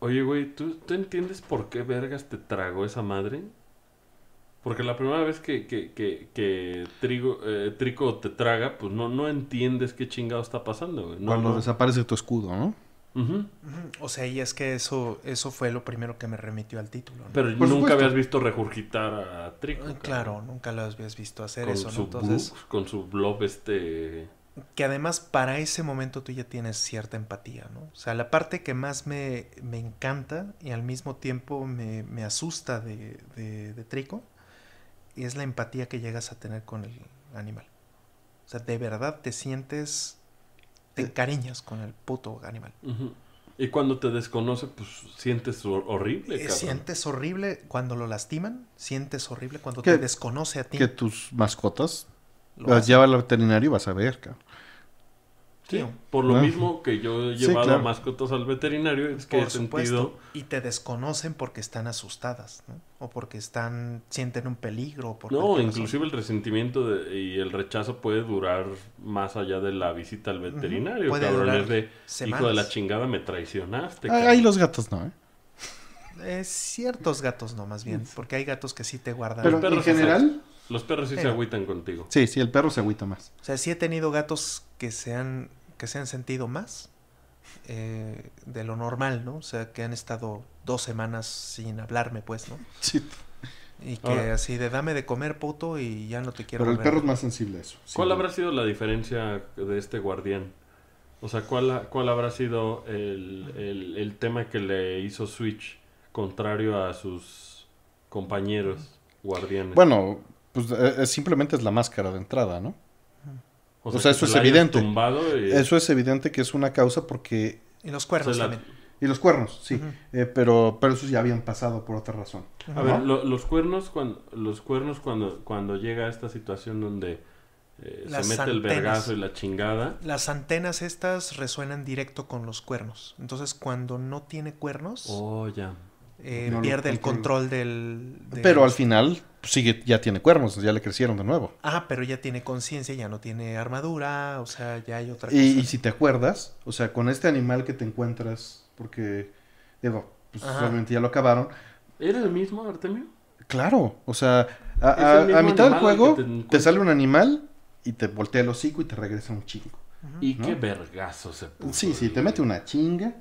Oye, güey, ¿tú, ¿tú, entiendes por qué vergas te trago esa madre? Porque la primera vez que, que, que, trigo, eh, Trico te traga, pues no, no entiendes qué chingado está pasando, Cuando desaparece tu escudo, ¿no? O sea, y es que eso, eso fue lo primero que me remitió al título. Pero nunca habías visto rejurgitar a Trico. Ah, claro, nunca lo habías visto hacer eso. ¿no? Entonces... con su blob este que además para ese momento tú ya tienes cierta empatía, ¿no? O sea, la parte que más me, encanta y al mismo tiempo me, asusta de, de, Trico es la empatía que llegas a tener con el animal. O sea, de verdad te sientes, te eh. cariñas con el puto animal. Y cuando te desconoce, pues sientes horrible. Eh, sientes horrible cuando lo lastiman, sientes horrible cuando te desconoce a ti. Que tus mascotas las lleva al veterinario y vas a ver, cabrón. Sí, por lo ah. mismo que yo he llevado mascotas al veterinario, es que por Y te desconocen porque están asustadas, ¿no? O porque están, sienten un peligro. no, inclusive el resentimiento y el rechazo puede durar más allá de la visita al veterinario. Puede de, hijo de la chingada, me traicionaste. ahí los gatos no, eh ciertos gatos no, más bien, porque hay gatos que sí te guardan. Pero en general, los perros sí, se agüitan contigo. Sí, sí, el perro se agüita más. O sea, sí he tenido gatos que se han, que se sentido más eh, de lo normal, ¿no? O sea, que han estado dos semanas sin hablarme, pues, ¿no? Sí. Y que así de dame de comer, puto, y ya no te quiero. Pero el perro es más sensible a eso. ¿Cuál habrá sido la diferencia de este guardián? O sea, ¿cuál, cuál habrá sido el, el tema que le hizo Switch contrario a sus compañeros guardianes? Bueno, pues eh, eh, simplemente es la máscara de entrada, ¿no? O sea, eso es evidente. Eso es evidente que es una causa porque... Y los cuernos también. Y los cuernos, sí. Eh, pero, pero esos ya habían pasado por otra razón. A ver, los cuernos, cuando, los cuernos cuando, cuando llega a esta situación donde se mete el vergazo y la chingada. Las antenas estas resuenan directo con los cuernos. Entonces, cuando no tiene cuernos... Oh, ya eh, pierde el control del... pero al final pues, sigue, ya tiene cuernos, ya le crecieron de nuevo. Ah, pero ya tiene conciencia, ya no tiene armadura, o sea, ya hay otra cosa. Y, si te acuerdas, o sea, con este animal que te encuentras, porque, digo, pues realmente ya lo acabaron. ¿Era el mismo Artemio? Claro, o sea, a, mitad del juego te, sale un animal y te voltea el hocico y te regresa un chingo. Y qué vergazo se puso. Sí, sí, te mete una chinga.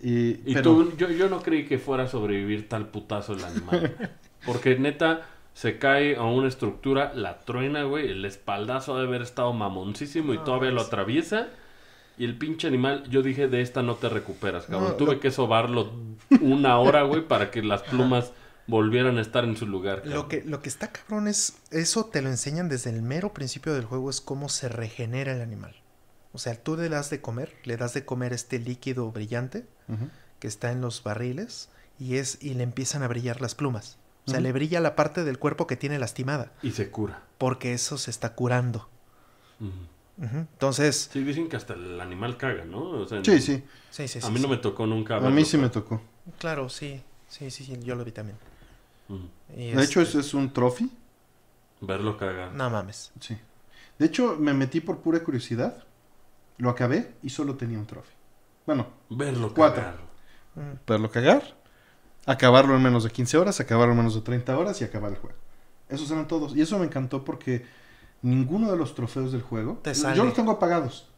Y, yo, no creí que fuera a sobrevivir tal putazo el animal. porque neta, se cae a una estructura, la truena, güey. El espaldazo debe de haber estado mamoncísimo y todavía lo atraviesa. Y el pinche animal, yo dije, de esta no te recuperas, cabrón. Tuve que sobarlo una hora, güey, para que las plumas volvieran a estar en su lugar. Lo que, lo que está cabrón es, eso te lo enseñan desde el mero principio del juego, es cómo se regenera el animal. O sea, tú le das de comer, le das de comer este líquido brillante, que está en los barriles y es y le empiezan a brillar las plumas. O sea, le brilla la parte del cuerpo que tiene lastimada. Y se cura. Porque eso se está curando. Entonces. Sí, dicen que hasta el animal caga, ¿no? sí, sí, sí. A mí no me tocó nunca. A mí sí me tocó. Claro, sí. Sí, sí, sí. Yo lo vi también. de hecho, eso este es un trophy. Verlo cagar. No mames. Sí. De hecho, me metí por pura curiosidad. Lo acabé y solo tenía un trofeo bueno, verlo Cagar. Mm. Verlo cagar, acabarlo en menos de 15 horas, acabarlo en menos de 30 horas y acabar el juego. Esos eran todos. Y eso me encantó porque ninguno de los trofeos del juego. Yo los tengo apagados.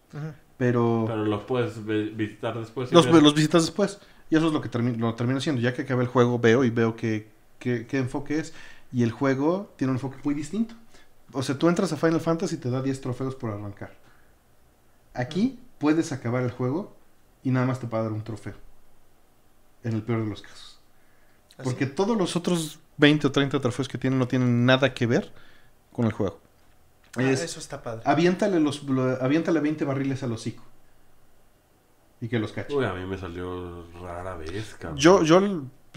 Pero. Pero los puedes visitar después. Los, los, visitas después. Y eso es lo que lo termino haciendo. Ya que acabé el juego, veo y veo que... qué enfoque es. Y el juego tiene un enfoque muy distinto. O sea, tú entras a Final Fantasy y te da 10 trofeos por arrancar. Aquí puedes acabar el juego y nada más te va a dar un trofeo. En el peor de los casos. Porque todos los otros 20 o 30 trofeos que tienen no tienen nada que ver con el juego. Ah, eso está padre. Aviéntale, los, 20 barriles al hocico. Y que los cache. Uy, a mí me salió rara vez, cabrón. Yo, yo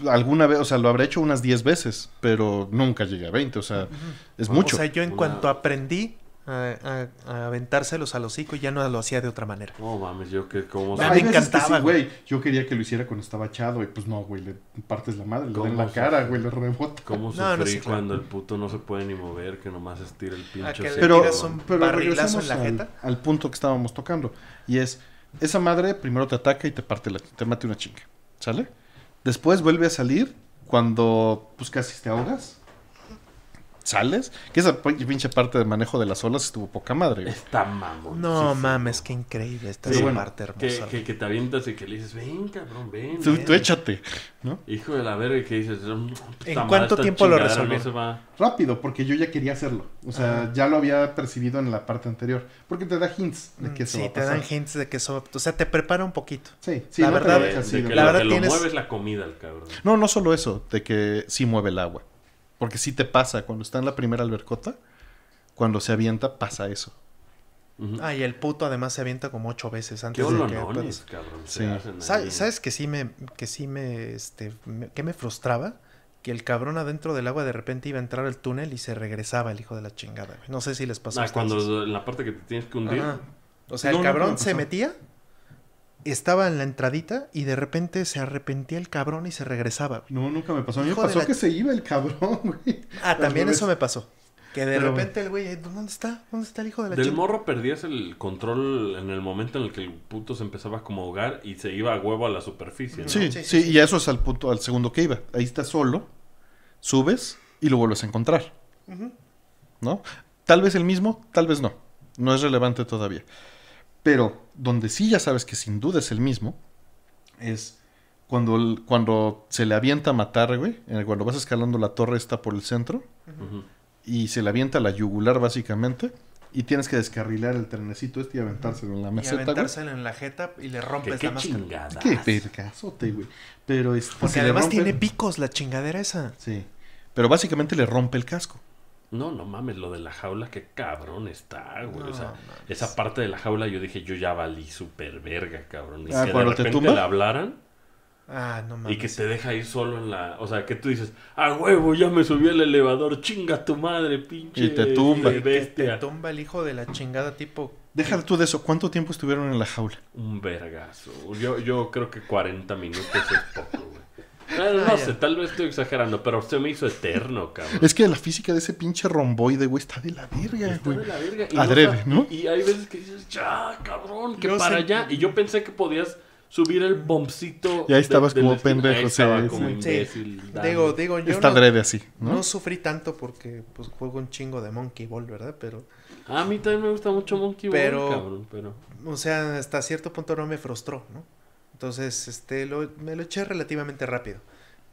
alguna vez, o sea, lo habré hecho unas 10 veces, pero nunca llegué a 20, o sea, es mucho. O sea, yo en cuanto aprendí, a, a, aventárselos al hocico y ya no lo hacía de otra manera. No mames, yo que como... Me, encantaba, güey. yo quería que lo hiciera cuando estaba chado y pues no, güey, le partes la madre, le den la cara, güey, le rebota. ¿Cómo sufrí cuando el puto no se puede ni mover, que nomás estira el pincho? pero un pero regresamos en la al, jeta? al punto que estábamos tocando. Y es, esa madre primero te ataca y te parte la, te mate una chinga, ¿sale? Después vuelve a salir cuando pues casi te ahogas sales. Que esa pinche parte de manejo de las olas estuvo poca madre. Está mamón. No mames, qué increíble esta sí, bueno, parte hermosa. Que, te avientas y que le dices, ven cabrón, ven. Tú, échate. Hijo de la verga, que dices, ¿en cuánto tiempo lo resolví? Rápido, porque yo ya quería hacerlo. O sea, ya lo había percibido en la parte anterior. Porque te da hints de que eso va Sí, te dan hints de que eso O sea, te prepara un poquito. Sí, sí, la verdad. que la verdad tienes... mueves la comida al cabrón. No, no solo eso, de que sí mueve el agua. Porque sí te pasa, cuando está en la primera albercota, cuando se avienta, pasa eso. Ah, y el puto además se avienta como ocho veces antes de que. ¿Sabes, ¿Sabes, que sí me, que sí me, este, que me frustraba? Que el cabrón adentro del agua de repente iba a entrar al túnel y se regresaba el hijo de la chingada. No sé si les pasó. Ah, cuando en la parte que te tienes que hundir. O sea, el cabrón se metía estaba en la entradita y de repente se arrepentía el cabrón y se regresaba. No, nunca me pasó. A mí me pasó que se iba el cabrón, güey. Ah, también eso me pasó. Que de repente el güey, ¿dónde está? ¿Dónde está el hijo de la Del morro perdías el control en el momento en el que el puto se empezaba como a ahogar y se iba a huevo a la superficie. ¿no? Sí, sí, y eso es al punto, al segundo que iba. Ahí está solo, subes y lo vuelves a encontrar. ¿No? Tal vez el mismo, tal vez no. No es relevante todavía. Pero donde sí ya sabes que sin duda es el mismo, es cuando, cuando se le avienta a matar, güey. Cuando vas escalando la torre está por el centro. Y se le avienta la yugular, básicamente. Y tienes que descarrilar el trenecito este y aventárselo en la meseta. Y aventárselo en la jeta y le rompes la máscara. Qué percazote, güey. Pero este, Porque además tiene picos la chingadera esa. Sí. Pero básicamente le rompe el casco. No, no mames, lo de la jaula, qué cabrón está, güey. o sea, esa parte de la jaula yo dije, yo ya valí super verga, cabrón. Y ah, de repente le hablaran. Ah, no mames. Y que te deja ir solo en la. O sea, que tú dices, a huevo, ya me subí al elevador, chinga tu madre, pinche. Y te tumba. Y te tumba el hijo de la chingada, tipo. Déjate tú de eso, ¿cuánto tiempo estuvieron en la jaula? Un vergazo. Yo, yo creo que 40 minutos es poco, güey. Ah, no, ah, sé, tal vez estoy exagerando, pero se me hizo eterno, cabrón. Es que la física de ese pinche romboide, güey, está de la verga, güey. Está de la verga. Y Adrede, ¿no? Y hay veces que dices, ya, cabrón, que para allá. Y yo pensé que podías subir el bombcito. Y ahí estabas como pendejo, estaba como imbécil. Sí. Digo, digo, yo. Está no, adrede así, ¿no? No sufrí tanto porque pues juego un chingo de Monkey Ball, ¿verdad? Pero. A mí también me gusta mucho Monkey Ball, cabrón, pero. O sea, hasta cierto punto no me frustró, ¿no? Entonces, este, lo, me lo eché relativamente rápido.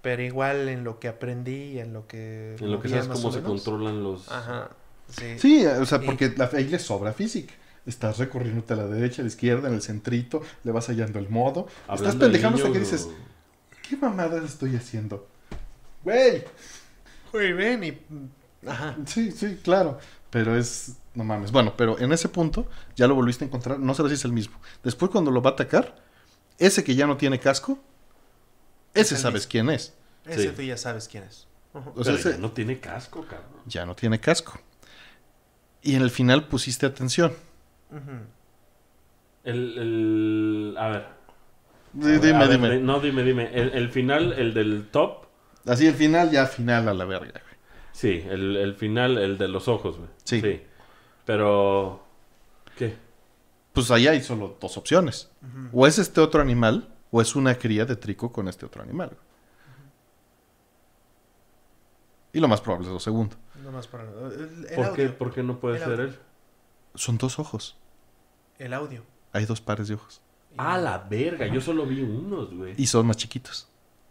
Pero igual en lo que aprendí, en lo que... En lo que sabes cómo se controlan los... Ajá, sí. Sí, o sea, porque ahí le sobra física. Estás recorriéndote a la derecha, a la izquierda, en el centrito, le vas hallando el modo. estás pendejando hasta que dices, ¿qué mamadas estoy haciendo? ¡Güey! Güey, ven Ajá. Sí, sí, claro. Pero es... No mames. Bueno, pero en ese punto ya lo volviste a encontrar. No sé si es el mismo. Después cuando lo va a atacar ese que ya no tiene casco, ese sabes quién es. Ese tú ya sabes quién es. ya no tiene casco, cabrón. Ya no tiene casco. Y en el final pusiste atención. el, A ver. dime, dime. no, dime, dime. El, final, el del top. Así, el final, ya final a la verga, Sí, el, final, el de los ojos, Sí. sí. Pero. ¿Qué? pues ahí hay solo dos opciones. O es este otro animal, o es una cría de trico con este otro animal. Y lo más probable es lo segundo. Lo más probable. ¿Por, Qué, no puede ser él? Son dos ojos. El audio. Hay dos pares de ojos. A ah, la verga, yo solo vi unos, güey. Y son más chiquitos.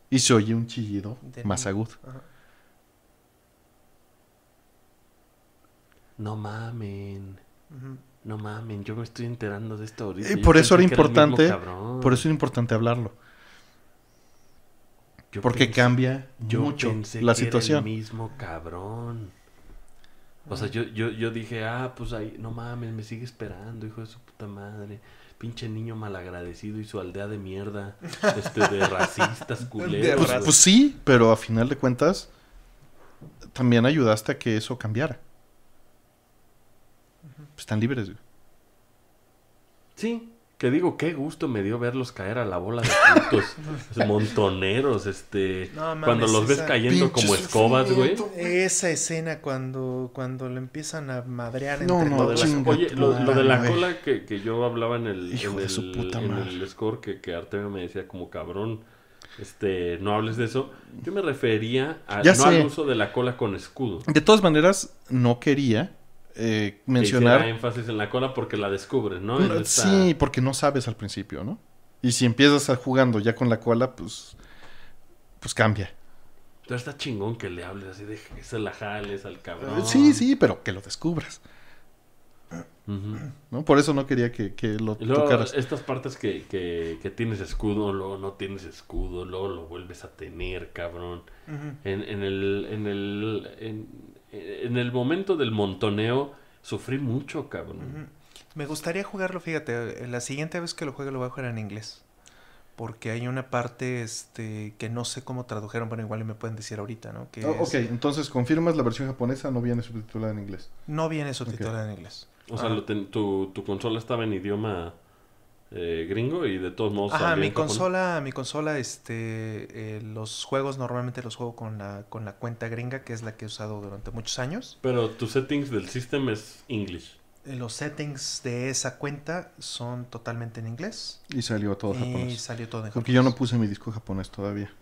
Y se oye un chillido más agudo. No mamen no mames, yo me estoy enterando de esto ahorita. Y por eso era importante, por eso era importante hablarlo. porque cambia yo mucho pensé la situación. mismo cabrón. O sea, ah. yo, yo, yo dije, ah, pues ahí, no mames, me sigue esperando, hijo de su puta madre. Pinche niño malagradecido y su aldea de mierda, este, de racistas, culeros. Pues, pues sí, pero a final de cuentas, también ayudaste a que eso cambiara. Pues, están libres. Güey. Sí, que digo, qué gusto me dio verlos caer a la bola de putos montoneros, este, cuando los ves cayendo como escobas, güey. Esa escena cuando cuando lo empiezan a madrear no, entre no, Oye, lo, de la cola que, yo hablaba en el score que que Artemio me decía como cabrón, este, no hables de eso. Yo me refería al uso de la cola con escudo. De todas maneras no quería eh, mencionar... Que énfasis en la cola porque la descubres, ¿no? Sí, porque no sabes al principio, ¿no? Y si empiezas a jugando ya con la cola, pues, pues cambia. Pero está chingón que le hables así de que se la jales al cabrón. Eh, sí, sí, pero que lo descubras. ¿No? Por eso no quería que, que lo tocaras. Estas partes que, tienes escudo, luego no tienes escudo, luego lo vuelves a tener, cabrón. en, el, en, el, en, eh, en el momento del montoneo sufrí mucho, cabrón. Me gustaría jugarlo, fíjate, eh, la siguiente vez que lo juegue lo voy a jugar en inglés. Porque hay una parte este, que no sé cómo tradujeron, pero igual me pueden decir ahorita, ¿no? Que ah, Ok, entonces confirmas la versión japonesa no viene subtitulada en inglés. No viene subtitulada en inglés. O sea, ah. tu consola estaba en idioma... Eh, gringo y de todos modos. Ajá, mi consola, mi consola, este, eh, los juegos normalmente los juego con la, con la cuenta gringa, que es la que he usado durante muchos años. Pero tus settings del sistema es English. Eh, los settings de esa cuenta son totalmente en inglés. Y salió todo japonés. Y salió todo en japonés. Porque yo no puse mi disco japonés todavía.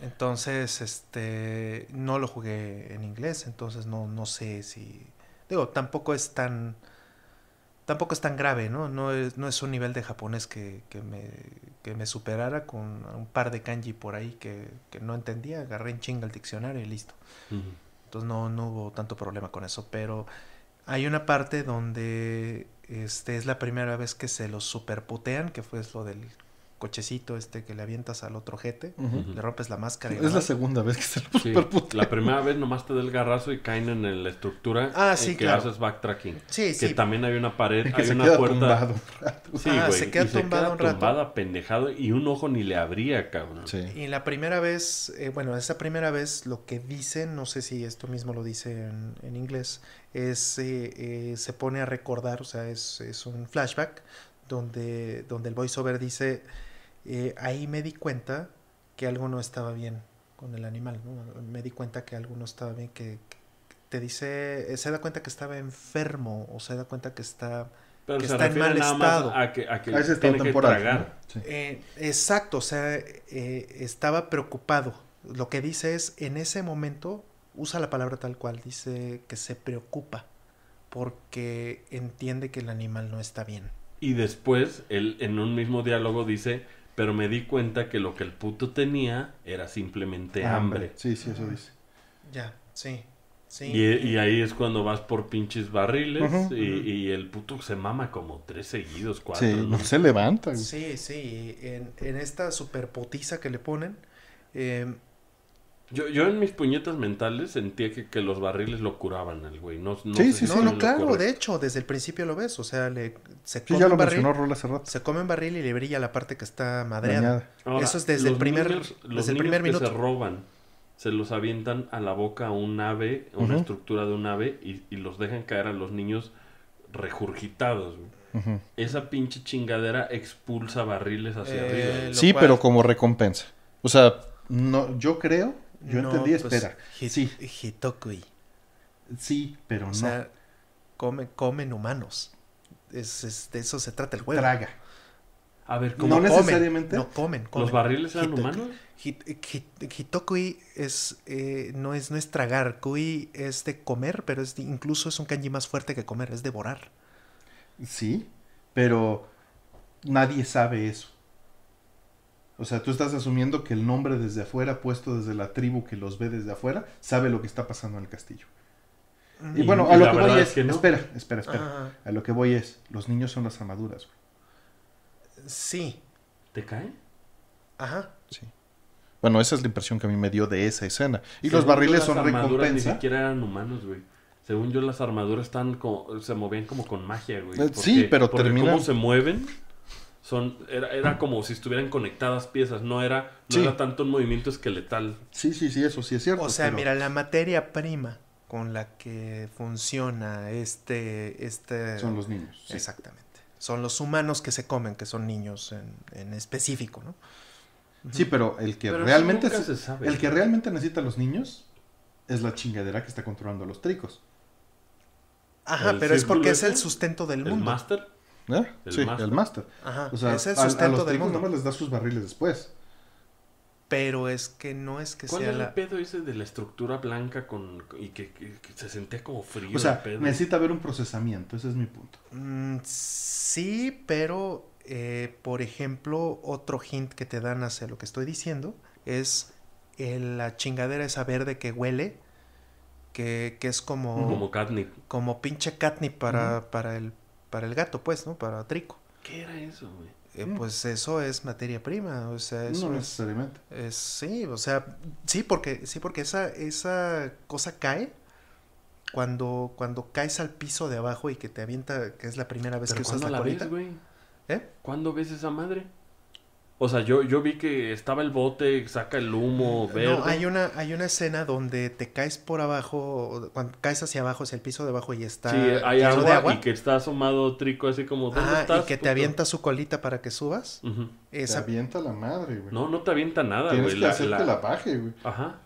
Entonces, este, no lo jugué en inglés, entonces no, no sé si... Digo, tampoco es tan tampoco es tan grave, ¿no? No es, no es un nivel de japonés que, me, me, superara con un par de kanji por ahí que, no entendía, agarré en chinga el diccionario y listo. Entonces no, no hubo tanto problema con eso, pero hay una parte donde este, es la primera vez que se los superputean, que fue lo del cochecito este que le avientas al otro jete, le rompes la máscara. Y es la segunda vez que se lo La primera vez nomás te da el garrazo y caen en la estructura ah, sí, que haces backtracking. Que también hay una pared, que se queda Tumbado un rato. Ah, se queda tumbado se un pendejado y un ojo ni le abría, cabrón. Y la primera vez, eh, bueno, esa primera vez lo que dicen, no sé si esto mismo lo dice en, inglés, es eh, eh, se pone a recordar, o sea, es, un flashback donde, donde el voiceover dice eh, ahí me di cuenta que algo no estaba bien con el animal, me di cuenta que algo no estaba bien, que, te dice, eh, se da cuenta que estaba enfermo o se da cuenta que está... está en mal estado. a que, a que tiene que eh, exacto, o sea, estaba preocupado. Lo que dice es, en ese momento, usa la palabra tal cual, dice que se preocupa porque entiende que el animal no está bien. Y después, él en un mismo diálogo dice, pero me di cuenta que lo que el puto tenía era simplemente hambre. Sí, sí, eso dice. Ya, sí. Sí. Y, ahí es cuando vas por pinches barriles y, el puto se mama como tres seguidos, cuatro. Sí, ¿no? se levanta. Sí, sí. En, en esta superpotiza que le ponen, eh, yo, yo en mis puñetas mentales sentía que, que los barriles lo curaban al güey. sí, sí, sí, no, no claro, de hecho, desde el principio lo ves. O sea, se comen sí, barril, y le brilla la parte que está madreada. Eso es desde el primer, desde el primer minuto. se roban, se los avientan a la boca a un ave, una estructura de un ave, y, los dejan caer a los niños regurgitados. Esa pinche chingadera expulsa barriles hacia eh, arriba. Sí, pero como recompensa. O sea, no, yo creo yo entendí, pues, espera. sí. Hitokui. Sí, pero o no. Sea, comen humanos. Es, de eso se trata el juego. Traga. A ver, ¿cómo no comen? necesariamente. No comen, ¿Los barriles eran humanos? hitokui es, eh, no es no es tragar, kui es de comer, pero incluso es un kanji más fuerte que comer, es devorar. Sí, pero nadie sabe eso. O sea, tú estás asumiendo que el nombre desde afuera, puesto desde la tribu que los ve desde afuera, sabe lo que está pasando en el castillo. Y, mm. bueno, a lo que voy es. Que no. Espera, espera, espera. A lo que voy es. Los niños son las armaduras, Sí. ¿Te caen? Ajá. Sí. Bueno, esa es la impresión que a mí me dio de esa escena. Y los barriles son recompensa. Ni siquiera eran humanos, güey. Según yo, las armaduras están se movían como con magia, güey. Eh, sí, pero terminan. ¿Cómo se mueven? son era, como si estuvieran conectadas piezas, no era, tanto un movimiento esqueletal. Sí, sí, sí, eso sí es cierto. O sea, mira, la materia prima con la que funciona este... este... Son los niños. Exactamente. Son los humanos que se comen, que son niños en, específico, ¿no? Sí, pero el que realmente el que realmente necesita a los niños es la chingadera que está controlando a los tricos. Ajá, pero es porque es el sustento del mundo ¿El máster Master? ¿Eh? El master. el máster. es los del más les da sus barriles después. Pero es que no es que sea. ¿Cuál el pedo ese de la estructura blanca con y que, se sentía como frío? O sea, necesita haber un procesamiento, ese es mi punto. Mm, sí, pero eh, por ejemplo, otro hint que te dan hacia lo que estoy diciendo es la chingadera esa verde que huele, que, es como. Como catnip. Como pinche catnip para, para el para el gato, pues, ¿no? Para Trico. ¿Qué era eso, güey? Eh, pues eso es materia prima, o sea, eso no Es, sí, o sea, sí porque sí porque esa esa cosa cae cuando cuando caes al piso de abajo y que te avienta, que es la primera vez que usas la, la ¿Eh? ¿Cuándo ves esa madre? O sea, yo, yo vi que estaba el bote, saca el humo veo. No, hay una, hay una escena donde te caes por abajo, cuando caes hacia abajo, hacia el piso de abajo y está sí, hay agua, y que está asomado Trico así como, ¿dónde y que te avienta su colita para que subas. Te avienta la madre, güey. No, no te avienta nada, Tienes güey. Tienes que hacerte la paje, güey. Ajá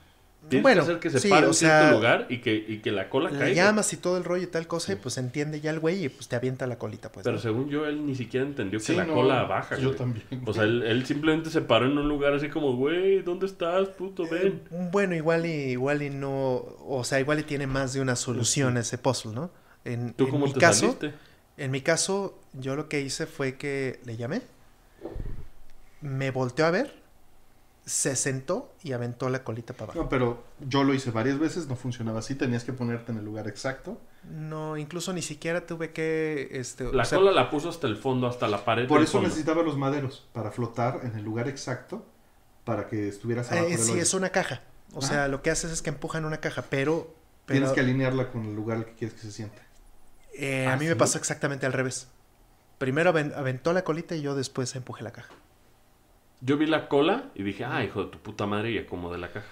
bueno, que hacer que se en cierto lugar y que, y que la cola caiga. llamas y todo el rollo y tal cosa, y pues entiende ya el güey y pues te avienta la colita. pues Pero según yo, él ni siquiera entendió que la cola baja. Yo también. O sea, él, simplemente se paró en un lugar así como, güey, ¿dónde estás, puto? Eh, Ven. bueno, igual y, igual y no. O sea, igual y tiene más de una solución ese puzzle, ¿no? En, ¿Tú cómo te caso, En mi caso, yo lo que hice fue que le llamé, me volteó a ver se sentó y aventó la colita para abajo. No, pero yo lo hice varias veces, no funcionaba así, tenías que ponerte en el lugar exacto. No, incluso ni siquiera tuve que... Este, la cola la puso hasta el fondo, hasta la pared. Por eso necesitaba los maderos, para flotar en el lugar exacto, para que estuvieras ah, abajo. Eh, sí, es una caja. O sea, ah. lo que haces es que empujan una caja, pero... Tienes que alinearla con el lugar al que quieres que se siente. Eh, a mí ah, me pasó exactamente al revés. Primero aventó la colita y yo después empujé la caja. Yo vi la cola y dije, ah, hijo de tu puta madre, y de la caja.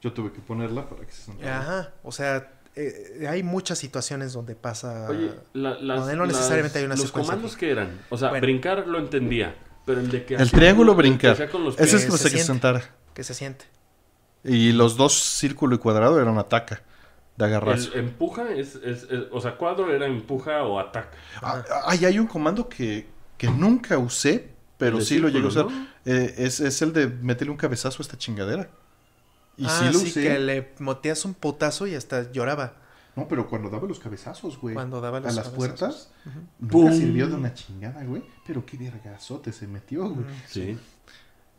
Yo tuve que ponerla para que se sentara. Ajá, o sea, eh, eh, hay muchas situaciones donde pasa. no necesariamente hay una los comandos que eran, o sea, brincar lo entendía, pero el de que. El triángulo brincar. Ese es que se, sentara. Que se siente. Y los dos, círculo y cuadrado, eran ataca. De agarrar empuja es, O sea, cuadro era empuja o ataca. Ah, hay un comando que, que nunca usé, pero sí lo llegó a ser... Pues, eh, es, el de meterle un cabezazo a esta chingadera. Y ah, sí que le moteas un potazo y hasta lloraba. No, pero cuando daba los cabezazos, güey. Cuando daba los A las puertas. Nunca sirvió de una chingada, güey. Pero qué vergazote se metió, güey. Sí.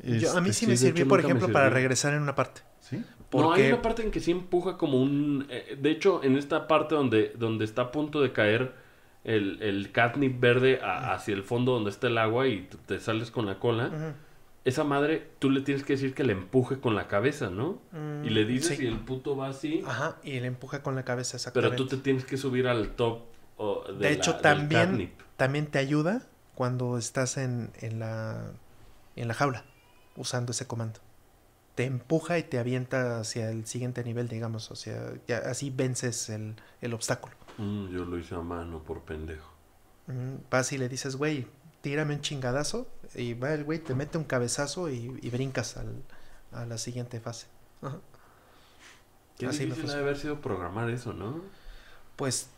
a mí sí, me sirvió, por ejemplo, para regresar en una parte. ¿Sí? Porque... No, hay una parte en que sí empuja como un... Eh, de hecho, en esta parte donde, donde está a punto de caer el, el catnip verde hacia el fondo donde está el agua y te sales con la cola. Esa madre, tú le tienes que decir que le empuje con la cabeza, ¿no? y le mm, dices y el puto va así. Ajá, y le empuja con la cabeza, exactamente. Pero tú te tienes que subir al top de, hecho, también, también te ayuda cuando estás en, en, la, en la jaula usando ese comando. Te empuja y te avienta hacia el siguiente nivel, digamos, o sea, así vences el obstáculo. Mm, yo lo hice a mano por pendejo. Mm, vas y le dices, güey, tírame un chingadazo. Y va el güey, te mete un cabezazo y, brincas a la siguiente fase. Así difícil haber sido programar eso, ¿no? Pues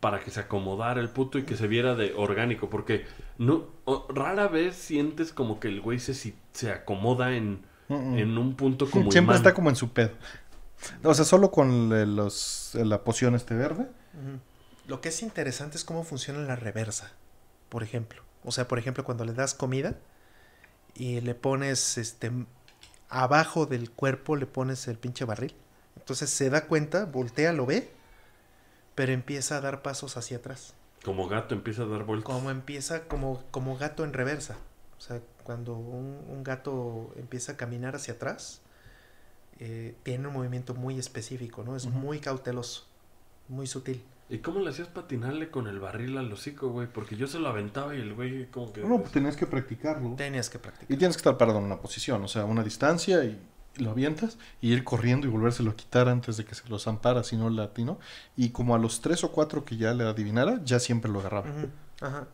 para que se acomodara el puto y que se viera de orgánico, porque no rara vez sientes como que el güey se, se acomoda en, un punto como Siempre está como en su pedo. O sea, solo con los, la poción este verde lo que es interesante es cómo funciona la reversa, por ejemplo. O sea, por ejemplo, cuando le das comida y le pones este abajo del cuerpo le pones el pinche barril. Entonces se da cuenta, voltea, lo ve, pero empieza a dar pasos hacia atrás. Como gato empieza a dar vueltas. Como empieza, como, como gato en reversa. O sea, cuando un, gato empieza a caminar hacia atrás, eh, tiene un movimiento muy específico, ¿no? Es muy cauteloso muy sutil. ¿Y cómo le hacías patinarle con el barril al hocico, güey? Porque yo se lo aventaba y el güey como que... No, pues tenías que practicarlo. Tenías que practicar. Y tienes que estar parado en una posición, o sea, una distancia y lo avientas y ir corriendo y volvérselo a quitar antes de que se lo zampara, si no latino. Y como a los tres o cuatro que ya le adivinara, ya siempre lo agarraba. Ajá.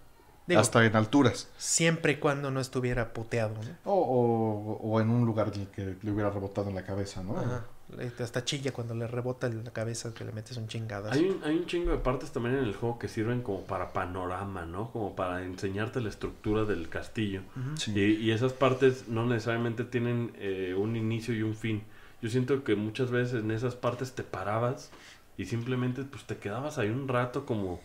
Hasta en alturas. Siempre y cuando no estuviera puteado, ¿no? O, o, en un lugar que le hubiera rebotado en la cabeza, ¿no? Ajá. Este, hasta chilla cuando le rebota en la cabeza que le metes un chingada Hay un, hay un chingo de partes también en el juego que sirven como para panorama, ¿no? Como para enseñarte la estructura del castillo. y, esas partes no necesariamente tienen eh, un inicio y un fin. Yo siento que muchas veces en esas partes te parabas y simplemente pues te quedabas ahí un rato como,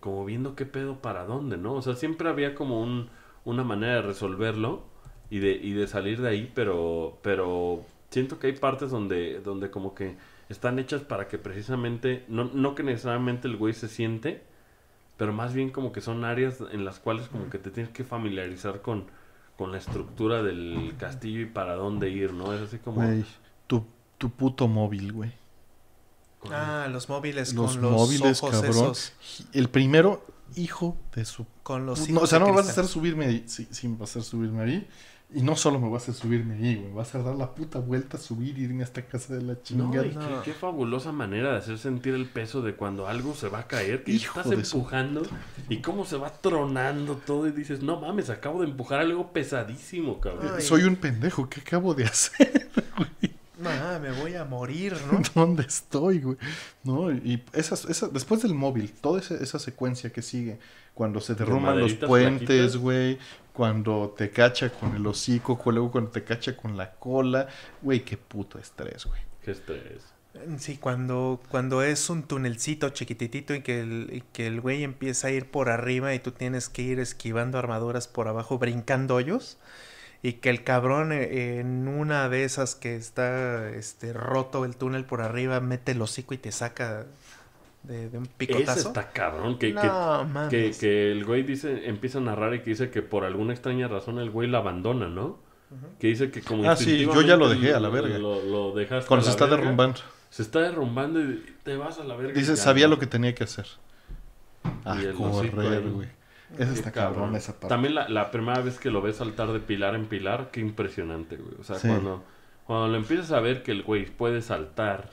como viendo qué pedo para dónde, ¿no? O sea, siempre había como un, una manera de resolverlo y de, y de salir de ahí, pero... pero siento que hay partes donde, donde como que están hechas para que precisamente, no, no que necesariamente el güey se siente, pero más bien como que son áreas en las cuales como que te tienes que familiarizar con, con la estructura del castillo y para dónde ir, ¿no? Es así como... tu, tu puto móvil, güey. Ah, los móviles con los móviles, ojos El primero, hijo de su... Con los no, O sea, no vas a hacer subirme ahí. Sí, vas a hacer subirme ahí. Y no solo me vas a subirme ahí, güey. Vas a dar la puta vuelta a subir, irme a esta casa de la chingada. qué, fabulosa manera de hacer sentir el peso de cuando algo se va a caer, que estás empujando y cómo se va tronando todo. Y dices, no mames, acabo de empujar algo pesadísimo, cabrón. Soy un pendejo, ¿qué acabo de hacer, güey? Ah, me voy a morir, ¿no? ¿Dónde estoy, güey? No, y esas, después del móvil, toda esa, esa secuencia que sigue, cuando se derrumban los puentes, güey, cuando te cacha con el hocico, luego cuando te cacha con la cola. Güey, qué puto estrés, güey. Qué estrés. Sí, cuando, cuando es un tunelcito chiquititito y que, el, que el güey empieza a ir por arriba y tú tienes que ir esquivando armaduras por abajo, brincando hoyos y que el cabrón eh, en una de esas que está este, roto el túnel por arriba mete el hocico y te saca de, un picotazo. Ese está cabrón. Que, que, el güey dice, empieza a narrar y que dice que por alguna extraña razón el güey la abandona, ¿no? Que dice que como. Ah, sí, yo ya lo dejé a la verga. Lo, Cuando se está derrumbando. Se está derrumbando y te vas a la verga. Dice, sabía lo que tenía que hacer. Ah, correr, güey. Esa está cabrón. También la, la, primera vez que lo ves saltar de pilar en pilar, qué impresionante, güey. O sea, cuando, lo empiezas a ver que el güey puede saltar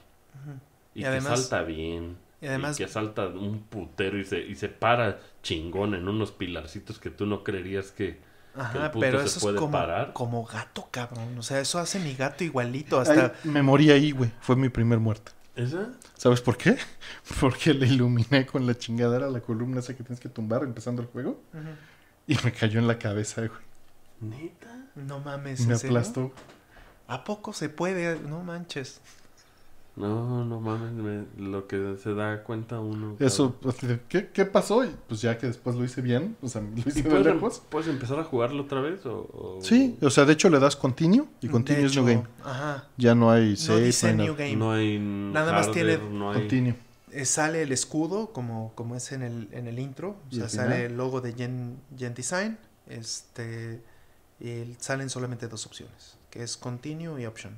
y, que salta bien y además. que salta un putero y se, para chingón en unos pilarcitos que tú no creerías que. Ajá, pero eso es como, parar. como gato, cabrón. O sea, eso hace mi gato igualito. Hasta... me morí ahí, güey. Fue mi primer muerte. ¿Esa? ¿Sabes por qué? Porque le iluminé con la chingadera la columna esa que tienes que tumbar empezando el juego. Y me cayó en la cabeza, güey. ¿Neta? No mames. Me aplastó. ¿A poco se puede? No manches. No, no mames, lo que se da cuenta uno. Eso, pues, ¿qué, pasó? Pues ya que después lo hice bien, o sea, hice puedes, em-, ¿Puedes empezar a jugarlo otra vez? O, Sí, o sea, de hecho le das continue y continue es new game. Ajá. Ya no hay save. No hay new Nada más tiene continue. Eh, sale el escudo, como, como es en el, en el intro. O sea, sale el logo de Gen, Design. Este, y salen solamente dos opciones, que es continue y option.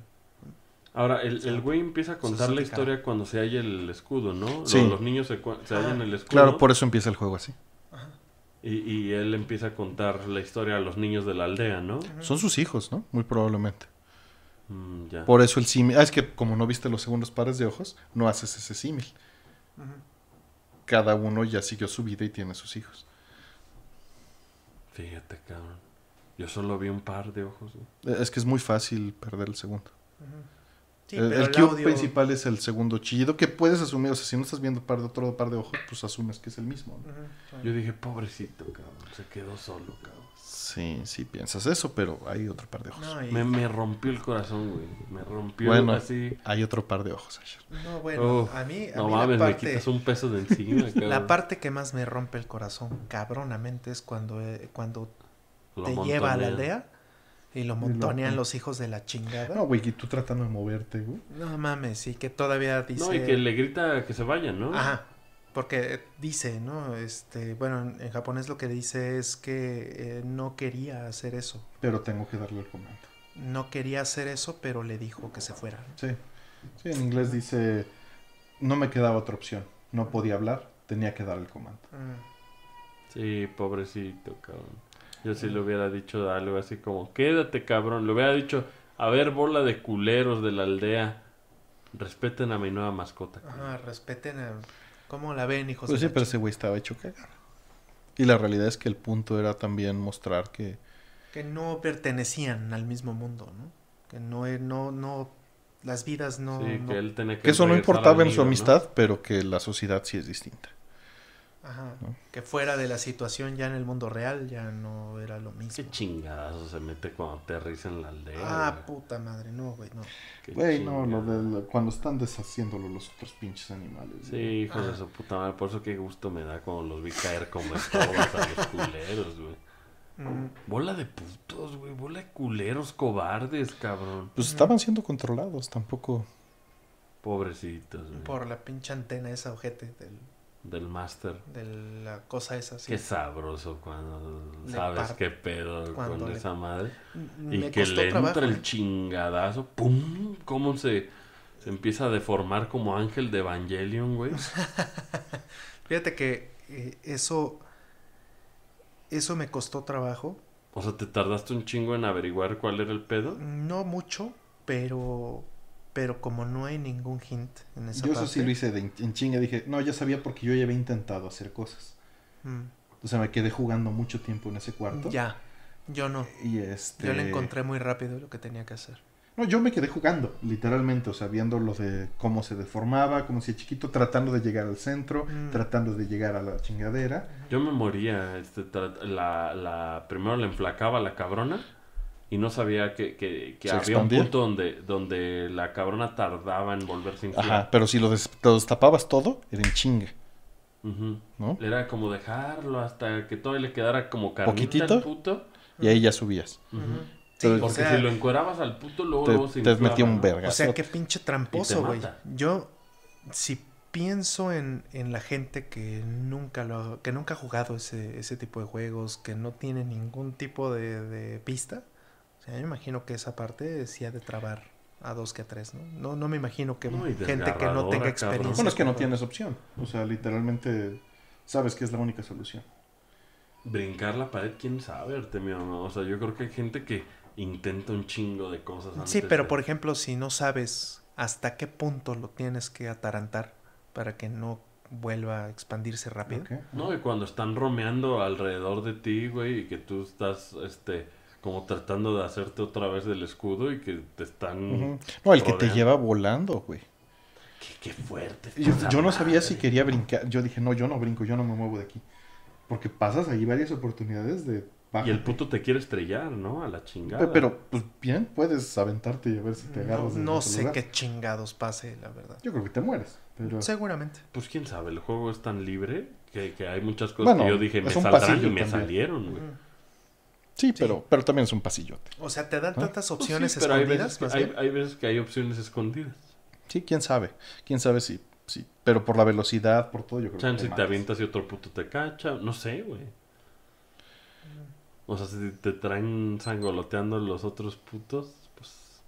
Ahora, el, el güey empieza a contar la historia cuando se halla el escudo, ¿no? Sí. Los, niños se, se hallan el escudo. Claro, por eso empieza el juego así. Y, y, él empieza a contar la historia a los niños de la aldea, ¿no? Son sus hijos, ¿no? Muy probablemente. Mm, ya. Por eso el símil. Ah, es que como no viste los segundos pares de ojos, no haces ese símil. Cada uno ya siguió su vida y tiene sus hijos. Fíjate, cabrón. Yo solo vi un par de ojos. Es que es muy fácil perder el segundo. Ajá el, el, principal es el segundo chillido que puedes asumir. O sea, si no estás viendo par de otro par de ojos, pues asumes que es el mismo. Yo dije, pobrecito, cabrón. Se quedó solo, cabrón. Sí, sí piensas eso, pero hay otro par de ojos. me, rompió el corazón, güey. Me rompió bueno, así. Hay otro par de ojos, Ayer. No, bueno, a mí. A mí la parte... me quitas un peso de encima, La parte que más me rompe el corazón, cabronamente, es cuando, eh, cuando te lleva a la aldea y lo montonean los hijos de la chingada. No, güey, y tú tratando de moverte, güey. No mames, y que todavía dice. No, y que le grita que se vayan, ¿no? Ajá. Porque dice, ¿no? Este, bueno, en, japonés lo que dice es que eh, no quería hacer eso. Pero tengo que darle el comando. No quería hacer eso, pero le dijo que se fuera. Sí. Sí, en inglés dice, no me quedaba otra opción. No podía hablar, tenía que dar el comando. Mm. Sí, pobrecito, cabrón. Yo sí le hubiera dicho algo así como, quédate cabrón, le hubiera dicho, a ver bola de culeros de la aldea, respeten a mi nueva mascota. respeten a... ¿Cómo la ven, hijos Pues sí, pero ese güey estaba hecho cagar. Y la realidad es que el punto era también mostrar que... Que no pertenecían al mismo mundo, ¿no? Que no, eh, no, no las vidas no... que eso no importaba en su amistad, pero que la sociedad sí es distinta. Ajá. Que fuera de la situación ya en el mundo real ya no era lo mismo. Qué chingazo se mete cuando aterriza en la aldea. Ah, puta madre, no, güey, no. Güey, no, lo de, cuando están deshaciéndolo los otros pinches animales. Sí, hijos de su puta madre, por eso qué gusto me da cuando los vi caer como escobas a los culeros, güey. Mm. Bola de putos, güey. Bola de culeros, cobardes, cabrón. Pues estaban siendo controlados, tampoco. Pobrecitos, güey. Por la pinche antena esa ojete del del máster. De la cosa esa, sí. Qué sabroso cuando sabes qué pedo con esa madre. Mm, y que le trabajo. el chingadazo, ¡pum! ¿Cómo se, se empieza a deformar como ángel de Evangelion, güey? Fíjate que eh, eso, eso me costó trabajo. O sea, ¿te tardaste un chingo en averiguar cuál era el pedo? No mucho, pero pero como no hay ningún hint en esa Yo eso sí lo hice de, en chinga, dije, no, ya sabía porque yo ya había intentado hacer cosas. Mm. Entonces me quedé jugando mucho tiempo en ese cuarto. Ya, yo no. Y este... Yo le encontré muy rápido lo que tenía que hacer. No, yo me quedé jugando, literalmente, o sea, viendo lo de cómo se deformaba, como si chiquito, tratando de llegar al centro, mm. tratando de llegar a la chingadera. Yo me moría, este, la, la, primero le enflacaba la cabrona y no sabía que, que, que había un punto donde, donde la cabrona tardaba en volverse infiel. Ajá, pero si lo, destapabas todo, era en chinga. Era como dejarlo hasta que todo le quedara como carnita al puto. Y ahí ya subías. sí, porque si lo encuerabas al puto, luego te, metía un verga. O sea, qué pinche tramposo, güey. Yo, si pienso en, en, la gente que nunca lo que nunca ha jugado ese, ese tipo de juegos, que no tiene ningún tipo de pista, me imagino que esa parte decía de trabar a dos que a tres, ¿no? No, no me imagino que gente que no tenga experiencia. Bueno, es que no tienes opción. O sea, literalmente sabes que es la única solución. Brincar la pared, quién sabe, mi ¿no? O sea, yo creo que hay gente que intenta un chingo de cosas. sí, pero por ejemplo, si no sabes hasta qué punto lo tienes que atarantar para que no vuelva a expandirse rápido. No, y cuando están romeando alrededor de ti, güey, y que tú estás, este como tratando de hacerte otra vez del escudo y que te están... No, el que te lleva volando, güey. Qué, fuerte. Yo, no sabía si quería brincar. Yo dije, no, yo no brinco, yo no me muevo de aquí. Porque pasas ahí varias oportunidades de... Y el puto te quiere estrellar, ¿no? A la chingada. Pero, pues bien, puedes aventarte y a ver si te agarras. No, sé qué chingados pase, la verdad. Yo creo que te mueres. Seguramente. Pues quién sabe, el juego es tan libre que, hay muchas cosas que yo dije, me saldrán y me salieron, güey. Sí, Pero, pero también es un pasillote. O sea, te dan ¿Ah? tantas pues opciones escondidas. Pero hay, veces que, hay, opciones escondidas. Sí, quién sabe. Quién sabe si si, Pero por la velocidad, por todo, yo creo O que. si te avientas y otro puto te cacha. No sé, güey. O sea, si te traen sangoloteando los otros putos, pues.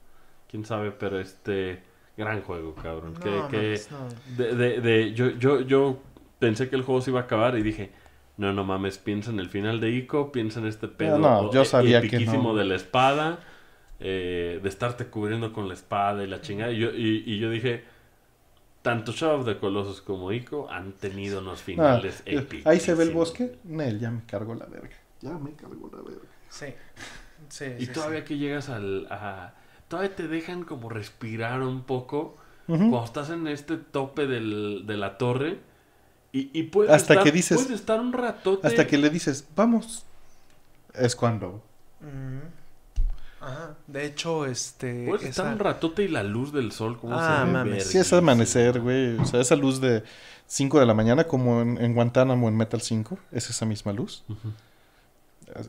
Quién sabe, pero este. Gran juego, cabrón. No, que, pues De, de, de, yo, yo, yo pensé que el juego se iba a acabar y dije, no, no mames, piensa en el final de Ico, piensa en este pedo no, el de la espada, eh, de estarte cubriendo con la espada y la chingada. Y yo, y, yo dije, tanto Shadow of the Colossus como Ico han tenido unos finales épicos. Eh, ahí se ve el bosque, Nel, ya me cargo la verga. Ya me cargo la verga. Sí. sí y todavía que llegas al. todavía te dejan como respirar un poco. Cuando estás en este tope de la torre y, y hasta estar, que dices, estar un ratote. Hasta que le dices, vamos. Es cuando. Mm. Ajá. De hecho, este. Puedes estar un ratote y la luz del sol, como ah, mames. Sí, es amanecer, güey. O sea, esa luz de 5 de la mañana, como en, en, Guantánamo en Metal 5, es esa misma luz.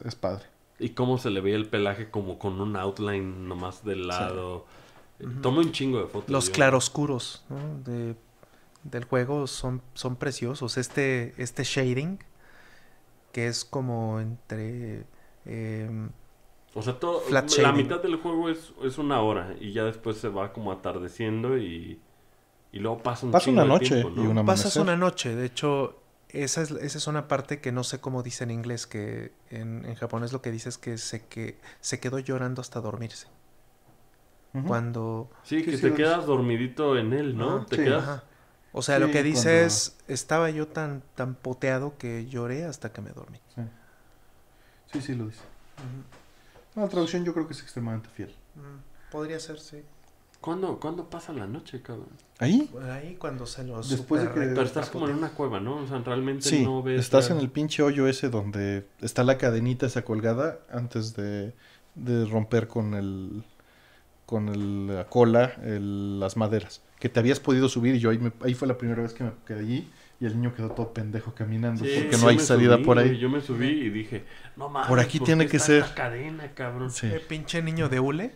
es, padre. Y cómo se le veía el pelaje, como con un outline nomás del lado. Sí. un chingo de fotos. Los claroscuros, ¿no? De del juego son, son preciosos. Este, este shading, que es como entre... Em, o sea, todo, la mitad del juego es, una hora y ya después se va como atardeciendo y, y luego pasa un Pasa una noche y una Pasas una noche, de hecho, esa es, esa es, una parte que no sé cómo dice en inglés, que en, japonés lo que dice es que se, que se quedó llorando hasta dormirse. Cuando... Sí, que te quedas dormidito en él, ¿no? te quedas... O sea, lo que dice es, estaba yo tan, tan poteado que lloré hasta que me dormí. Sí, sí, lo dice. La traducción yo creo que es extremadamente fiel. Mm, podría ser, sí. ¿Cuándo, ¿Cuándo, pasa la noche, cabrón? ¿Ahí? Ahí cuando se los... Después de que... Pero estás como en una cueva, ¿no? O sea, realmente no ves... estás en el pinche hoyo ese donde está la cadenita esa colgada antes de, romper con el... con el, la cola las maderas que te habías podido subir y yo ahí, me, ahí fue la primera vez que me quedé allí y el niño quedó todo pendejo caminando porque no hay salida por ahí. Yo me subí y dije, no mames, por aquí tiene que ser la cadena, cabrón. ¿Qué eh, pinche niño de hule.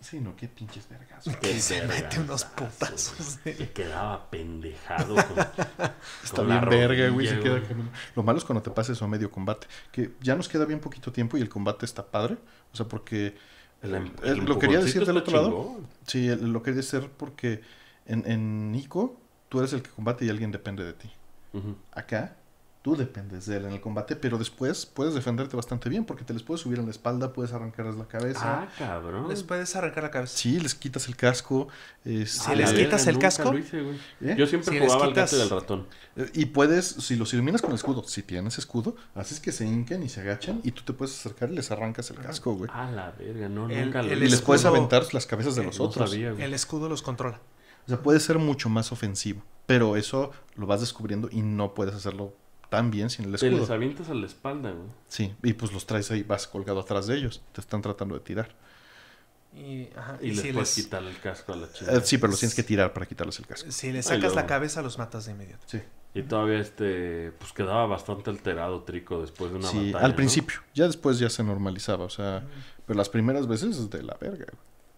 Sí, no, qué pinches vergas. Que se mete unos putazos. Se quedaba pendejado. Con, Está bien verga, güey. Se queda caminando. Lo malo es cuando te pases a medio combate. Que ya nos queda bien poquito tiempo y el combate está padre. O sea, porque. Em, eh, lo quería decir del otro lado. Sí, lo quería decir porque en, en Nico, tú eres el que combate y alguien depende de ti. Acá, tú dependes de él en el combate, pero después puedes defenderte bastante bien porque te les puedes subir en la espalda, puedes arrancarles la cabeza. Ah, cabrón. Les puedes arrancar la cabeza. Sí, les quitas el casco. Este, si les quitas el casco. ¿Eh? Yo siempre jugaba al gato del ratón. Eh, y puedes, si los iluminas con el escudo, si tienes escudo, haces que se hinquen y se agachan y tú te puedes acercar y les arrancas el casco, güey. Ah, la verga, no, nunca Y les puedes aventar las cabezas de eh, los otros. el escudo los controla. O sea, puede ser mucho más ofensivo, pero eso lo vas descubriendo y no puedes hacerlo tan bien sin el escudo. Te los avientas a la espalda, güey. Sí, y pues los traes ahí, vas colgado atrás de ellos, te están tratando de tirar. Y, ajá, les puedes el casco a la eh, chica. sí, pero los tienes que tirar para quitarles el casco. Si le sacas la cabeza, los matas de inmediato. Sí. Y todavía este, pues quedaba bastante alterado Trico después de una sí, Al principio, ya después ya se normalizaba, o sea, pero las primeras veces de la verga,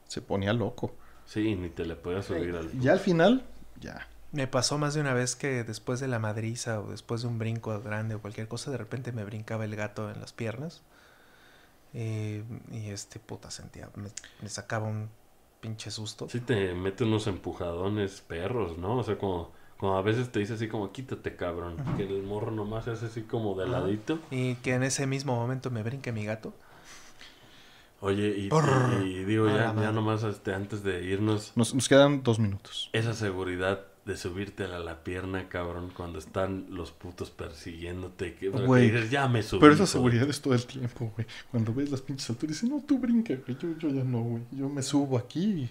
se ponía loco. Sí, ni te le podías subir al... Ya al final, ya. Me pasó más de una vez que después de la madriza o después de un brinco grande o cualquier cosa, de repente me brincaba el gato en las piernas. Eh, y este puta sentía, me, sacaba un pinche susto. Sí, te mete unos empujadones perros, ¿no? O sea, como, como a veces te dice así como, quítate cabrón, que el morro nomás es así como de ladito. Y que en ese mismo momento me brinque mi gato. Oye, y, digo, ya, ya, nomás este, antes de irnos. Nos, nos, quedan dos minutos. Esa seguridad de subirte a la, pierna, cabrón, cuando están los putos persiguiéndote. Que, güey, ya me subí. Pero esa seguridad es todo el tiempo, güey. Cuando ves las pinches alturas, dices, no, tú brinca, güey. Yo, yo ya no, güey. Yo me subo aquí. Y...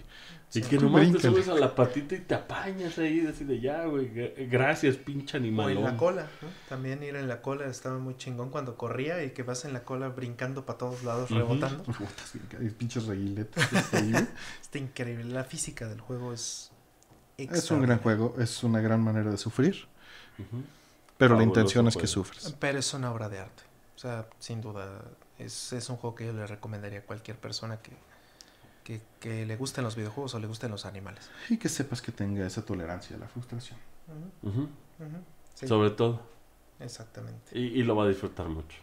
Y que nomás te subes a la patita y te apañas ahí, así de ya, güey. Gracias, pinche animal. O en la cola, ¿no? También ir en la cola estaba muy chingón cuando corría y que vas en la cola brincando para todos lados, rebotando. Rebotas, pinches reguiletes. Está increíble. La física del juego es. Es un gran juego, es una gran manera de sufrir. Pero la intención es que sufres. Pero es una obra de arte. O sea, sin duda, es un juego que yo le recomendaría a cualquier persona que que, le gusten los videojuegos o le gusten los animales. Y que sepas que tenga esa tolerancia a la frustración. Sobre todo. Exactamente. Y, lo va a disfrutar mucho.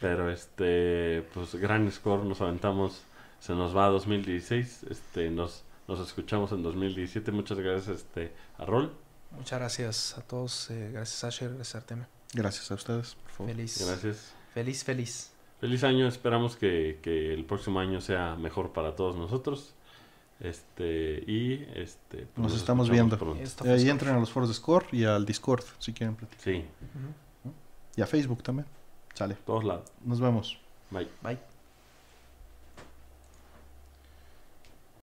Pero este, pues gran score, nos aventamos, se nos va a 2016, este, nos, nos escuchamos en 2017, muchas gracias este, a Rol. Muchas gracias a todos, eh, gracias Asher, gracias Artemio. Gracias a ustedes, Feliz. Gracias. Feliz, feliz. Feliz año, esperamos que, el próximo año sea mejor para todos nosotros. Este, y este, pues, nos, estamos viendo. ahí entren a los foros de Score y al Discord si quieren platicar. Sí. Y a Facebook también. Sale. Todos lados. Nos vemos. Bye. Bye.